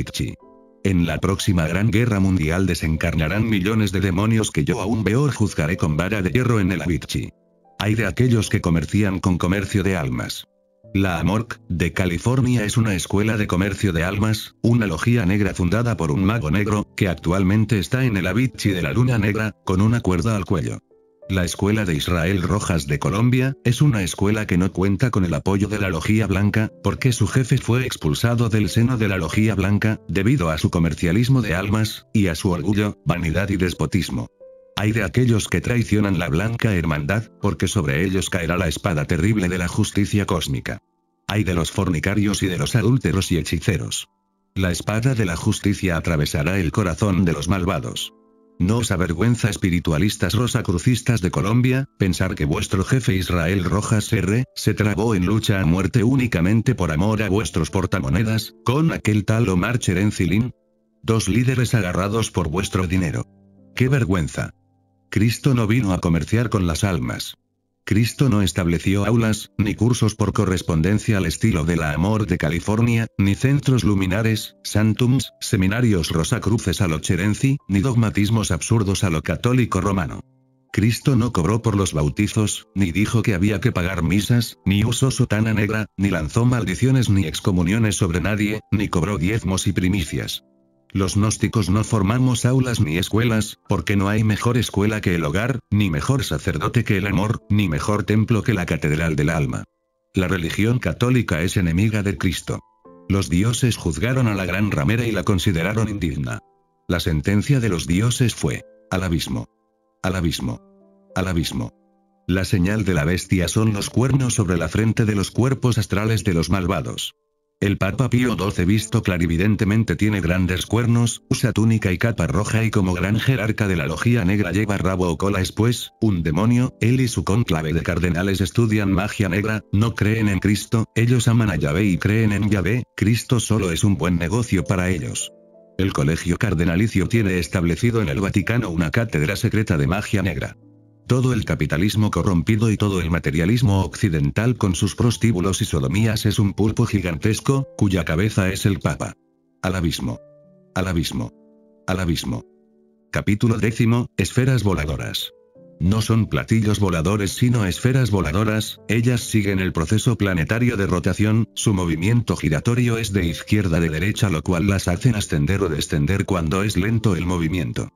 En la próxima gran guerra mundial desencarnarán millones de demonios que yo aún veo y juzgaré con vara de hierro en el Avicii. Hay de aquellos que comercian con comercio de almas. La AMORC, de California es una escuela de comercio de almas, una logía negra fundada por un mago negro, que actualmente está en el Abichi de la Luna Negra, con una cuerda al cuello. La Escuela de Israel Rojas de Colombia, es una escuela que no cuenta con el apoyo de la Logía Blanca, porque su jefe fue expulsado del seno de la Logía Blanca, debido a su comercialismo de almas, y a su orgullo, vanidad y despotismo. Hay de aquellos que traicionan la blanca hermandad, porque sobre ellos caerá la espada terrible de la justicia cósmica. Hay de los fornicarios y de los adúlteros y hechiceros. La espada de la justicia atravesará el corazón de los malvados. No os avergüenza espiritualistas rosacrucistas de Colombia, pensar que vuestro jefe Israel Rojas R. se trabó en lucha a muerte únicamente por amor a vuestros portamonedas, con aquel tal Omar Cherencilín. Dos líderes agarrados por vuestro dinero. ¡Qué vergüenza! Cristo no vino a comerciar con las almas. Cristo no estableció aulas, ni cursos por correspondencia al estilo de la Amor de California, ni centros luminares, santums, seminarios rosacruces a lo cherenci, ni dogmatismos absurdos a lo católico romano. Cristo no cobró por los bautizos, ni dijo que había que pagar misas, ni usó sotana negra, ni lanzó maldiciones ni excomuniones sobre nadie, ni cobró diezmos y primicias. Los gnósticos no formamos aulas ni escuelas, porque no hay mejor escuela que el hogar, ni mejor sacerdote que el amor, ni mejor templo que la catedral del alma. La religión católica es enemiga de Cristo. Los dioses juzgaron a la gran ramera y la consideraron indigna. La sentencia de los dioses fue, al abismo. Al abismo. Al abismo. La señal de la bestia son los cuernos sobre la frente de los cuerpos astrales de los malvados. El Papa Pío XII visto clarividentemente tiene grandes cuernos, usa túnica y capa roja y como gran jerarca de la logía negra lleva rabo o cola después, un demonio, él y su conclave de cardenales estudian magia negra, no creen en Cristo, ellos aman a Yahvé y creen en Yahvé, Cristo solo es un buen negocio para ellos. El Colegio Cardenalicio tiene establecido en el Vaticano una cátedra secreta de magia negra. Todo el capitalismo corrompido y todo el materialismo occidental con sus prostíbulos y sodomías es un pulpo gigantesco, cuya cabeza es el Papa. Al abismo. Al abismo. Al abismo. Capítulo décimo, esferas voladoras. No son platillos voladores sino esferas voladoras, ellas siguen el proceso planetario de rotación, su movimiento giratorio es de izquierda de derecha lo cual las hace ascender o descender cuando es lento el movimiento.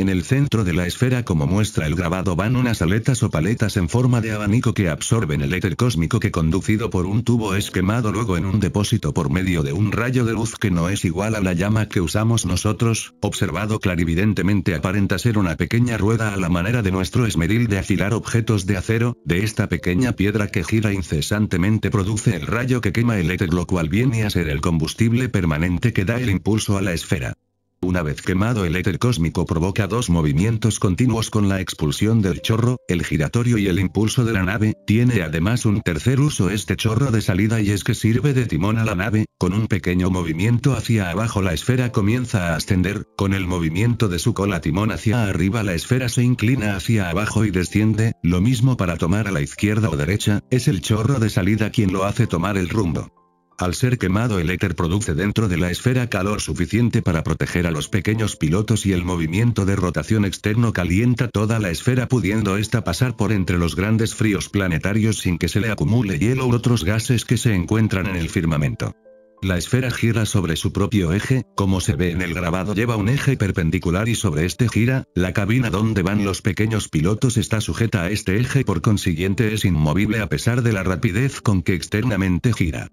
En el centro de la esfera como muestra el grabado van unas aletas o paletas en forma de abanico que absorben el éter cósmico que conducido por un tubo es quemado luego en un depósito por medio de un rayo de luz que no es igual a la llama que usamos nosotros, observado clarividentemente aparenta ser una pequeña rueda a la manera de nuestro esmeril de afilar objetos de acero, de esta pequeña piedra que gira incesantemente produce el rayo que quema el éter lo cual viene a ser el combustible permanente que da el impulso a la esfera. Una vez quemado el éter cósmico provoca dos movimientos continuos con la expulsión del chorro, el giratorio y el impulso de la nave, tiene además un tercer uso este chorro de salida y es que sirve de timón a la nave, con un pequeño movimiento hacia abajo la esfera comienza a ascender, con el movimiento de su cola timón hacia arriba la esfera se inclina hacia abajo y desciende, lo mismo para tomar a la izquierda o derecha, es el chorro de salida quien lo hace tomar el rumbo. Al ser quemado el éter produce dentro de la esfera calor suficiente para proteger a los pequeños pilotos y el movimiento de rotación externo calienta toda la esfera pudiendo esta pasar por entre los grandes fríos planetarios sin que se le acumule hielo u otros gases que se encuentran en el firmamento. La esfera gira sobre su propio eje, como se ve en el grabado lleva un eje perpendicular y sobre este gira, la cabina donde van los pequeños pilotos está sujeta a este eje por consiguiente es inmovible a pesar de la rapidez con que externamente gira.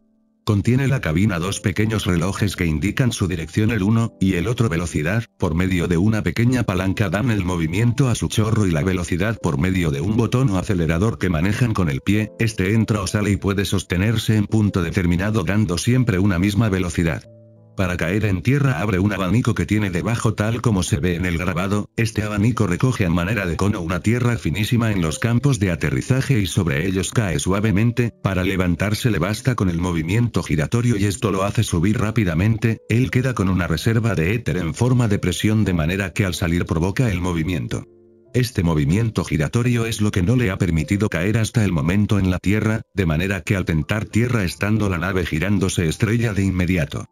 Contiene la cabina dos pequeños relojes que indican su dirección el uno, y el otro velocidad, por medio de una pequeña palanca dan el movimiento a su chorro y la velocidad por medio de un botón o acelerador que manejan con el pie, este entra o sale y puede sostenerse en punto determinado dando siempre una misma velocidad. Para caer en tierra abre un abanico que tiene debajo tal como se ve en el grabado, este abanico recoge a manera de cono una tierra finísima en los campos de aterrizaje y sobre ellos cae suavemente, para levantarse le basta con el movimiento giratorio y esto lo hace subir rápidamente, él queda con una reserva de éter en forma de presión de manera que al salir provoca el movimiento. Este movimiento giratorio es lo que no le ha permitido caer hasta el momento en la Tierra, de manera que al tentar tierra estando la nave girándose estrella de inmediato.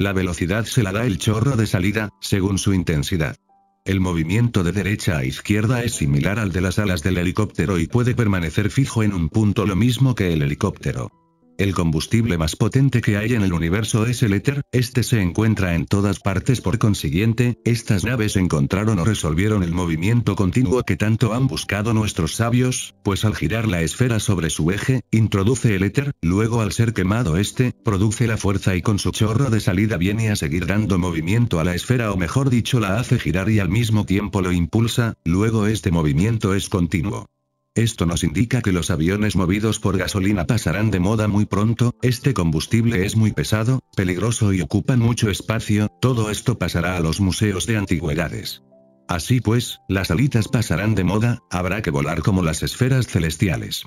La velocidad se la da el chorro de salida, según su intensidad. El movimiento de derecha a izquierda es similar al de las alas del helicóptero y puede permanecer fijo en un punto lo mismo que el helicóptero. El combustible más potente que hay en el universo es el éter, este se encuentra en todas partes por consiguiente, estas naves encontraron o resolvieron el movimiento continuo que tanto han buscado nuestros sabios, pues al girar la esfera sobre su eje, introduce el éter, luego al ser quemado este, produce la fuerza y con su chorro de salida viene a seguir dando movimiento a la esfera o mejor dicho la hace girar y al mismo tiempo lo impulsa, luego este movimiento es continuo. Esto nos indica que los aviones movidos por gasolina pasarán de moda muy pronto, este combustible es muy pesado, peligroso y ocupa mucho espacio, todo esto pasará a los museos de antigüedades. Así pues, las alitas pasarán de moda, habrá que volar como las esferas celestiales.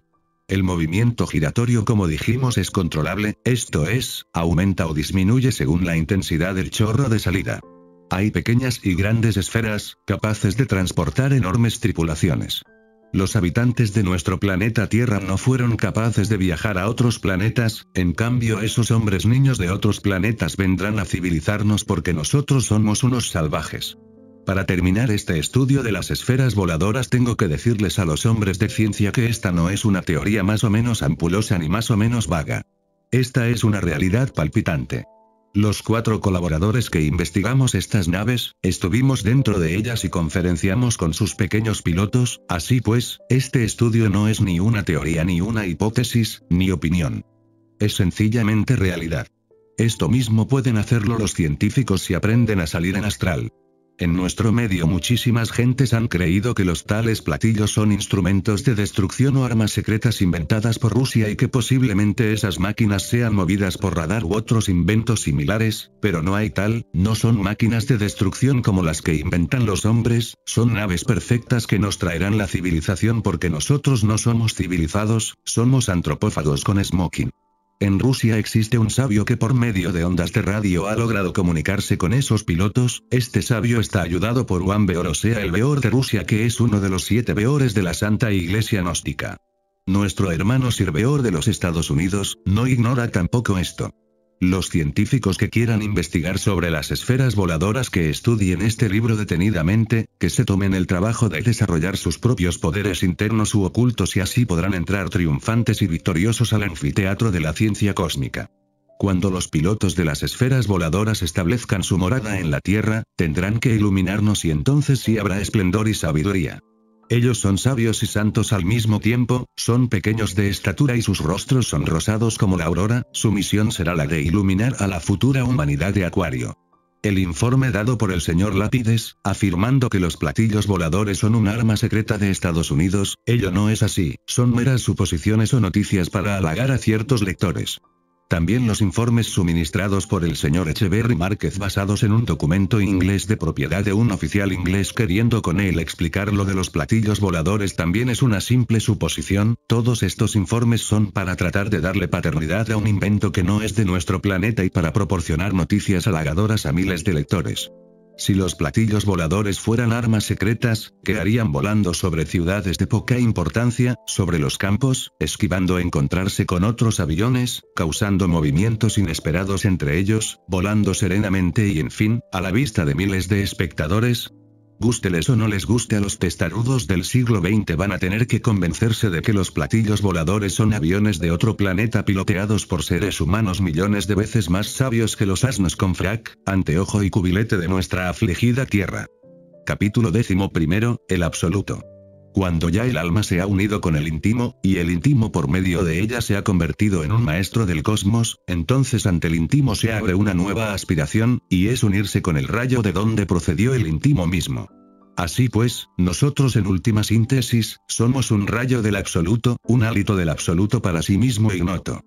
El movimiento giratorio como dijimos es controlable, esto es, aumenta o disminuye según la intensidad del chorro de salida. Hay pequeñas y grandes esferas, capaces de transportar enormes tripulaciones. Los habitantes de nuestro planeta Tierra no fueron capaces de viajar a otros planetas, en cambio esos hombres niños de otros planetas vendrán a civilizarnos porque nosotros somos unos salvajes. Para terminar este estudio de las esferas voladoras tengo que decirles a los hombres de ciencia que esta no es una teoría más o menos ampulosa ni más o menos vaga. Esta es una realidad palpitante. Los cuatro colaboradores que investigamos estas naves, estuvimos dentro de ellas y conferenciamos con sus pequeños pilotos, así pues, este estudio no es ni una teoría ni una hipótesis, ni opinión. Es sencillamente realidad. Esto mismo pueden hacerlo los científicos si aprenden a salir en astral. En nuestro medio muchísimas gentes han creído que los tales platillos son instrumentos de destrucción o armas secretas inventadas por Rusia y que posiblemente esas máquinas sean movidas por radar u otros inventos similares, pero no hay tal, no son máquinas de destrucción como las que inventan los hombres, son naves perfectas que nos traerán la civilización porque nosotros no somos civilizados, somos antropófagos con smoking. En Rusia existe un sabio que por medio de ondas de radio ha logrado comunicarse con esos pilotos, este sabio está ayudado por Juan Beor o sea el Beor de Rusia que es uno de los siete Beores de la Santa Iglesia Gnóstica. Nuestro hermano Sir Beor de los Estados Unidos, no ignora tampoco esto. Los científicos que quieran investigar sobre las esferas voladoras que estudien este libro detenidamente, que se tomen el trabajo de desarrollar sus propios poderes internos u ocultos y así podrán entrar triunfantes y victoriosos al anfiteatro de la ciencia cósmica. Cuando los pilotos de las esferas voladoras establezcan su morada en la Tierra, tendrán que iluminarnos y entonces sí habrá esplendor y sabiduría. Ellos son sabios y santos al mismo tiempo, son pequeños de estatura y sus rostros son rosados como la aurora, su misión será la de iluminar a la futura humanidad de Acuario. El informe dado por el señor Lápides, afirmando que los platillos voladores son un arma secreta de Estados Unidos, ello no es así, son meras suposiciones o noticias para halagar a ciertos lectores. También los informes suministrados por el señor Echeverry Márquez basados en un documento inglés de propiedad de un oficial inglés queriendo con él explicar lo de los platillos voladores también es una simple suposición, todos estos informes son para tratar de darle paternidad a un invento que no es de nuestro planeta y para proporcionar noticias halagadoras a miles de lectores. Si los platillos voladores fueran armas secretas, quedarían volando sobre ciudades de poca importancia, sobre los campos, esquivando encontrarse con otros aviones, causando movimientos inesperados entre ellos, volando serenamente y en fin, a la vista de miles de espectadores, Gústeles o no les guste a los testarudos del siglo XX van a tener que convencerse de que los platillos voladores son aviones de otro planeta piloteados por seres humanos millones de veces más sabios que los asnos con frac, anteojo y cubilete de nuestra afligida Tierra. Capítulo décimo primero, El Absoluto. Cuando ya el alma se ha unido con el íntimo, y el íntimo por medio de ella se ha convertido en un maestro del cosmos, entonces ante el íntimo se abre una nueva aspiración, y es unirse con el rayo de donde procedió el íntimo mismo. Así pues, nosotros en última síntesis, somos un rayo del absoluto, un hálito del absoluto para sí mismo ignoto.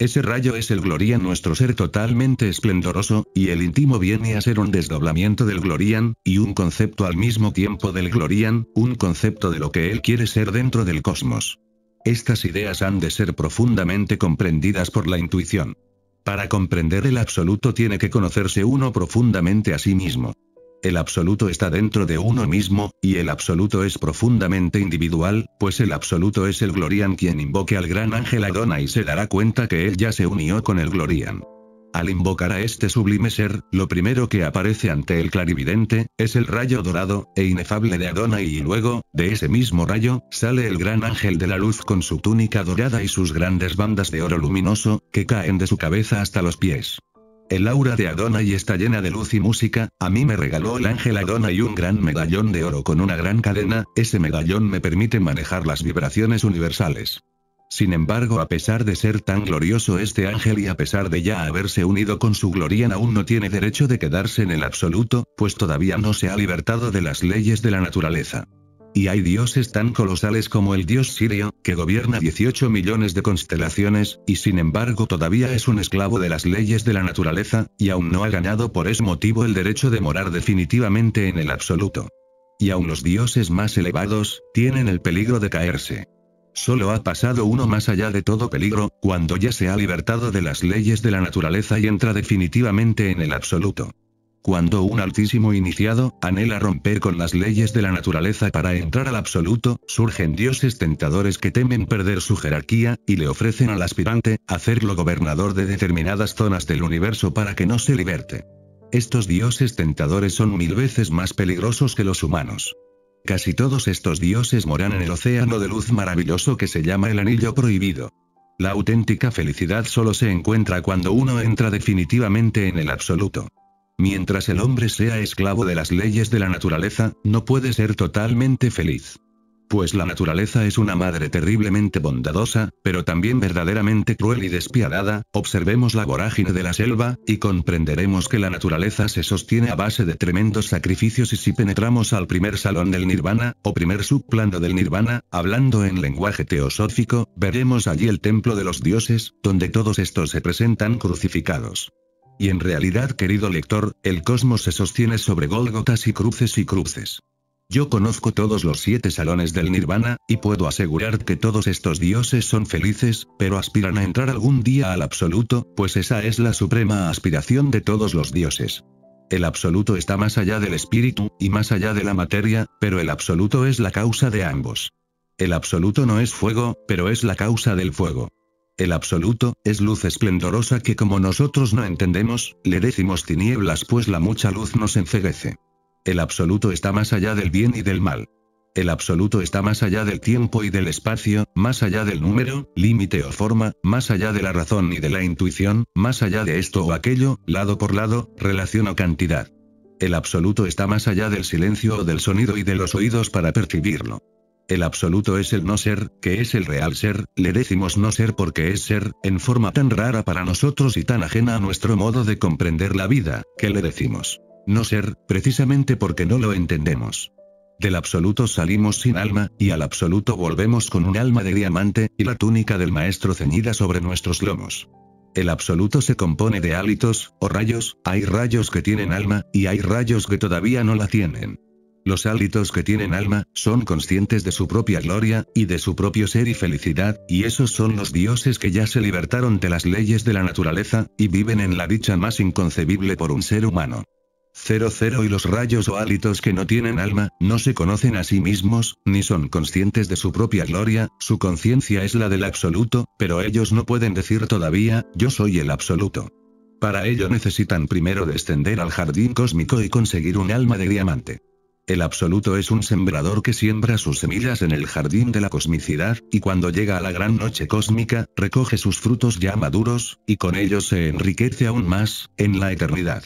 Ese rayo es el Glorian, nuestro ser totalmente esplendoroso, y el íntimo viene a ser un desdoblamiento del Glorian, y un concepto al mismo tiempo del Glorian, un concepto de lo que él quiere ser dentro del cosmos. Estas ideas han de ser profundamente comprendidas por la intuición. Para comprender el absoluto tiene que conocerse uno profundamente a sí mismo. El absoluto está dentro de uno mismo, y el absoluto es profundamente individual, pues el absoluto es el Glorian quien invoque al gran ángel Adona y se dará cuenta que él ya se unió con el Glorian. Al invocar a este sublime ser, lo primero que aparece ante el clarividente, es el rayo dorado e inefable de Adona y luego, de ese mismo rayo, sale el gran ángel de la luz con su túnica dorada y sus grandes bandas de oro luminoso, que caen de su cabeza hasta los pies. El aura de Adonai está llena de luz y música, a mí me regaló el ángel Adonai un gran medallón de oro con una gran cadena, ese medallón me permite manejar las vibraciones universales. Sin embargo, a pesar de ser tan glorioso este ángel y a pesar de ya haberse unido con su gloria, aún no tiene derecho de quedarse en el absoluto, pues todavía no se ha libertado de las leyes de la naturaleza. Y hay dioses tan colosales como el dios sirio, que gobierna 18 millones de constelaciones, y sin embargo todavía es un esclavo de las leyes de la naturaleza, y aún no ha ganado por ese motivo el derecho de morar definitivamente en el absoluto. Y aún los dioses más elevados, tienen el peligro de caerse. Solo ha pasado uno más allá de todo peligro, cuando ya se ha libertado de las leyes de la naturaleza y entra definitivamente en el absoluto. Cuando un altísimo iniciado anhela romper con las leyes de la naturaleza para entrar al absoluto, surgen dioses tentadores que temen perder su jerarquía, y le ofrecen al aspirante hacerlo gobernador de determinadas zonas del universo para que no se liberte. Estos dioses tentadores son mil veces más peligrosos que los humanos. Casi todos estos dioses moran en el océano de luz maravilloso que se llama el Anillo Prohibido. La auténtica felicidad solo se encuentra cuando uno entra definitivamente en el absoluto. Mientras el hombre sea esclavo de las leyes de la naturaleza, no puede ser totalmente feliz. Pues la naturaleza es una madre terriblemente bondadosa, pero también verdaderamente cruel y despiadada, observemos la vorágine de la selva, y comprenderemos que la naturaleza se sostiene a base de tremendos sacrificios y si penetramos al primer salón del nirvana, o primer subplano del nirvana, hablando en lenguaje teosófico, veremos allí el templo de los dioses, donde todos estos se presentan crucificados. Y en realidad, querido lector, el cosmos se sostiene sobre gólgotas y cruces y cruces. Yo conozco todos los siete salones del nirvana, y puedo asegurar que todos estos dioses son felices, pero aspiran a entrar algún día al absoluto, pues esa es la suprema aspiración de todos los dioses. El absoluto está más allá del espíritu, y más allá de la materia, pero el absoluto es la causa de ambos. El absoluto no es fuego, pero es la causa del fuego. El absoluto, es luz esplendorosa que como nosotros no entendemos, le decimos tinieblas pues la mucha luz nos enceguece. El absoluto está más allá del bien y del mal. El absoluto está más allá del tiempo y del espacio, más allá del número, límite o forma, más allá de la razón y de la intuición, más allá de esto o aquello, lado por lado, relación o cantidad. El absoluto está más allá del silencio o del sonido y de los oídos para percibirlo. El absoluto es el no ser, que es el real ser, le decimos no ser porque es ser, en forma tan rara para nosotros y tan ajena a nuestro modo de comprender la vida, que le decimos no ser, precisamente porque no lo entendemos. Del absoluto salimos sin alma, y al absoluto volvemos con un alma de diamante, y la túnica del maestro ceñida sobre nuestros lomos. El absoluto se compone de hálitos, o rayos, hay rayos que tienen alma, y hay rayos que todavía no la tienen. Los hálitos que tienen alma, son conscientes de su propia gloria, y de su propio ser y felicidad, y esos son los dioses que ya se libertaron de las leyes de la naturaleza, y viven en la dicha más inconcebible por un ser humano. cero y los rayos o hálitos que no tienen alma, no se conocen a sí mismos, ni son conscientes de su propia gloria, su conciencia es la del absoluto, pero ellos no pueden decir todavía, yo soy el absoluto. Para ello necesitan primero descender al jardín cósmico y conseguir un alma de diamante. El absoluto es un sembrador que siembra sus semillas en el jardín de la cosmicidad, y cuando llega a la gran noche cósmica, recoge sus frutos ya maduros, y con ellos se enriquece aún más, en la eternidad.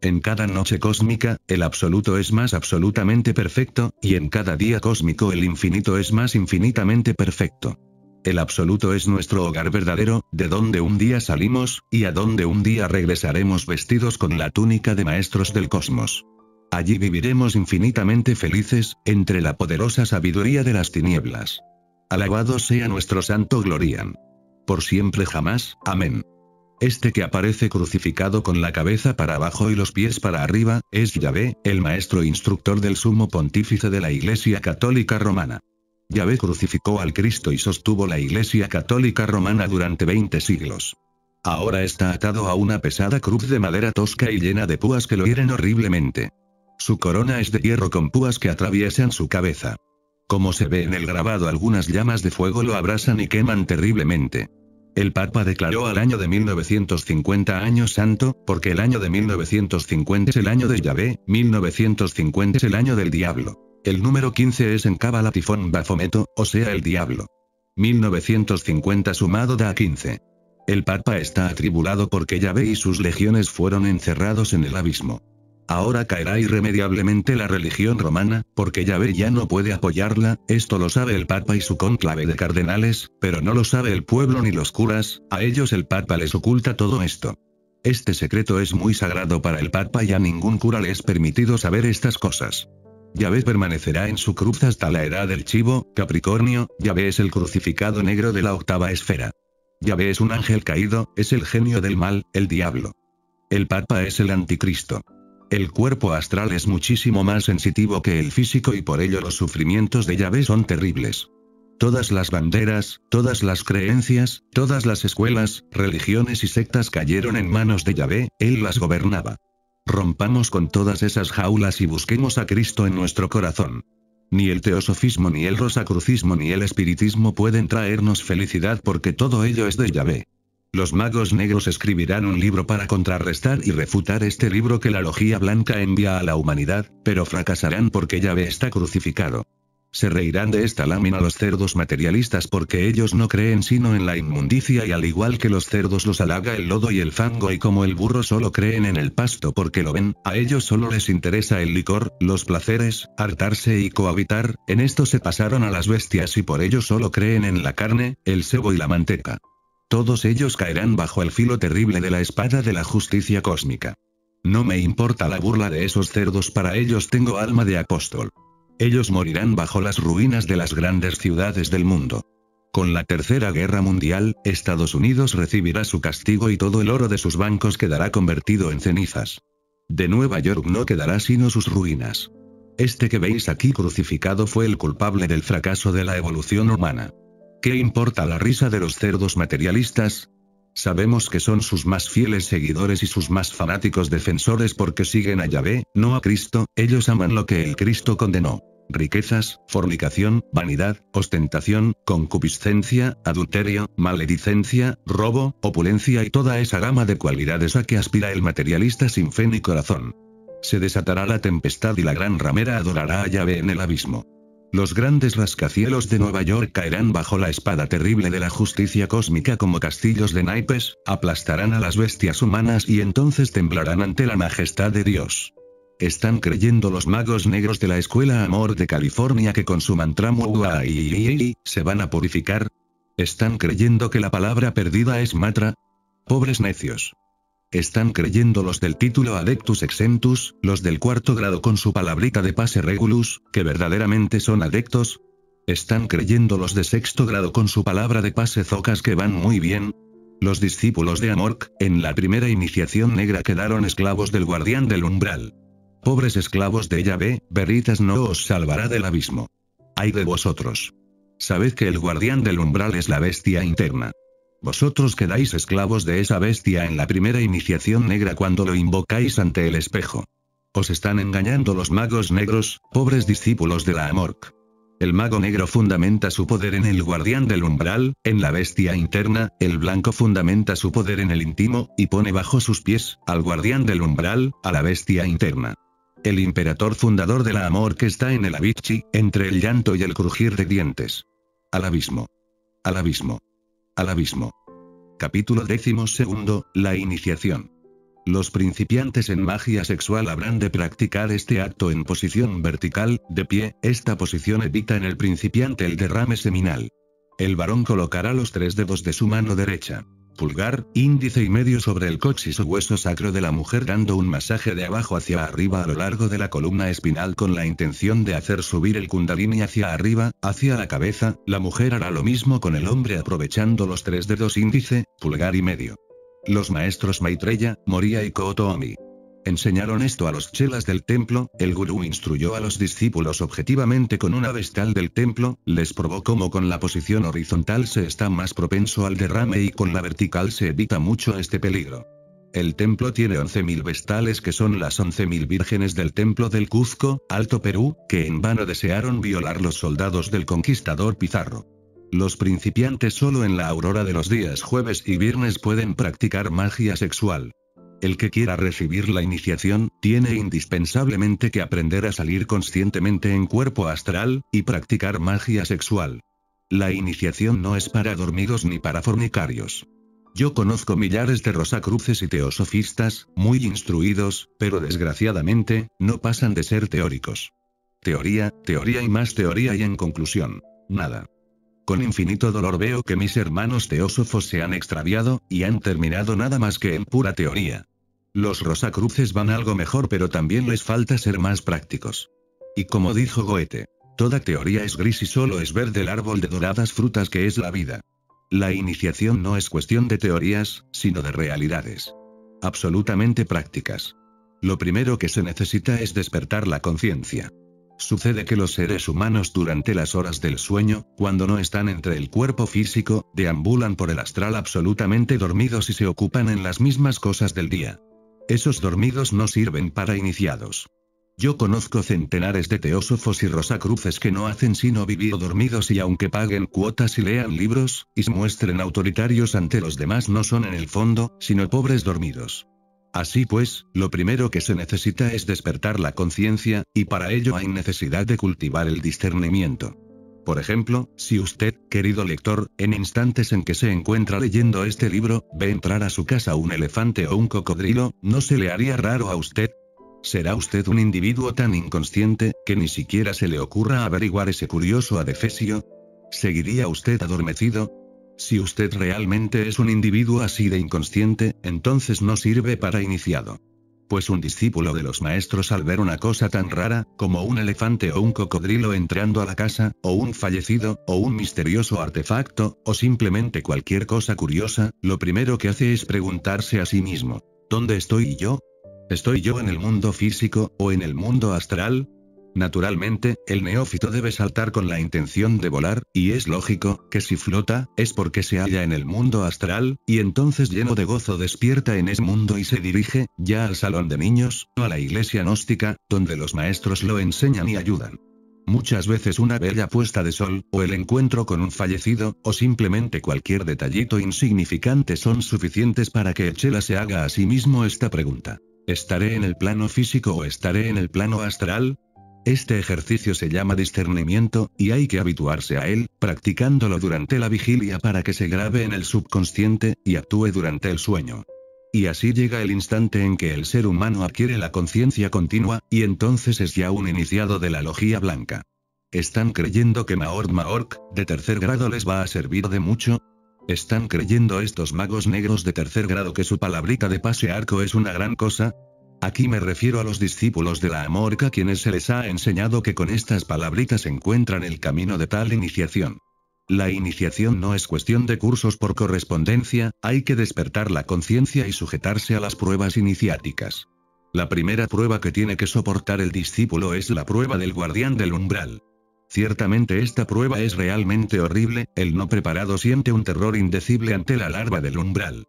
En cada noche cósmica, el absoluto es más absolutamente perfecto, y en cada día cósmico el infinito es más infinitamente perfecto. El absoluto es nuestro hogar verdadero, de donde un día salimos, y a donde un día regresaremos vestidos con la túnica de maestros del cosmos. Allí viviremos infinitamente felices, entre la poderosa sabiduría de las tinieblas. Alabado sea nuestro santo Glorian. Por siempre jamás, amén. Este que aparece crucificado con la cabeza para abajo y los pies para arriba, es Yahvé, el maestro instructor del sumo pontífice de la Iglesia Católica Romana. Yahvé crucificó al Cristo y sostuvo la Iglesia Católica Romana durante 20 siglos. Ahora está atado a una pesada cruz de madera tosca y llena de púas que lo hieren horriblemente. Su corona es de hierro con púas que atraviesan su cabeza. Como se ve en el grabado, algunas llamas de fuego lo abrasan y queman terriblemente. El Papa declaró al año de 1950 año santo, porque el año de 1950 es el año de Yahvé, 1950 es el año del diablo. El número 15 es en Cábala Tifón Bafometo, o sea el diablo. 1950 sumado da 15. El Papa está atribulado porque Yahvé y sus legiones fueron encerrados en el abismo. Ahora caerá irremediablemente la religión romana, porque Yahvé ya no puede apoyarla, esto lo sabe el Papa y su conclave de cardenales, pero no lo sabe el pueblo ni los curas, a ellos el Papa les oculta todo esto. Este secreto es muy sagrado para el Papa y a ningún cura le es permitido saber estas cosas. Yahvé permanecerá en su cruz hasta la edad del chivo, Capricornio, Yahvé es el crucificado negro de la octava esfera. Yahvé es un ángel caído, es el genio del mal, el diablo. El Papa es el anticristo. El cuerpo astral es muchísimo más sensitivo que el físico y por ello los sufrimientos de Yahvé son terribles. Todas las banderas, todas las creencias, todas las escuelas, religiones y sectas cayeron en manos de Yahvé, él las gobernaba. Rompamos con todas esas jaulas y busquemos a Cristo en nuestro corazón. Ni el teosofismo, ni el rosacrucismo, ni el espiritismo pueden traernos felicidad porque todo ello es de Yahvé. Los magos negros escribirán un libro para contrarrestar y refutar este libro que la logía blanca envía a la humanidad, pero fracasarán porque ya ve está crucificado. Se reirán de esta lámina los cerdos materialistas porque ellos no creen sino en la inmundicia y al igual que los cerdos los halaga el lodo y el fango y como el burro solo creen en el pasto porque lo ven, a ellos solo les interesa el licor, los placeres, hartarse y cohabitar, en esto se pasaron a las bestias y por ello solo creen en la carne, el sebo y la manteca. Todos ellos caerán bajo el filo terrible de la espada de la justicia cósmica. No me importa la burla de esos cerdos, para ellos tengo alma de apóstol. Ellos morirán bajo las ruinas de las grandes ciudades del mundo. Con la Tercera Guerra Mundial, Estados Unidos recibirá su castigo y todo el oro de sus bancos quedará convertido en cenizas. De Nueva York no quedará sino sus ruinas. Este que veis aquí crucificado fue el culpable del fracaso de la evolución humana. ¿Qué importa la risa de los cerdos materialistas? Sabemos que son sus más fieles seguidores y sus más fanáticos defensores porque siguen a Yahvé, no a Cristo, ellos aman lo que el Cristo condenó. Riquezas, fornicación, vanidad, ostentación, concupiscencia, adulterio, maledicencia, robo, opulencia y toda esa gama de cualidades a que aspira el materialista sin fe ni corazón. Se desatará la tempestad y la gran ramera adorará a Yahvé en el abismo. Los grandes rascacielos de Nueva York caerán bajo la espada terrible de la justicia cósmica como castillos de naipes, aplastarán a las bestias humanas y entonces temblarán ante la majestad de Dios. Están creyendo los magos negros de la Escuela Amor de California que con su mantra y se van a purificar. Están creyendo que la palabra perdida es matra. Pobres necios. Están creyendo los del título Adeptus Exentus, los del cuarto grado con su palabrita de pase Regulus, que verdaderamente son adeptos. Están creyendo los de sexto grado con su palabra de pase Zocas que van muy bien. Los discípulos de Amorc, en la primera iniciación negra quedaron esclavos del guardián del umbral. Pobres esclavos de Yahvé, Berritas no os salvará del abismo. Ay de vosotros. Sabed que el guardián del umbral es la bestia interna. Vosotros quedáis esclavos de esa bestia en la primera iniciación negra cuando lo invocáis ante el espejo. Os están engañando los magos negros, pobres discípulos de la Amorc. El mago negro fundamenta su poder en el guardián del umbral, en la bestia interna, el blanco fundamenta su poder en el íntimo, y pone bajo sus pies, al guardián del umbral, a la bestia interna. El imperador fundador de la amor que está en el Abichi, entre el llanto y el crujir de dientes. Al abismo. Al abismo. Al abismo. Capítulo décimo segundo, la iniciación. Los principiantes en magia sexual habrán de practicar este acto en posición vertical, de pie, esta posición evita en el principiante el derrame seminal. El varón colocará los tres dedos de su mano derecha pulgar, índice y medio sobre el coxis o hueso sacro de la mujer dando un masaje de abajo hacia arriba a lo largo de la columna espinal con la intención de hacer subir el kundalini hacia arriba, hacia la cabeza, la mujer hará lo mismo con el hombre aprovechando los tres dedos índice, pulgar y medio. Los maestros Maitreya, Moria y Kootomi. Enseñaron esto a los chelas del templo, el gurú instruyó a los discípulos objetivamente con una vestal del templo, les probó cómo con la posición horizontal se está más propenso al derrame y con la vertical se evita mucho este peligro. El templo tiene 11.000 vestales que son las 11.000 vírgenes del templo del Cuzco, Alto Perú, que en vano desearon violar los soldados del conquistador Pizarro. Los principiantes solo en la aurora de los días jueves y viernes pueden practicar magia sexual. El que quiera recibir la iniciación, tiene indispensablemente que aprender a salir conscientemente en cuerpo astral, y practicar magia sexual. La iniciación no es para dormidos ni para fornicarios. Yo conozco millares de rosacruces y teosofistas, muy instruidos, pero desgraciadamente, no pasan de ser teóricos. Teoría, teoría y más teoría y en conclusión, nada. Con infinito dolor veo que mis hermanos teósofos se han extraviado, y han terminado nada más que en pura teoría. Los Rosacruces van algo mejor pero también les falta ser más prácticos. Y como dijo Goethe, toda teoría es gris y solo es verde el árbol de doradas frutas que es la vida. La iniciación no es cuestión de teorías, sino de realidades. Absolutamente prácticas. Lo primero que se necesita es despertar la conciencia. Sucede que los seres humanos durante las horas del sueño, cuando no están entre el cuerpo físico, deambulan por el astral absolutamente dormidos y se ocupan en las mismas cosas del día. Esos dormidos no sirven para iniciados. Yo conozco centenares de teósofos y rosacruces que no hacen sino vivir dormidos y aunque paguen cuotas y lean libros, y se muestren autoritarios ante los demás no son en el fondo, sino pobres dormidos. Así pues, lo primero que se necesita es despertar la conciencia, y para ello hay necesidad de cultivar el discernimiento. Por ejemplo, si usted, querido lector, en instantes en que se encuentra leyendo este libro, ve entrar a su casa un elefante o un cocodrilo, ¿no se le haría raro a usted? ¿Será usted un individuo tan inconsciente, que ni siquiera se le ocurra averiguar ese curioso adefesio? ¿Seguiría usted adormecido? Si usted realmente es un individuo así de inconsciente, entonces no sirve para iniciado. Pues un discípulo de los maestros al ver una cosa tan rara, como un elefante o un cocodrilo entrando a la casa, o un fallecido, o un misterioso artefacto, o simplemente cualquier cosa curiosa, lo primero que hace es preguntarse a sí mismo, ¿dónde estoy yo? ¿Estoy yo en el mundo físico, o en el mundo astral? Naturalmente, el neófito debe saltar con la intención de volar, y es lógico, que si flota, es porque se halla en el mundo astral, y entonces lleno de gozo despierta en ese mundo y se dirige, ya al salón de niños, o a la iglesia gnóstica, donde los maestros lo enseñan y ayudan. Muchas veces una bella puesta de sol, o el encuentro con un fallecido, o simplemente cualquier detallito insignificante son suficientes para que Echela se haga a sí mismo esta pregunta. ¿Estaré en el plano físico o estaré en el plano astral? Este ejercicio se llama discernimiento, y hay que habituarse a él, practicándolo durante la vigilia para que se grabe en el subconsciente, y actúe durante el sueño. Y así llega el instante en que el ser humano adquiere la conciencia continua, y entonces es ya un iniciado de la logía blanca. ¿Están creyendo que Maor Maorc de tercer grado, les va a servir de mucho? ¿Están creyendo estos magos negros de tercer grado que su palabrita de pase arco es una gran cosa? Aquí me refiero a los discípulos de la Amorca quienes se les ha enseñado que con estas palabritas encuentran el camino de tal iniciación. La iniciación no es cuestión de cursos por correspondencia, hay que despertar la conciencia y sujetarse a las pruebas iniciáticas. La primera prueba que tiene que soportar el discípulo es la prueba del guardián del umbral. Ciertamente esta prueba es realmente horrible, el no preparado siente un terror indecible ante la larva del umbral.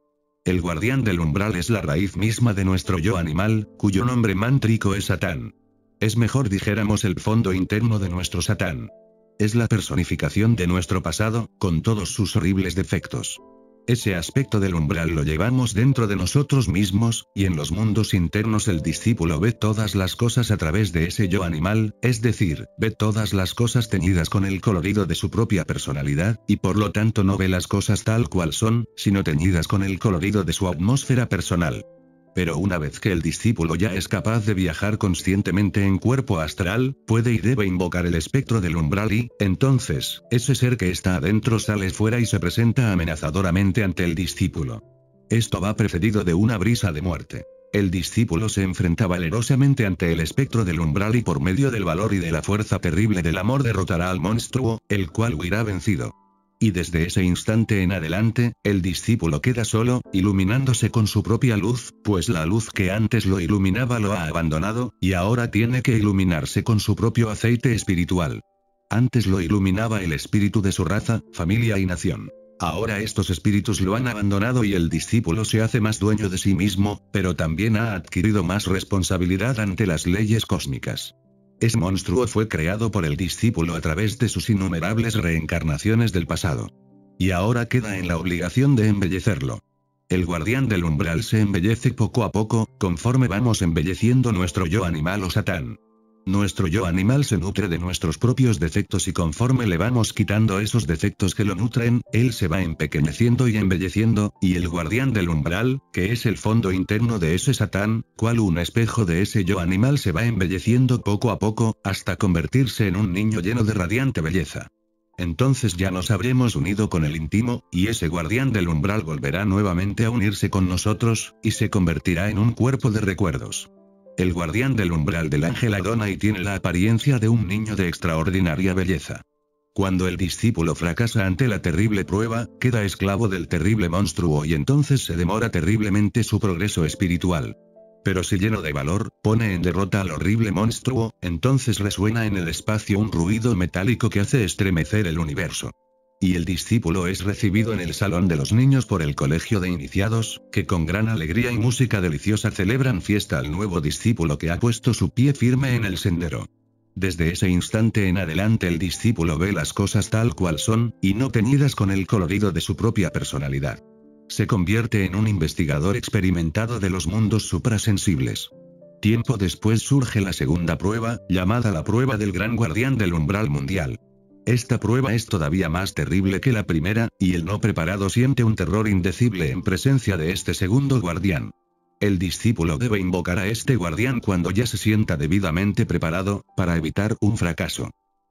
El guardián del umbral es la raíz misma de nuestro yo animal, cuyo nombre mántrico es Satán. Es mejor dijéramos el fondo interno de nuestro Satán. Es la personificación de nuestro pasado, con todos sus horribles defectos. Ese aspecto del umbral lo llevamos dentro de nosotros mismos, y en los mundos internos el discípulo ve todas las cosas a través de ese yo animal, es decir, ve todas las cosas teñidas con el colorido de su propia personalidad, y por lo tanto no ve las cosas tal cual son, sino teñidas con el colorido de su atmósfera personal. Pero una vez que el discípulo ya es capaz de viajar conscientemente en cuerpo astral, puede y debe invocar el espectro del umbral y, entonces, ese ser que está adentro sale fuera y se presenta amenazadoramente ante el discípulo. Esto va precedido de una brisa de muerte. El discípulo se enfrenta valerosamente ante el espectro del umbral y por medio del valor y de la fuerza terrible del amor derrotará al monstruo, el cual huirá vencido. Y desde ese instante en adelante, el discípulo queda solo, iluminándose con su propia luz, pues la luz que antes lo iluminaba lo ha abandonado, y ahora tiene que iluminarse con su propio aceite espiritual. Antes lo iluminaba el espíritu de su raza, familia y nación. Ahora estos espíritus lo han abandonado y el discípulo se hace más dueño de sí mismo, pero también ha adquirido más responsabilidad ante las leyes cósmicas. Ese monstruo fue creado por el discípulo a través de sus innumerables reencarnaciones del pasado. Y ahora queda en la obligación de embellecerlo. El guardián del umbral se embellece poco a poco, conforme vamos embelleciendo nuestro yo animal o satán. Nuestro yo animal se nutre de nuestros propios defectos y conforme le vamos quitando esos defectos que lo nutren, él se va empequeñeciendo y embelleciendo, y el guardián del umbral, que es el fondo interno de ese satán, cual un espejo de ese yo animal se va embelleciendo poco a poco, hasta convertirse en un niño lleno de radiante belleza. Entonces ya nos habremos unido con el íntimo, y ese guardián del umbral volverá nuevamente a unirse con nosotros, y se convertirá en un cuerpo de recuerdos. El guardián del umbral del ángel adona y tiene la apariencia de un niño de extraordinaria belleza. Cuando el discípulo fracasa ante la terrible prueba, queda esclavo del terrible monstruo y entonces se demora terriblemente su progreso espiritual. Pero si lleno de valor, pone en derrota al horrible monstruo, entonces resuena en el espacio un ruido metálico que hace estremecer el universo. Y el discípulo es recibido en el Salón de los Niños por el Colegio de Iniciados, que con gran alegría y música deliciosa celebran fiesta al nuevo discípulo que ha puesto su pie firme en el sendero. Desde ese instante en adelante el discípulo ve las cosas tal cual son, y no teñidas con el colorido de su propia personalidad. Se convierte en un investigador experimentado de los mundos suprasensibles. Tiempo después surge la segunda prueba, llamada la prueba del gran guardián del umbral mundial. Esta prueba es todavía más terrible que la primera, y el no preparado siente un terror indecible en presencia de este segundo guardián. El discípulo debe invocar a este guardián cuando ya se sienta debidamente preparado, para evitar un fracaso.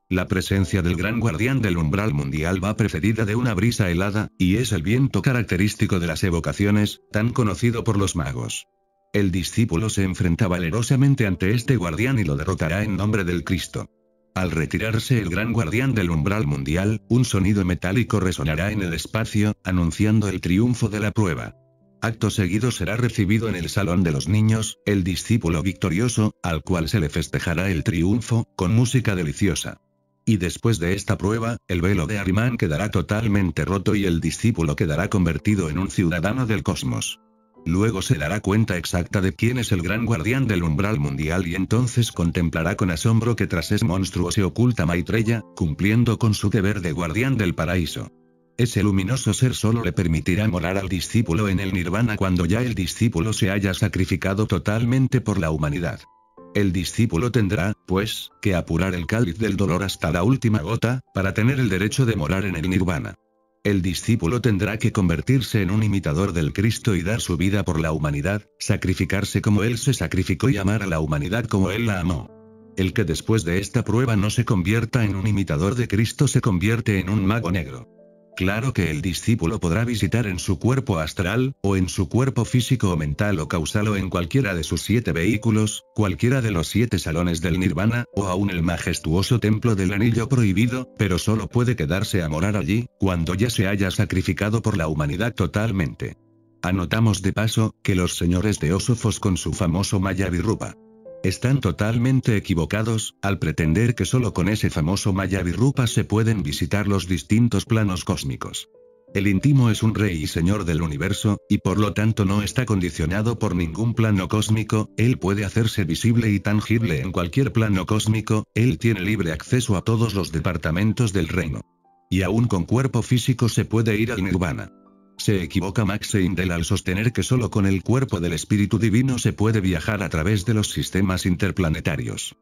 La presencia del gran guardián del umbral mundial va precedida de una brisa helada, y es el viento característico de las evocaciones, tan conocido por los magos. El discípulo se enfrenta valerosamente ante este guardián y lo derrotará en nombre del Cristo. Al retirarse el gran guardián del umbral mundial, un sonido metálico resonará en el espacio, anunciando el triunfo de la prueba. Acto seguido será recibido en el Salón de los Niños, el discípulo victorioso, al cual se le festejará el triunfo, con música deliciosa. Y después de esta prueba, el velo de Arimán quedará totalmente roto y el discípulo quedará convertido en un ciudadano del cosmos. Luego se dará cuenta exacta de quién es el gran guardián del umbral mundial y entonces contemplará con asombro que tras ese monstruo se oculta Maitreya, cumpliendo con su deber de guardián del paraíso. Ese luminoso ser solo le permitirá morar al discípulo en el nirvana cuando ya el discípulo se haya sacrificado totalmente por la humanidad. El discípulo tendrá, pues, que apurar el cáliz del dolor hasta la última gota, para tener el derecho de morar en el nirvana. El discípulo tendrá que convertirse en un imitador del Cristo y dar su vida por la humanidad, sacrificarse como Él se sacrificó y amar a la humanidad como Él la amó. El que después de esta prueba no se convierta en un imitador de Cristo se convierte en un mago negro. Claro que el discípulo podrá visitar en su cuerpo astral, o en su cuerpo físico o mental o causal o en cualquiera de sus siete vehículos, cualquiera de los siete salones del nirvana, o aún el majestuoso templo del anillo prohibido, pero solo puede quedarse a morar allí, cuando ya se haya sacrificado por la humanidad totalmente. Anotamos de paso, que los señores de con su famoso Maya rupa. Están totalmente equivocados, al pretender que solo con ese famoso Maya se pueden visitar los distintos planos cósmicos. El íntimo es un rey y señor del universo, y por lo tanto no está condicionado por ningún plano cósmico, él puede hacerse visible y tangible en cualquier plano cósmico, él tiene libre acceso a todos los departamentos del reino. Y aún con cuerpo físico se puede ir al nirvana. Se equivoca Max Eindel al sostener que solo con el cuerpo del espíritu divino se puede viajar a través de los sistemas interplanetarios.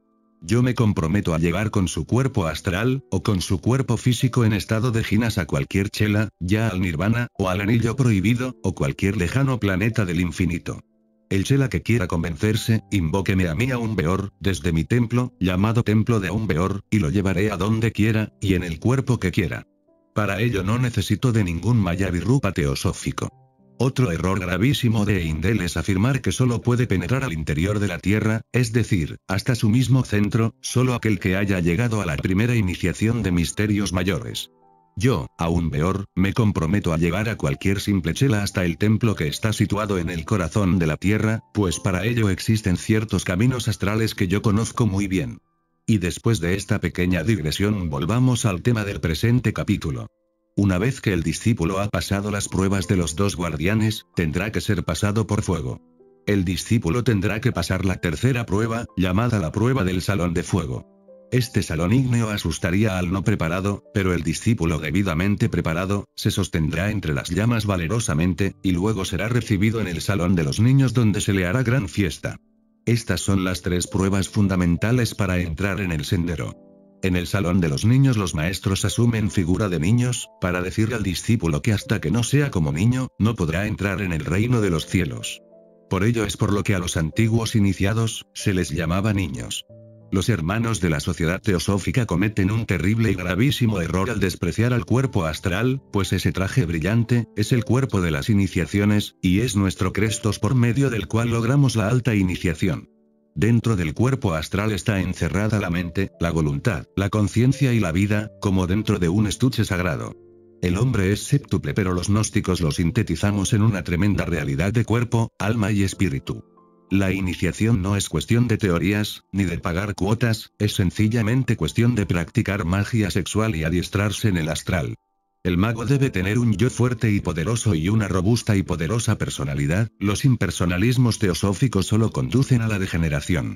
Yo me comprometo a llevar con su cuerpo astral, o con su cuerpo físico en estado de ginas a cualquier chela, ya al nirvana, o al anillo prohibido, o cualquier lejano planeta del infinito. El chela que quiera convencerse, invóqueme a mí a un beor, desde mi templo, llamado templo de un beor, y lo llevaré a donde quiera, y en el cuerpo que quiera. Para ello no necesito de ningún Mayavirupa teosófico. Otro error gravísimo de Eindel es afirmar que solo puede penetrar al interior de la Tierra, es decir, hasta su mismo centro, solo aquel que haya llegado a la primera iniciación de misterios mayores. Yo, aún peor, me comprometo a llevar a cualquier simple chela hasta el templo que está situado en el corazón de la Tierra, pues para ello existen ciertos caminos astrales que yo conozco muy bien. Y después de esta pequeña digresión volvamos al tema del presente capítulo. Una vez que el discípulo ha pasado las pruebas de los dos guardianes, tendrá que ser pasado por fuego. El discípulo tendrá que pasar la tercera prueba, llamada la prueba del salón de fuego. Este salón ígneo asustaría al no preparado, pero el discípulo debidamente preparado, se sostendrá entre las llamas valerosamente, y luego será recibido en el salón de los niños donde se le hará gran fiesta. Estas son las tres pruebas fundamentales para entrar en el sendero. En el salón de los niños los maestros asumen figura de niños, para decir al discípulo que hasta que no sea como niño, no podrá entrar en el reino de los cielos. Por ello es por lo que a los antiguos iniciados, se les llamaba niños. Los hermanos de la sociedad teosófica cometen un terrible y gravísimo error al despreciar al cuerpo astral, pues ese traje brillante, es el cuerpo de las iniciaciones, y es nuestro crestos por medio del cual logramos la alta iniciación. Dentro del cuerpo astral está encerrada la mente, la voluntad, la conciencia y la vida, como dentro de un estuche sagrado. El hombre es séptuple pero los gnósticos lo sintetizamos en una tremenda realidad de cuerpo, alma y espíritu. La iniciación no es cuestión de teorías, ni de pagar cuotas, es sencillamente cuestión de practicar magia sexual y adiestrarse en el astral. El mago debe tener un yo fuerte y poderoso y una robusta y poderosa personalidad, los impersonalismos teosóficos solo conducen a la degeneración.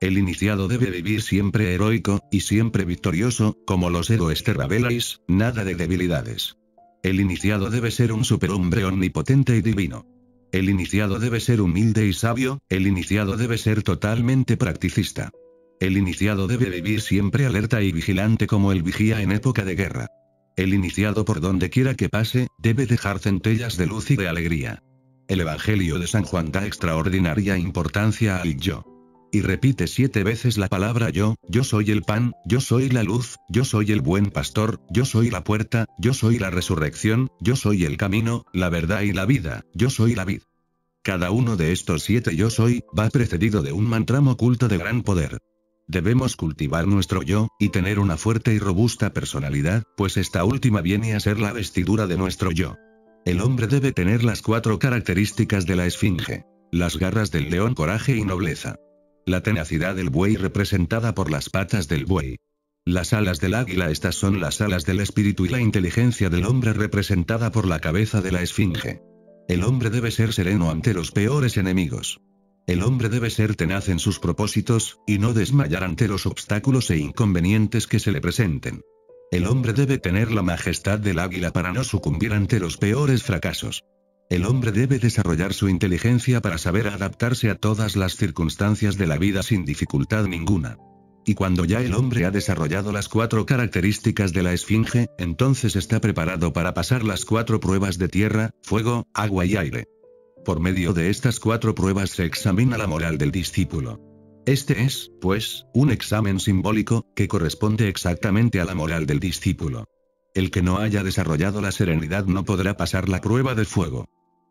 El iniciado debe vivir siempre heroico, y siempre victorioso, como los héroes terrabelais, nada de debilidades. El iniciado debe ser un superhombre omnipotente y divino. El iniciado debe ser humilde y sabio, el iniciado debe ser totalmente practicista. El iniciado debe vivir siempre alerta y vigilante como el vigía en época de guerra. El iniciado por donde quiera que pase, debe dejar centellas de luz y de alegría. El Evangelio de San Juan da extraordinaria importancia al yo. Y repite siete veces la palabra yo, yo soy el pan, yo soy la luz, yo soy el buen pastor, yo soy la puerta, yo soy la resurrección, yo soy el camino, la verdad y la vida, yo soy la vid. Cada uno de estos siete yo soy, va precedido de un mantramo oculto de gran poder. Debemos cultivar nuestro yo, y tener una fuerte y robusta personalidad, pues esta última viene a ser la vestidura de nuestro yo. El hombre debe tener las cuatro características de la esfinge. Las garras del león coraje y nobleza. La tenacidad del buey representada por las patas del buey. Las alas del águila estas son las alas del espíritu y la inteligencia del hombre representada por la cabeza de la esfinge. El hombre debe ser sereno ante los peores enemigos. El hombre debe ser tenaz en sus propósitos, y no desmayar ante los obstáculos e inconvenientes que se le presenten. El hombre debe tener la majestad del águila para no sucumbir ante los peores fracasos. El hombre debe desarrollar su inteligencia para saber adaptarse a todas las circunstancias de la vida sin dificultad ninguna. Y cuando ya el hombre ha desarrollado las cuatro características de la esfinge, entonces está preparado para pasar las cuatro pruebas de tierra, fuego, agua y aire. Por medio de estas cuatro pruebas se examina la moral del discípulo. Este es, pues, un examen simbólico, que corresponde exactamente a la moral del discípulo. El que no haya desarrollado la serenidad no podrá pasar la prueba de fuego.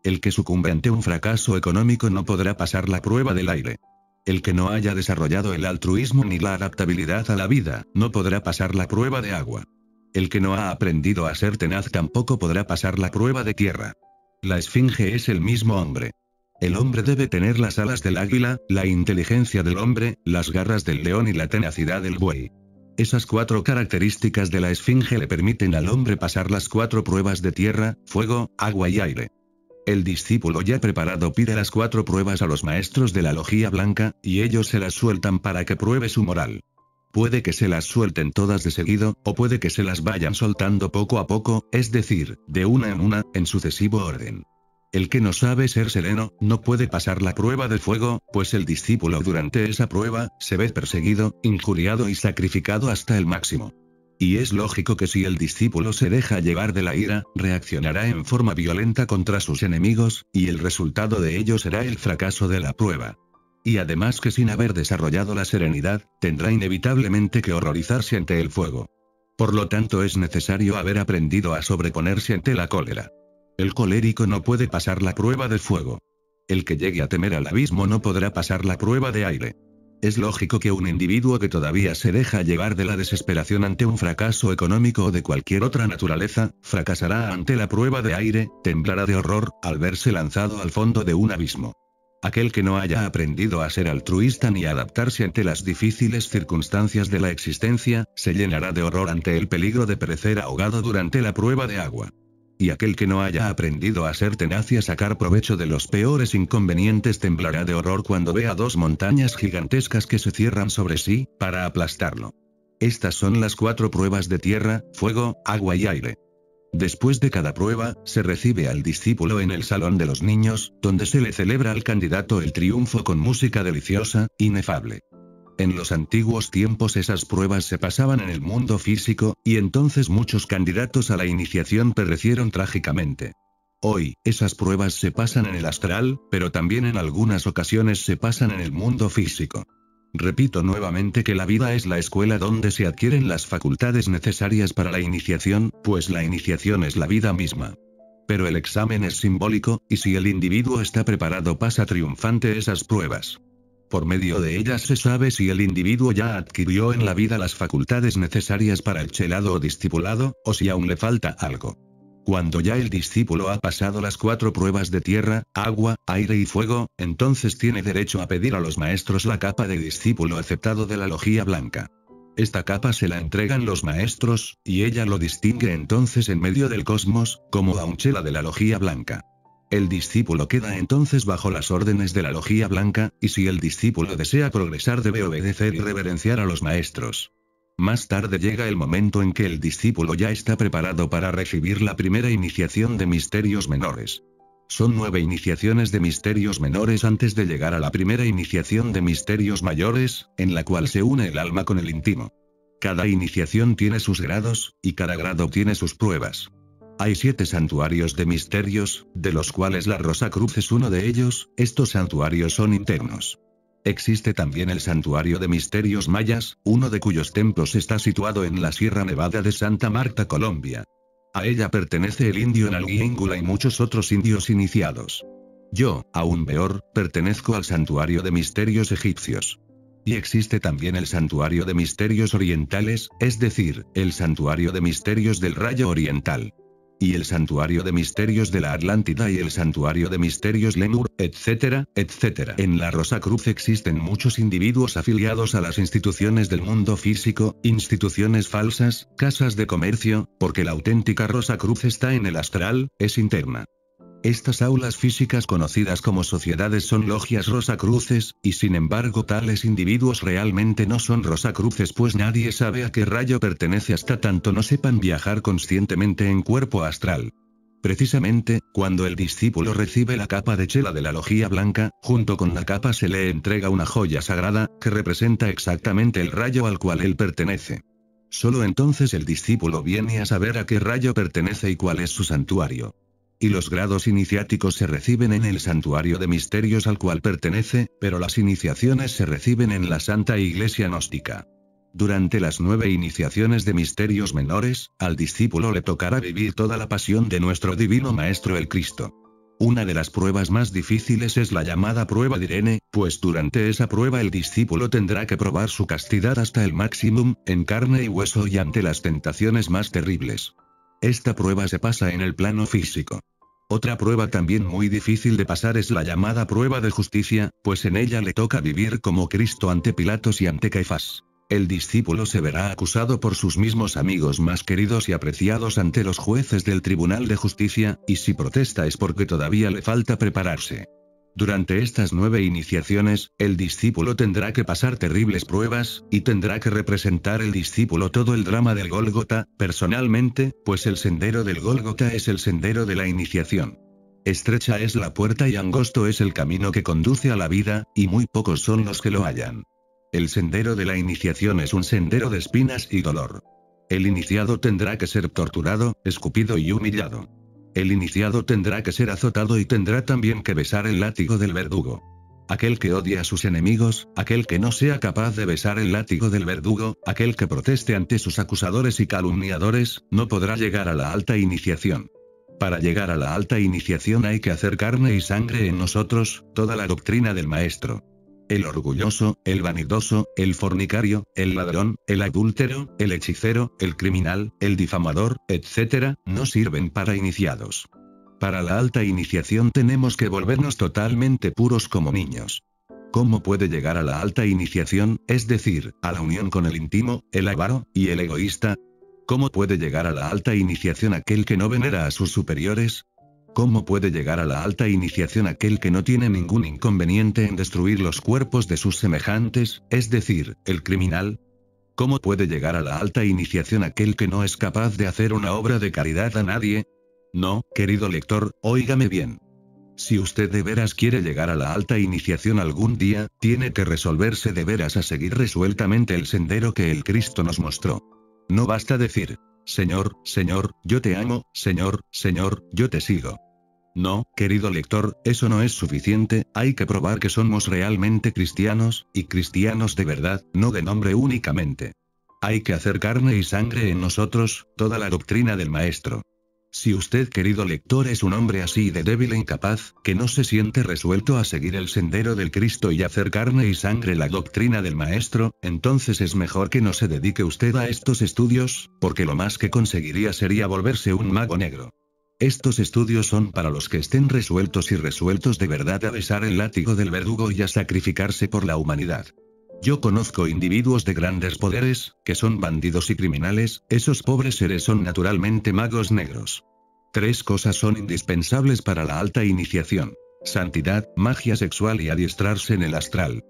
El que sucumbe ante un fracaso económico no podrá pasar la prueba del aire. El que no haya desarrollado el altruismo ni la adaptabilidad a la vida, no podrá pasar la prueba de agua. El que no ha aprendido a ser tenaz tampoco podrá pasar la prueba de tierra. La esfinge es el mismo hombre. El hombre debe tener las alas del águila, la inteligencia del hombre, las garras del león y la tenacidad del buey. Esas cuatro características de la esfinge le permiten al hombre pasar las cuatro pruebas de tierra, fuego, agua y aire el discípulo ya preparado pide las cuatro pruebas a los maestros de la logía blanca, y ellos se las sueltan para que pruebe su moral. Puede que se las suelten todas de seguido, o puede que se las vayan soltando poco a poco, es decir, de una en una, en sucesivo orden. El que no sabe ser sereno, no puede pasar la prueba de fuego, pues el discípulo durante esa prueba, se ve perseguido, injuriado y sacrificado hasta el máximo. Y es lógico que si el discípulo se deja llevar de la ira, reaccionará en forma violenta contra sus enemigos, y el resultado de ello será el fracaso de la prueba. Y además que sin haber desarrollado la serenidad, tendrá inevitablemente que horrorizarse ante el fuego. Por lo tanto es necesario haber aprendido a sobreponerse ante la cólera. El colérico no puede pasar la prueba del fuego. El que llegue a temer al abismo no podrá pasar la prueba de aire. Es lógico que un individuo que todavía se deja llevar de la desesperación ante un fracaso económico o de cualquier otra naturaleza, fracasará ante la prueba de aire, temblará de horror, al verse lanzado al fondo de un abismo. Aquel que no haya aprendido a ser altruista ni a adaptarse ante las difíciles circunstancias de la existencia, se llenará de horror ante el peligro de perecer ahogado durante la prueba de agua. Y aquel que no haya aprendido a ser tenaz y a sacar provecho de los peores inconvenientes temblará de horror cuando vea dos montañas gigantescas que se cierran sobre sí, para aplastarlo. Estas son las cuatro pruebas de tierra, fuego, agua y aire. Después de cada prueba, se recibe al discípulo en el Salón de los Niños, donde se le celebra al candidato el triunfo con música deliciosa, inefable. En los antiguos tiempos esas pruebas se pasaban en el mundo físico, y entonces muchos candidatos a la iniciación perecieron trágicamente. Hoy, esas pruebas se pasan en el astral, pero también en algunas ocasiones se pasan en el mundo físico. Repito nuevamente que la vida es la escuela donde se adquieren las facultades necesarias para la iniciación, pues la iniciación es la vida misma. Pero el examen es simbólico, y si el individuo está preparado pasa triunfante esas pruebas. Por medio de ella se sabe si el individuo ya adquirió en la vida las facultades necesarias para el chelado o discipulado, o si aún le falta algo. Cuando ya el discípulo ha pasado las cuatro pruebas de tierra, agua, aire y fuego, entonces tiene derecho a pedir a los maestros la capa de discípulo aceptado de la logía blanca. Esta capa se la entregan los maestros, y ella lo distingue entonces en medio del cosmos, como a un chela de la logía blanca. El discípulo queda entonces bajo las órdenes de la logía blanca, y si el discípulo desea progresar debe obedecer y reverenciar a los maestros. Más tarde llega el momento en que el discípulo ya está preparado para recibir la primera iniciación de misterios menores. Son nueve iniciaciones de misterios menores antes de llegar a la primera iniciación de misterios mayores, en la cual se une el alma con el íntimo. Cada iniciación tiene sus grados, y cada grado tiene sus pruebas. Hay siete santuarios de misterios, de los cuales la Rosa Cruz es uno de ellos, estos santuarios son internos. Existe también el Santuario de Misterios Mayas, uno de cuyos templos está situado en la Sierra Nevada de Santa Marta, Colombia. A ella pertenece el indio Nalguíngula y muchos otros indios iniciados. Yo, aún peor, pertenezco al Santuario de Misterios Egipcios. Y existe también el Santuario de Misterios Orientales, es decir, el Santuario de Misterios del Rayo Oriental y el Santuario de Misterios de la Atlántida y el Santuario de Misterios Lemur, etcétera, etcétera. En la Rosa Cruz existen muchos individuos afiliados a las instituciones del mundo físico, instituciones falsas, casas de comercio, porque la auténtica Rosa Cruz está en el astral, es interna. Estas aulas físicas conocidas como sociedades son logias rosacruces, y sin embargo tales individuos realmente no son rosacruces pues nadie sabe a qué rayo pertenece hasta tanto no sepan viajar conscientemente en cuerpo astral. Precisamente, cuando el discípulo recibe la capa de chela de la logía blanca, junto con la capa se le entrega una joya sagrada, que representa exactamente el rayo al cual él pertenece. Solo entonces el discípulo viene a saber a qué rayo pertenece y cuál es su santuario y los grados iniciáticos se reciben en el santuario de misterios al cual pertenece, pero las iniciaciones se reciben en la Santa Iglesia Gnóstica. Durante las nueve iniciaciones de misterios menores, al discípulo le tocará vivir toda la pasión de nuestro divino Maestro el Cristo. Una de las pruebas más difíciles es la llamada prueba de Irene, pues durante esa prueba el discípulo tendrá que probar su castidad hasta el máximo, en carne y hueso y ante las tentaciones más terribles. Esta prueba se pasa en el plano físico. Otra prueba también muy difícil de pasar es la llamada prueba de justicia, pues en ella le toca vivir como Cristo ante Pilatos y ante Caifás. El discípulo se verá acusado por sus mismos amigos más queridos y apreciados ante los jueces del Tribunal de Justicia, y si protesta es porque todavía le falta prepararse. Durante estas nueve iniciaciones, el discípulo tendrá que pasar terribles pruebas, y tendrá que representar el discípulo todo el drama del Gólgota, personalmente, pues el sendero del Gólgota es el sendero de la iniciación. Estrecha es la puerta y angosto es el camino que conduce a la vida, y muy pocos son los que lo hallan. El sendero de la iniciación es un sendero de espinas y dolor. El iniciado tendrá que ser torturado, escupido y humillado. El iniciado tendrá que ser azotado y tendrá también que besar el látigo del verdugo. Aquel que odia a sus enemigos, aquel que no sea capaz de besar el látigo del verdugo, aquel que proteste ante sus acusadores y calumniadores, no podrá llegar a la alta iniciación. Para llegar a la alta iniciación hay que hacer carne y sangre en nosotros, toda la doctrina del Maestro el orgulloso, el vanidoso, el fornicario, el ladrón, el adúltero, el hechicero, el criminal, el difamador, etc., no sirven para iniciados. Para la alta iniciación tenemos que volvernos totalmente puros como niños. ¿Cómo puede llegar a la alta iniciación, es decir, a la unión con el íntimo, el avaro y el egoísta? ¿Cómo puede llegar a la alta iniciación aquel que no venera a sus superiores? ¿Cómo puede llegar a la alta iniciación aquel que no tiene ningún inconveniente en destruir los cuerpos de sus semejantes, es decir, el criminal? ¿Cómo puede llegar a la alta iniciación aquel que no es capaz de hacer una obra de caridad a nadie? No, querido lector, óigame bien. Si usted de veras quiere llegar a la alta iniciación algún día, tiene que resolverse de veras a seguir resueltamente el sendero que el Cristo nos mostró. No basta decir, Señor, Señor, yo te amo, Señor, Señor, yo te sigo. No, querido lector, eso no es suficiente, hay que probar que somos realmente cristianos, y cristianos de verdad, no de nombre únicamente. Hay que hacer carne y sangre en nosotros, toda la doctrina del Maestro. Si usted, querido lector, es un hombre así de débil e incapaz, que no se siente resuelto a seguir el sendero del Cristo y hacer carne y sangre la doctrina del Maestro, entonces es mejor que no se dedique usted a estos estudios, porque lo más que conseguiría sería volverse un mago negro. Estos estudios son para los que estén resueltos y resueltos de verdad a besar el látigo del verdugo y a sacrificarse por la humanidad. Yo conozco individuos de grandes poderes, que son bandidos y criminales, esos pobres seres son naturalmente magos negros. Tres cosas son indispensables para la alta iniciación. Santidad, magia sexual y adiestrarse en el astral.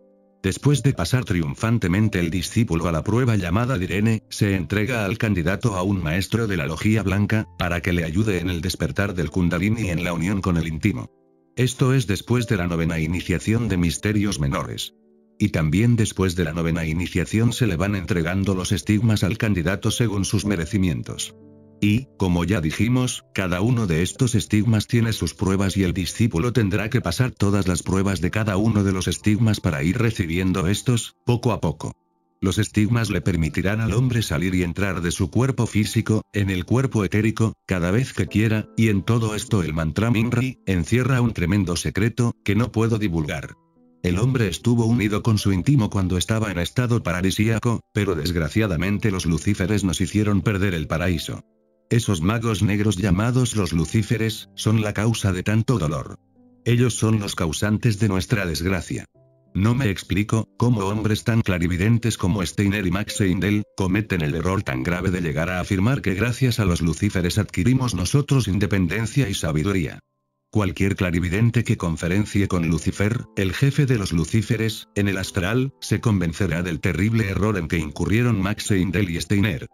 Después de pasar triunfantemente el discípulo a la prueba llamada Direne, se entrega al candidato a un maestro de la logía blanca, para que le ayude en el despertar del kundalini y en la unión con el íntimo. Esto es después de la novena iniciación de misterios menores. Y también después de la novena iniciación se le van entregando los estigmas al candidato según sus merecimientos. Y, como ya dijimos, cada uno de estos estigmas tiene sus pruebas y el discípulo tendrá que pasar todas las pruebas de cada uno de los estigmas para ir recibiendo estos, poco a poco. Los estigmas le permitirán al hombre salir y entrar de su cuerpo físico, en el cuerpo etérico, cada vez que quiera, y en todo esto el mantra Mimri encierra un tremendo secreto, que no puedo divulgar. El hombre estuvo unido con su íntimo cuando estaba en estado paralisíaco, pero desgraciadamente los lucíferes nos hicieron perder el paraíso. Esos magos negros llamados los lucíferes, son la causa de tanto dolor. Ellos son los causantes de nuestra desgracia. No me explico, cómo hombres tan clarividentes como Steiner y Max Eindel cometen el error tan grave de llegar a afirmar que gracias a los lucíferes adquirimos nosotros independencia y sabiduría. Cualquier clarividente que conferencie con Lucifer, el jefe de los lucíferes, en el astral, se convencerá del terrible error en que incurrieron Max Eindel y Steiner.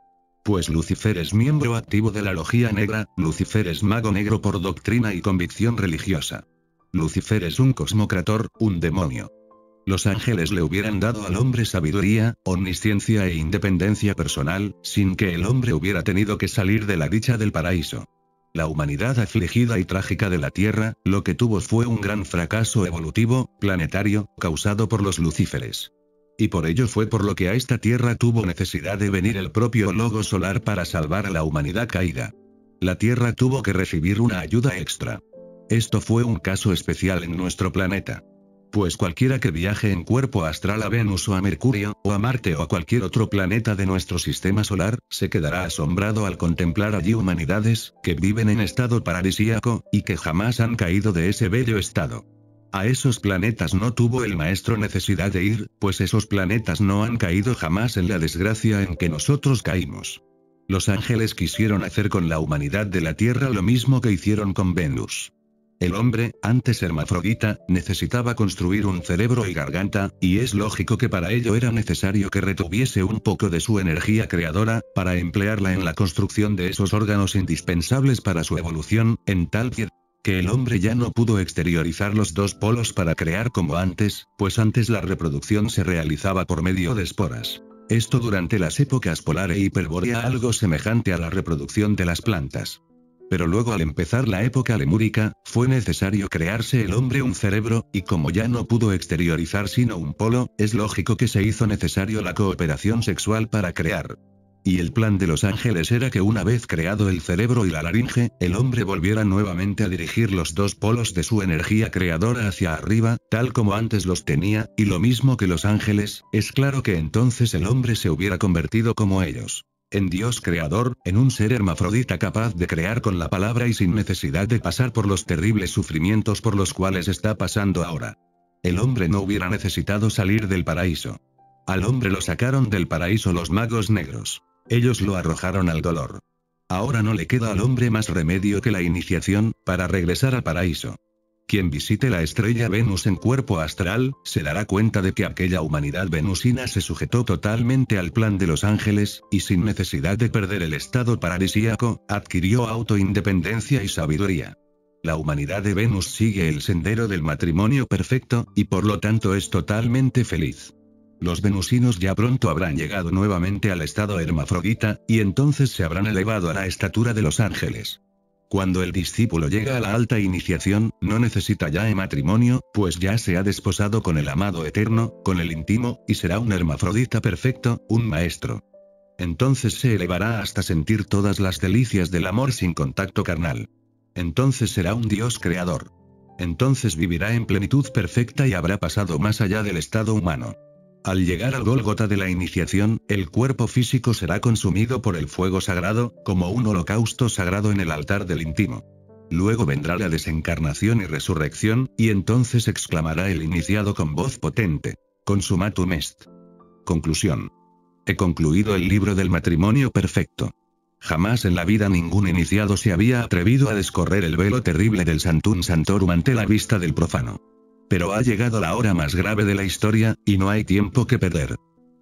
Pues Lucifer es miembro activo de la Logía Negra, Lucifer es mago negro por doctrina y convicción religiosa. Lucifer es un cosmocrator, un demonio. Los ángeles le hubieran dado al hombre sabiduría, omnisciencia e independencia personal, sin que el hombre hubiera tenido que salir de la dicha del paraíso. La humanidad afligida y trágica de la Tierra, lo que tuvo fue un gran fracaso evolutivo, planetario, causado por los lucíferes y por ello fue por lo que a esta Tierra tuvo necesidad de venir el propio Logo Solar para salvar a la humanidad caída. La Tierra tuvo que recibir una ayuda extra. Esto fue un caso especial en nuestro planeta. Pues cualquiera que viaje en cuerpo astral a Venus o a Mercurio, o a Marte o a cualquier otro planeta de nuestro sistema solar, se quedará asombrado al contemplar allí humanidades, que viven en estado paradisíaco, y que jamás han caído de ese bello estado. A esos planetas no tuvo el maestro necesidad de ir, pues esos planetas no han caído jamás en la desgracia en que nosotros caímos. Los ángeles quisieron hacer con la humanidad de la Tierra lo mismo que hicieron con Venus. El hombre, antes hermafrodita, necesitaba construir un cerebro y garganta, y es lógico que para ello era necesario que retuviese un poco de su energía creadora, para emplearla en la construcción de esos órganos indispensables para su evolución, en tal tierra que el hombre ya no pudo exteriorizar los dos polos para crear como antes, pues antes la reproducción se realizaba por medio de esporas. Esto durante las épocas polar e hiperbórea algo semejante a la reproducción de las plantas. Pero luego al empezar la época lemúrica, fue necesario crearse el hombre un cerebro, y como ya no pudo exteriorizar sino un polo, es lógico que se hizo necesario la cooperación sexual para crear. Y el plan de los ángeles era que una vez creado el cerebro y la laringe, el hombre volviera nuevamente a dirigir los dos polos de su energía creadora hacia arriba, tal como antes los tenía, y lo mismo que los ángeles, es claro que entonces el hombre se hubiera convertido como ellos. En Dios creador, en un ser hermafrodita capaz de crear con la palabra y sin necesidad de pasar por los terribles sufrimientos por los cuales está pasando ahora. El hombre no hubiera necesitado salir del paraíso. Al hombre lo sacaron del paraíso los magos negros. Ellos lo arrojaron al dolor. Ahora no le queda al hombre más remedio que la iniciación, para regresar a paraíso. Quien visite la estrella Venus en cuerpo astral, se dará cuenta de que aquella humanidad venusina se sujetó totalmente al plan de los ángeles, y sin necesidad de perder el estado paradisíaco, adquirió autoindependencia y sabiduría. La humanidad de Venus sigue el sendero del matrimonio perfecto, y por lo tanto es totalmente feliz los venusinos ya pronto habrán llegado nuevamente al estado hermafrodita, y entonces se habrán elevado a la estatura de los ángeles. Cuando el discípulo llega a la alta iniciación, no necesita ya el matrimonio, pues ya se ha desposado con el amado eterno, con el íntimo, y será un hermafrodita perfecto, un maestro. Entonces se elevará hasta sentir todas las delicias del amor sin contacto carnal. Entonces será un Dios creador. Entonces vivirá en plenitud perfecta y habrá pasado más allá del estado humano. Al llegar al Gólgota de la iniciación, el cuerpo físico será consumido por el fuego sagrado, como un holocausto sagrado en el altar del íntimo. Luego vendrá la desencarnación y resurrección, y entonces exclamará el iniciado con voz potente: Consumatum est. Conclusión. He concluido el libro del matrimonio perfecto. Jamás en la vida ningún iniciado se había atrevido a descorrer el velo terrible del Santun Santorum ante la vista del profano. Pero ha llegado la hora más grave de la historia, y no hay tiempo que perder.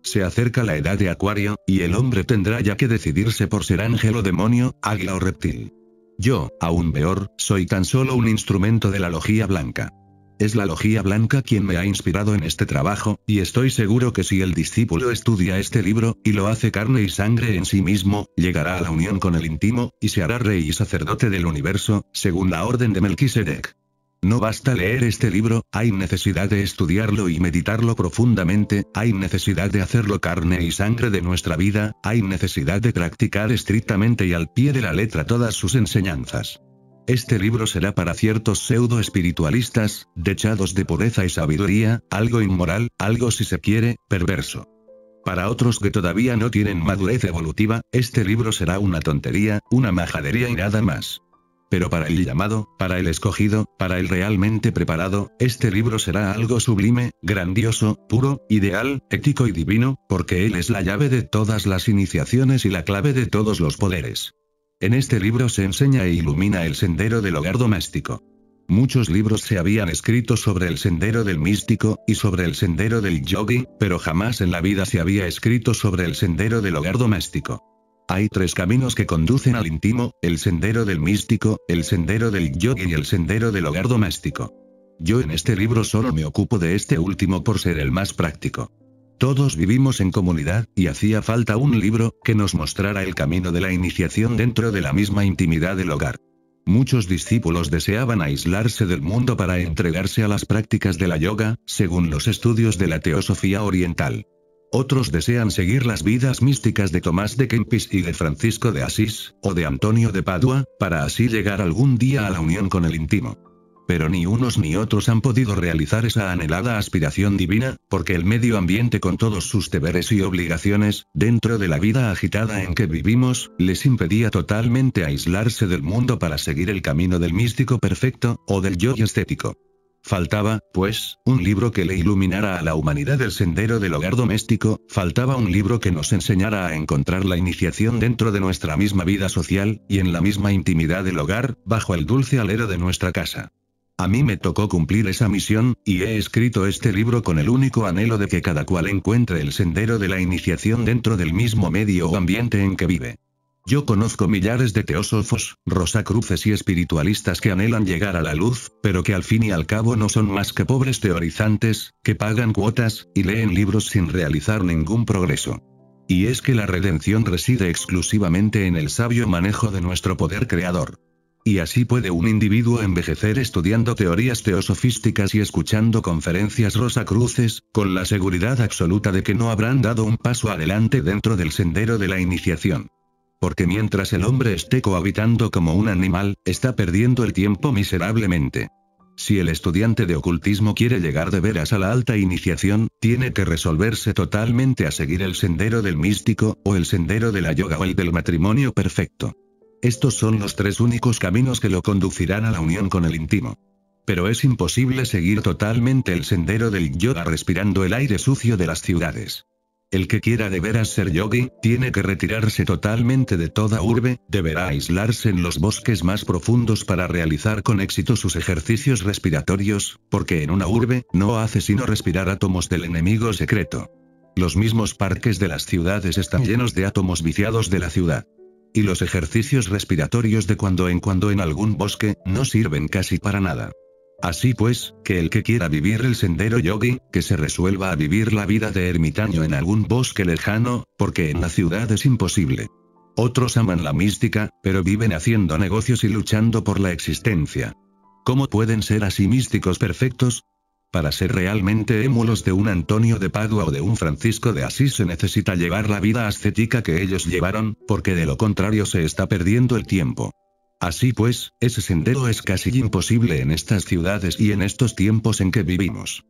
Se acerca la edad de Acuario, y el hombre tendrá ya que decidirse por ser ángel o demonio, águila o reptil. Yo, aún peor, soy tan solo un instrumento de la logía blanca. Es la logía blanca quien me ha inspirado en este trabajo, y estoy seguro que si el discípulo estudia este libro, y lo hace carne y sangre en sí mismo, llegará a la unión con el íntimo, y se hará rey y sacerdote del universo, según la orden de Melquisedec. No basta leer este libro, hay necesidad de estudiarlo y meditarlo profundamente, hay necesidad de hacerlo carne y sangre de nuestra vida, hay necesidad de practicar estrictamente y al pie de la letra todas sus enseñanzas. Este libro será para ciertos pseudo espiritualistas, dechados de pureza y sabiduría, algo inmoral, algo si se quiere, perverso. Para otros que todavía no tienen madurez evolutiva, este libro será una tontería, una majadería y nada más. Pero para el llamado, para el escogido, para el realmente preparado, este libro será algo sublime, grandioso, puro, ideal, ético y divino, porque él es la llave de todas las iniciaciones y la clave de todos los poderes. En este libro se enseña e ilumina el sendero del hogar doméstico. Muchos libros se habían escrito sobre el sendero del místico, y sobre el sendero del yogi, pero jamás en la vida se había escrito sobre el sendero del hogar doméstico. Hay tres caminos que conducen al íntimo, el sendero del místico, el sendero del yogi y el sendero del hogar doméstico. Yo en este libro solo me ocupo de este último por ser el más práctico. Todos vivimos en comunidad, y hacía falta un libro que nos mostrara el camino de la iniciación dentro de la misma intimidad del hogar. Muchos discípulos deseaban aislarse del mundo para entregarse a las prácticas de la yoga, según los estudios de la teosofía oriental. Otros desean seguir las vidas místicas de Tomás de Kempis y de Francisco de Asís, o de Antonio de Padua, para así llegar algún día a la unión con el íntimo. Pero ni unos ni otros han podido realizar esa anhelada aspiración divina, porque el medio ambiente con todos sus deberes y obligaciones, dentro de la vida agitada en que vivimos, les impedía totalmente aislarse del mundo para seguir el camino del místico perfecto, o del yo estético. Faltaba, pues, un libro que le iluminara a la humanidad el sendero del hogar doméstico, faltaba un libro que nos enseñara a encontrar la iniciación dentro de nuestra misma vida social, y en la misma intimidad del hogar, bajo el dulce alero de nuestra casa. A mí me tocó cumplir esa misión, y he escrito este libro con el único anhelo de que cada cual encuentre el sendero de la iniciación dentro del mismo medio o ambiente en que vive. Yo conozco millares de teósofos, rosacruces y espiritualistas que anhelan llegar a la luz, pero que al fin y al cabo no son más que pobres teorizantes, que pagan cuotas, y leen libros sin realizar ningún progreso. Y es que la redención reside exclusivamente en el sabio manejo de nuestro poder creador. Y así puede un individuo envejecer estudiando teorías teosofísticas y escuchando conferencias rosacruces, con la seguridad absoluta de que no habrán dado un paso adelante dentro del sendero de la iniciación. Porque mientras el hombre esté cohabitando como un animal, está perdiendo el tiempo miserablemente. Si el estudiante de ocultismo quiere llegar de veras a la alta iniciación, tiene que resolverse totalmente a seguir el sendero del místico, o el sendero de la yoga o el del matrimonio perfecto. Estos son los tres únicos caminos que lo conducirán a la unión con el íntimo. Pero es imposible seguir totalmente el sendero del yoga respirando el aire sucio de las ciudades. El que quiera de veras ser yogi, tiene que retirarse totalmente de toda urbe, deberá aislarse en los bosques más profundos para realizar con éxito sus ejercicios respiratorios, porque en una urbe, no hace sino respirar átomos del enemigo secreto. Los mismos parques de las ciudades están llenos de átomos viciados de la ciudad. Y los ejercicios respiratorios de cuando en cuando en algún bosque, no sirven casi para nada. Así pues, que el que quiera vivir el sendero yogi, que se resuelva a vivir la vida de ermitaño en algún bosque lejano, porque en la ciudad es imposible. Otros aman la mística, pero viven haciendo negocios y luchando por la existencia. ¿Cómo pueden ser así místicos perfectos? Para ser realmente émulos de un Antonio de Padua o de un Francisco de Asís se necesita llevar la vida ascética que ellos llevaron, porque de lo contrario se está perdiendo el tiempo. Así pues, ese sendero es casi imposible en estas ciudades y en estos tiempos en que vivimos.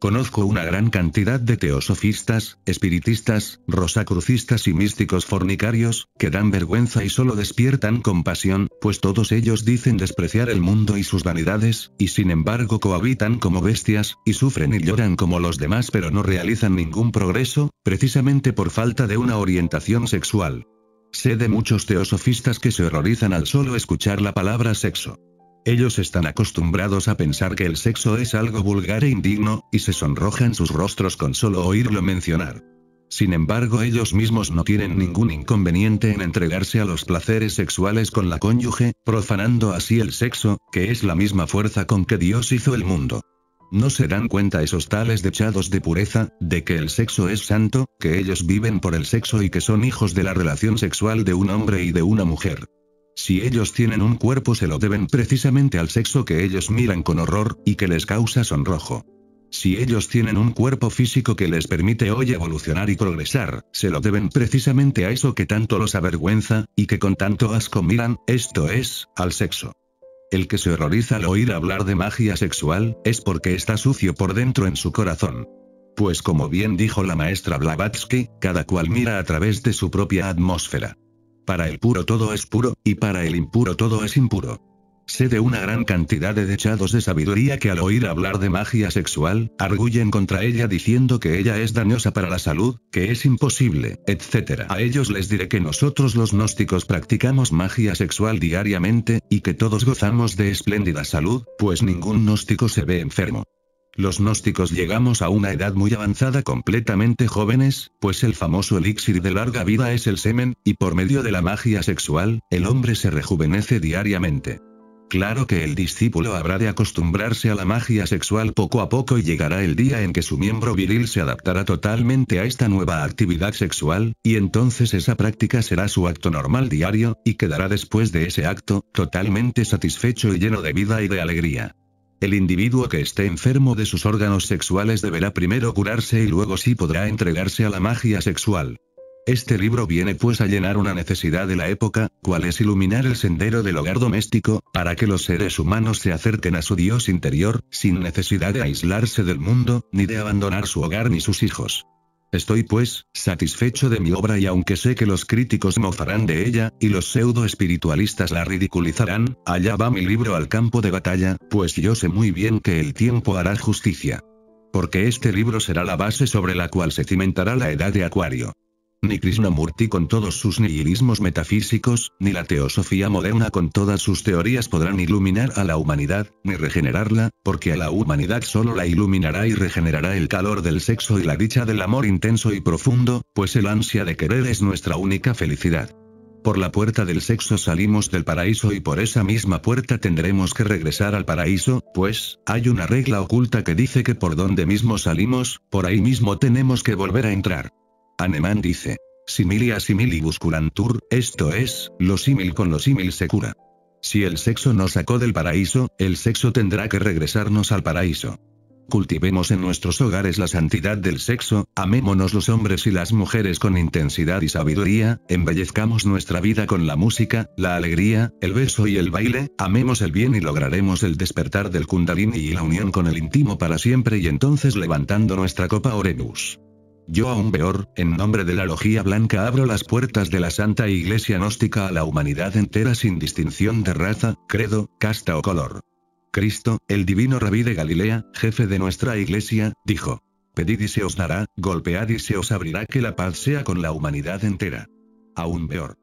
Conozco una gran cantidad de teosofistas, espiritistas, rosacrucistas y místicos fornicarios, que dan vergüenza y solo despiertan compasión, pues todos ellos dicen despreciar el mundo y sus vanidades, y sin embargo cohabitan como bestias, y sufren y lloran como los demás pero no realizan ningún progreso, precisamente por falta de una orientación sexual. Sé de muchos teosofistas que se horrorizan al solo escuchar la palabra sexo. Ellos están acostumbrados a pensar que el sexo es algo vulgar e indigno, y se sonrojan sus rostros con solo oírlo mencionar. Sin embargo, ellos mismos no tienen ningún inconveniente en entregarse a los placeres sexuales con la cónyuge, profanando así el sexo, que es la misma fuerza con que Dios hizo el mundo. ¿No se dan cuenta esos tales dechados de pureza, de que el sexo es santo, que ellos viven por el sexo y que son hijos de la relación sexual de un hombre y de una mujer? Si ellos tienen un cuerpo se lo deben precisamente al sexo que ellos miran con horror, y que les causa sonrojo. Si ellos tienen un cuerpo físico que les permite hoy evolucionar y progresar, se lo deben precisamente a eso que tanto los avergüenza, y que con tanto asco miran, esto es, al sexo. El que se horroriza al oír hablar de magia sexual, es porque está sucio por dentro en su corazón. Pues como bien dijo la maestra Blavatsky, cada cual mira a través de su propia atmósfera. Para el puro todo es puro, y para el impuro todo es impuro. Sé de una gran cantidad de dechados de sabiduría que al oír hablar de magia sexual, arguyen contra ella diciendo que ella es dañosa para la salud, que es imposible, etc. A ellos les diré que nosotros los gnósticos practicamos magia sexual diariamente, y que todos gozamos de espléndida salud, pues ningún gnóstico se ve enfermo. Los gnósticos llegamos a una edad muy avanzada completamente jóvenes, pues el famoso elixir de larga vida es el semen, y por medio de la magia sexual, el hombre se rejuvenece diariamente. Claro que el discípulo habrá de acostumbrarse a la magia sexual poco a poco y llegará el día en que su miembro viril se adaptará totalmente a esta nueva actividad sexual, y entonces esa práctica será su acto normal diario, y quedará después de ese acto, totalmente satisfecho y lleno de vida y de alegría. El individuo que esté enfermo de sus órganos sexuales deberá primero curarse y luego sí podrá entregarse a la magia sexual. Este libro viene pues a llenar una necesidad de la época, cual es iluminar el sendero del hogar doméstico, para que los seres humanos se acerquen a su Dios interior, sin necesidad de aislarse del mundo, ni de abandonar su hogar ni sus hijos. Estoy pues, satisfecho de mi obra y aunque sé que los críticos mofarán de ella, y los pseudo espiritualistas la ridiculizarán, allá va mi libro al campo de batalla, pues yo sé muy bien que el tiempo hará justicia. Porque este libro será la base sobre la cual se cimentará la edad de Acuario. Ni Krishnamurti con todos sus nihilismos metafísicos, ni la teosofía moderna con todas sus teorías podrán iluminar a la humanidad, ni regenerarla, porque a la humanidad solo la iluminará y regenerará el calor del sexo y la dicha del amor intenso y profundo, pues el ansia de querer es nuestra única felicidad. Por la puerta del sexo salimos del paraíso y por esa misma puerta tendremos que regresar al paraíso, pues, hay una regla oculta que dice que por donde mismo salimos, por ahí mismo tenemos que volver a entrar. Anemán dice. similia similibus simili busculantur, esto es, lo simil con lo simil se cura. Si el sexo nos sacó del paraíso, el sexo tendrá que regresarnos al paraíso. Cultivemos en nuestros hogares la santidad del sexo, amémonos los hombres y las mujeres con intensidad y sabiduría, embellezcamos nuestra vida con la música, la alegría, el beso y el baile, amemos el bien y lograremos el despertar del kundalini y la unión con el íntimo para siempre y entonces levantando nuestra copa Orebus. Yo aún peor, en nombre de la logía blanca abro las puertas de la santa iglesia gnóstica a la humanidad entera sin distinción de raza, credo, casta o color. Cristo, el divino rabí de Galilea, jefe de nuestra iglesia, dijo. Pedid y se os dará, golpead y se os abrirá que la paz sea con la humanidad entera. Aún peor.